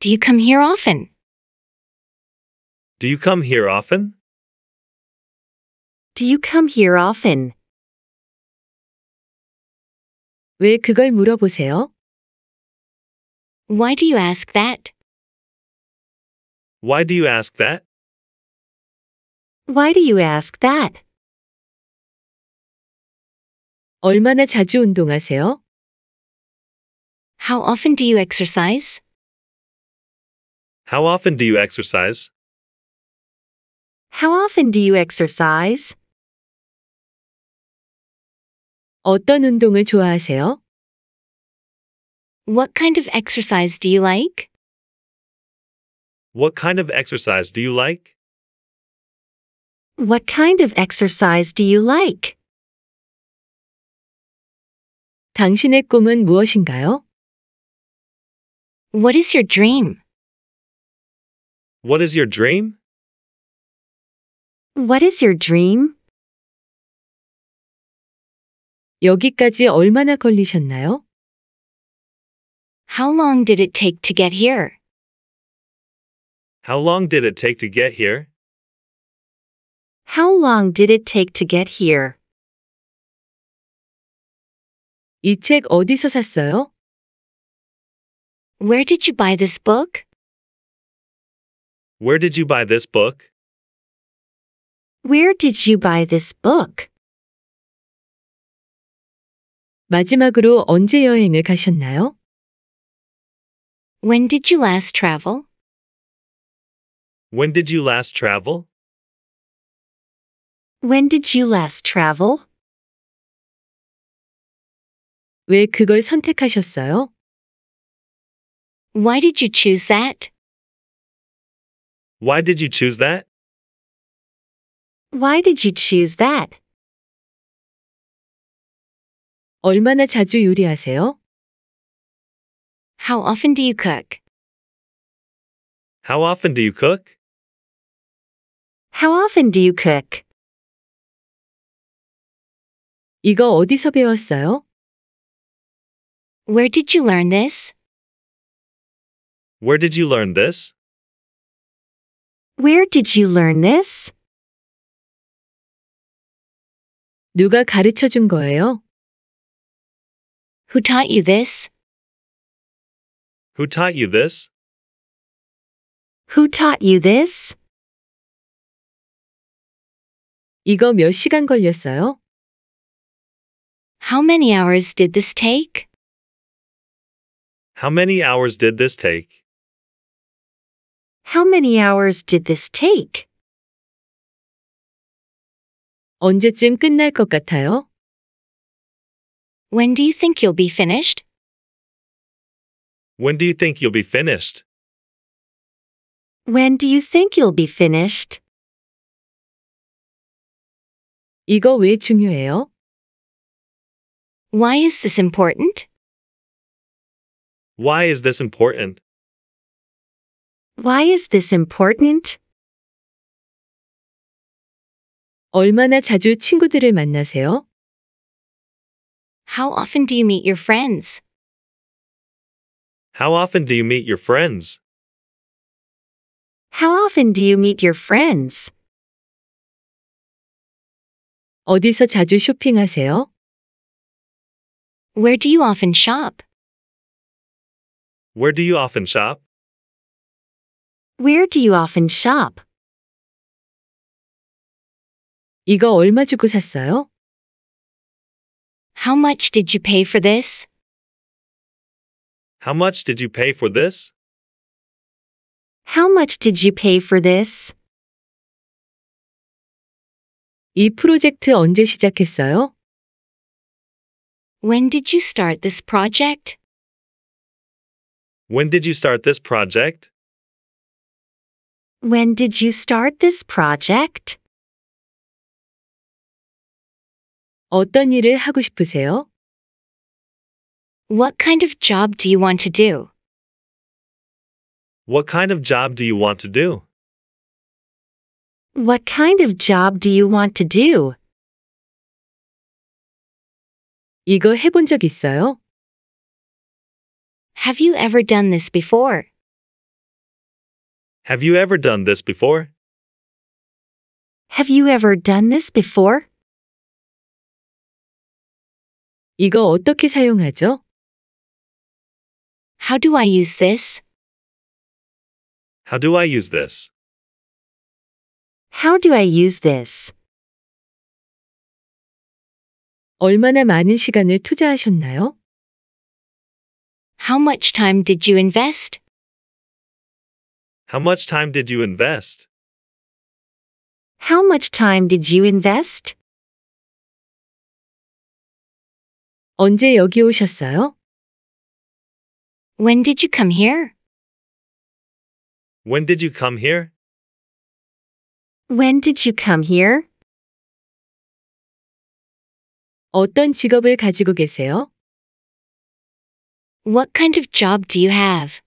Do you come here often? Do you come here often? Do you come here often? 왜 그걸 물어보세요? Why do you ask that? Why do you ask that? Why do you ask that? 얼마나 자주 운동하세요? How often do you exercise? How often do you exercise? How often do you exercise? 어떤 운동을 좋아하세요? What kind of exercise do you like? What kind of exercise do you like? What kind of exercise do you like? 당신의 꿈은 무엇인가요? What is your dream? What is your dream? What is your dream? 여기까지 얼마나 걸리셨나요? How long did it take to get here? How long did it take to get here? How long did it take to get here? 이 어디서 샀어요? Where did you buy this book? Where did you buy this book? Where did you buy this book? 마지막으로 언제 여행을 가셨나요? When did you last travel? When did you last travel? When did you last travel? 왜 그걸 선택하셨어요? Why did you choose that? Why did you choose that? Why did you choose that? 얼마나 자주 요리하세요? How often do you cook? How often do you cook? How often do you cook? 이거 어디서 배웠어요? Where did you learn this? Where did you learn this? Where did you learn this? 누가 가르쳐 준 거예요? Who taught you this? Who taught you this? Who taught you this? 이거 몇 시간 걸렸어요? How many hours did this take? How many hours did this take? How many hours did this take? 언제쯤 끝날 것 같아요? When do you think you'll be finished? When do you think you'll be finished? When do you think you'll be finished? 이거 왜 중요해요? Why is this important? Why is this important? Why is this important? 얼마나 자주 친구들을 만나세요? How often do you meet your friends? How often do you meet your friends? How often do you meet your friends? 어디서 자주 쇼핑하세요? Where do you often shop? Where do you often shop? Where do you often shop? 이거 얼마 주고 샀어요? How much did you pay for this? How much did you pay for this? How much did you pay for this? 이 프로젝트 언제 시작했어요? When did you start this project? When did you start this project? When did you start this project? 어떤 일을 하고 싶으세요? What kind of job do you want to do? What kind of job do you want to do? What kind of job do you want to do? 이거 해본 적 있어요? Have you ever done this before? Have you ever done this before? Have you ever done this before? 이거 어떻게 사용하죠? How do I use this? How do I use this? How do I use this? 얼마나 많은 시간을 투자하셨나요? How much time did you invest? How much time did you invest? How much time did you invest? 언제 여기 오셨어요? When did you come here? When did you come here? When did you come here? 어떤 직업을 가지고 계세요? What kind of job do you have?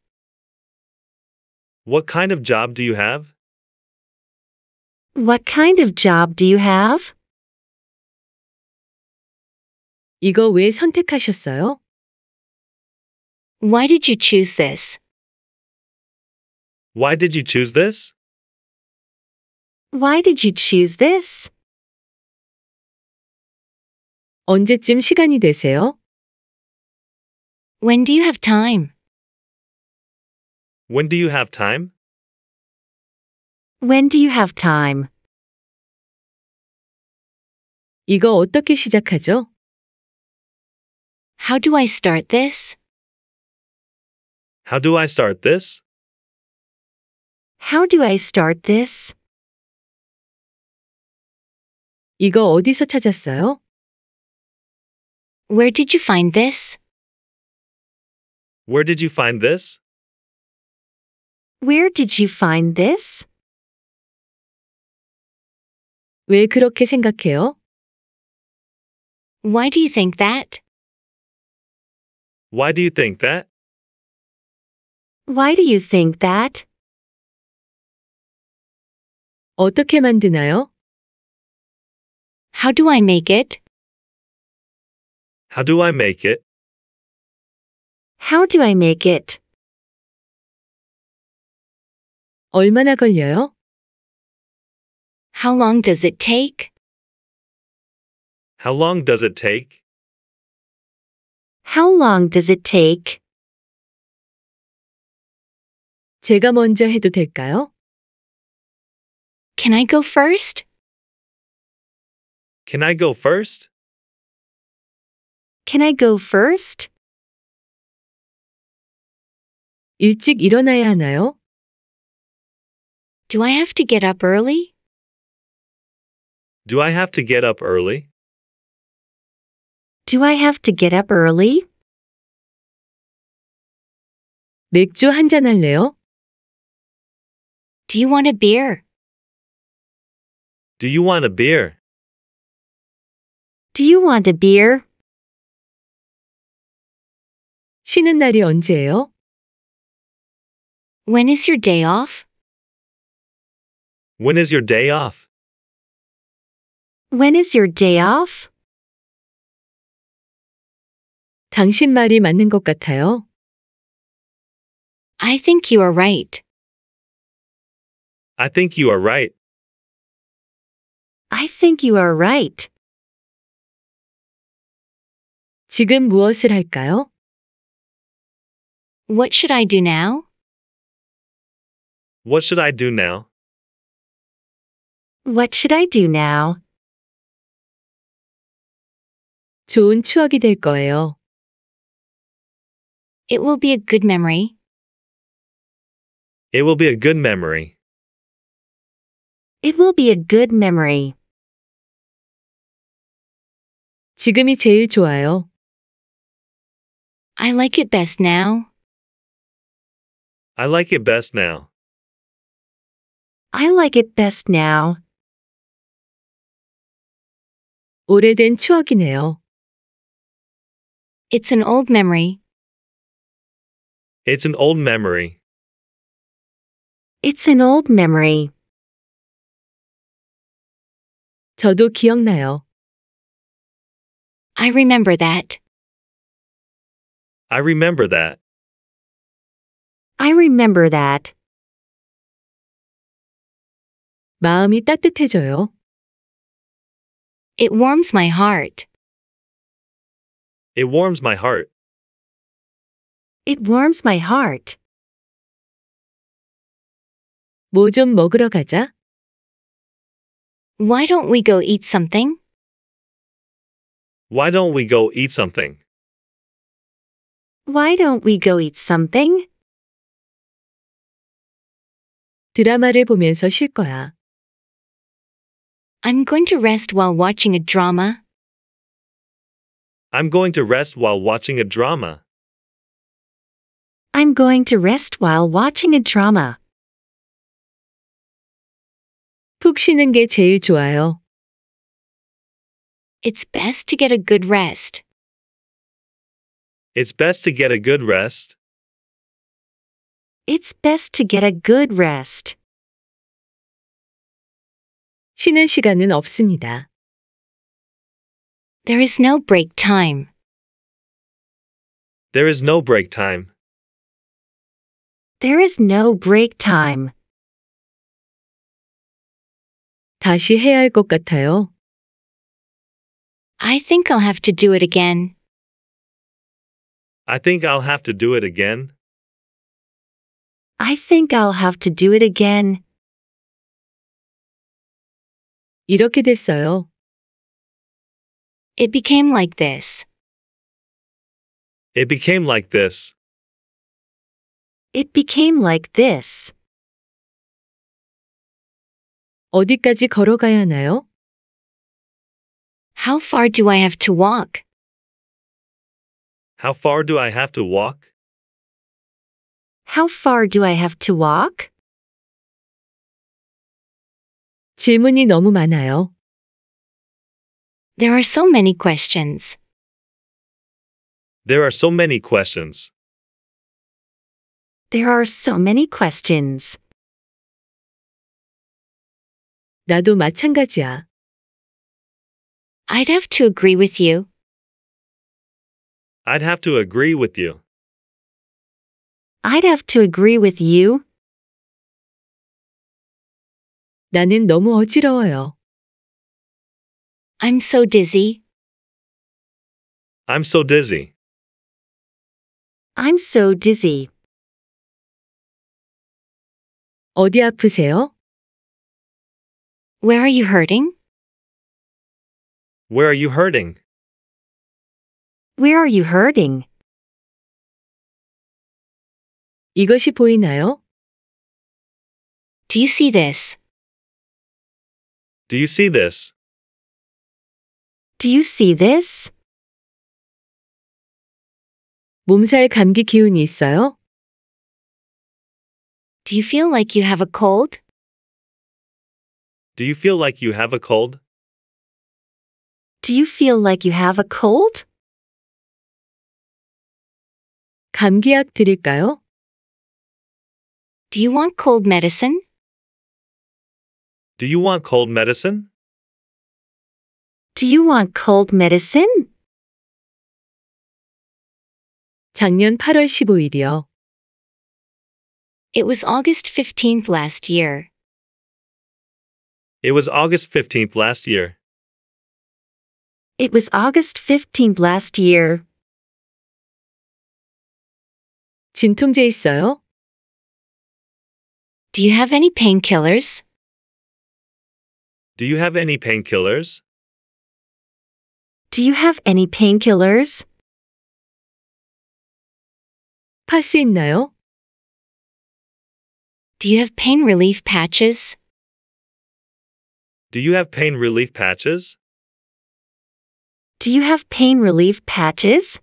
What kind of job do you have? What kind of job do you have? 이거 왜 선택하셨어요? Why did you choose this? Why did you choose this? Why did you choose this? 언제쯤 시간이 되세요? When do you have time? When do you have time? When do you have time? 이거 어떻게 시작하죠? How do I start this? How do I start this? How do I start this? 이거 어디서 찾았어요? Where did you find this? Where did you find this? Where did you find this? 왜 그렇게 생각해요? Why do you think that? Why do you think that? Why do you think that? 어떻게 만드나요? How do I make it? How do I make it? How do I make it? 얼마나 걸려요? How long does it take? How long does it take? How long does it take? 제가 먼저 해도 될까요? Can I go first? Can I go first? Can I go first? 일찍 일어나야 하나요? Do I have to get up early? Do I have to get up early? Do I have to get up early? 맥주 한 할래요? Do you want a beer? Do you want a beer? Do you want a beer? 쉬는 날이 언제예요? When is your day off? When is your day off? When is your day off? 당신 말이 맞는 것 같아요. I think you are right. I think you are right. I think you are right. 지금 무엇을 할까요? What should I do now? What should I do now? What should I do now? 좋은 추억이 될 거예요. It will be a good memory. It will be a good memory. It will be a good memory. 지금이 제일 좋아요. I like it best now. I like it best now. I like it best now. 오래된 추억이네요. It's an old memory. It's an old memory. It's an old memory. 저도 기억나요. I remember that. I remember that. I remember that. 마음이 따뜻해져요. It warms my heart. It warms my heart. It warms my heart. 먹으러 가자. Why don't we go eat something? Why don't we go eat something? Why don't we go eat something? 드라마를 보면서 쉴 거야. I'm going to rest while watching a drama. I'm going to rest while watching a drama. I'm going to rest while watching a drama. 푹 쉬는 게 제일 좋아요. It's best to get a good rest. It's best to get a good rest. It's best to get a good rest. 쉬는 시간은 없습니다. There is no break time. There is no break time. There is no break time. 다시 해야 같아요. I think I'll have to do it again. I think I'll have to do it again. I think I'll have to do it again. 이렇게 됐어요. It became like this. It became like this. It became like this. 어디까지 걸어가야 하나요? How far do I have to walk? How far do I have to walk? How far do I have to walk? 질문이 너무 많아요. There are so many questions. There are so many questions. There are so many questions. 나도 마찬가지야. I'd have to agree with you. I'd have to agree with you. I'd have to agree with you. 나는 너무 어지러워요. I'm so dizzy. I'm so dizzy. I'm so dizzy. 어디 아프세요? Where are you hurting? Where are you hurting? Where are you hurting? 이것이 보이나요? Do you see this? Do you see this? Do you see this? 몸살 감기 기운이 있어요? Do you feel like you have a cold? Do you feel like you have a cold? Do you feel like you have a cold? 감기약 드릴까요? Do you want cold medicine? Do you want cold medicine? Do you want cold medicine? 작년 8월 15일이요. It was August 15th last year. It was August 15th last year. It was August 15th last year. 진통제 있어요? Do you have any painkillers? Do you have any painkillers? Do you have any painkillers? 파스 있나요? Do you have pain relief patches? Do you have pain relief patches? Do you have pain relief patches?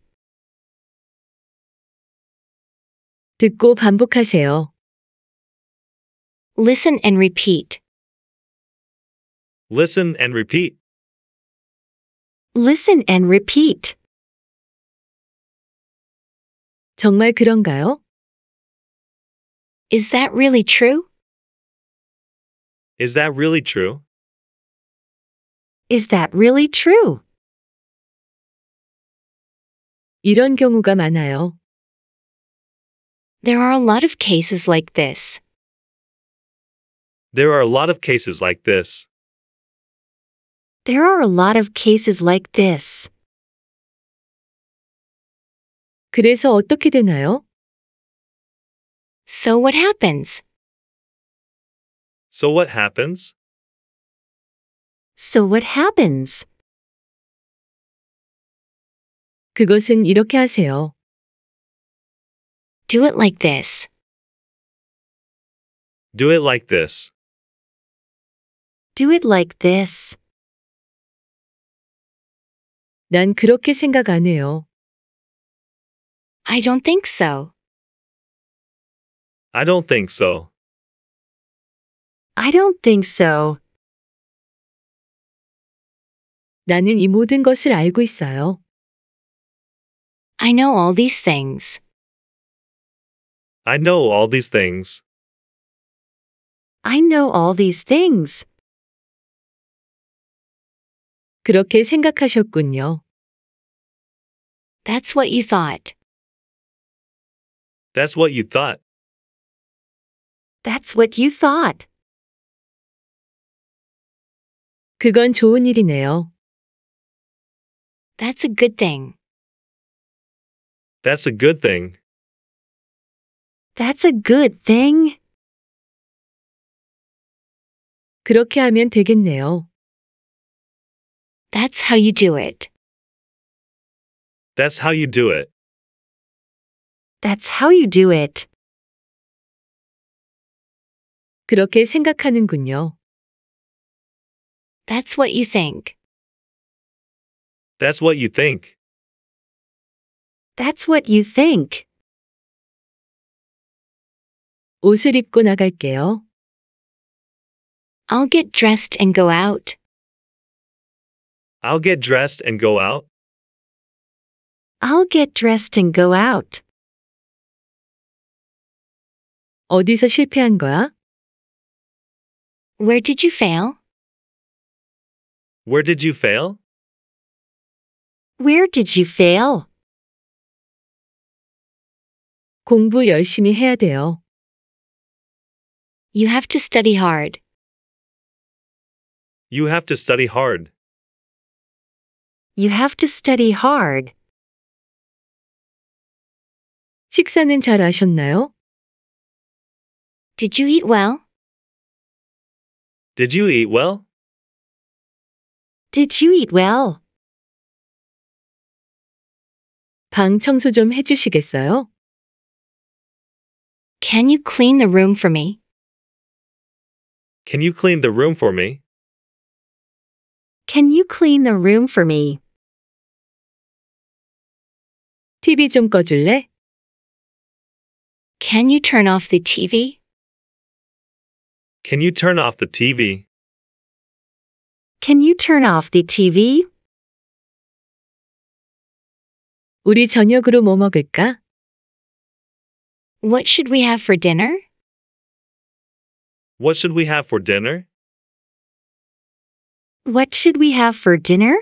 듣고 반복하세요. Listen and repeat. Listen and repeat. Listen and repeat. 정말 그런가요? Is that really true? Is that really true? Is that really true? 이런 경우가 많아요. There are a lot of cases like this. There are a lot of cases like this. There are a lot of cases like this. 그래서 어떻게 되나요? So what happens? So what happens? So what happens? 그것은 이렇게 하세요. Do it like this. Do it like this. Do it like this. 난 그렇게 생각 안 해요. I don't think so. I don't think so. I don't think so. 나는 이 모든 것을 알고 있어요. I know all these things. I know all these things. I know all these things. 그렇게 생각하셨군요. That's what you thought. That's what you thought. That's what you thought. 그건 좋은 일이네요. That's a good thing. That's a good thing. That's a good thing. 그렇게 하면 되겠네요. That's how you do it. That's how you do it. That's how you do it. 그렇게 생각하는군요. That's what you think. That's what you think. That's what you think. 옷을 입고 나갈게요. I'll get dressed and go out. I'll get dressed and go out. I'll get dressed and go out. 어디서 실패한 거야? Where did you fail? Where did you fail? Where did you fail? 공부 열심히 해야 돼요. You have to study hard. You have to study hard. You have to study hard. 식사는 잘 하셨나요? Did you eat well? Did you eat well? Did you eat well? 방 청소 좀 해주시겠어요? Can you clean the room for me? Can you clean the room for me? Can you clean the room for me? TV 좀 꺼줄래? Can you turn off the TV? Can you turn off the TV? Can you turn off the TV? 우리 저녁으로 뭐 먹을까? What should we have for dinner? What should we have for dinner? What should we have for dinner?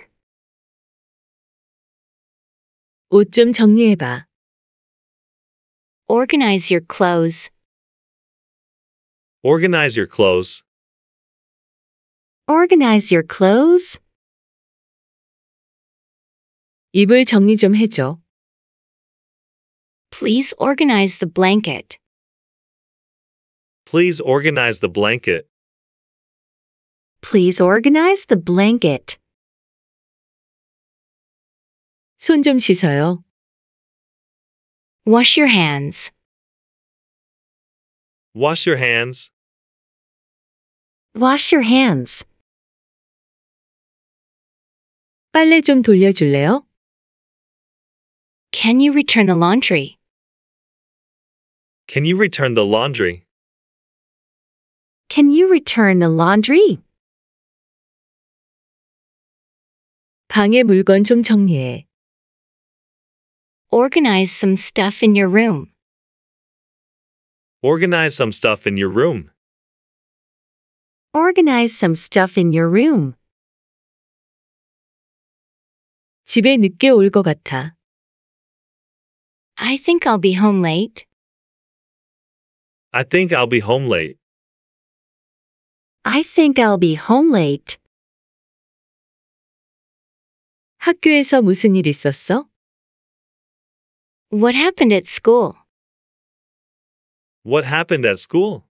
정리해봐. Organize your clothes. Organize your clothes. Organize your clothes. 이불 정리 좀 해줘. Please organize the blanket. Please organize the blanket. Please organize the blanket. 씻어요. Wash your hands. Wash your hands. Wash your hands. 빨래 좀 돌려줄래요? Can you return the laundry? Can you return the laundry? Can you return the laundry? 방에 물건 좀 정리해. Organize some stuff in your room. Organize some stuff in your room. Organize some stuff in your room. 집에 늦게 같아. I think I'll be home late. I think I'll be home late. I think I'll be home late. 학교에서 무슨 일 있었어? What happened at school? What happened at school?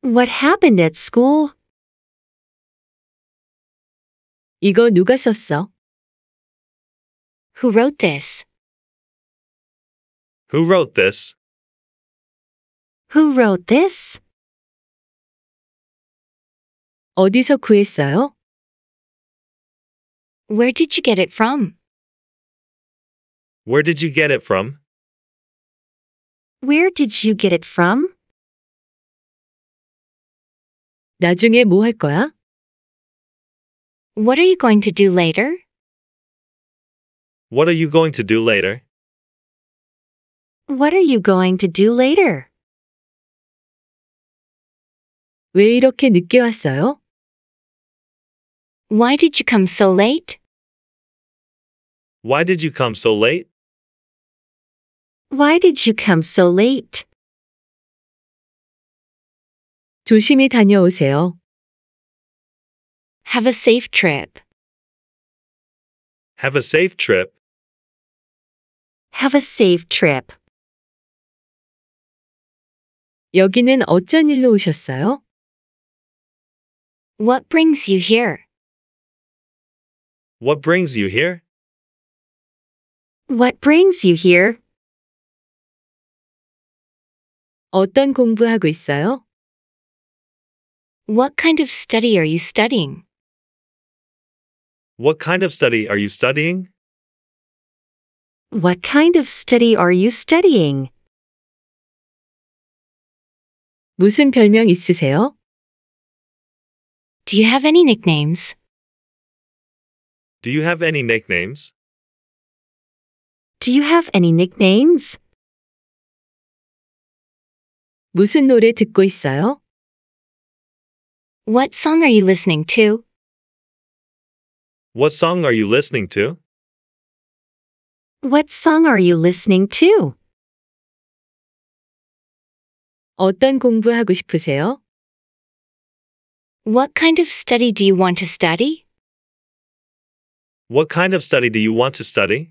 What happened at school? 이거 누가 썼어? Who wrote this? Who wrote this? Who wrote this? 어디서 구했어요? Where did you get it from? Where did you get it from? Where did you get it from? 나중에 뭐 할 거야? What are you going to do later? What are you going to do later? What are you going to do later? 왜 이렇게 늦게 왔어요? Why did you come so late? Why did you come so late? Why did you come so late? 조심히 다녀오세요. Have a safe trip. Have a safe trip. Have a safe trip. 여기는 어쩐 일로 오셨어요? What brings you here? What brings you here? What brings you here? 어떤 공부하고 있어요? What kind of study are you studying? What kind of study are you studying? What kind of study are you studying? 무슨 별명 있으세요? Do you have any nicknames? Do you have any nicknames? Do you have any nicknames? 무슨 노래 듣고 있어요? What song are you listening to? What song are you listening to? What song are you listening to? 어떤 공부하고 싶으세요? What kind of study do you want to study? What kind of study do you want to study?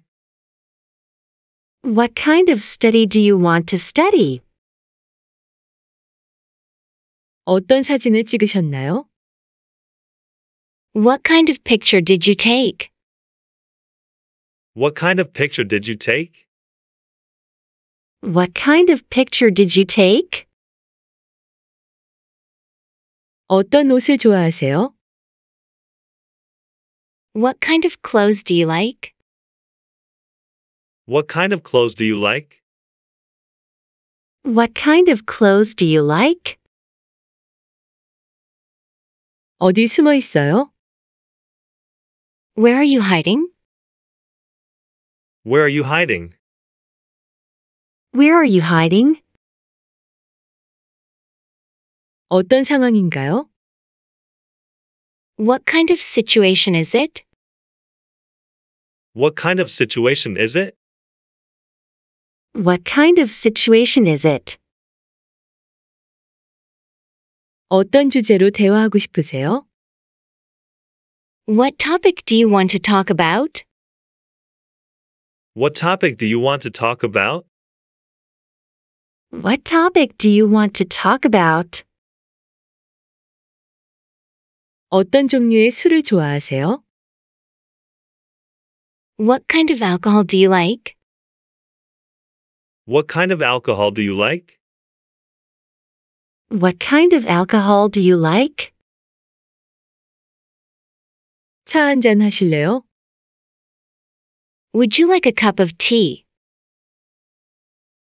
What kind of study do you want to study? 어떤 사진을 찍으셨나요? What kind of picture did you take? What kind of picture did you take? What kind of picture did you take? 어떤 옷을 좋아하세요? What kind of clothes do you like? What kind of clothes do you like? What kind of clothes do you like? 어디 숨어 있어요? Where are you hiding? Where are you hiding? Where are you hiding? 어떤 상황인가요? What kind of situation is it? What kind of situation is it? What kind of situation is it? 어떤 주제로 대화하고 싶으세요? What topic do you want to talk about? What topic do you want to talk about? What topic do you want to talk about? 어떤 종류의 술을 좋아하세요? What kind of alcohol do you like? What kind of alcohol do you like? What kind of alcohol do you like? 차 한 잔 하실래요? Would you like a cup of tea?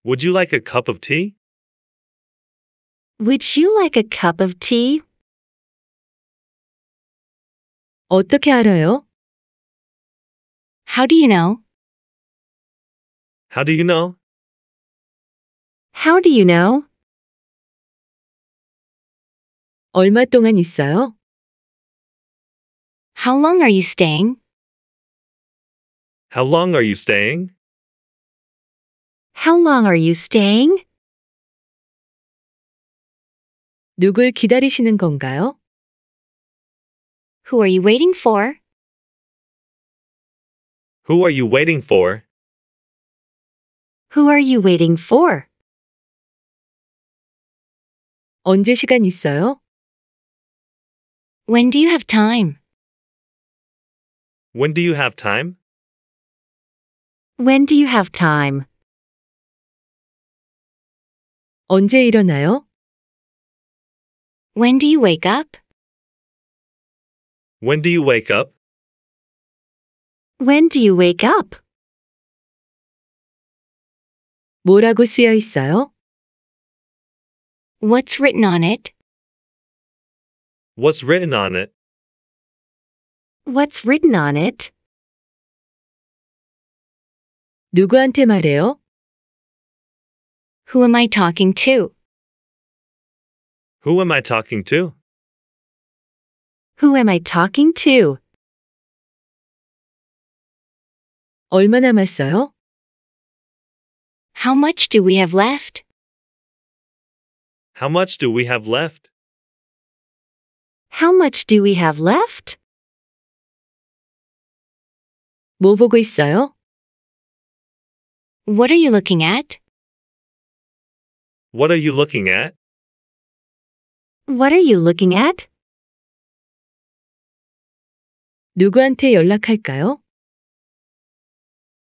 Would you like a cup of tea? Would you like a cup of tea? 어떻게 알아요? How do you know? How do you know? How do you know? 얼마 동안 있어요? How long are you staying? How long are you staying? How long are you staying? 누굴 기다리시는 건가요? Who are you waiting for? Who are you waiting for? Who are you waiting for? 언제 시간 있어요? When do you have time? When do you have time? When do you have time? 언제 일어나요? When do you wake up? When do you wake up? When do you wake up? 뭐라고 쓰여 있어요? What's written on it? What's written on it? What's written on it? 누구한테 말해요? Who am I talking to? Who am I talking to? Who am I talking to? 얼마 남았어요? How much do we have left? How much do we have left? How much do we have left? 뭐 보고 있어요? What are you looking at? What are you looking at? What are you looking at? 누구한테 연락할까요?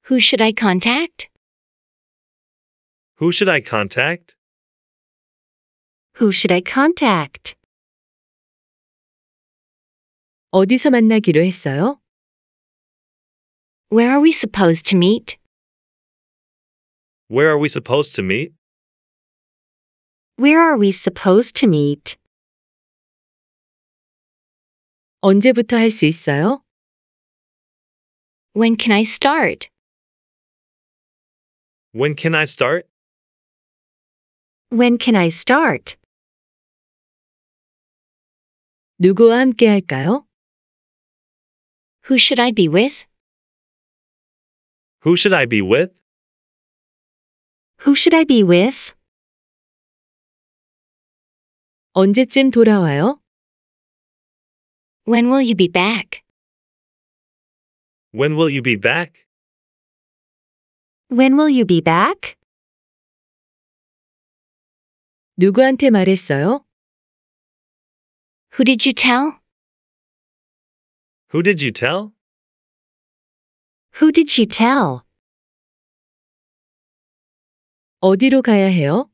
Who should I contact? Who should I contact? Who should I contact? 어디서 만나기로 했어요? Where are we supposed to meet? Where are we supposed to meet? Where are we supposed to meet? 언제부터 있어요? When can I start? When can I start? When can I start? 누구와 함께 할까요? Who should I be with? Who should I be with? Who should I be with? 언제쯤 돌아와요? When will you be back? When will you be back? When will you be back? 누구한테 말했어요? Who did you tell? Who did you tell? Who did she tell? 어디로 가야 해요?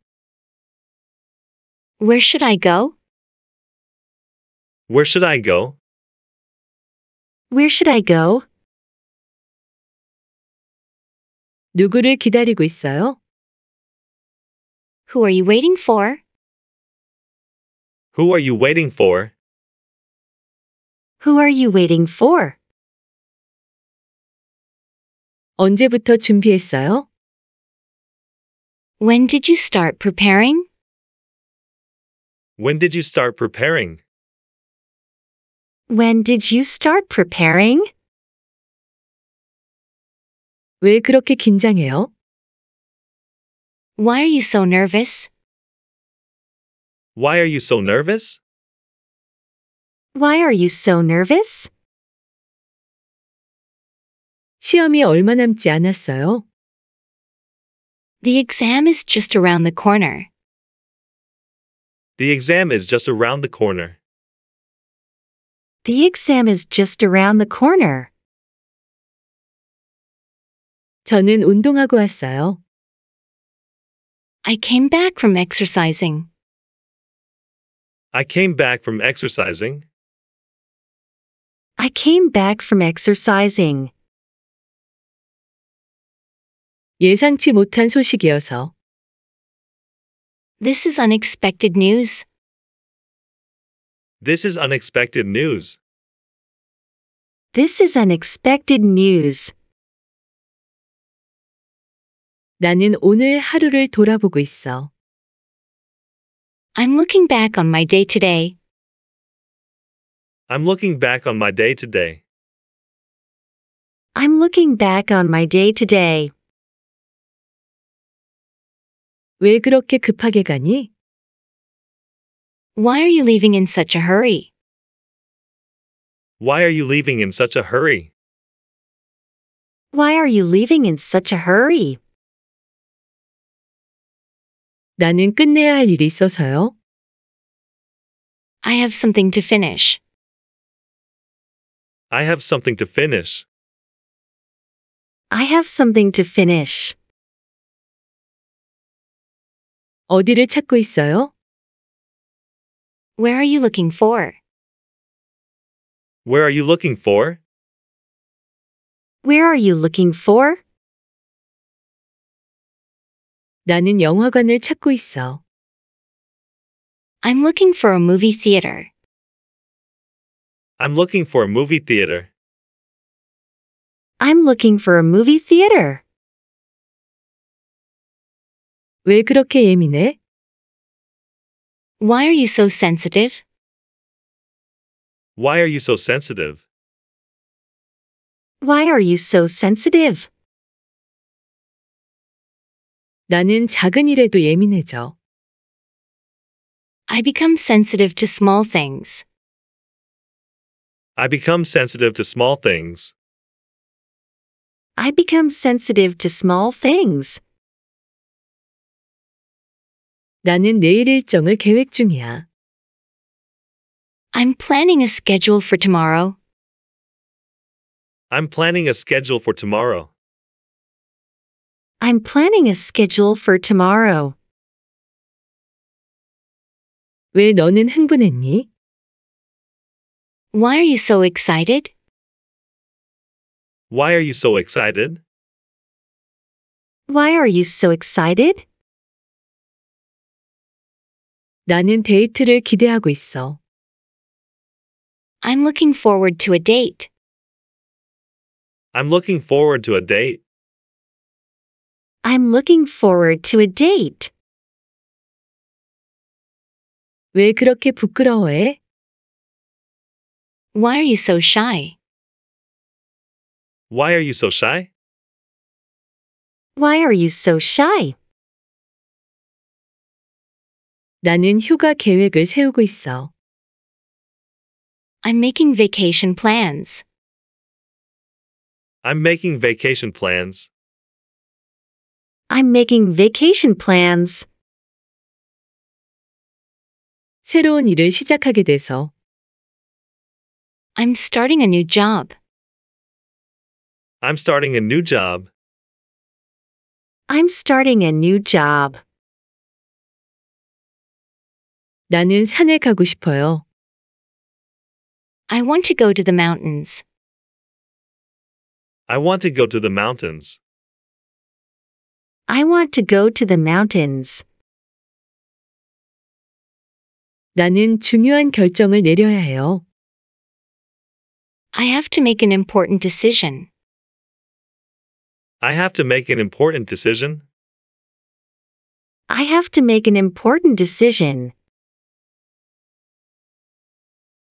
Where should I go? Where should I go? Where should I go? 누구를 기다리고 있어요? Who are you waiting for? Who are you waiting for? Who are you waiting for? 언제부터 준비했어요? When did you start preparing? When did you start preparing? When did you start preparing? 왜 그렇게 긴장해요? Why are you so nervous? Why are you so nervous? Why are you so nervous? 시험이 얼마 남지 않았어요. The exam is just around the corner. The exam is just around the corner. The exam is just around the corner. 저는 운동하고 왔어요. I came back from exercising. I came back from exercising. I came back from exercising. 예상치 못한 소식이어서. This is unexpected news. This is unexpected news. This is unexpected news. 나는 오늘 하루를 돌아보고 있어. I'm looking back on my day today. I'm looking back on my day today. I'm looking back on my day today. 왜 그렇게 급하게 가니? Why are you leaving in such a hurry? Why are you leaving in such a hurry? Why are you leaving in such a hurry? 나는 끝내야 할 일이 있어서요. I have something to finish. I have something to finish. I have something to finish. 어디를 찾고 있어요? Where are you looking for? Where are you looking for? Where are you looking for? 나는 영화관을 찾고 있어. I'm looking for a movie theater. I'm looking for a movie theater. I'm looking for a movie theater. 왜 그렇게 예민해? Why are you so sensitive? Why are you so sensitive? Why are you so sensitive? 나는 작은 일에도 예민해져. I become sensitive to small things. I become sensitive to small things. I become sensitive to small things. 나는 내일 일정을 계획 중이야. I'm planning a schedule for tomorrow. I'm planning a schedule for tomorrow. I'm planning a schedule for tomorrow. 왜 너는 흥분했니? Why are you so excited? Why are you so excited? Why are you so excited? 나는 데이트를 기대하고 있어. I'm looking forward to a date. I'm looking forward to a date. I'm looking forward to a date. 왜 그렇게 부끄러워해? Why are you so shy? Why are you so shy? Why are you so shy? 나는 휴가 계획을 세우고 있어. I'm making vacation plans. I'm making vacation plans. I'm making vacation plans. 새로운 일을 시작하게 돼서 I'm starting a new job. I'm starting a new job. I'm starting a new job. 나는 산에 가고 싶어요. I want to go to the mountains. I want to go to the mountains. I want to go to the mountains. 나는 중요한 결정을 내려야 해요. I have to make an important decision. I have to make an important decision. I have to make an important decision.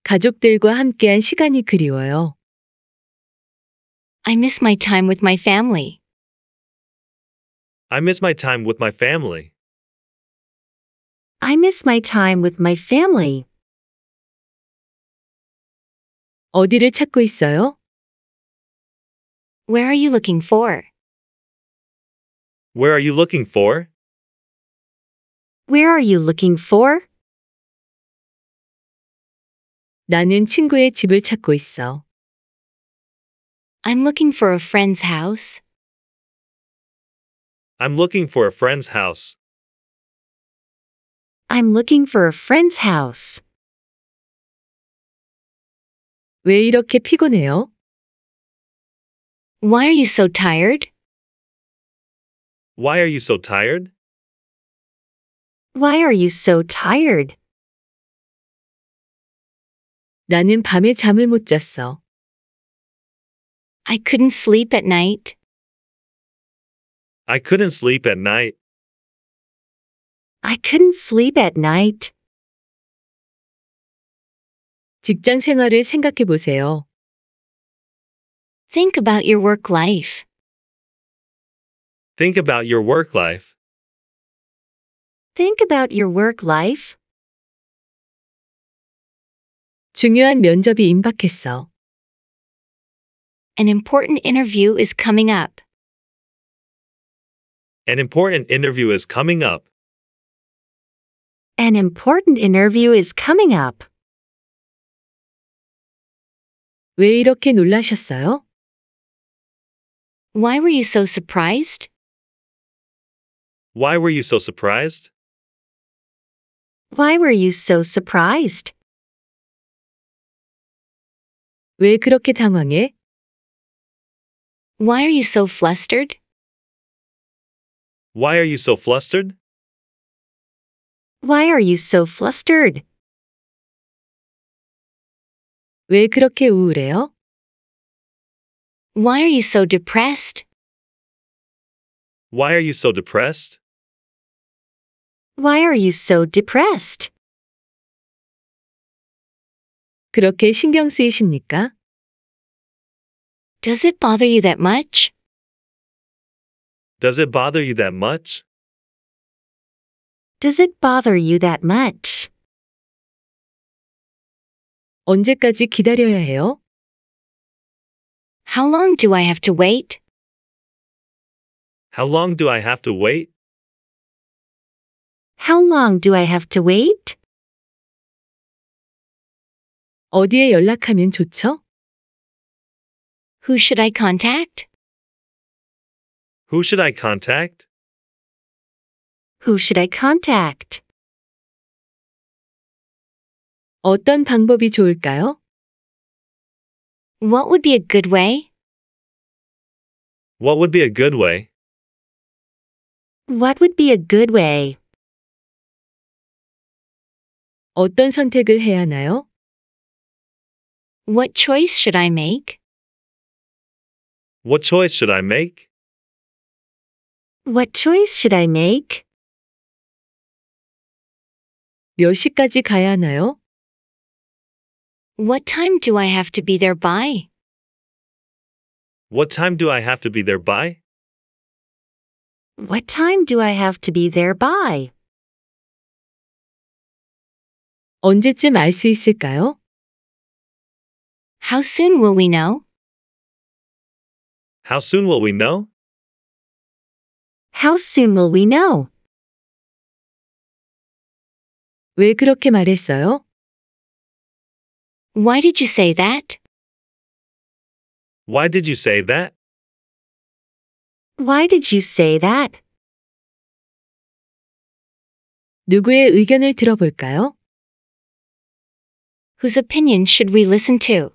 가족들과 함께한 시간이 그리워요. I miss my time with my family. I miss my time with my family. I miss my time with my family. 어디를 찾고 있어요? Where are you looking for? Where are you looking for? Where are you looking for? 나는 친구의 집을 찾고 있어. I'm looking for a friend's house. I'm looking for a friend's house. I'm looking for a friend's house. 왜 이렇게 피곤해요? Why are you so tired? Why are you so tired? Why are you so tired? 나는 밤에 잠을 못 잤어. I couldn't sleep at night. I couldn't sleep at night. I couldn't sleep at night. 직장 생활을 생각해 보세요. Think about your work life. Think about your work life. Think about your work life. 중요한 면접이 임박했어. An important interview is coming up. An important interview is coming up. An important interview is coming up. 왜 이렇게 놀라셨어요? Why were you so surprised? Why were you so surprised? Why were you so surprised? 왜 그렇게 당황해? Why are you so flustered? Why are you so flustered? Why are you so flustered? 왜 그렇게 우울해요? Why are you so depressed? Why are you so depressed? Why are you so depressed? 그렇게 신경 쓰이십니까? Does it bother you that much? Does it bother you that much? Does it bother you that much? 언제까지 기다려야 해요? How long do I have to wait? How long do I have to wait? How long do I have to wait? 어디에 연락하면 좋죠? Who should I contact? Who should I contact? Who should I contact? 어떤 방법이 좋을까요? What would be a good way? What would be a good way? What would be a good way? 어떤 선택을 해야 하나요? What choice should I make? What choice should I make? What choice should I make? 몇 시까지 가야 하나요? What time do I have to be there by? What time do I have to be there by? What time do I have to be there by? 언제쯤 있을까요? How soon will we know? How soon will we know? How soon will we know? 왜 그렇게 말했어요? Why did you say that? Why did you say that? Why did you say that? 누구의 의견을 들어볼까요? Whose opinion should we listen to?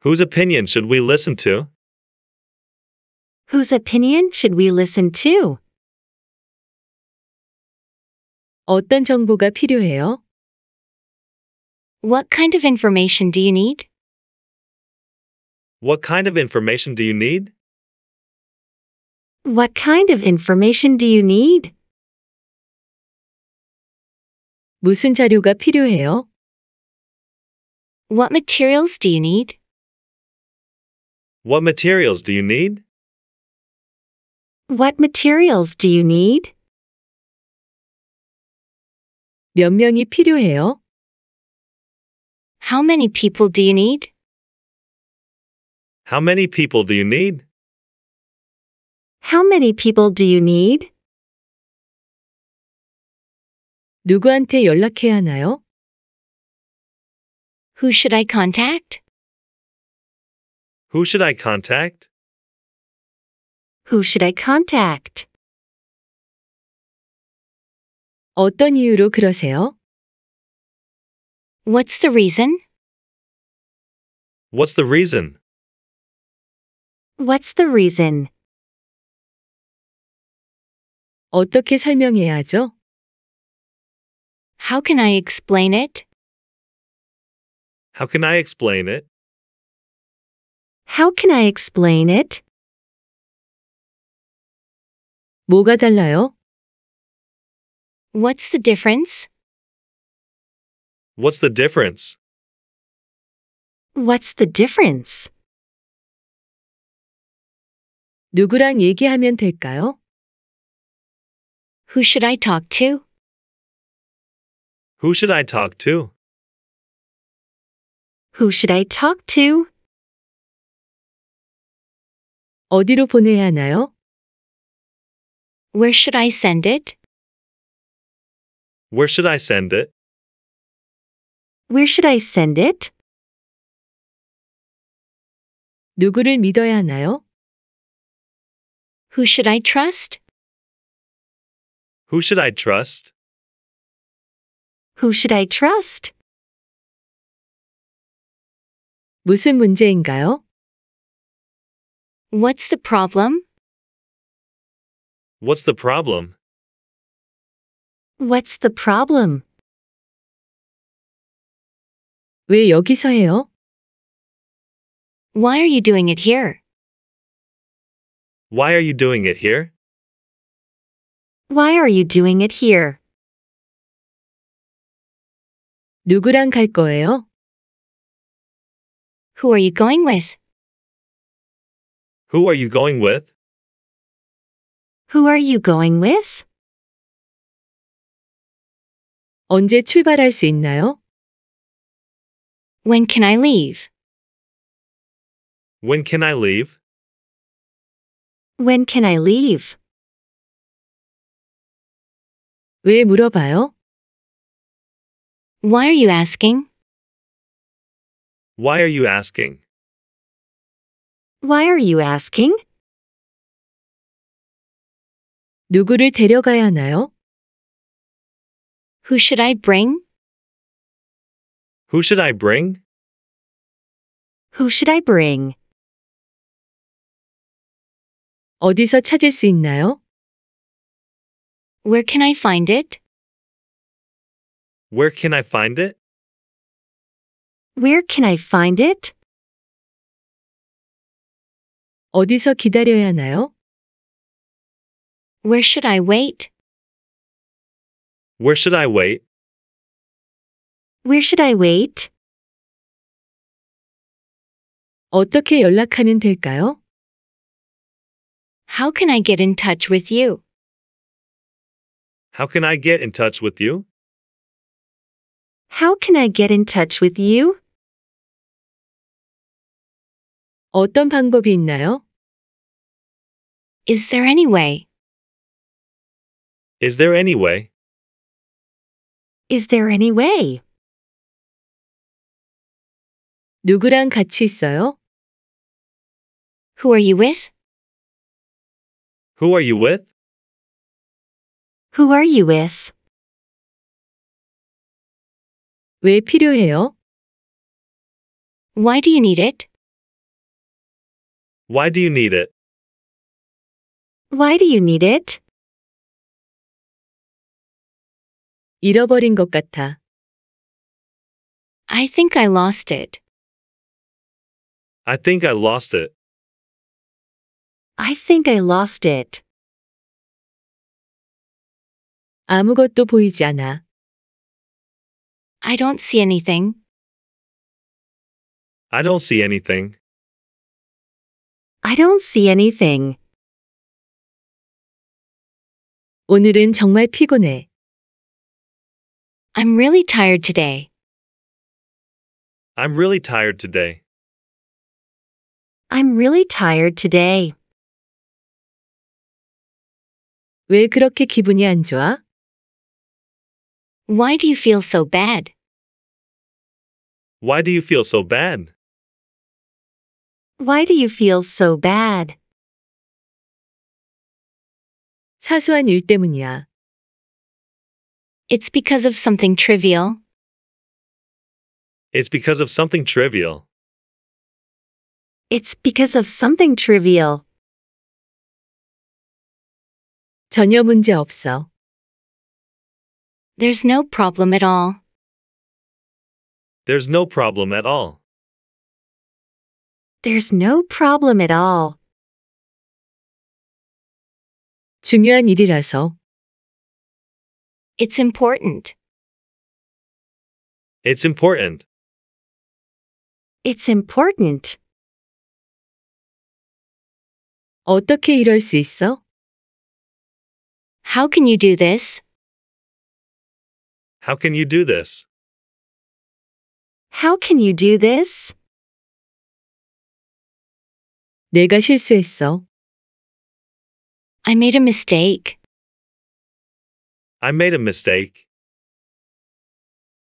Whose opinion should we listen to? Whose opinion should we listen to? 어떤 정보가 필요해요? What kind of information do you need? What kind of information do you need? What kind of information do you need? 무슨 자료가 필요해요? What materials do you need? What materials do you need? What materials do you need? 몇 명이 필요해요? How many people do you need? How many people do you need? How many people do you need? 누구한테 연락해야 하나요? Who should I contact? Who should I contact? Who should I contact? 어떤 이유로 그러세요? What's the reason? What's the reason? What's the reason? 어떻게 설명해야죠? How can I explain it? How can I explain it? How can I explain it? 뭐가 달라요? What's the difference? What's the difference? What's the difference? 누구랑 얘기하면 될까요? Who should I talk to? Who should I talk to? Who should I talk to? 어디로 보내야 하나요? Where should I send it? Where should I send it? Where should I send it? 누구를 믿어야 하나요? Who should I trust? Who should I trust? Who should I trust? 무슨 문제인가요? What's the problem? What's the problem? What's the problem? 왜 여기서 해요? Why are you doing it here? Why are you doing it here? Why are you doing it here? 누구랑 갈 거예요? Who are you going with? Who are you going with? Who are you going with? 언제 출발할 수 있나요? When can I leave? When can I leave? When can I leave? 왜 물어봐요? Why are you asking? Why are you asking? Why are you asking? 누구를 데려가야 하나요? Who should I bring? Who should I bring? Who should I bring? 어디서 찾을 수 있나요? Where can I find it? Where can I find it? Where can I find it? 어디서 기다려야 하나요? Where should I wait? Where should I wait? Where should I wait? 어떻게 연락하면 될까요? How can I get in touch with you? How can I get in touch with you? How can I get in touch with you? 어떤 방법이 있나요? Is there any way? Is there any way? Is there any way? 누구랑 같이 있어요? Who are you with? Who are you with? Who are you with? 왜 필요해요? Why do you need it? Why do you need it? Why do you need it? 잃어버린 것 같아. I think I lost it. I think I lost it. I think I lost it. 아무것도 보이지 않아. I don't see anything. I don't see anything. I don't see anything. 오늘은 정말 피곤해. I'm really tired today. I'm really tired today. I'm really tired today. 왜 그렇게 기분이 안 좋아? Why do you feel so bad? Why do you feel so bad? Why do you feel so bad? 사소한 일 때문이야. It's because of something trivial. It's because of something trivial. It's because of something trivial. 전혀 문제 없어. There's no problem at all. There's no problem at all. There's no problem at all. 중요한 일이라서. It's important. It's important. It's important. 어떻게 이럴 수 있어? How can you do this? How can you do this? How can you do this? 내가 실수했어. I made a mistake. I made a mistake.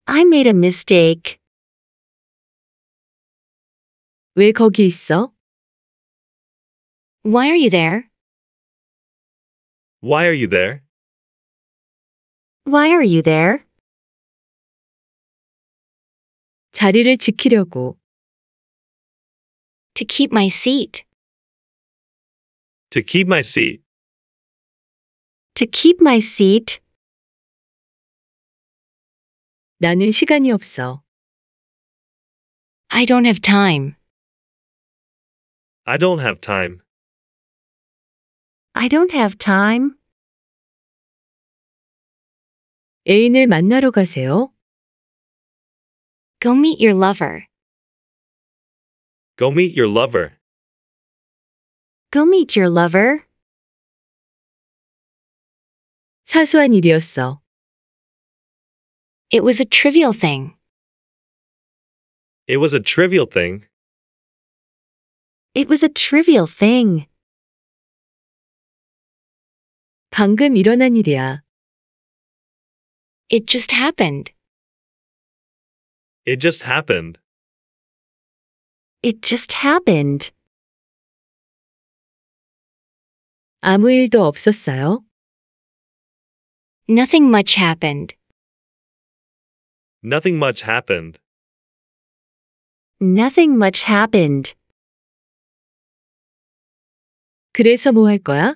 I made a mistake. 왜 거기 있어? Why are you there? Why are you there? Why are you there? 자리를 지키려고. To keep my seat. To keep my seat. To keep my seat. 나는 시간이 없어. I don't have time. I don't have time. I don't have time. 애인을 만나러 가세요. Go meet your lover. Go meet your lover. Go meet your lover. 사소한 일이었어. It was a trivial thing. It was a trivial thing. It was a trivial thing. 방금 일어난 일이야. It just happened. It just happened. It just happened. 아무 일도 없었어요? Nothing much happened. Nothing much happened. Nothing much happened. 그래서 뭐 할 거야?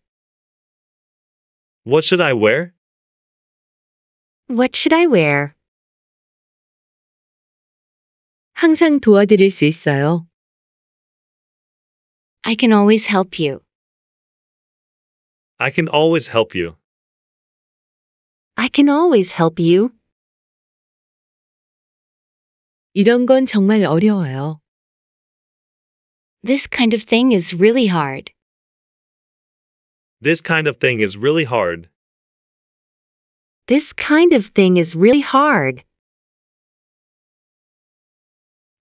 What should I wear? What should I wear? 항상 도와드릴 수 있어요. I can always help you. I can always help you. I can always help you. 이런 건 정말 어려워요. This kind of thing is really hard. This kind of thing is really hard. This kind of thing is really hard.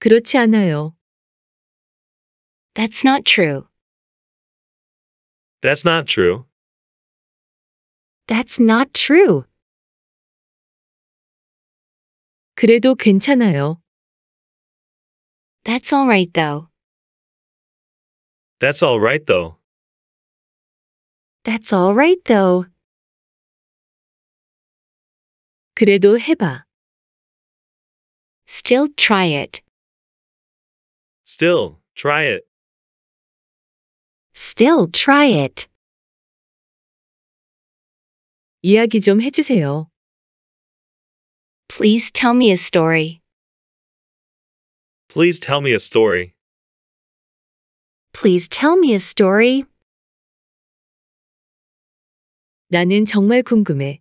그렇지 않아요. That's not true. That's not true. That's not true. 그래도 괜찮아요. That's all right though. That's all right though. That's all right though. 그래도 해봐. Still try it. Still, try it. Still try it. 이야기 좀 해주세요. Please tell me a story. Please tell me a story. Please tell me a story. 나는 정말 궁금해.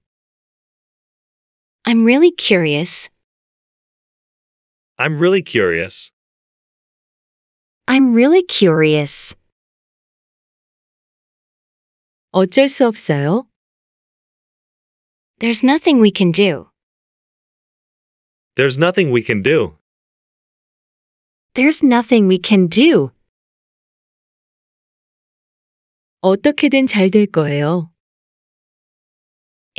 I'm really curious. I'm really curious. I'm really curious. 어쩔 수 없어요. There's nothing we can do. There's nothing we can do. There's nothing we can do. 어떻게든 잘 될 거예요.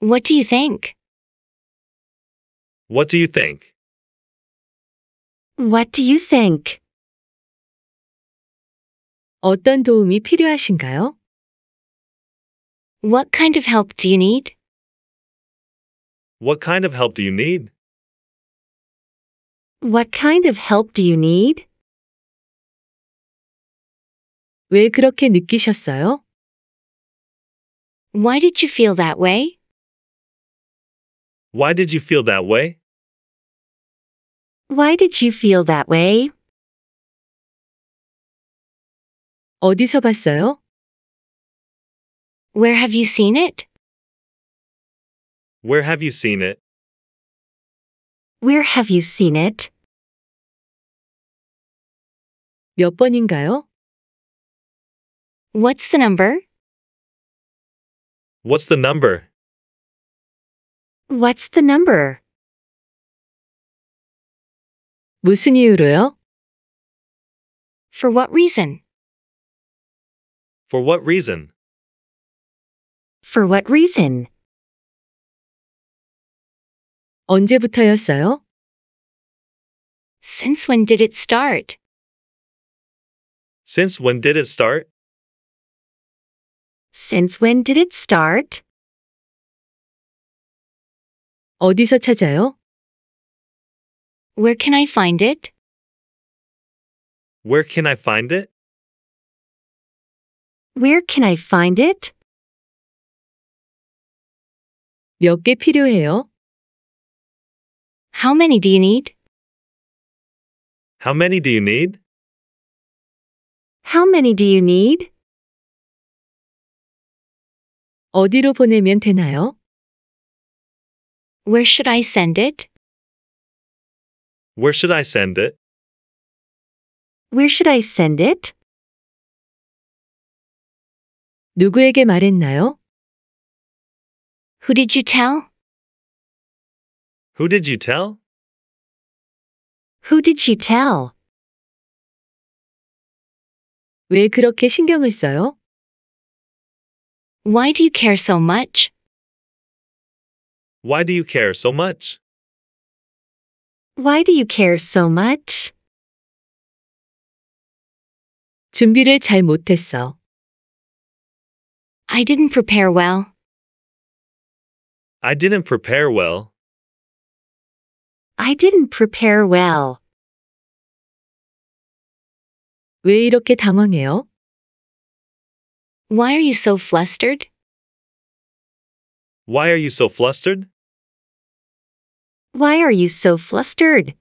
What do you think? What do you think? What do you think? 어떤 도움이 필요하신가요? What kind of help do you need? What kind of help do you need? What kind of help do you need? 왜 그렇게 느끼셨어요? Why did you feel that way? Why did you feel that way? Why did you feel that way? 어디서 봤어요? Where have you seen it? Where have you seen it? Where have you seen it? 몇 번인가요? What's the number? What's the number? What's the number? 무슨 이유로요? For what reason? For what reason? For what reason? 언제부터였어요? Since when did it start? Since when did it start? Since when did it start? 어디서 찾아요? Where can I find it? Where can I find it? Where can I find it? 필요해요? How many do you need? How many do you need? How many do you need? 어디로 보내면 되나요? Where should I send it? Where should I send it? Where should I send it? 누구에게 말했나요? Who did you tell? Who did you tell? Who did you tell? 왜 그렇게 신경을 써요? Why do you care so much? Why do you care so much? Why do you care so much? 준비를 잘 못했어. I didn't prepare well. I didn't prepare well. I didn't prepare well. 왜 이렇게 당황해요? Why are you so flustered? Why are you so flustered? Why are you so flustered?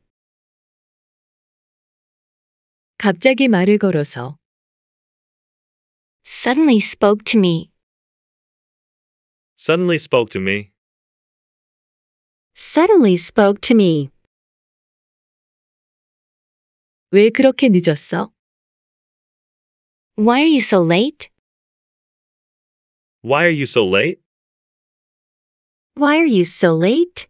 갑자기 말을 걸어서. Suddenly spoke to me. Suddenly spoke to me. Suddenly spoke to me. 왜 그렇게 늦었어? Why are you so late? Why are you so late? Why are you so late?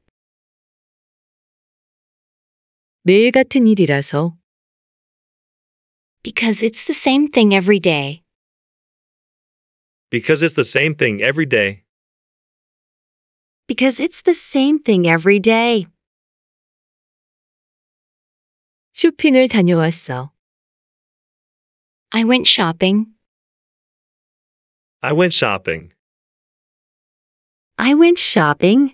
매일 같은 일이라서. Because it's the same thing every day. Because it's the same thing every day. Because it's the same thing every day. 쇼핑을 다녀왔어. I went shopping. I went shopping. I went shopping.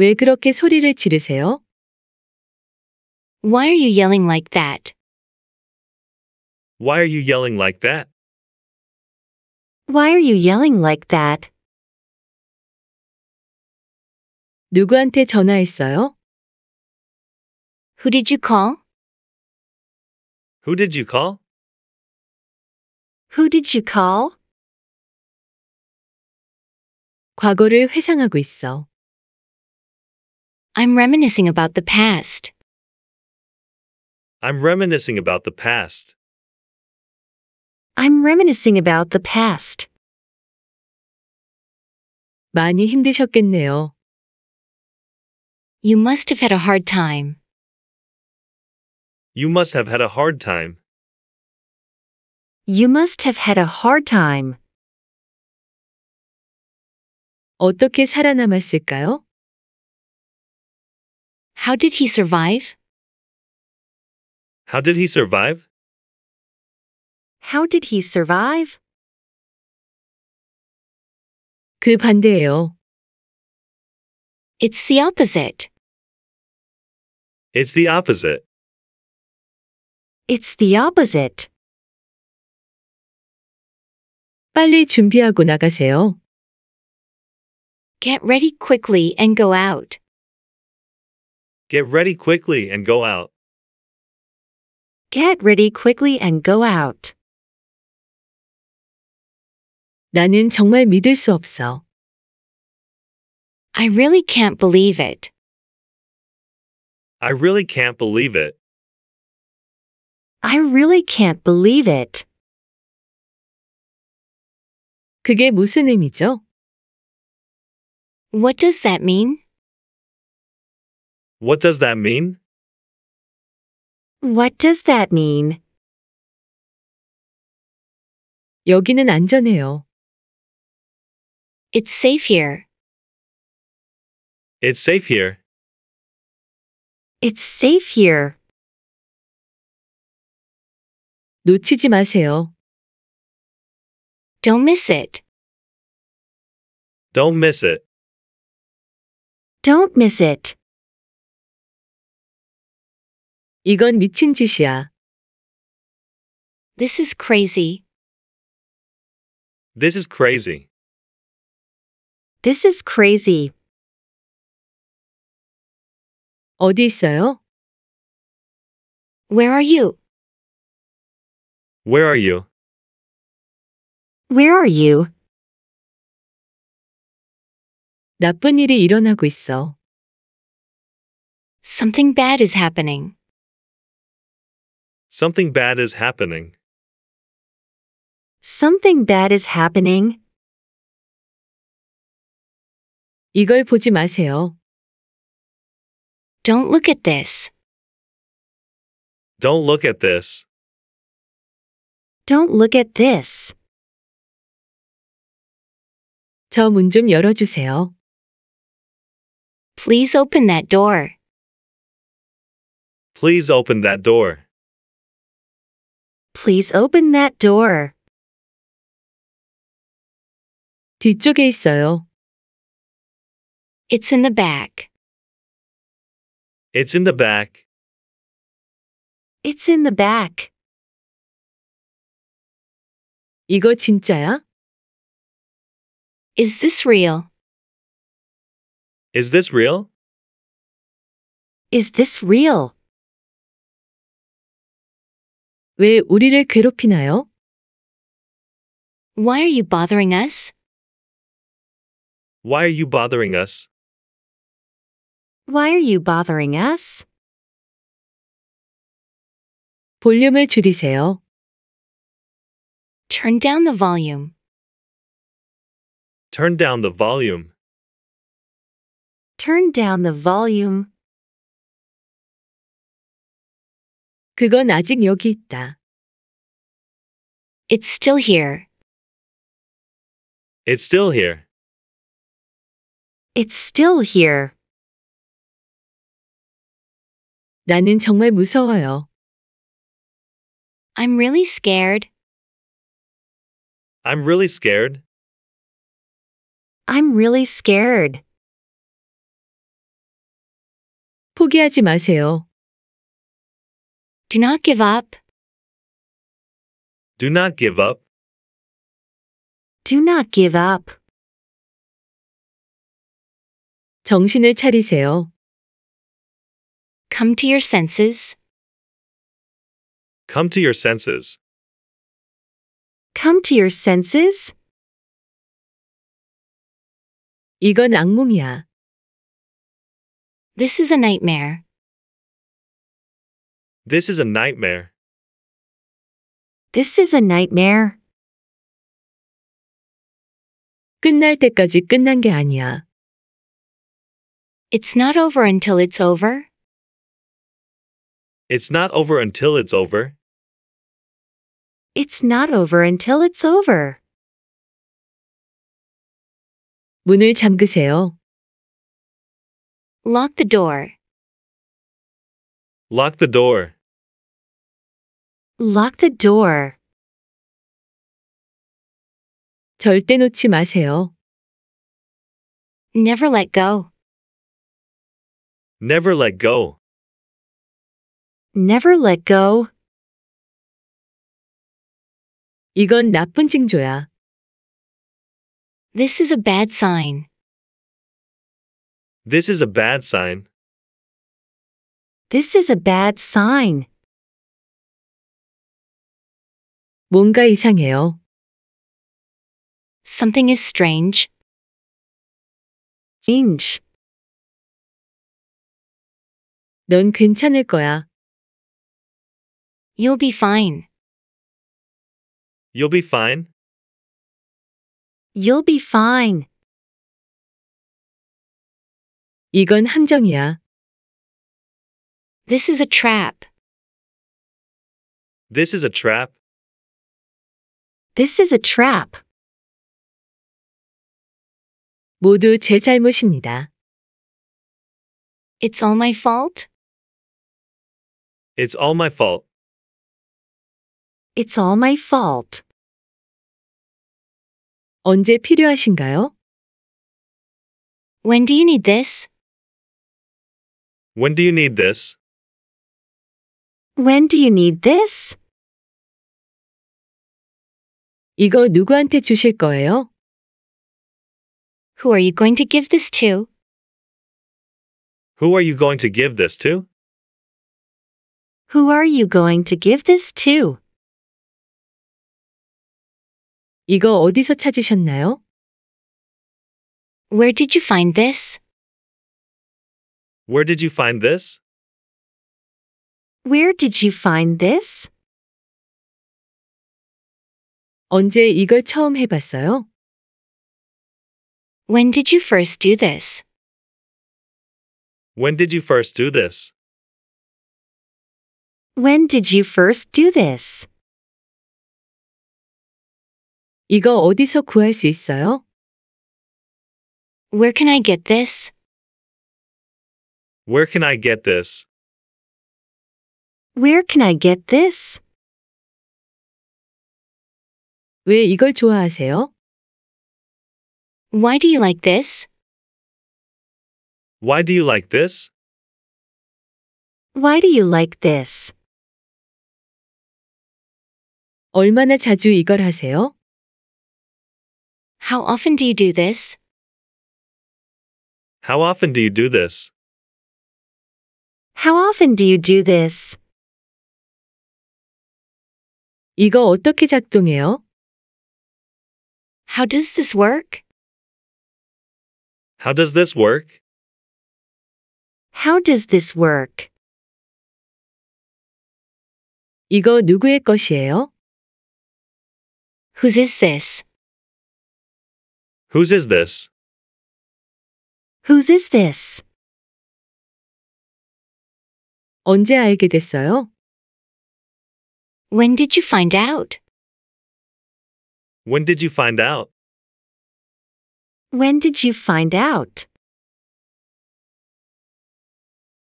왜 그렇게 소리를 지르세요? Why are you yelling like that? Why are you yelling like that? Why are you yelling like that? 누구한테 전화했어요? Who did you call? Who did you call? Who did you call? 과거를 회상하고 있어. I'm reminiscing about the past. I'm reminiscing about the past. I'm reminiscing about the past. 많이 힘드셨겠네요. You must have had a hard time. You must have had a hard time. You must have had a hard time. 어떻게 살아남았을까요? How did he survive? How did he survive? How did he survive? 그 반대예요. It's the opposite. It's the opposite. It's the opposite. 빨리 준비하고 나가세요. Get ready quickly and go out. Get ready quickly and go out. Get ready quickly and go out. 나는 정말 믿을 수 없어. I really can't believe it. I really can't believe it. I really can't believe it. 그게 무슨 의미죠? What does that mean? What does that mean? What does that mean? 여기는 안전해요. It's safe here. It's safe here. It's safe here. 놓치지 마세요. Don't miss it. Don't miss it. Don't miss it. 이건 미친 짓이야. This is crazy. This is crazy. This is crazy. 어디 있어요? Where are you? Where are you? Where are you? 나쁜 일이 일어나고 있어. Something bad is happening. Something bad is happening. Something bad is happening. 이걸 보지 마세요. Don't look at this. Don't look at this. Don't look at this. 열어주세요. Please open that door. Please open that door. Please open that door. 뒤쪽에 있어요. It's in the back. It's in the back. It's in the back. 이거 진짜야? Is this real? Is this real? Is this real? 왜 우리를 괴롭히나요? Why are you bothering us? Why are you bothering us? Why are you bothering us? 볼륨을 줄이세요. Turn down the volume. Turn down the volume. Turn down the volume. 그건 아직 여기 있다. It's still here. It's still here. It's still here. 나는 정말 무서워요. I'm really scared. I'm really scared. I'm really scared. 포기하지 마세요. Do not give up. Do not give up. Do not give up. 정신을 차리세요. Come to your senses. Come to your senses. Come to your senses. 이건 악몽이야. This is a nightmare. This is a nightmare. This is a nightmare. 끝날 때까지 끝난 게 아니야. It's not over until it's over. It's not over until it's over. It's not over until it's over. 문을 잠그세요. Lock the door. Lock the door. Lock the door. 절대 놓지 마세요. Never let go. Never let go. Never let go. 이건 나쁜 징조야. This is a bad sign. This is a bad sign. This is a bad sign. 뭔가 이상해요. Something is strange. Strange. 넌 괜찮을 거야. You'll be fine. You'll be fine. You'll be fine. 이건 함정이야. This is a trap. This is a trap. This is a trap. 모두 제 잘못입니다. It's all my fault. It's all my fault. It's all my fault. 언제 필요하신가요? When do you need this? When do you need this? When do you need this? 이거 누구한테 주실 거예요? Who are you going to give this to? Who are you going to give this to? Who are you going to give this to? 이거 어디서 찾으셨나요? Where did you find this? Where did you find this? Where did you find this? 언제 이걸 처음 해봤어요? When did you first do this? When did you first do this? When did you first do this? 이거 어디서 구할 수 있어요? Where can I get this? Where can I get this? Where can I get this? 왜 이걸 좋아하세요? Why do you like this? Why do you like this? Why do you like this? 얼마나 자주 이걸 하세요? How often do you do this? How often do you do this? How often do you do this? 이거 어떻게 작동해요? How does this work? How does this work? How does this work? 이거 누구의 것이에요? Whose is this? Whose is this? Whose is this? 언제 알게 됐어요? When did you find out? When did you find out? When did you find out?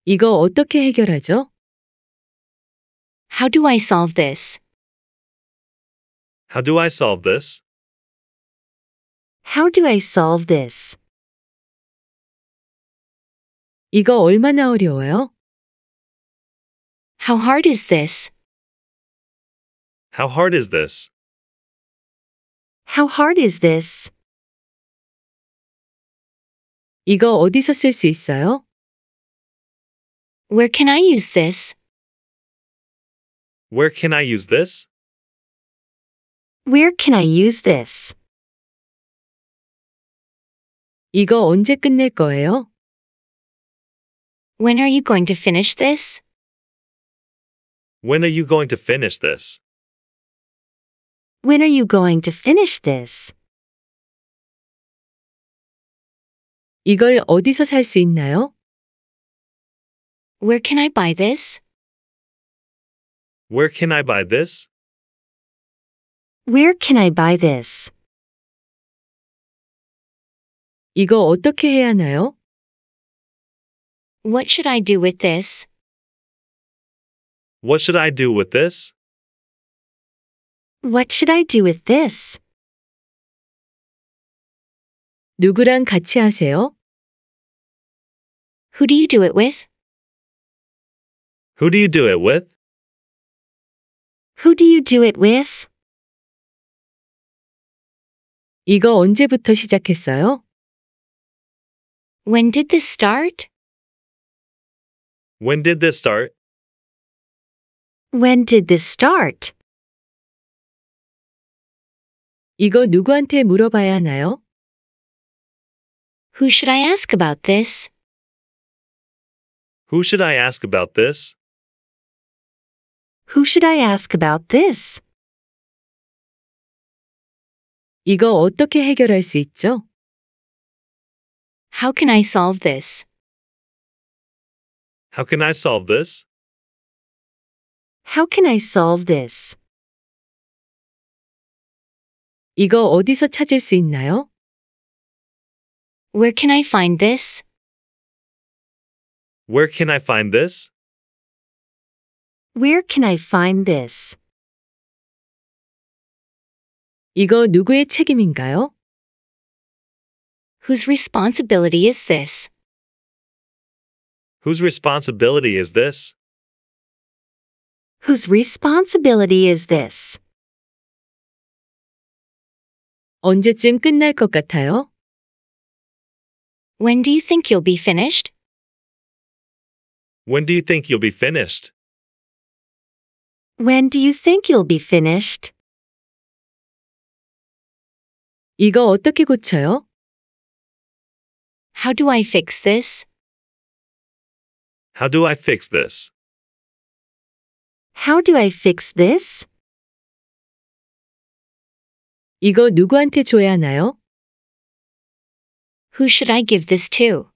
이거 어떻게 해결하죠? How do I solve this? How do I solve this? How do I solve this? 이거 얼마나 어려워요? How hard is this? How hard is this? How hard is this? 이거 어디서 있어요? Where can I use this? Where can I use this? Where can I use this? 이거 언제 끝낼 거예요? When are you going to finish this? When are you going to finish this? When are you going to finish this? 이걸 어디서 있나요? Where can I buy this? Where can I buy this? Where can I buy this? 이거 어떻게 해야 하나요? What should I do with this? What should I do with this? What should I do with this? 누구랑 같이 하세요? Who do you do it with? Who do you do it with? Who do you do it with? 이거 언제부터 시작했어요? When did this start? When did this start? When did this start? 이거 누구한테 물어봐야 하나요? Who should I ask about this? Who should I ask about this? Who should I ask about this? 이거 어떻게 해결할 수 있죠? How can I solve this? How can I solve this? How can I solve this? 이거 어디서 찾을 수 있나요? Where can I find this? Where can I find this? Where can I find this? 이거 누구의 책임인가요? Whose responsibility is this? Whose responsibility is this? Whose responsibility is this? 언제쯤 끝날 것 같아요? When do you think you'll be finished? When do you think you'll be finished? When do you think you'll be finished? 이거 어떻게 고쳐요? How do I fix this? How do I fix this? How do I fix this? 이거 누구한테 줘야 하나요? Who should I give this to?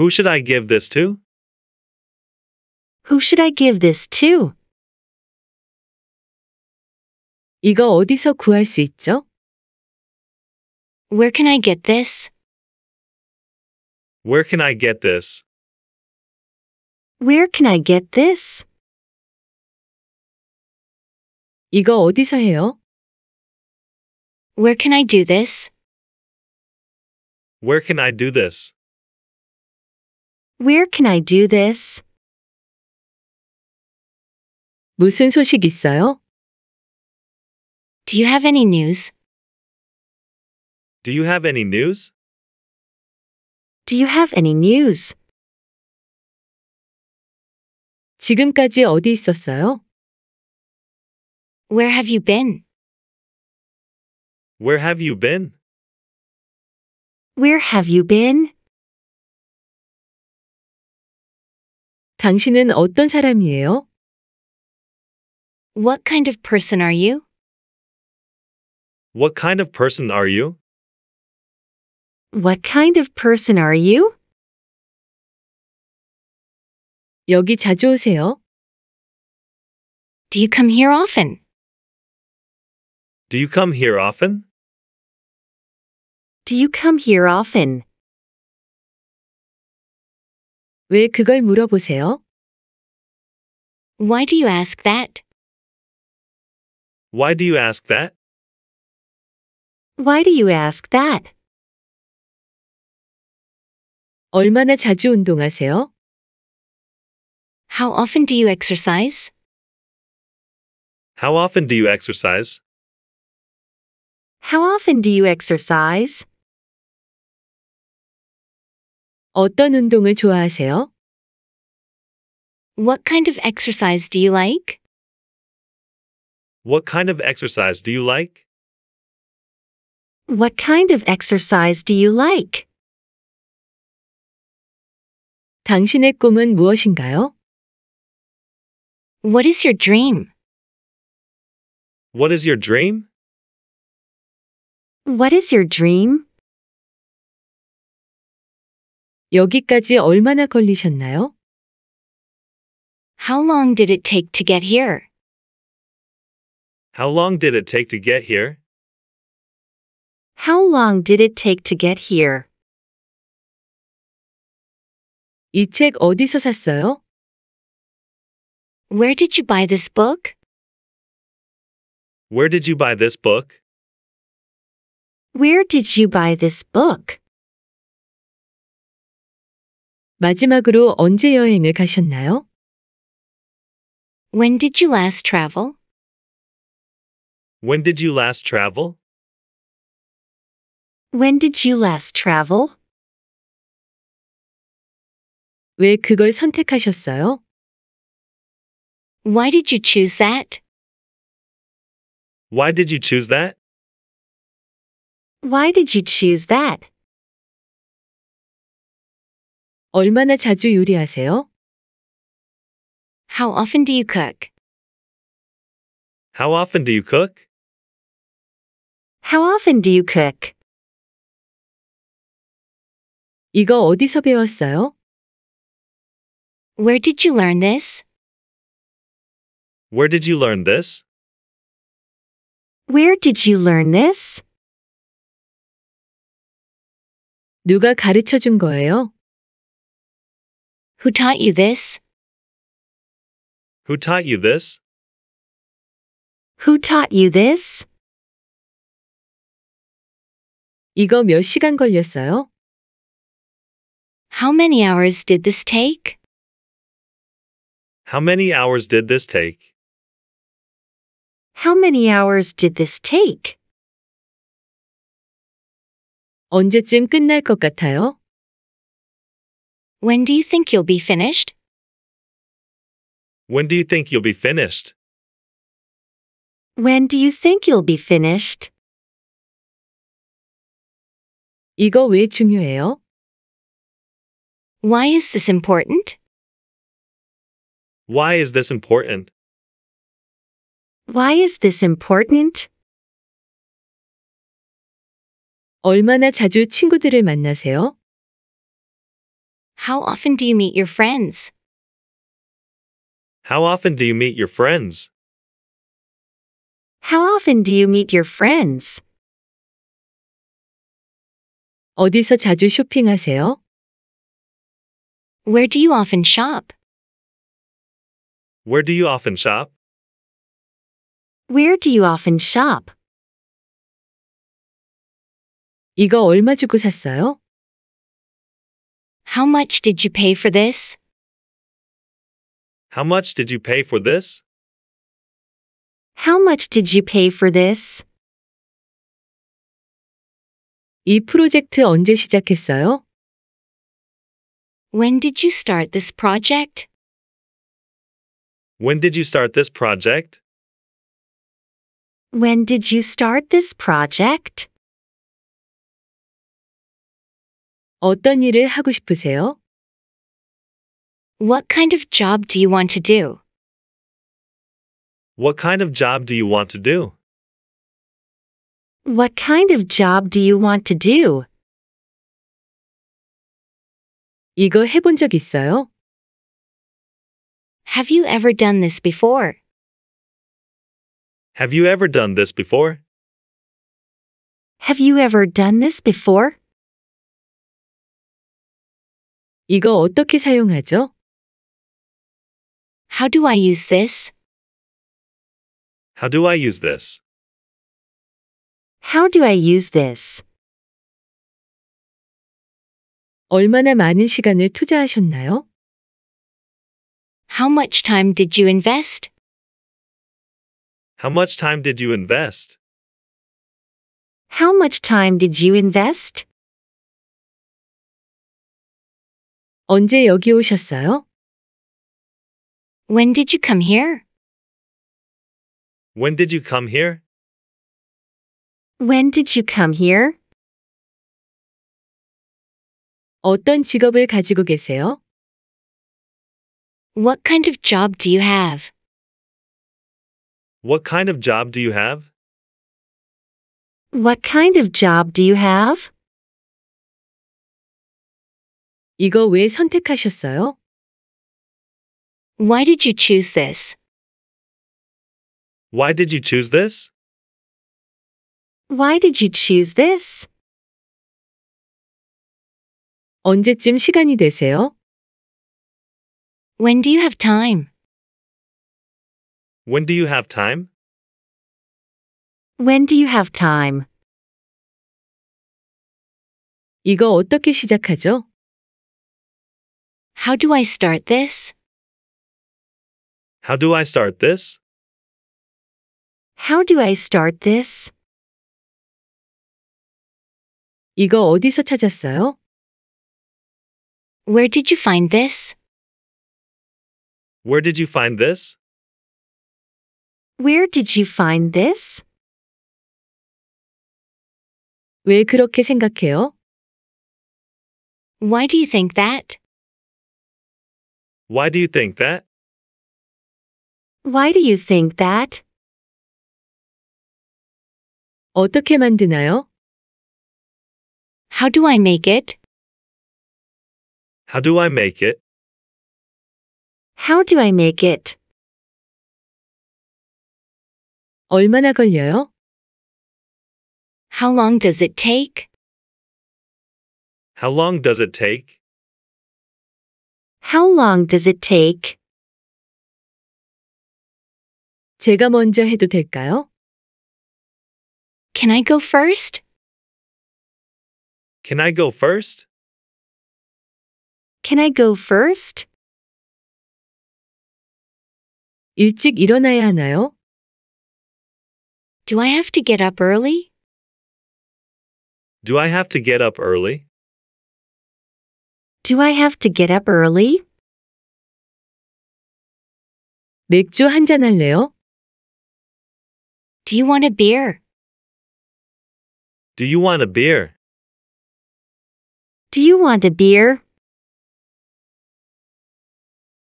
Who should I give this to? Who should I give this to? 이거 어디서 구할 수 있죠? Where can I get this? Where can I get this? Where can I get this? 이거 어디서 해요? Where can I do this? Where can I do this? Where can I do this? 무슨 소식 있어요? Do you have any news? Do you have any news? Do you have any news? 지금까지 어디 있었어요? Where have you been? Where have you been? Where have you been? 당신은 어떤 사람이에요? What kind of person are you? What kind of person are you? What kind of person are you? 여기 자주 오세요? Do you come here often? Do you come here often? Do you come here often? 왜 그걸 물어보세요? Why do you ask that? Why do you ask that? Why do you ask that? 얼마나 자주 운동하세요? How often do you exercise? How often do you exercise? How often do you exercise? 어떤 운동을 좋아하세요? What kind of exercise do you like? What kind of exercise do you like? What kind of exercise do you like? 당신의 꿈은 무엇인가요? What is your dream? What is your dream? What is your dream? 여기까지 얼마나 걸리셨나요? How long did it take to get here? How long did it take to get here? How long did it take to get here? 어디서 샀어요? Where did you buy this book? Where did you buy this book? Where did you buy this book? 마지막으로 언제 여행을 가셨나요? When did you last travel? When did you last travel? When did you last travel? 왜 그걸 선택하셨어요? Why did you choose that? Why did you choose that? Why did you choose that? 얼마나 자주 요리하세요? How often do you cook? How often do you cook? How often do you cook? 이거 어디서 배웠어요? Where did you learn this? Where did you learn this? Where did you learn this? 누가 가르쳐 준 거예요? Who taught you this? Who taught you this? Who taught you this? 이거 몇 시간 걸렸어요? How many hours did this take? How many hours did this take? How many hours did this take? 언제쯤 끝날 것 같아요? When do you think you'll be finished? When do you think you'll be finished? When do you think you'll be finished? 이거 왜 중요해요? Why is this important? Why is this important? Why is this important? 얼마나 자주 친구들을 만나세요? How often do you meet your friends? How often do you meet your friends? How often do you meet your friends? 어디서 자주 쇼핑하세요? Where do you often shop? Where do you often shop? Where do you often shop? 이거 얼마 주고 샀어요? How much did you pay for this? How much did you pay for this? How much did you pay for this? 이 프로젝트 언제 시작했어요? When did you start this project? When did you start this project? When did you start this project? 어떤 일을 하고 싶으세요? What kind of job do you want to do? What kind of job do you want to do? What kind of job do you want to do? 이거 해본 적 있어요? Have you ever done this before? Have you ever done this before? Have you ever done this before? 이거 어떻게 사용하죠? How do I use this? How do I use this? How do I use this? 얼마나 많은 시간을 투자하셨나요? How much time did you invest? How much time did you invest? How much time did you invest? 언제 여기 오셨어요? When did you come here? When did you come here? When did you come here? 어떤 직업을 가지고 계세요? What kind of job do you have? What kind of job do you have? What kind of job do you have? 이거 왜 선택하셨어요? Why did you choose this? Why did you choose this? Why did you choose this? 언제쯤 시간이 되세요? When do you have time? When do you have time? When do you have time? 이거 어떻게 시작하죠? How do I start this? How do I start this? How do I start this? 이거 어디서 찾았어요? Where did you find this? Where did you find this? Where did you find this? 왜 그렇게 생각해요? Why do you think that? Why do you think that? Why do you think that? 어떻게 만드나요? How do I make it? How do I make it? How do I make it? 얼마나 걸려요? How long does it take? How long does it take? How long does it take? 제가 먼저 해도 될까요? Can I go first? Can I go first? Can I go first? 일찍 일어나야 하나요? Do I have to get up early? Do I have to get up early? Do I have to get up early? 맥주 한 잔 할래요? Do you want a beer? Do you want a beer? Do you want a beer?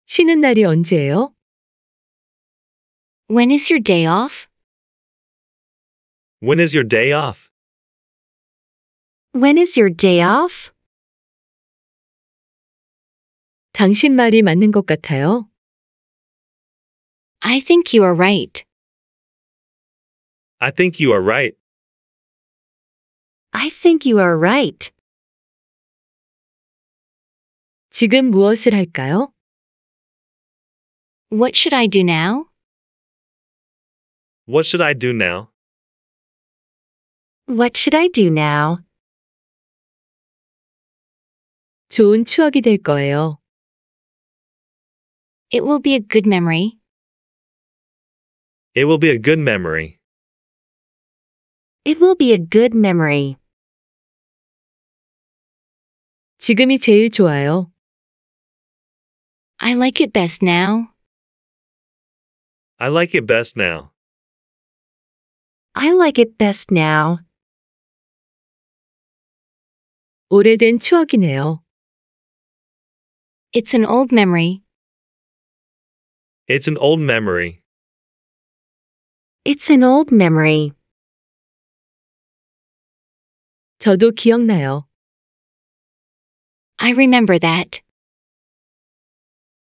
쉬는 날이 언제예요? When is your day off? When is your day off? When is your day off? 당신 말이 맞는 것 같아요. I think you are right. I think you are right. I think you are right. 지금 무엇을 할까요? What should I do now? What should I do now? What should I do now? 좋은 추억이 될 거예요. It will be a good memory. It will be a good memory. It will be a good memory. 지금이 제일 좋아요. I like it best now. I like it best now. I like it best now. 오래된 추억이네요. It's an old memory. It's an old memory. It's an old memory. 저도 기억나요. I remember that.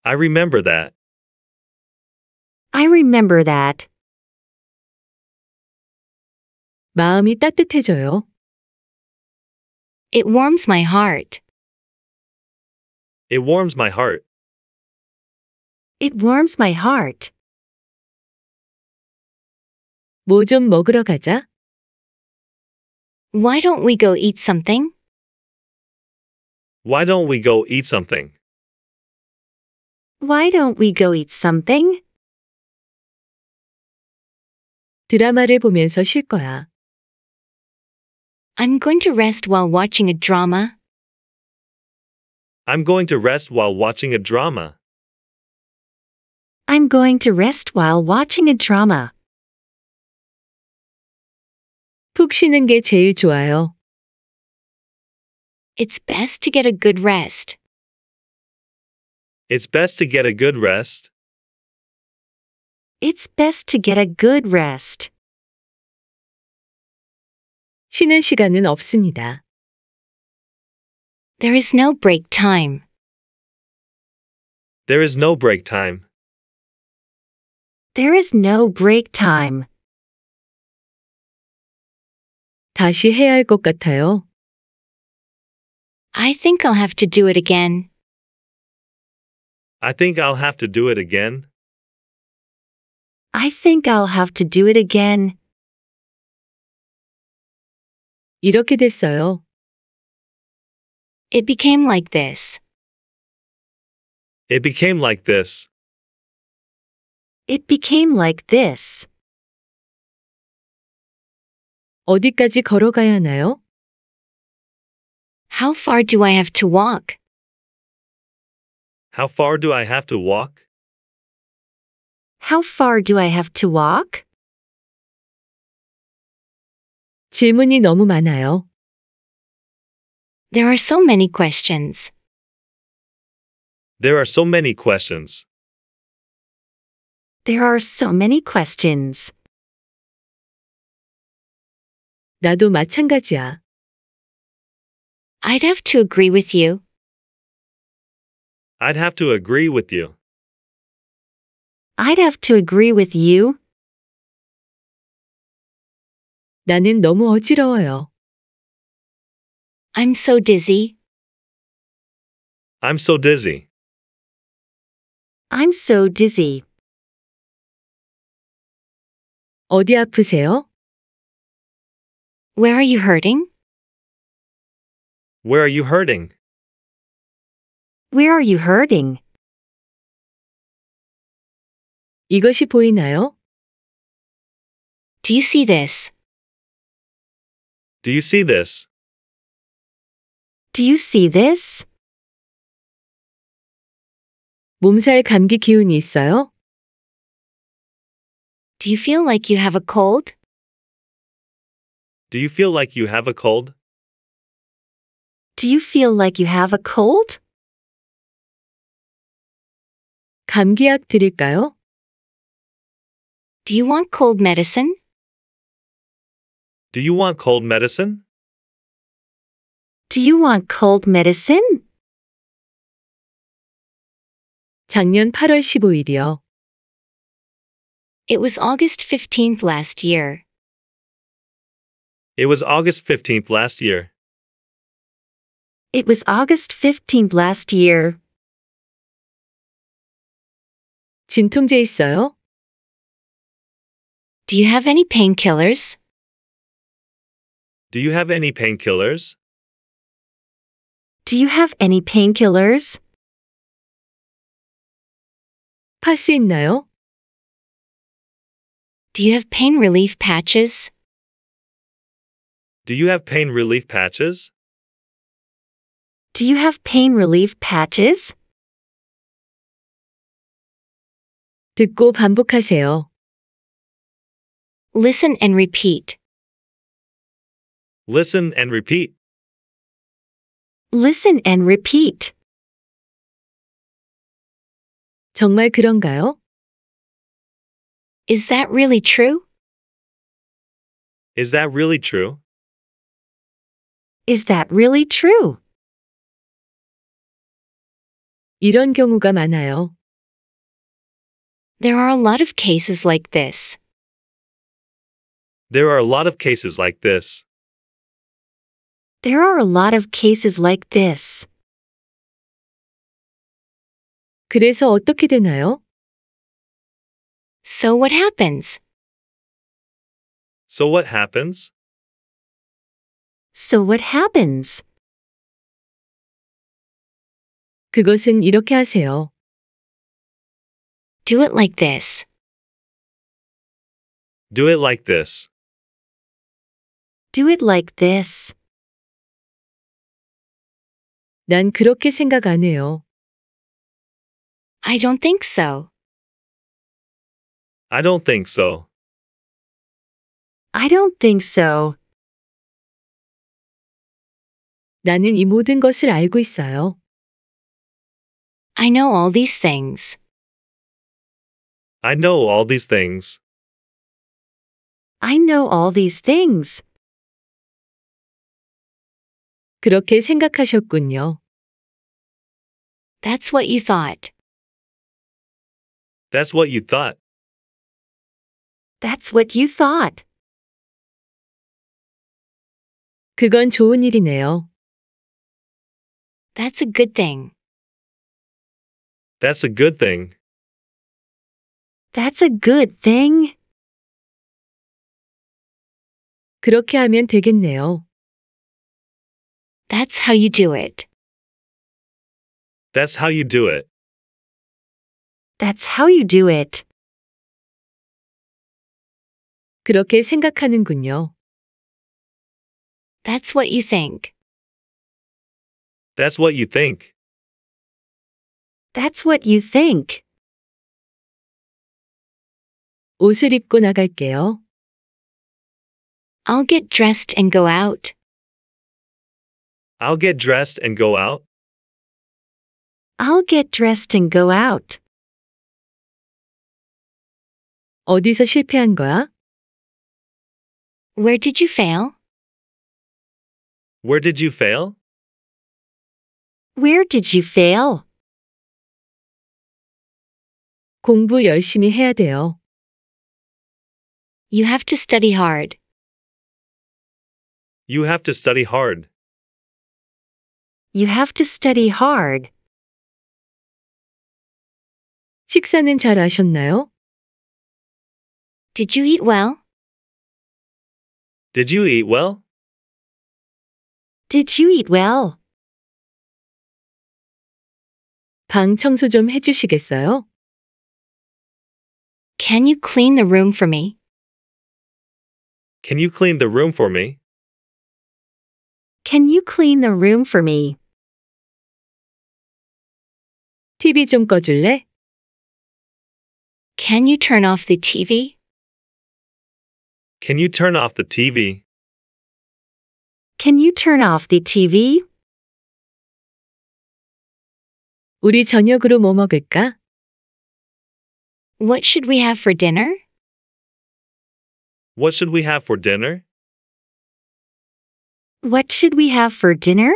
I remember that. I remember that. 마음이 따뜻해져요. It warms my heart. It warms my heart. It warms my heart. 먹으러 가자. Why don't we go eat something? Why don't we go eat something? Why don't we go eat something? 드라마를 보면서 쉴 거야. I'm going to rest while watching a drama. I'm going to rest while watching a drama. I'm going to rest while watching a drama. 푹 쉬는 게 제일 좋아요. It's best to get a good rest. It's best to get a good rest. It's best to get a good rest. 쉬는 시간은 없습니다. There is no break time. There is no break time. There is no break time. 다시 해야 같아요. I think I'll have to do it again. I think I'll have to do it again. I think I'll have to do it again. 이렇게 됐어요. It became like this. It became like this. It became like this. 어디까지 걸어가야 하나요? How far do I have to walk? How far do I have to walk? How far do I have to walk? 질문이 너무 많아요. There are so many questions. There are so many questions. There are so many questions. 나도 마찬가지야. I'd have to agree with you. I'd have to agree with you. I'd have to agree with you. 나는 너무 어지러워요. I'm so dizzy. I'm so dizzy. I'm so dizzy. 어디 아프세요? Where are you hurting? Where are you hurting? Where are you hurting? 이것이 보이나요? Do you see this? Do you see this? Do you see this? 몸살 감기 기운이 있어요? Do you feel like you have a cold? Do you feel like you have a cold? Do you feel like you have a cold? 감기약 드릴까요? Do you want cold medicine? Do you want cold medicine? Do you want cold medicine? 작년 8월 15일이요. It was August 15th last year. It was August 15th last year. It was August 15th last year. 진통제 있어요? Do you have any painkillers? Do you have any painkillers? Do you have any painkillers? 파스 있나요? Do you have pain relief patches? Do you have pain relief patches? Do you have pain relief patches? 듣고 반복하세요. Listen and repeat. Listen and repeat. Listen and repeat. 정말 그런가요? Is that really true? Is that really true? Is that really true? 이런 경우가 많아요. There are a lot of cases like this. There are a lot of cases like this. There are a lot of cases like this. 그래서 어떻게 되나요? So what happens? So what happens? So what happens? 그것은 이렇게 하세요. Do it like this. Do it like this. Do it like this. 난 그렇게 생각 안 해요. I don't think so. I don't think so. I don't think so. 나는 이 모든 것을 알고 있어요. I know all these things. I know all these things. I know all these things. 그렇게 생각하셨군요. That's what you thought. That's what you thought. That's what you thought. 그건 좋은 일이네요. That's a good thing. That's a good thing. That's a good thing. 그렇게 하면 되겠네요. That's how you do it. That's how you do it. That's how you do it. 그렇게 생각하는군요. That's what you think. That's what you think. That's what you think. 옷을 입고 나갈게요. I'll get dressed and go out. I'll get dressed and go out. I'll get dressed and go out. 어디서 실패한 거야? Where did you fail? Where did you fail? Where did you fail? 공부 열심히 해야 돼요. You have to study hard. You have to study hard. You have to study hard. 식사는 잘 하셨나요? Did you eat well? Did you eat well? Did you eat well? 방 청소 좀 해주시겠어요? Can you clean the room for me? Can you clean the room for me? Can you clean the room for me? TV 좀 꺼줄래? Can you turn off the TV? Can you turn off the TV? Can you turn off the TV? 우리 저녁으로 뭐 먹을까? What should we have for dinner? What should we have for dinner? What should we have for dinner?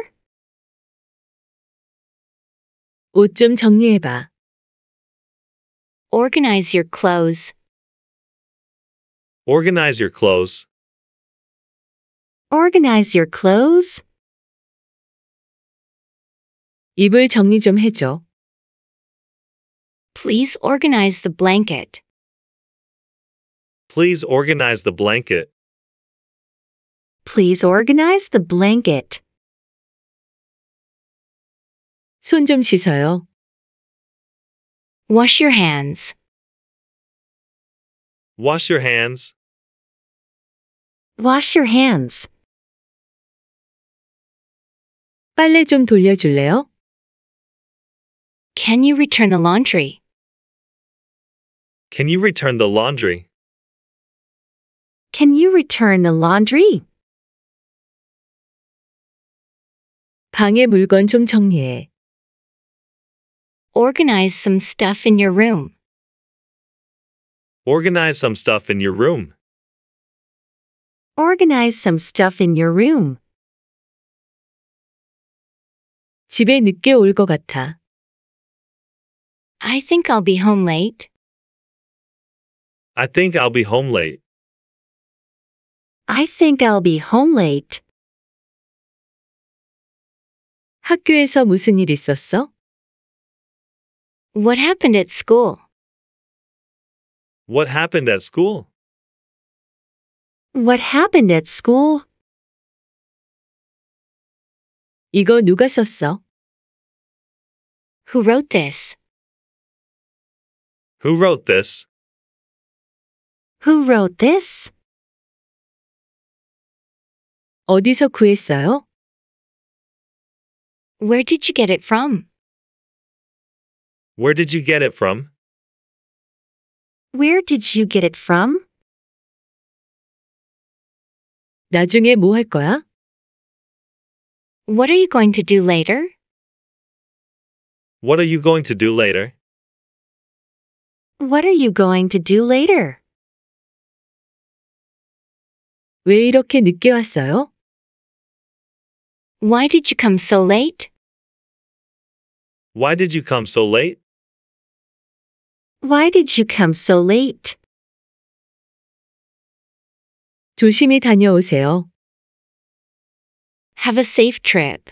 Organize your clothes. Organize your clothes. Organize your clothes. 이불 정리 좀 해줘. Please organize the blanket. Please organize the blanket. Please organize the blanket. 손 좀 씻어요. Wash your hands. Wash your hands. Wash your hands. 빨래 좀 돌려줄래요? Can you return the laundry? Can you return the laundry? Can you return the laundry? 방에 물건 좀 정리해. Organize some stuff in your room. Organize some stuff in your room. Organize some stuff in your room. 집에 늦게 같아. I think I'll be home late. I think I'll be home late. I think I'll be home late. 학교에서 무슨 일 있었어? What happened at school? What happened at school? What happened at school? 이거 누가 썼어? Who wrote this? Who wrote this? Who wrote this? 어디서 구했어요? Where did you get it from? Where did you get it from? Where did you get it from? 나중에 거야? What are you going to do later? What are you going to do later? What are you going to do later? 왜 이렇게 늦게 왔어요? Why did you come so late? Why did you come so late? Why did you come so late? 조심히 다녀오세요. Have a safe trip.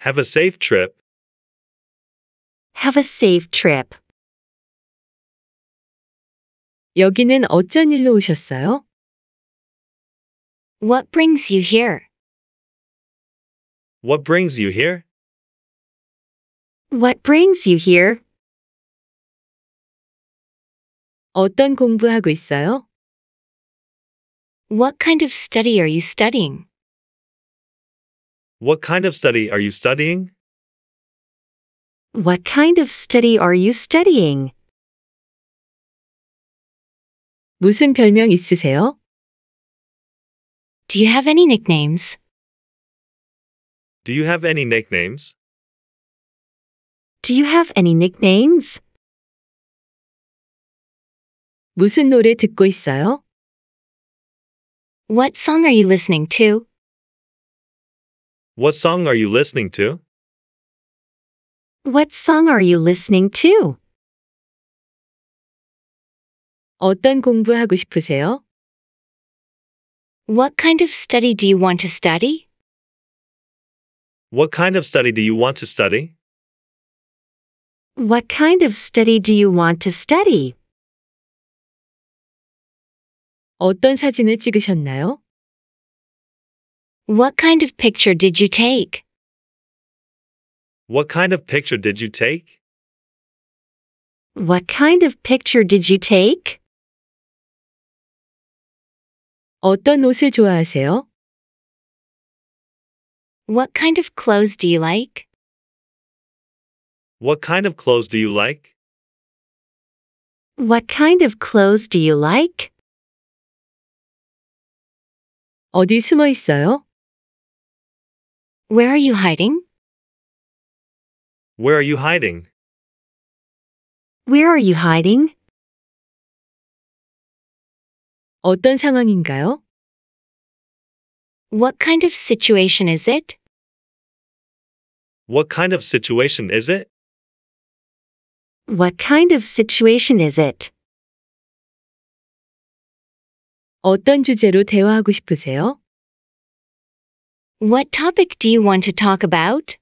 Have a safe trip. Have a safe trip. 여기는 어쩐 일로 오셨어요? What brings you here? What brings you here? What brings you here? 어떤 공부하고 있어요? What kind of study are you studying? What kind of study are you studying? What kind of study are you studying? 무슨 별명 있으세요? Do you have any nicknames? Do you have any nicknames? Do you have any nicknames? 무슨 노래 듣고 있어요? What song are you listening to? What song are you listening to? What song are you listening to? 어떤 공부하고 싶으세요? What kind of study do you want to study? What kind of study do you want to study? What kind of study do you want to study? 어떤 사진을 찍으셨나요? What kind of picture did you take? What kind of picture did you take? What kind of picture did you take? 어떤 옷을 좋아하세요? What kind of clothes do you like? What kind of clothes do you like? What kind of clothes do you like? 어디 숨어 있어요? Where are you hiding? Where are you hiding? Where are you hiding? 어떤 상황인가요? What kind of situation is it? What kind of situation is it? What kind of situation is it? 어떤 주제로 대화하고 싶으세요? What topic do you want to talk about?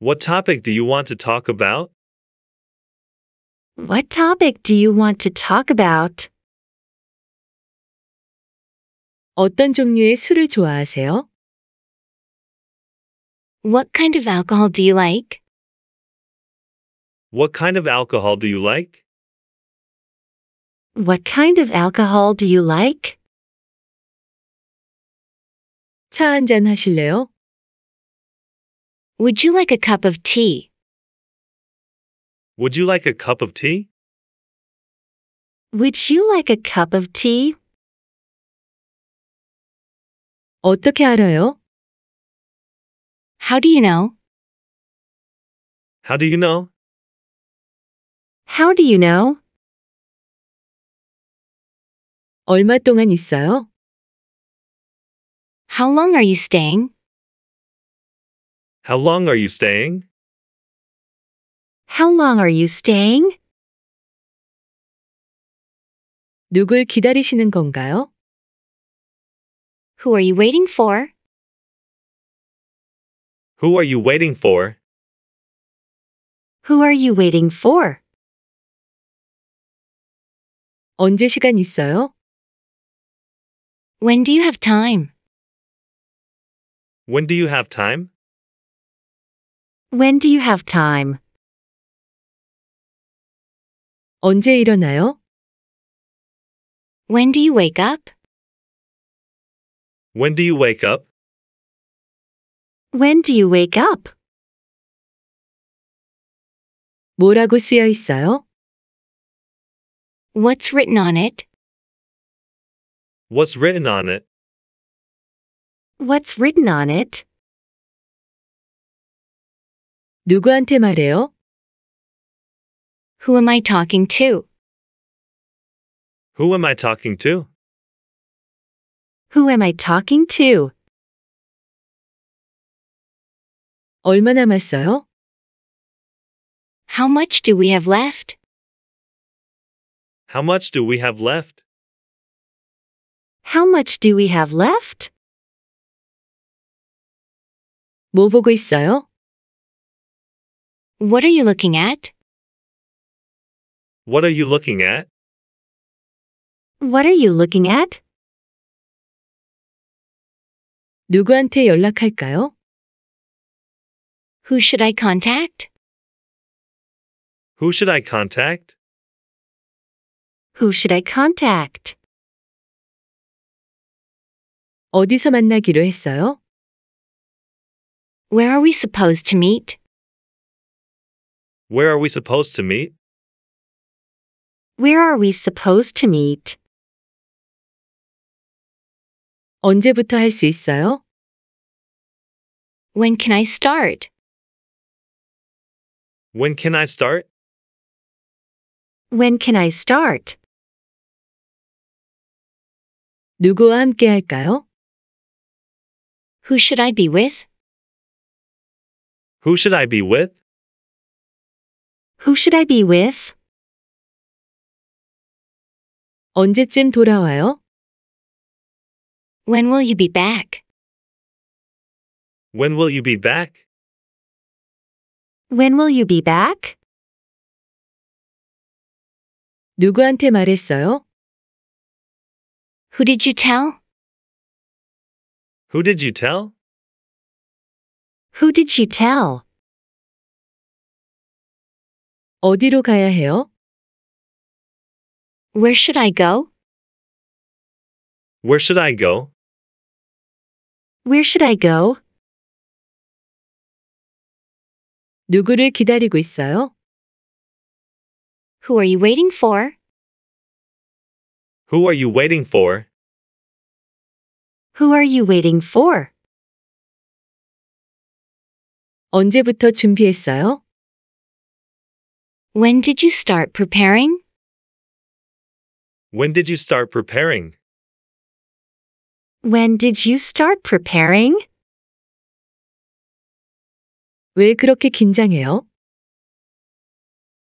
What topic do you want to talk about? What topic do you want to talk about? 어떤 종류의 술을 좋아하세요? What kind of alcohol do you like? What kind of alcohol do you like? What kind of alcohol do you like? 차 한잔 하실래요? Would you like a cup of tea? Would you like a cup of tea? Would you like a cup of tea? 어떻게 알아요? How do you know? How do you know? How do you know? 얼마 동안 있어요? How long are you staying? How long are you staying? How long are you staying? 누굴 기다리시는 건가요? Who are you waiting for? Who are you waiting for? Who are you waiting for? 언제 시간 있어요? When do you have time? When do you have time? When do you have time? 언제 일어나요? When do you wake up? When do you wake up? When do you wake up? 뭐라고 쓰여 있어요? What's written on it? What's written on it? What's written on it? 누구한테 말해요? Who am I talking to? Who am I talking to? Who am I talking to? 얼마 남았어요? How much do we have left? How much do we have left? How much do we have left? 뭐 보고 있어요? What are you looking at? What are you looking at? What are you looking at? 누구한테 연락할까요? Who should I contact? Who should I contact? Who should I contact? 어디서 만나기로 했어요? Where are we supposed to meet? Where are we supposed to meet? Where are we supposed to meet? 언제부터 있어요? When can I start? When can I start? When can I start? 누구와 함께 할까요? Who should I be with? Who should I be with? Who should I be with? 언제쯤 돌아와요? When will you be back? When will you be back? When will you be back? 누구한테 말했어요? Who did you tell? Who did you tell? Who did she tell? 어디로 가야 해요? Where should I go? Where should I go? Where should I go? 누구를 기다리고 있어요? Who are you waiting for? Who are you waiting for? Who are you waiting for? 언제부터 준비했어요? When did you start preparing? When did you start preparing? When did you start preparing? 왜 그렇게 긴장해요?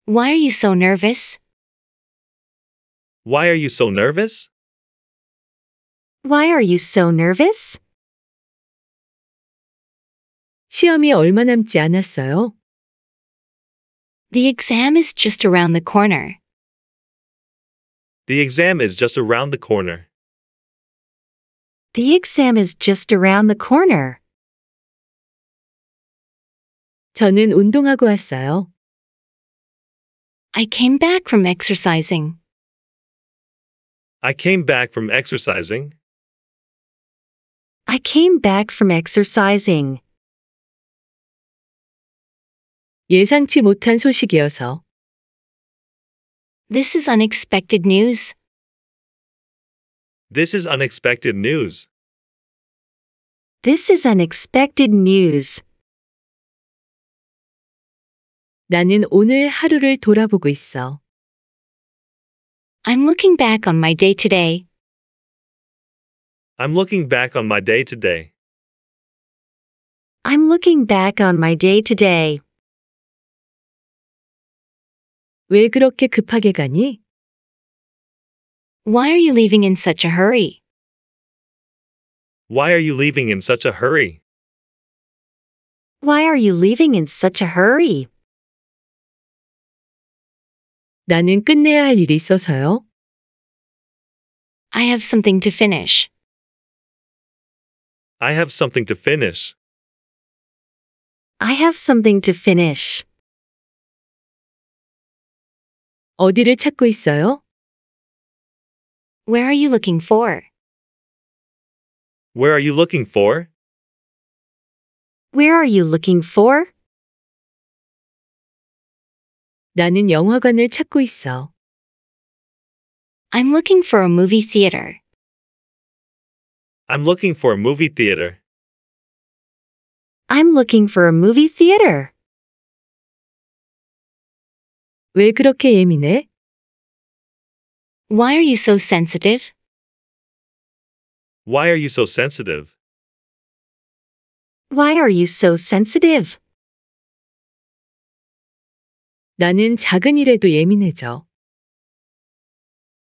Why are you so nervous? Why are you so nervous? Why are you so nervous? 시험이 얼마 남지 않았어요. The exam is just around the corner. The exam is just around the corner. The exam is just around the corner. 저는 운동하고 왔어요. I came back from exercising. I came back from exercising. I came back from exercising. 예상치 못한 소식이어서. This is unexpected news. This is unexpected news. This is unexpected news. 나는 오늘 하루를 돌아보고 있어. I'm looking back on my day today. I'm looking back on my day today. I'm looking back on my day today. 왜 그렇게 급하게 가니? Why are you leaving in such a hurry? Why are you leaving in such a hurry? Why are you leaving in such a hurry? 나는 끝내야 할 일이 있어서요. I have something to finish. I have something to finish. I have something to finish. 어디를 찾고 있어요? Where are you looking for? Where are you looking for? Where are you looking for? 나는 영화관을 찾고 있어. I'm looking for a movie theater. I'm looking for a movie theater. I'm looking for a movie theater. 왜 그렇게 예민해? Why are you so sensitive? Why are you so sensitive? Why are you so sensitive? 나는 작은 일에도 예민해져.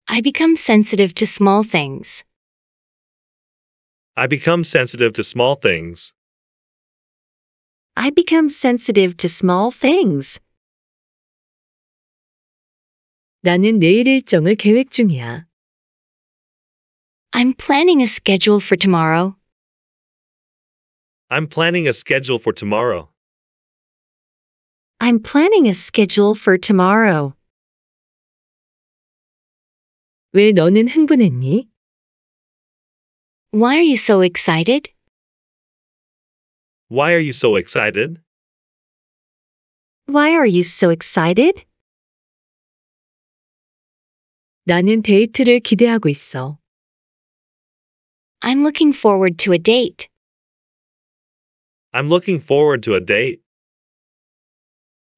I become sensitive to small things. I become sensitive to small things. I become sensitive to small things. 나는 내일 일정을 계획 중이야. I'm planning a schedule for tomorrow. I'm planning a schedule for tomorrow. I'm planning a schedule for tomorrow. 왜 너는 흥분했니? Why are you so excited? Why are you so excited? Why are you so excited? 나는 데이트를 기대하고 있어. I'm looking forward to a date. I'm looking forward to a date.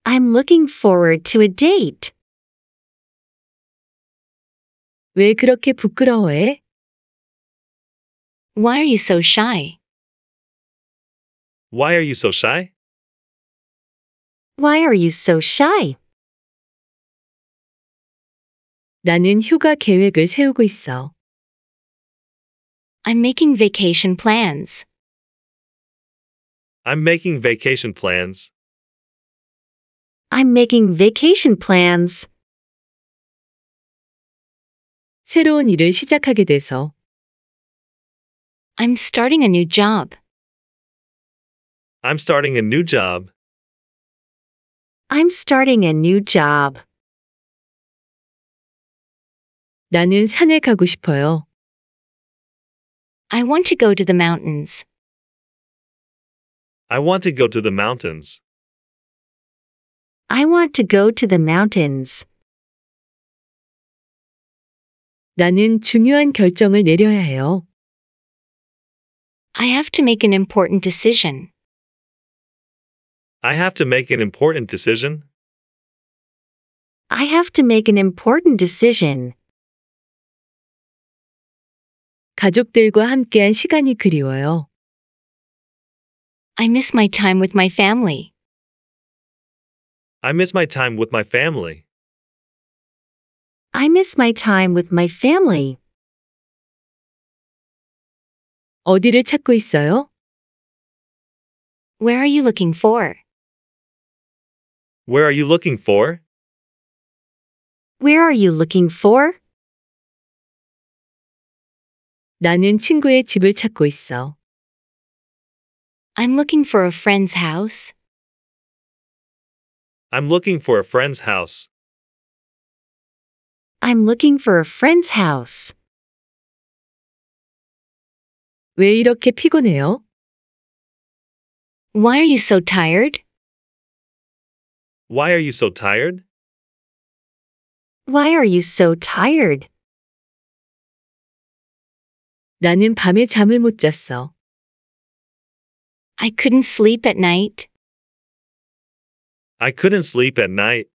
I'm looking forward to a date. 왜 그렇게 부끄러워해? Why are you so shy? Why are you so shy? Why are you so shy? 나는 휴가 계획을 세우고 있어. I'm making vacation plans. I'm making vacation plans. I'm making vacation plans. 새로운 일을 시작하게 돼서 I'm starting a new job. I'm starting a new job. I'm starting a new job. 나는 산에 가고 싶어요. I want to go to the mountains. I want to go to the mountains. I want to go to the mountains. 나는 중요한 결정을 내려야 해요. I have to make an important decision. I have to make an important decision. I have to make an important decision. 가족들과 함께한 시간이 그리워요. I miss my time with my family. I miss my time with my family. I miss my time with my family. 어디를 찾고 있어요? Where are you looking for? Where are you looking for? Where are you looking for? 나는 친구의 집을 찾고 있어. I'm looking for a friend's house. I'm looking for a friend's house. I'm looking for a friend's house. 왜 이렇게 피곤해요? Why are you so tired? Why are you so tired? Why are you so tired? 나는 밤에 잠을 못 잤어. I couldn't sleep at night. I couldn't sleep at night.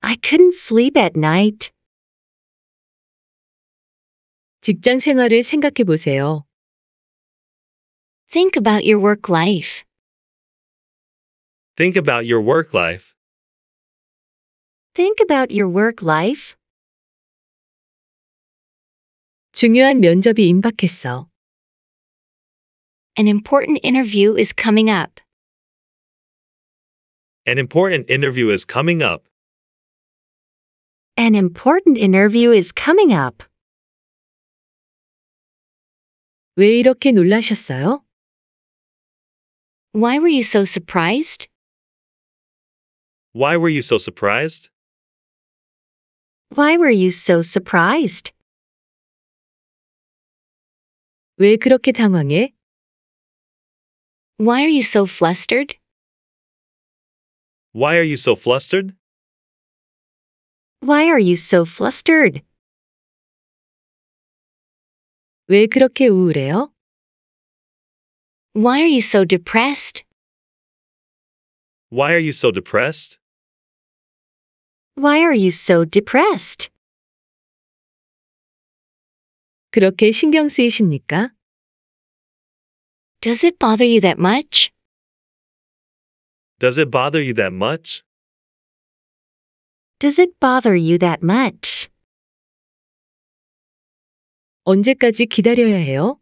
I couldn't sleep at night. 직장 생활을 생각해 보세요. Think about your work life. Think about your work life. Think about your work life. 중요한 면접이 임박했어. An important interview is coming up. An important interview is coming up. An important interview is coming up. 왜 이렇게 놀라셨어요? Why were you so surprised? Why were you so surprised? Why were you so surprised? 왜 그렇게 당황해? Why are you so flustered? Why are you so flustered? Why are you so flustered? 왜 그렇게 우울해요? Why are you so depressed? Why are you so depressed? Why are you so depressed? 그렇게 신경 쓰이십니까? Does it bother you that much? Does it bother you that much? Does it bother you that much? 언제까지 기다려야 해요?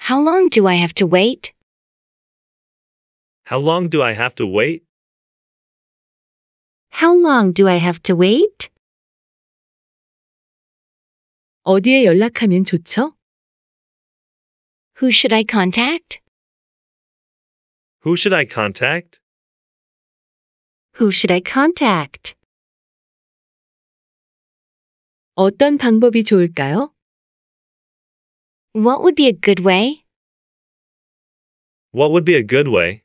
How long do I have to wait? How long do I have to wait? How long do I have to wait? 어디에 연락하면 좋죠? Who should I contact? Who should I contact? Who should I contact? 어떤 방법이 좋을까요? What would be a good way? What would be a good way?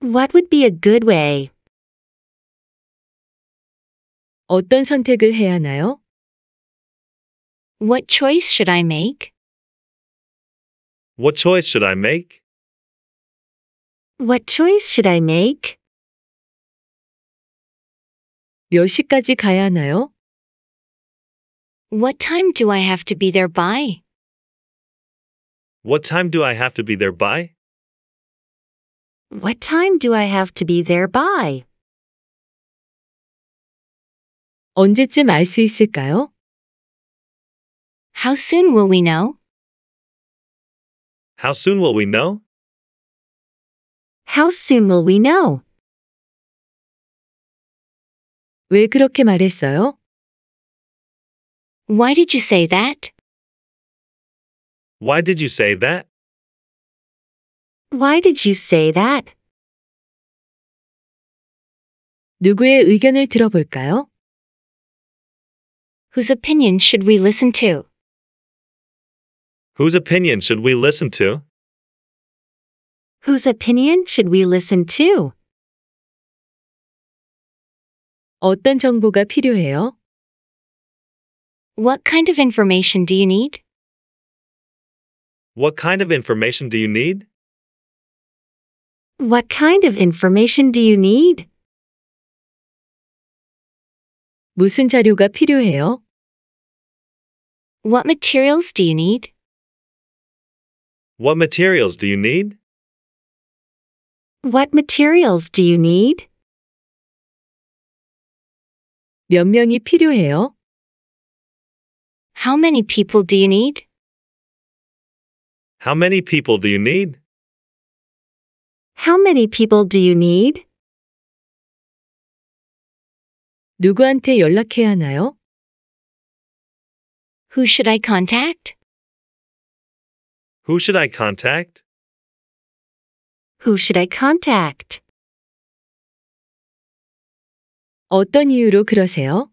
What would be a good way? 어떤 선택을 해야 하나요? What choice should I make? What choice should I make? What choice should I make? 몇 시까지 가야 하나요? What time do I have to be there by? What time do I have to be there by? What time do I have to be there by? 언제쯤 알 있을까요? How soon will we know? How soon will we know? How soon will we know? 왜 그렇게 말했어요? Why did you say that? Why did you say that? Why did you say that? 누구의 의견을 들어볼까요? Whose opinion should we listen to? Whose opinion should we listen to? Whose opinion should we listen to? 어떤 정보가 필요해요? What kind of information do you need? What kind of information do you need? What kind of information do you need? 무슨 자료가 필요해요? What materials do you need? What materials do you need? What materials do you need? 몇 명이 필요해요? How many people do you need? How many people do you need? How many people do you need? 누구한테 연락해야 하나요? Who should I contact? Who should I contact? Who should I contact? 어떤 이유로 그러세요?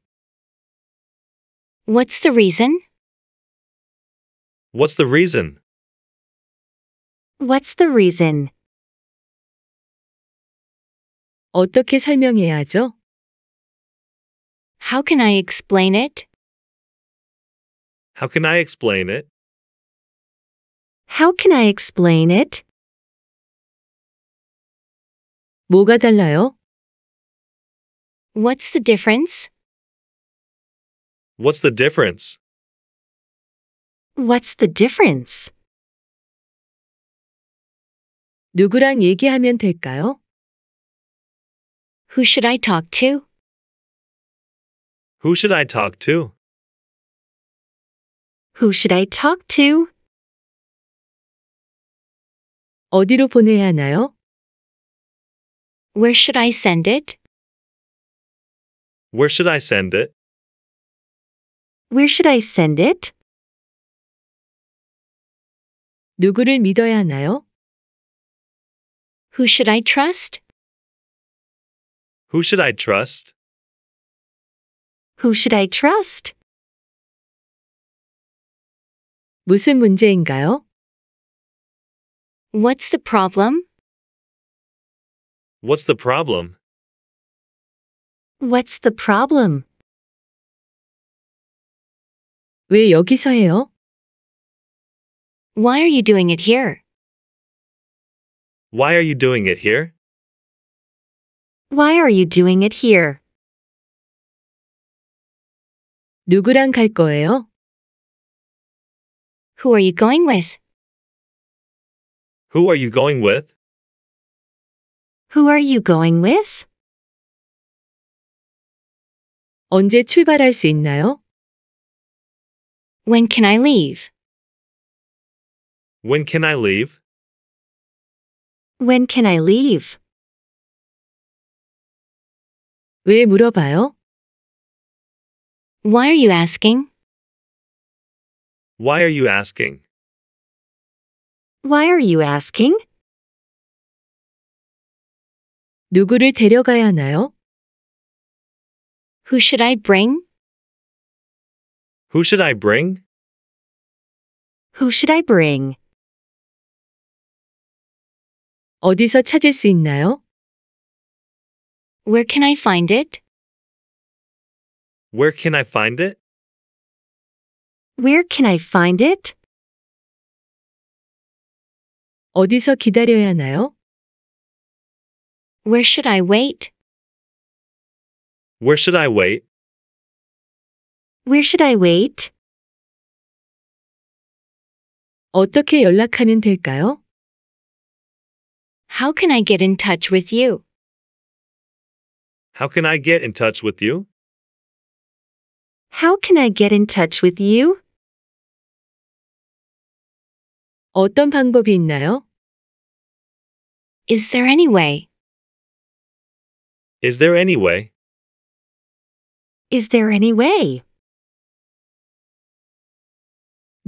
What's the reason? What's the reason? What's the reason? 어떻게 설명해야죠? How can I explain it? How can I explain it? How can I explain it? 뭐가 달라요? What's the difference? What's the difference? What's the difference? 누구랑 얘기하면 될까요? Who should I talk to? Who should I talk to? Who should I talk to? 어디로 보내야 하나요? Where should I send it? Where should I send it? Where should I send it? 누구를 믿어야 하나요? Who should I trust? Who should I trust? Who should I trust? 무슨 문제인가요? What's the problem? What's the problem? What's the problem? 왜 여기서 해요? Why are you doing it here? Why are you doing it here? Why are you doing it here? 누구랑 갈 거예요? Who are you going with? Who are you going with? Who are you going with? 언제 출발할 수 있나요? When can I leave? When can I leave? When can I leave? 왜 물어봐요? Why are you asking? Why are you asking? Why are you asking? 누구를 데려가야 하나요? Who should I bring? Who should I bring? Who should I bring? 어디서 찾을 수 있나요? Where can I find it? Where can I find it? Where can I find it? 어디서 기다려야 하나요? Where should I wait? Where should I wait? Where should I wait? 어떻게 연락하면 될까요? How can I get in touch with you? How can I get in touch with you? How can I get in touch with you? 어떤 방법이 있나요? Is there any way? Is there any way? Is there any way?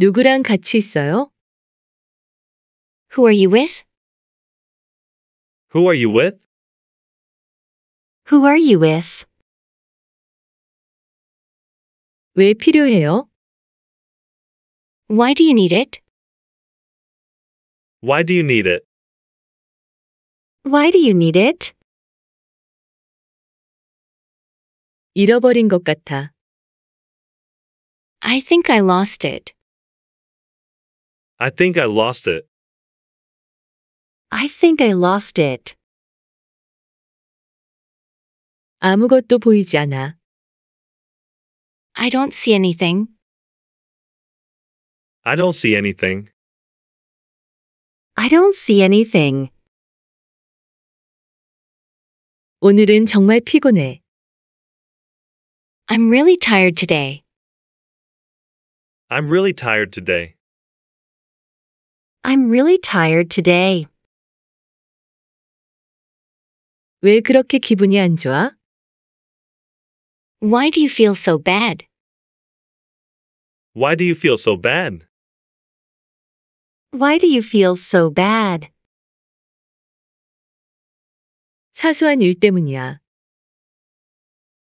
누구랑 같이 있어요? Who are you with? Who are you with? Who are you with? 왜 필요해요? Why do you need it? Why do you need it? Why do you need it? 잃어버린 것 같아. I think I lost it. I think I lost it. I think I lost it. 아무것도 보이지 않아. I don't see anything. I don't see anything. I don't see anything. 오늘은 정말 피곤해. I'm really tired today. I'm really tired today. I'm really tired today. 왜 그렇게 기분이 안 좋아? Why do you feel so bad? Why do you feel so bad? Why do you feel so bad? 사소한 일 때문이야.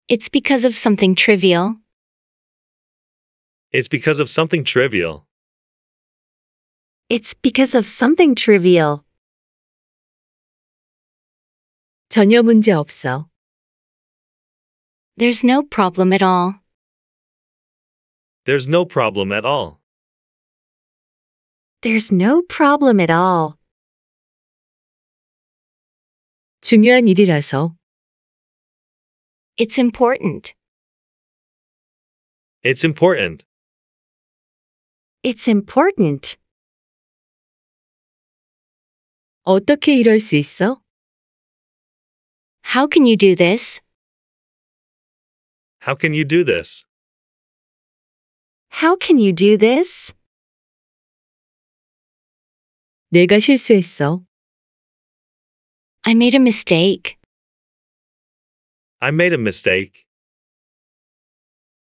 It's because of something trivial. It's because of something trivial. It's because of something trivial. 전혀 문제 없어. There's no problem at all. There's no problem at all. There's no problem at all. 중요한 일이라서. It's important. It's important. It's important. 어떻게 이럴 수 있어? How can you do this? How can you do this? How can you do this? 내가 실수했어. I made a mistake. I made a mistake.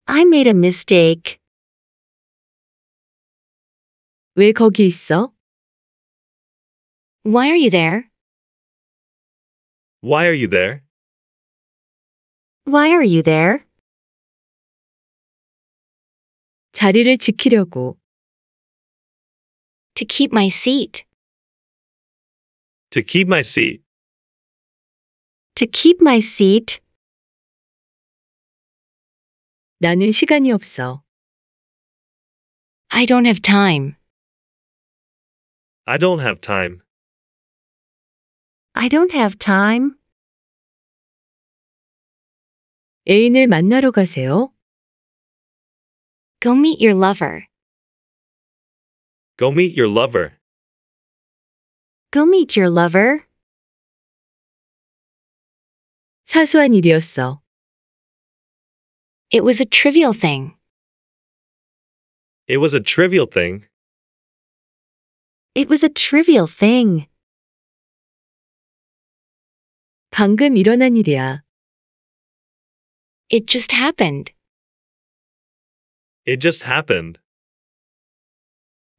I made a mistake. 왜 거기 있어? Why are you there? Why are you there? Why are you there? 자리를 지키려고. To keep my seat. To keep my seat. To keep my seat. 나는 시간이 없어. I don't have time. I don't have time. I don't have time. 애인을 만나러 가세요. Go meet your lover. Go meet your lover. Go meet your lover. 사소한 일이었어. It was a trivial thing. It was a trivial thing. It was a trivial thing. 방금 일어난 일이야. It just happened. It just happened.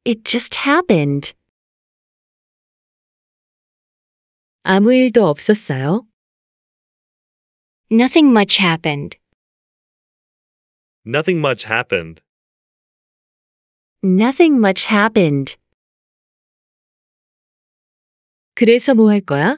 It just happened. 아무 일도 없었어요? Nothing much happened. Nothing much happened. Nothing much happened. 그래서 뭐 할 거야?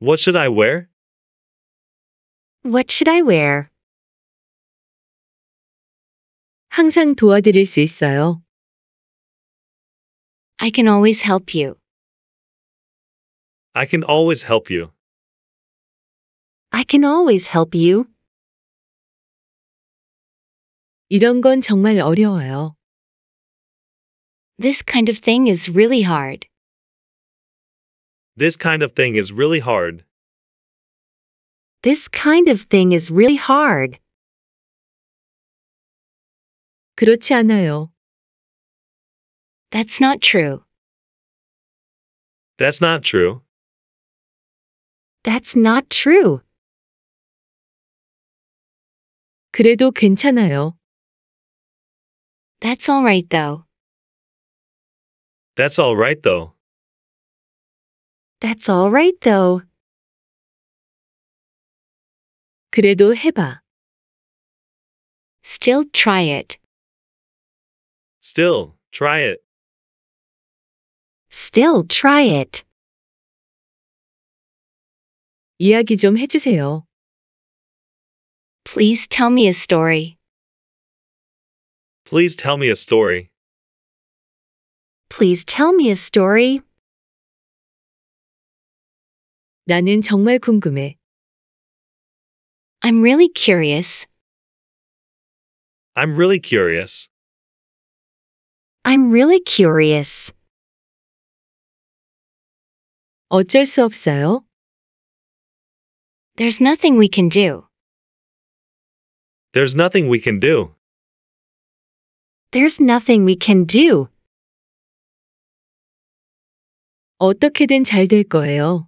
What should I wear? What should I wear? 항상 도와드릴 수 있어요. I can always help you. I can always help you. I can always help you. 이런 건 정말 어려워요. This kind of thing is really hard. This kind of thing is really hard. This kind of thing is really hard. 그렇지 않아요. That's not true. That's not true. That's not true. 그래도 괜찮아요. That's all right though. That's all right though. That's all right though. 그래도 해봐. Still try it. Still, try it. Still try it. 이야기 좀 해주세요. Please tell me a story. Please tell me a story. Please tell me a story. 나는 정말 궁금해. I'm really curious. I'm really curious. I'm really curious. 어쩔 수 없어요. There's nothing we can do. There's nothing we can do. There's nothing we can do. 어떻게든 잘 될 거예요.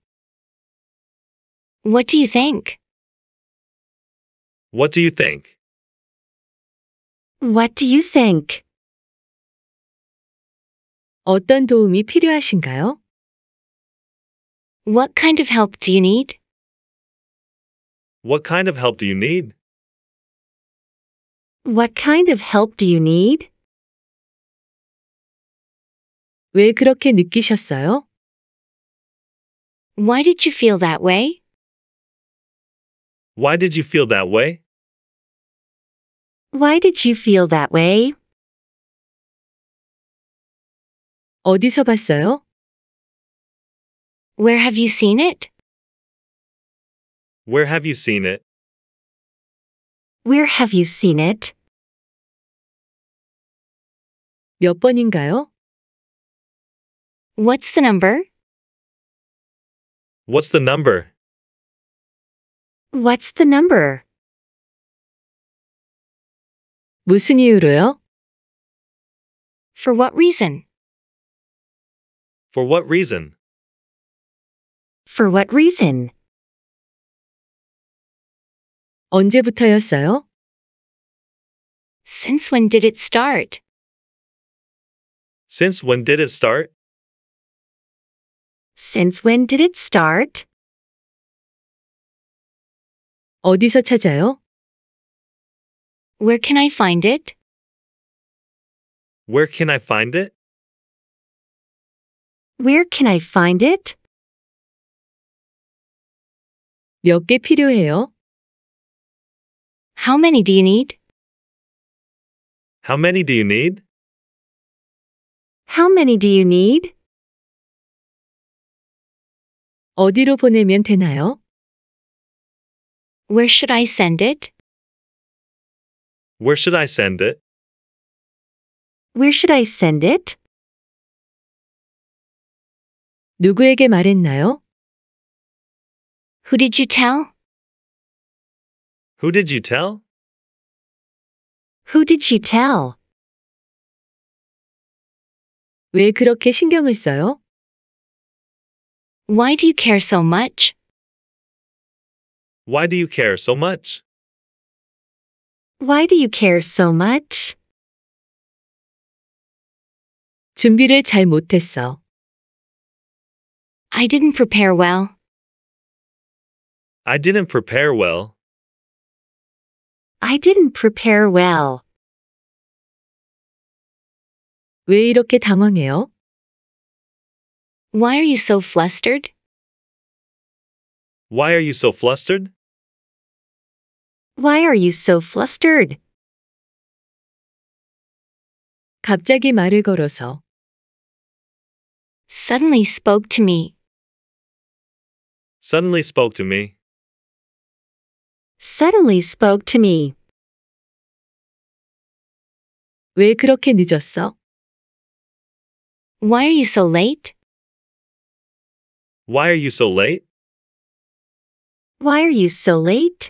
What do you think? What do you think? What do you think? 어떤 도움이 필요하신가요? What kind of help do you need? What kind of help do you need? What kind of help do you need? 왜 그렇게 느끼셨어요? Why did you feel that way? Why did you feel that way? Why did you feel that way? 어디서 봤어요? Where have you seen it? Where have you seen it? Where have you seen it? 몇 번인가요? What's the number? What's the number? What's the number? 무슨 이유로요? For what reason? For what reason? For what reason? 언제부터였어요? Since when did it start? Since when did it start? Since when did it start? 어디서 찾아요? Where can I find it? Where can I find it? Where can I find it? 필요해요? How many do you need? How many do you need? How many do you need? 어디로 보내면 되나요? Where should I send it? Where should I send it? Where should I send it? 누구에게 말했나요? Who did you tell? Who did you tell? Who did she tell? 왜 그렇게 신경을 써요? Why do you care so much? Why do you care so much? Why do you care so much? 준비를 잘 못했어. I didn't prepare well. I didn't prepare well. I didn't prepare well. 왜 이렇게 당황해요? Why are you so flustered? Why are you so flustered? Why are you so flustered? 갑자기 말을 걸어서 suddenly spoke to me. Suddenly spoke to me. Suddenly spoke to me. 왜 그렇게 늦었어? Why are you so late? Why are you so late? Why are you so late?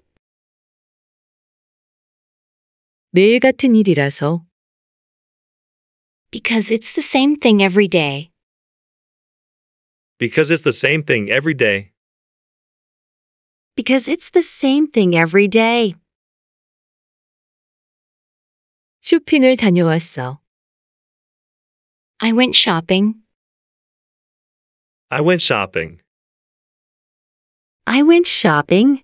매일 같은 일이라서. Because it's the same thing every day. Because it's the same thing every day. Because it's the same thing every day. 쇼핑을 다녀왔어. I went shopping. I went shopping. I went shopping.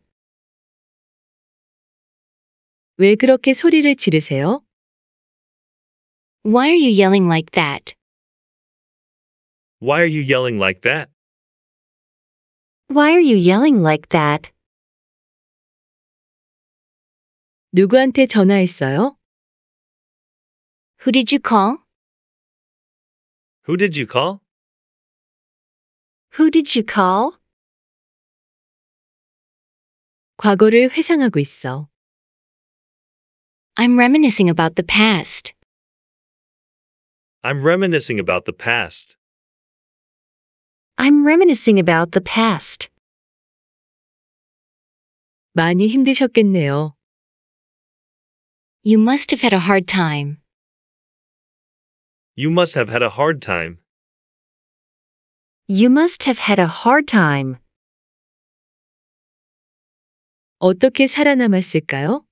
왜 그렇게 소리를 지르세요? Why are you yelling like that? Why are you yelling like that? Why are you yelling like that? 누구한테 전화했어요? Who did you call? Who did you call? Who did you call? 과거를 회상하고 있어. I'm reminiscing about the past. I'm reminiscing about the past. I'm reminiscing about the past. 많이 힘드셨겠네요. You must have had a hard time. You must have had a hard time. You must have had a hard time. 어떻게 살아남았을까요?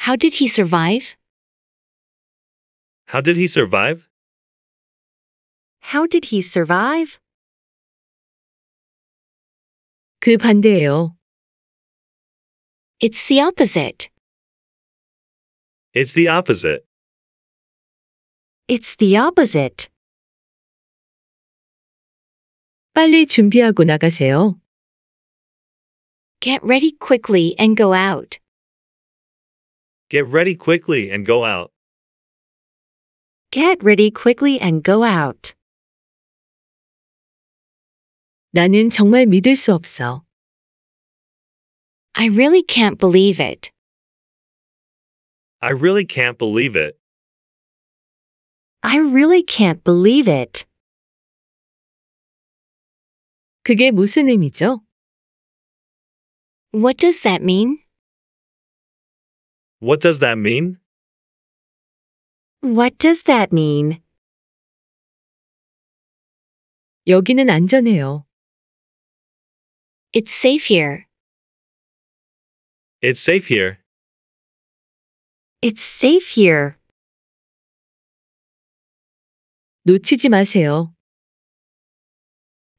How did he survive? How did he survive? How did he survive? 그 반대예요. It's the opposite. It's the opposite. It's the opposite. 빨리 준비하고 나가세요. Get ready quickly and go out. Get ready quickly and go out. Get ready quickly and go out. 나는 정말 믿을 수 없어. I really can't believe it. I really can't believe it. I really can't believe it. 그게 무슨 의미죠? What does that mean? What does that mean? What does that mean? 여기는 안전해요. It's safe here. It's safe here. It's safe here. 놓치지 마세요.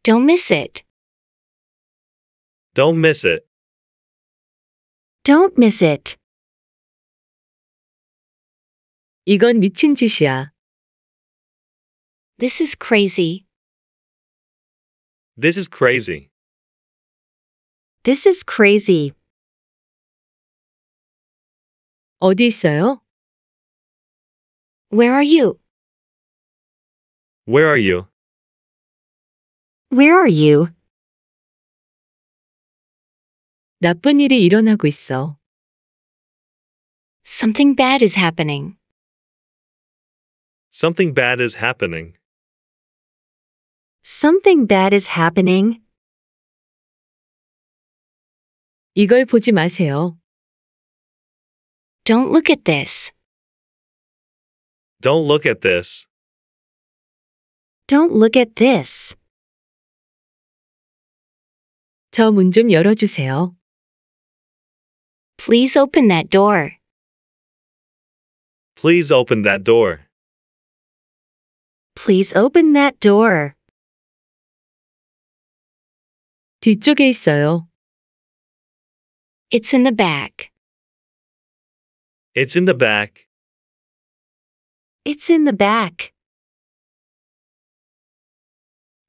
Don't miss it. Don't miss it. Don't miss it. 이건 미친 짓이야. This is crazy. This is crazy. This is crazy. 어디 있어요? Where are you? Where are you? Where are you? 나쁜 일이 일어나고 있어. Something bad is happening. Something bad is happening. Something bad is happening. 이걸 보지 마세요. Don't look at this. Don't look at this. Don't look at this. Please open that door. Please open that door. Please open that door. 뒤쪽에 있어요. It's in the back. It's in the back. It's in the back.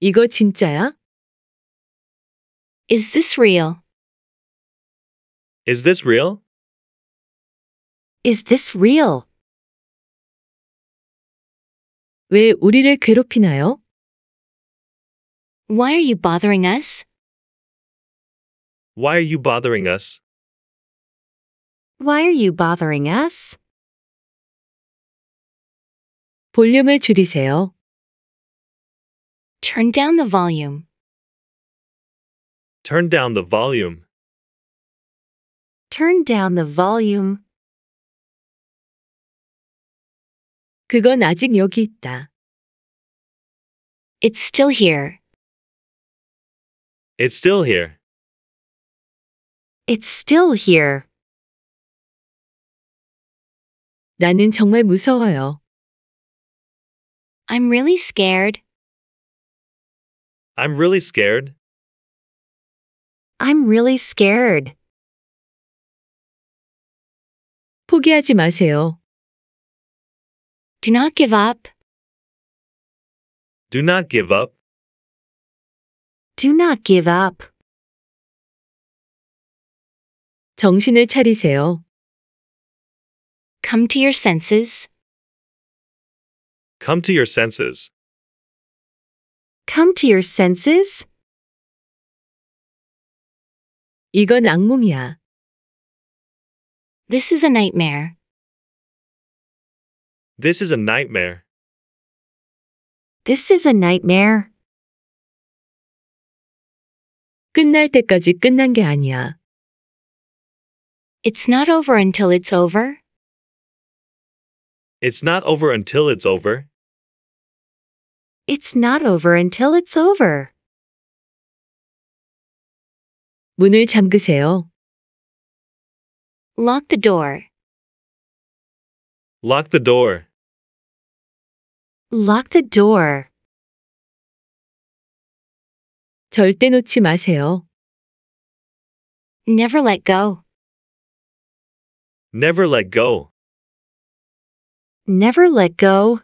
이거 진짜야? Is this real? Is this real? Is this real? 왜 우리를 괴롭히나요? Why are you bothering us? Why are you bothering us? Why are you bothering us? 볼륨을 줄이세요. Turn down the volume. Turn down the volume. Turn down the volume. 그건 아직 여기 있다. It's still here. It's still here. It's still here. 나는 정말 무서워요. I'm really scared. I'm really scared. I'm really scared. 포기하지 마세요. Do not give up. Do not give up. Do not give up. 정신을 차리세요. Come to your senses. Come to your senses. Come to your senses. 이건 악몽이야. This is a nightmare. This is a nightmare. This is a nightmare. 끝날 때까지 끝난 게 아니야. It's not over until it's over. It's not over until it's over. It's not over until it's over. 문을 잠그세요. Lock the door. Lock the door. Lock the door. 절대 놓지 마세요. Never let go. Never let go. Never let go.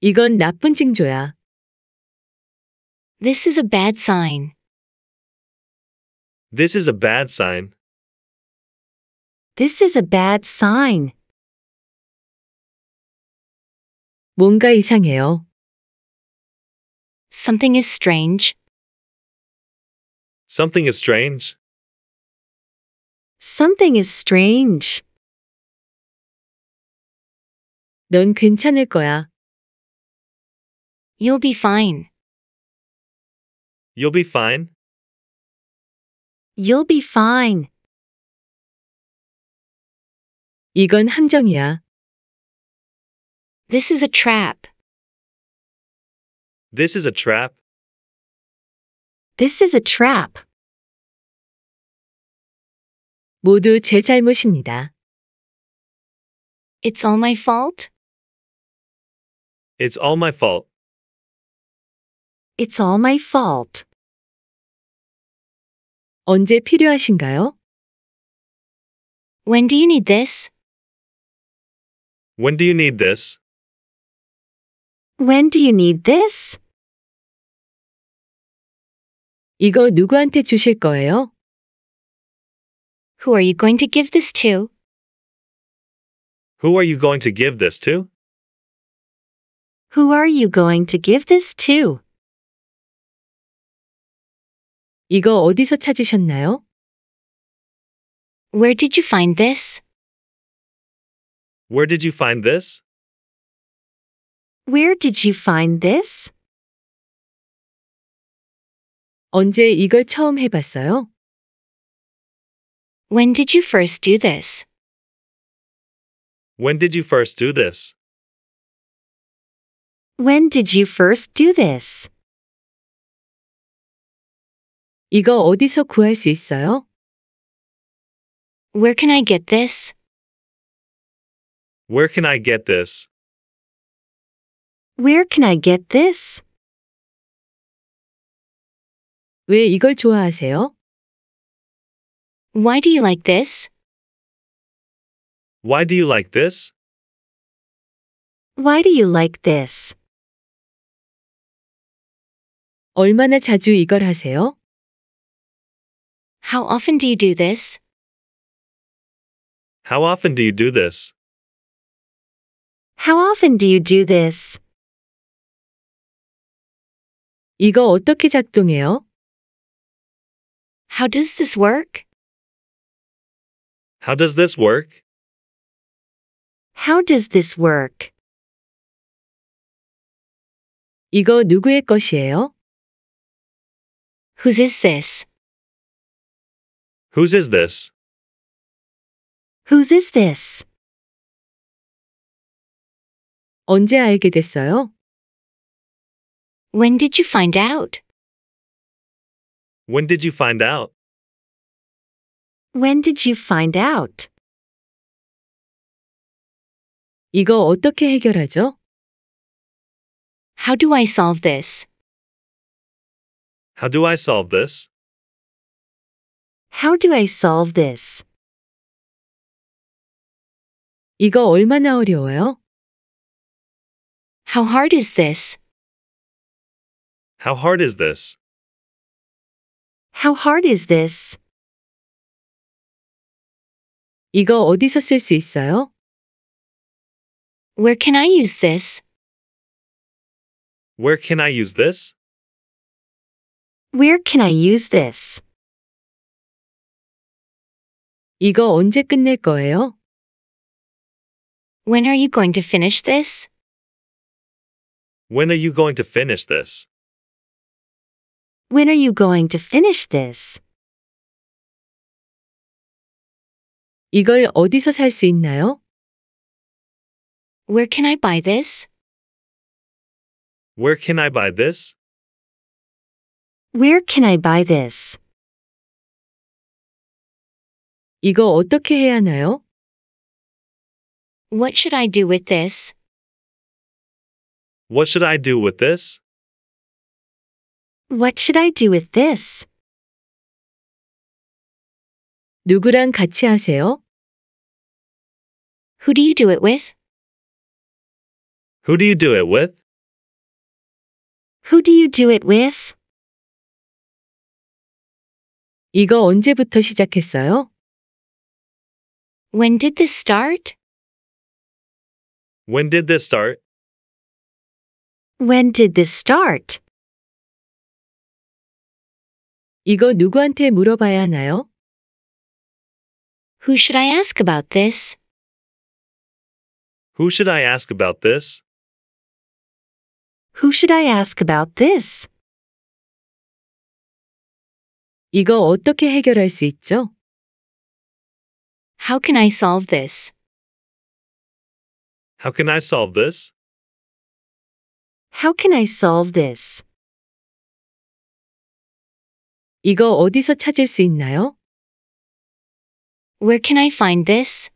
이건 나쁜 징조야. This is a bad sign. This is a bad sign. This is a bad sign. 뭔가 이상해요. Something is strange. Something is strange. Something is strange. 넌 괜찮을 거야. You'll be fine. You'll be fine. You'll be fine. 이건 함정이야. This is a trap. This is a trap. This is a trap. 모두 제 잘못입니다. It's all my fault. It's all my fault. It's all my fault. 언제 필요하신가요? When do you need this? When do you need this? When do you need this? 이거 누구한테 주실 거예요? Who are you going to give this to? Who are you going to give this to? Who are you going to give this to? 이거 어디서 찾으셨나요? Where did you find this? Where did you find this? Where did you find this? 언제 이걸 처음 해봤어요? When did you first do this? When did you first do this? When did you first do this? 이거 어디서 구할 수 있어요? Where can I get this? Where can I get this? Where can I get this? 왜 이걸 좋아하세요? Why do you like this? Why do you like this? Why do you like this? 얼마나 자주 이걸 하세요? How often do you do this? How often do you do this? How often do you do this? 이거 어떻게 작동해요? How does this work? How does this work? How does this work? 이거 누구의 것이에요? Whose is this? Whose is this? Whose is this? 언제 알게 됐어요? When did you find out? When did you find out? When did you find out? 이거 어떻게 해결하죠? How do I solve this? How do I solve this? How do I solve this? 이거 얼마나 어려워요? How hard is this? How hard is this? How hard is this? 이거 어디서 있어요? Where can I use this? Where can I use this? Where can I use this? 이거 언제 끝낼 거예요? When are you going to finish this? When are you going to finish this? When are you going to finish this? 이걸 어디서 있나요? Where can I buy this? Where can I buy this? Where can I buy this? 이거 어떻게 해야 하나요? What should I do with this? What should I do with this? What should I do with this? 누구랑 같이 하세요? Who do you do it with? Who do you do it with? Who do you do it with? 이거 언제부터 시작했어요? When did this start? When did this start? When did this start? 이거 누구한테 물어봐야 하나요? Who should I ask about this? Who should I ask about this? Who should I ask about this? 이거 어떻게 해결할 수 있죠? How can I solve this? How can I solve this? How can I solve this? 이거 어디서 찾을 수 있나요? Where can I find this?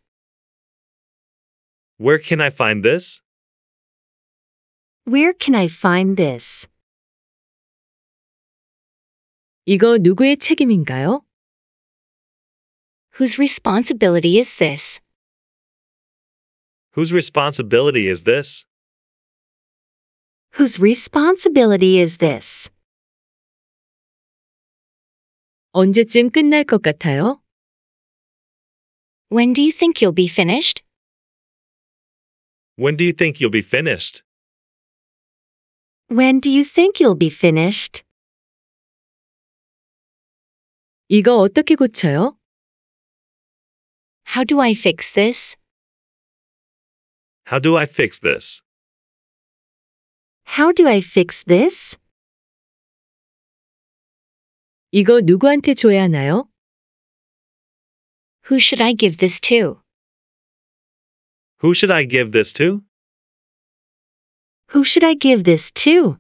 Where can I find this? Where can I find this? 이거 누구의 책임인가요? Whose responsibility is this? Whose responsibility is this? Whose responsibility is this? 언제쯤 끝날 것 같아요? When do you think you'll be finished? When do you think you'll be finished? When do you think you'll be finished? 이거 어떻게 고쳐요? How do I fix this? How do I fix this? How do I fix this? 이거 누구한테 줘야 하나요? Who should I give this to? Who should I give this to? Who should I give this to?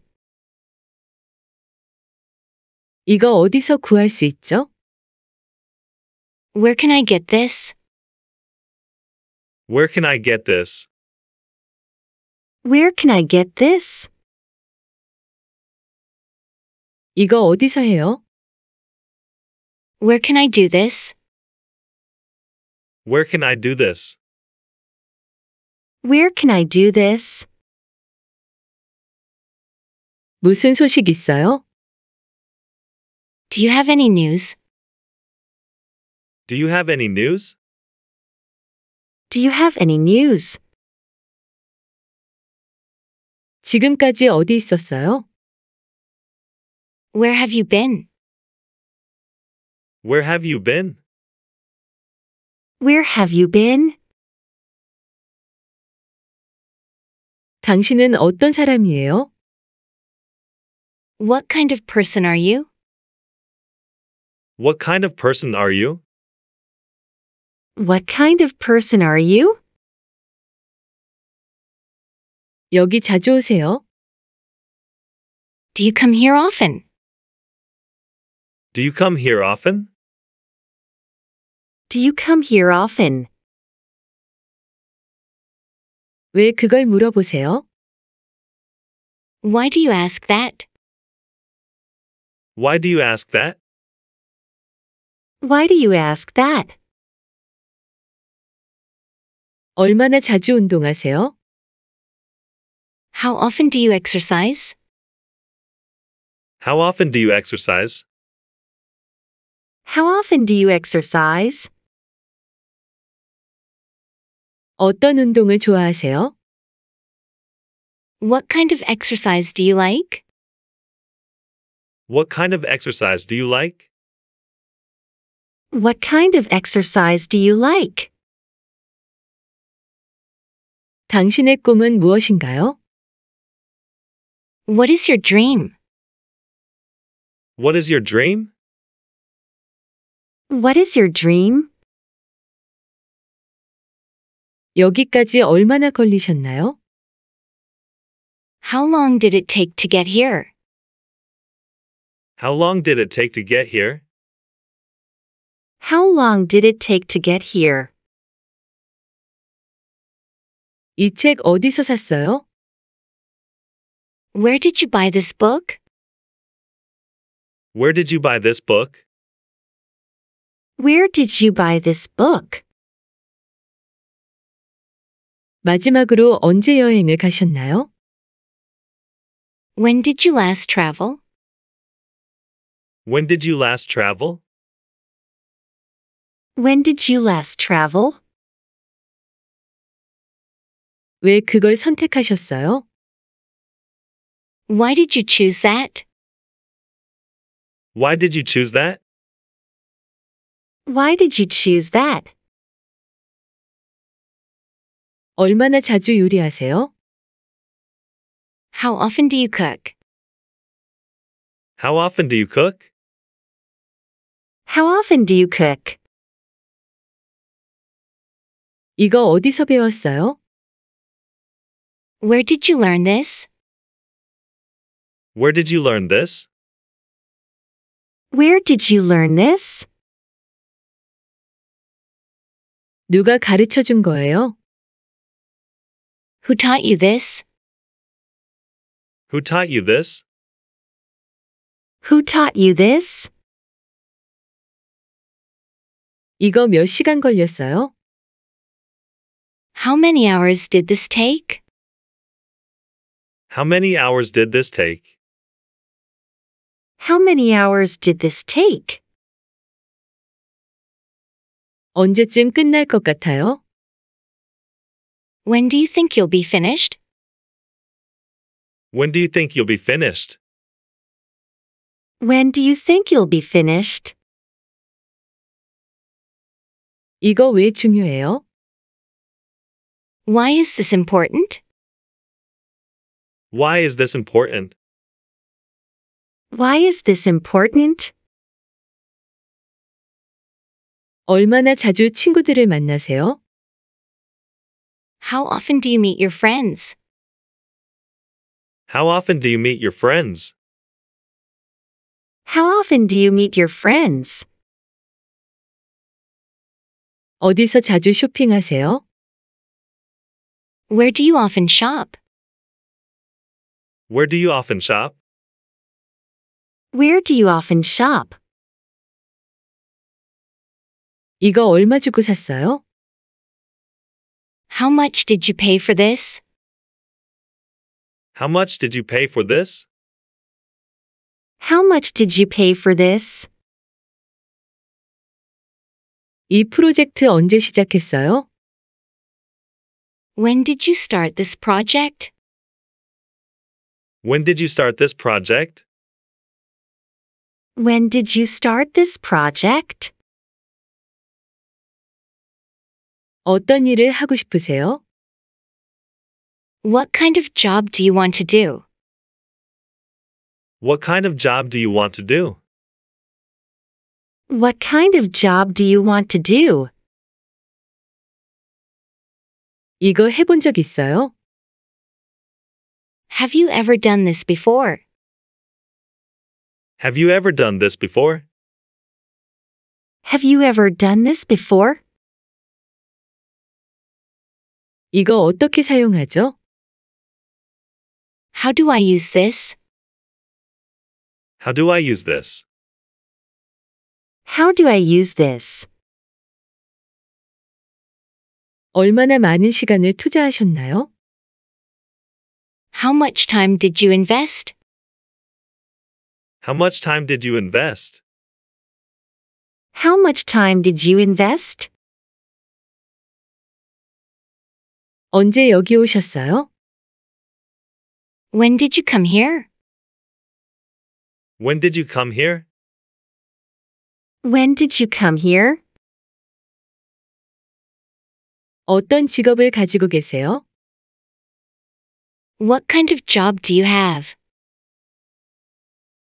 이거 어디서 구할 수 있죠? Where can I get this? Where can I get this? Where can I get this? 이거 어디서 해요? Where can I do this? Where can I do this? Where can I do this? 무슨 소식 있어요? Do you have any news? Do you have any news? Do you have any news? 지금까지 어디 있었어요? Where have you been? Where have you been? Where have you been? 당신은 어떤 사람이에요? What kind of person are you? What kind of person are you? What kind of person are you? 여기 자주 오세요? Do you come here often? Do you come here often? Do you come here often? 왜 그걸 물어보세요? Why do you ask that? Why do you ask that? Why do you ask that? 얼마나 자주 운동하세요? How often do you exercise? How often do you exercise? How often do you exercise? 어떤 운동을 좋아하세요? What kind of exercise do you like? What kind of exercise do you like? What kind of exercise do you like? 당신의 꿈은 무엇인가요? What is your dream? What is your dream? What is your dream? 여기까지 얼마나 걸리셨나요? How long did it take to get here? How long did it take to get here? How long did it take to get here? 어디서 샀어요? Where did you buy this book? Where did you buy this book? Where did you buy this book? 마지막으로 언제 여행을 가셨나요? When did you last travel? When did you last travel? When did you last travel? 왜 그걸 선택하셨어요? Why did you choose that? Why did you choose that? Why did you choose that? 얼마나 자주 요리하세요? How often do you cook? How often do you cook? How often do you cook? 이거 어디서 배웠어요? Where did you learn this? Where did you learn this? Where did you learn this? 누가 가르쳐 준 거예요? Who taught you this? Who taught you this? Who taught you this? 이거 몇 시간 걸렸어요? How many hours did this take? How many hours did this take? How many hours did this take? 언제쯤 끝날 것 같아요? When do you think you'll be finished? When do you think you'll be finished? When do you think you'll be finished? 이거 왜 중요해요? Why is this important? Why is this important? Why is this important? 얼마나 자주 친구들을 만나세요? How often do you meet your friends? How often do you meet your friends? How often do you meet your friends? 어디서 자주 쇼핑하세요? Where do you often shop? Where do you often shop? Where do you often shop? 이거 얼마 주고 샀어요? How much did you pay for this? How much did you pay for this? How much did you pay for this? 이 프로젝트 언제 시작했어요? When did you start this project? When did you start this project? When did you start this project? 어떤 일을 하고 싶으세요? What kind of job do you want to do? What kind of job do you want to do? What kind of job do you want to do? 이거 해본 적 있어요? Have you ever done this before? Have you ever done this before? Have you ever done this before? 이거 어떻게 사용하죠? How do I use this? How do I use this? How do I use this? 얼마나 많은 시간을 투자하셨나요? How much time did you invest? How much time did you invest? How much time did you invest? 언제 여기 오셨어요? When did you come here? When did you come here? When did you come here? 어떤 직업을 가지고 계세요? What kind of job do you have?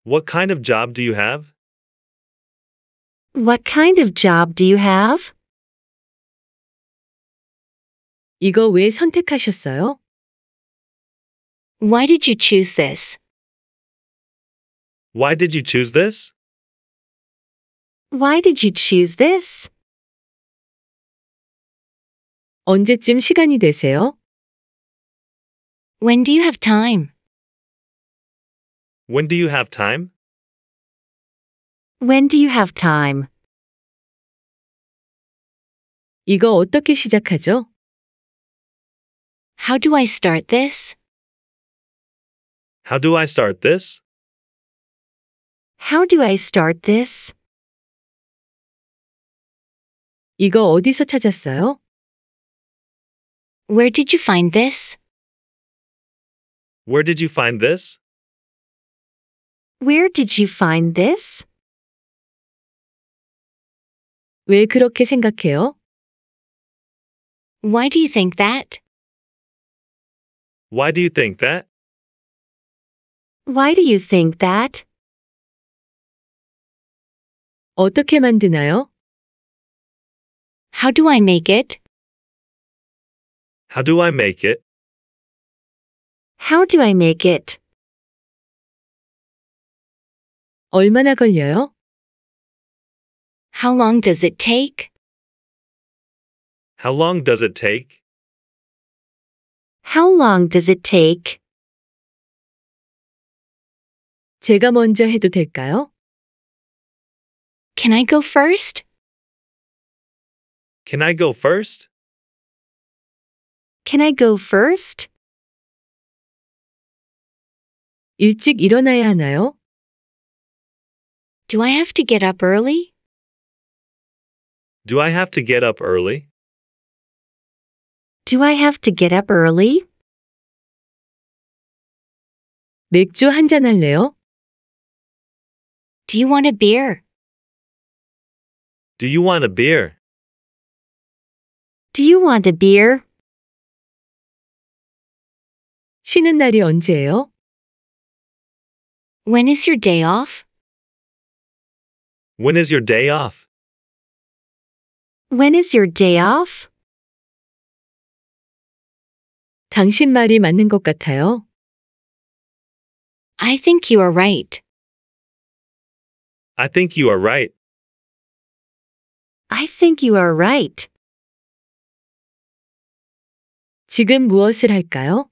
What kind of job do you have? What kind of job do you have? 이거 왜 선택하셨어요? Why did you choose this? Why did you choose this? Why did you choose this? 언제쯤 시간이 되세요? When do you have time? When do you have time? When do you have time? 이거 어떻게 시작하죠? How do I start this? How do I start this? How do I start this? 이거 어디서 찾았어요? Where did you find this? Where did you find this? Where did you find this? 왜 그렇게 생각해요? Why do you think that? Why do you think that? Why do you think that? 어떻게 만드나요? How do I make it? How do I make it? How do I make it? 얼마나 걸려요? How long does it take? How long does it take? How long does it take? 제가 먼저 해도 될까요? Can I go first? Can I go first? Can I go first? 일찍 일어나야 하나요? Do I have to get up early? Do I have to get up early? Do I have to get up early? 맥주 한 잔 할래요? Do you want a beer? Do you want a beer? Do you want a beer? 쉬는 날이 언제예요? When is your day off? When is your day off? When is your day off? 당신 말이 맞는 것 같아요. I think you are right. I think you are right. I think you are right. 지금 무엇을 할까요?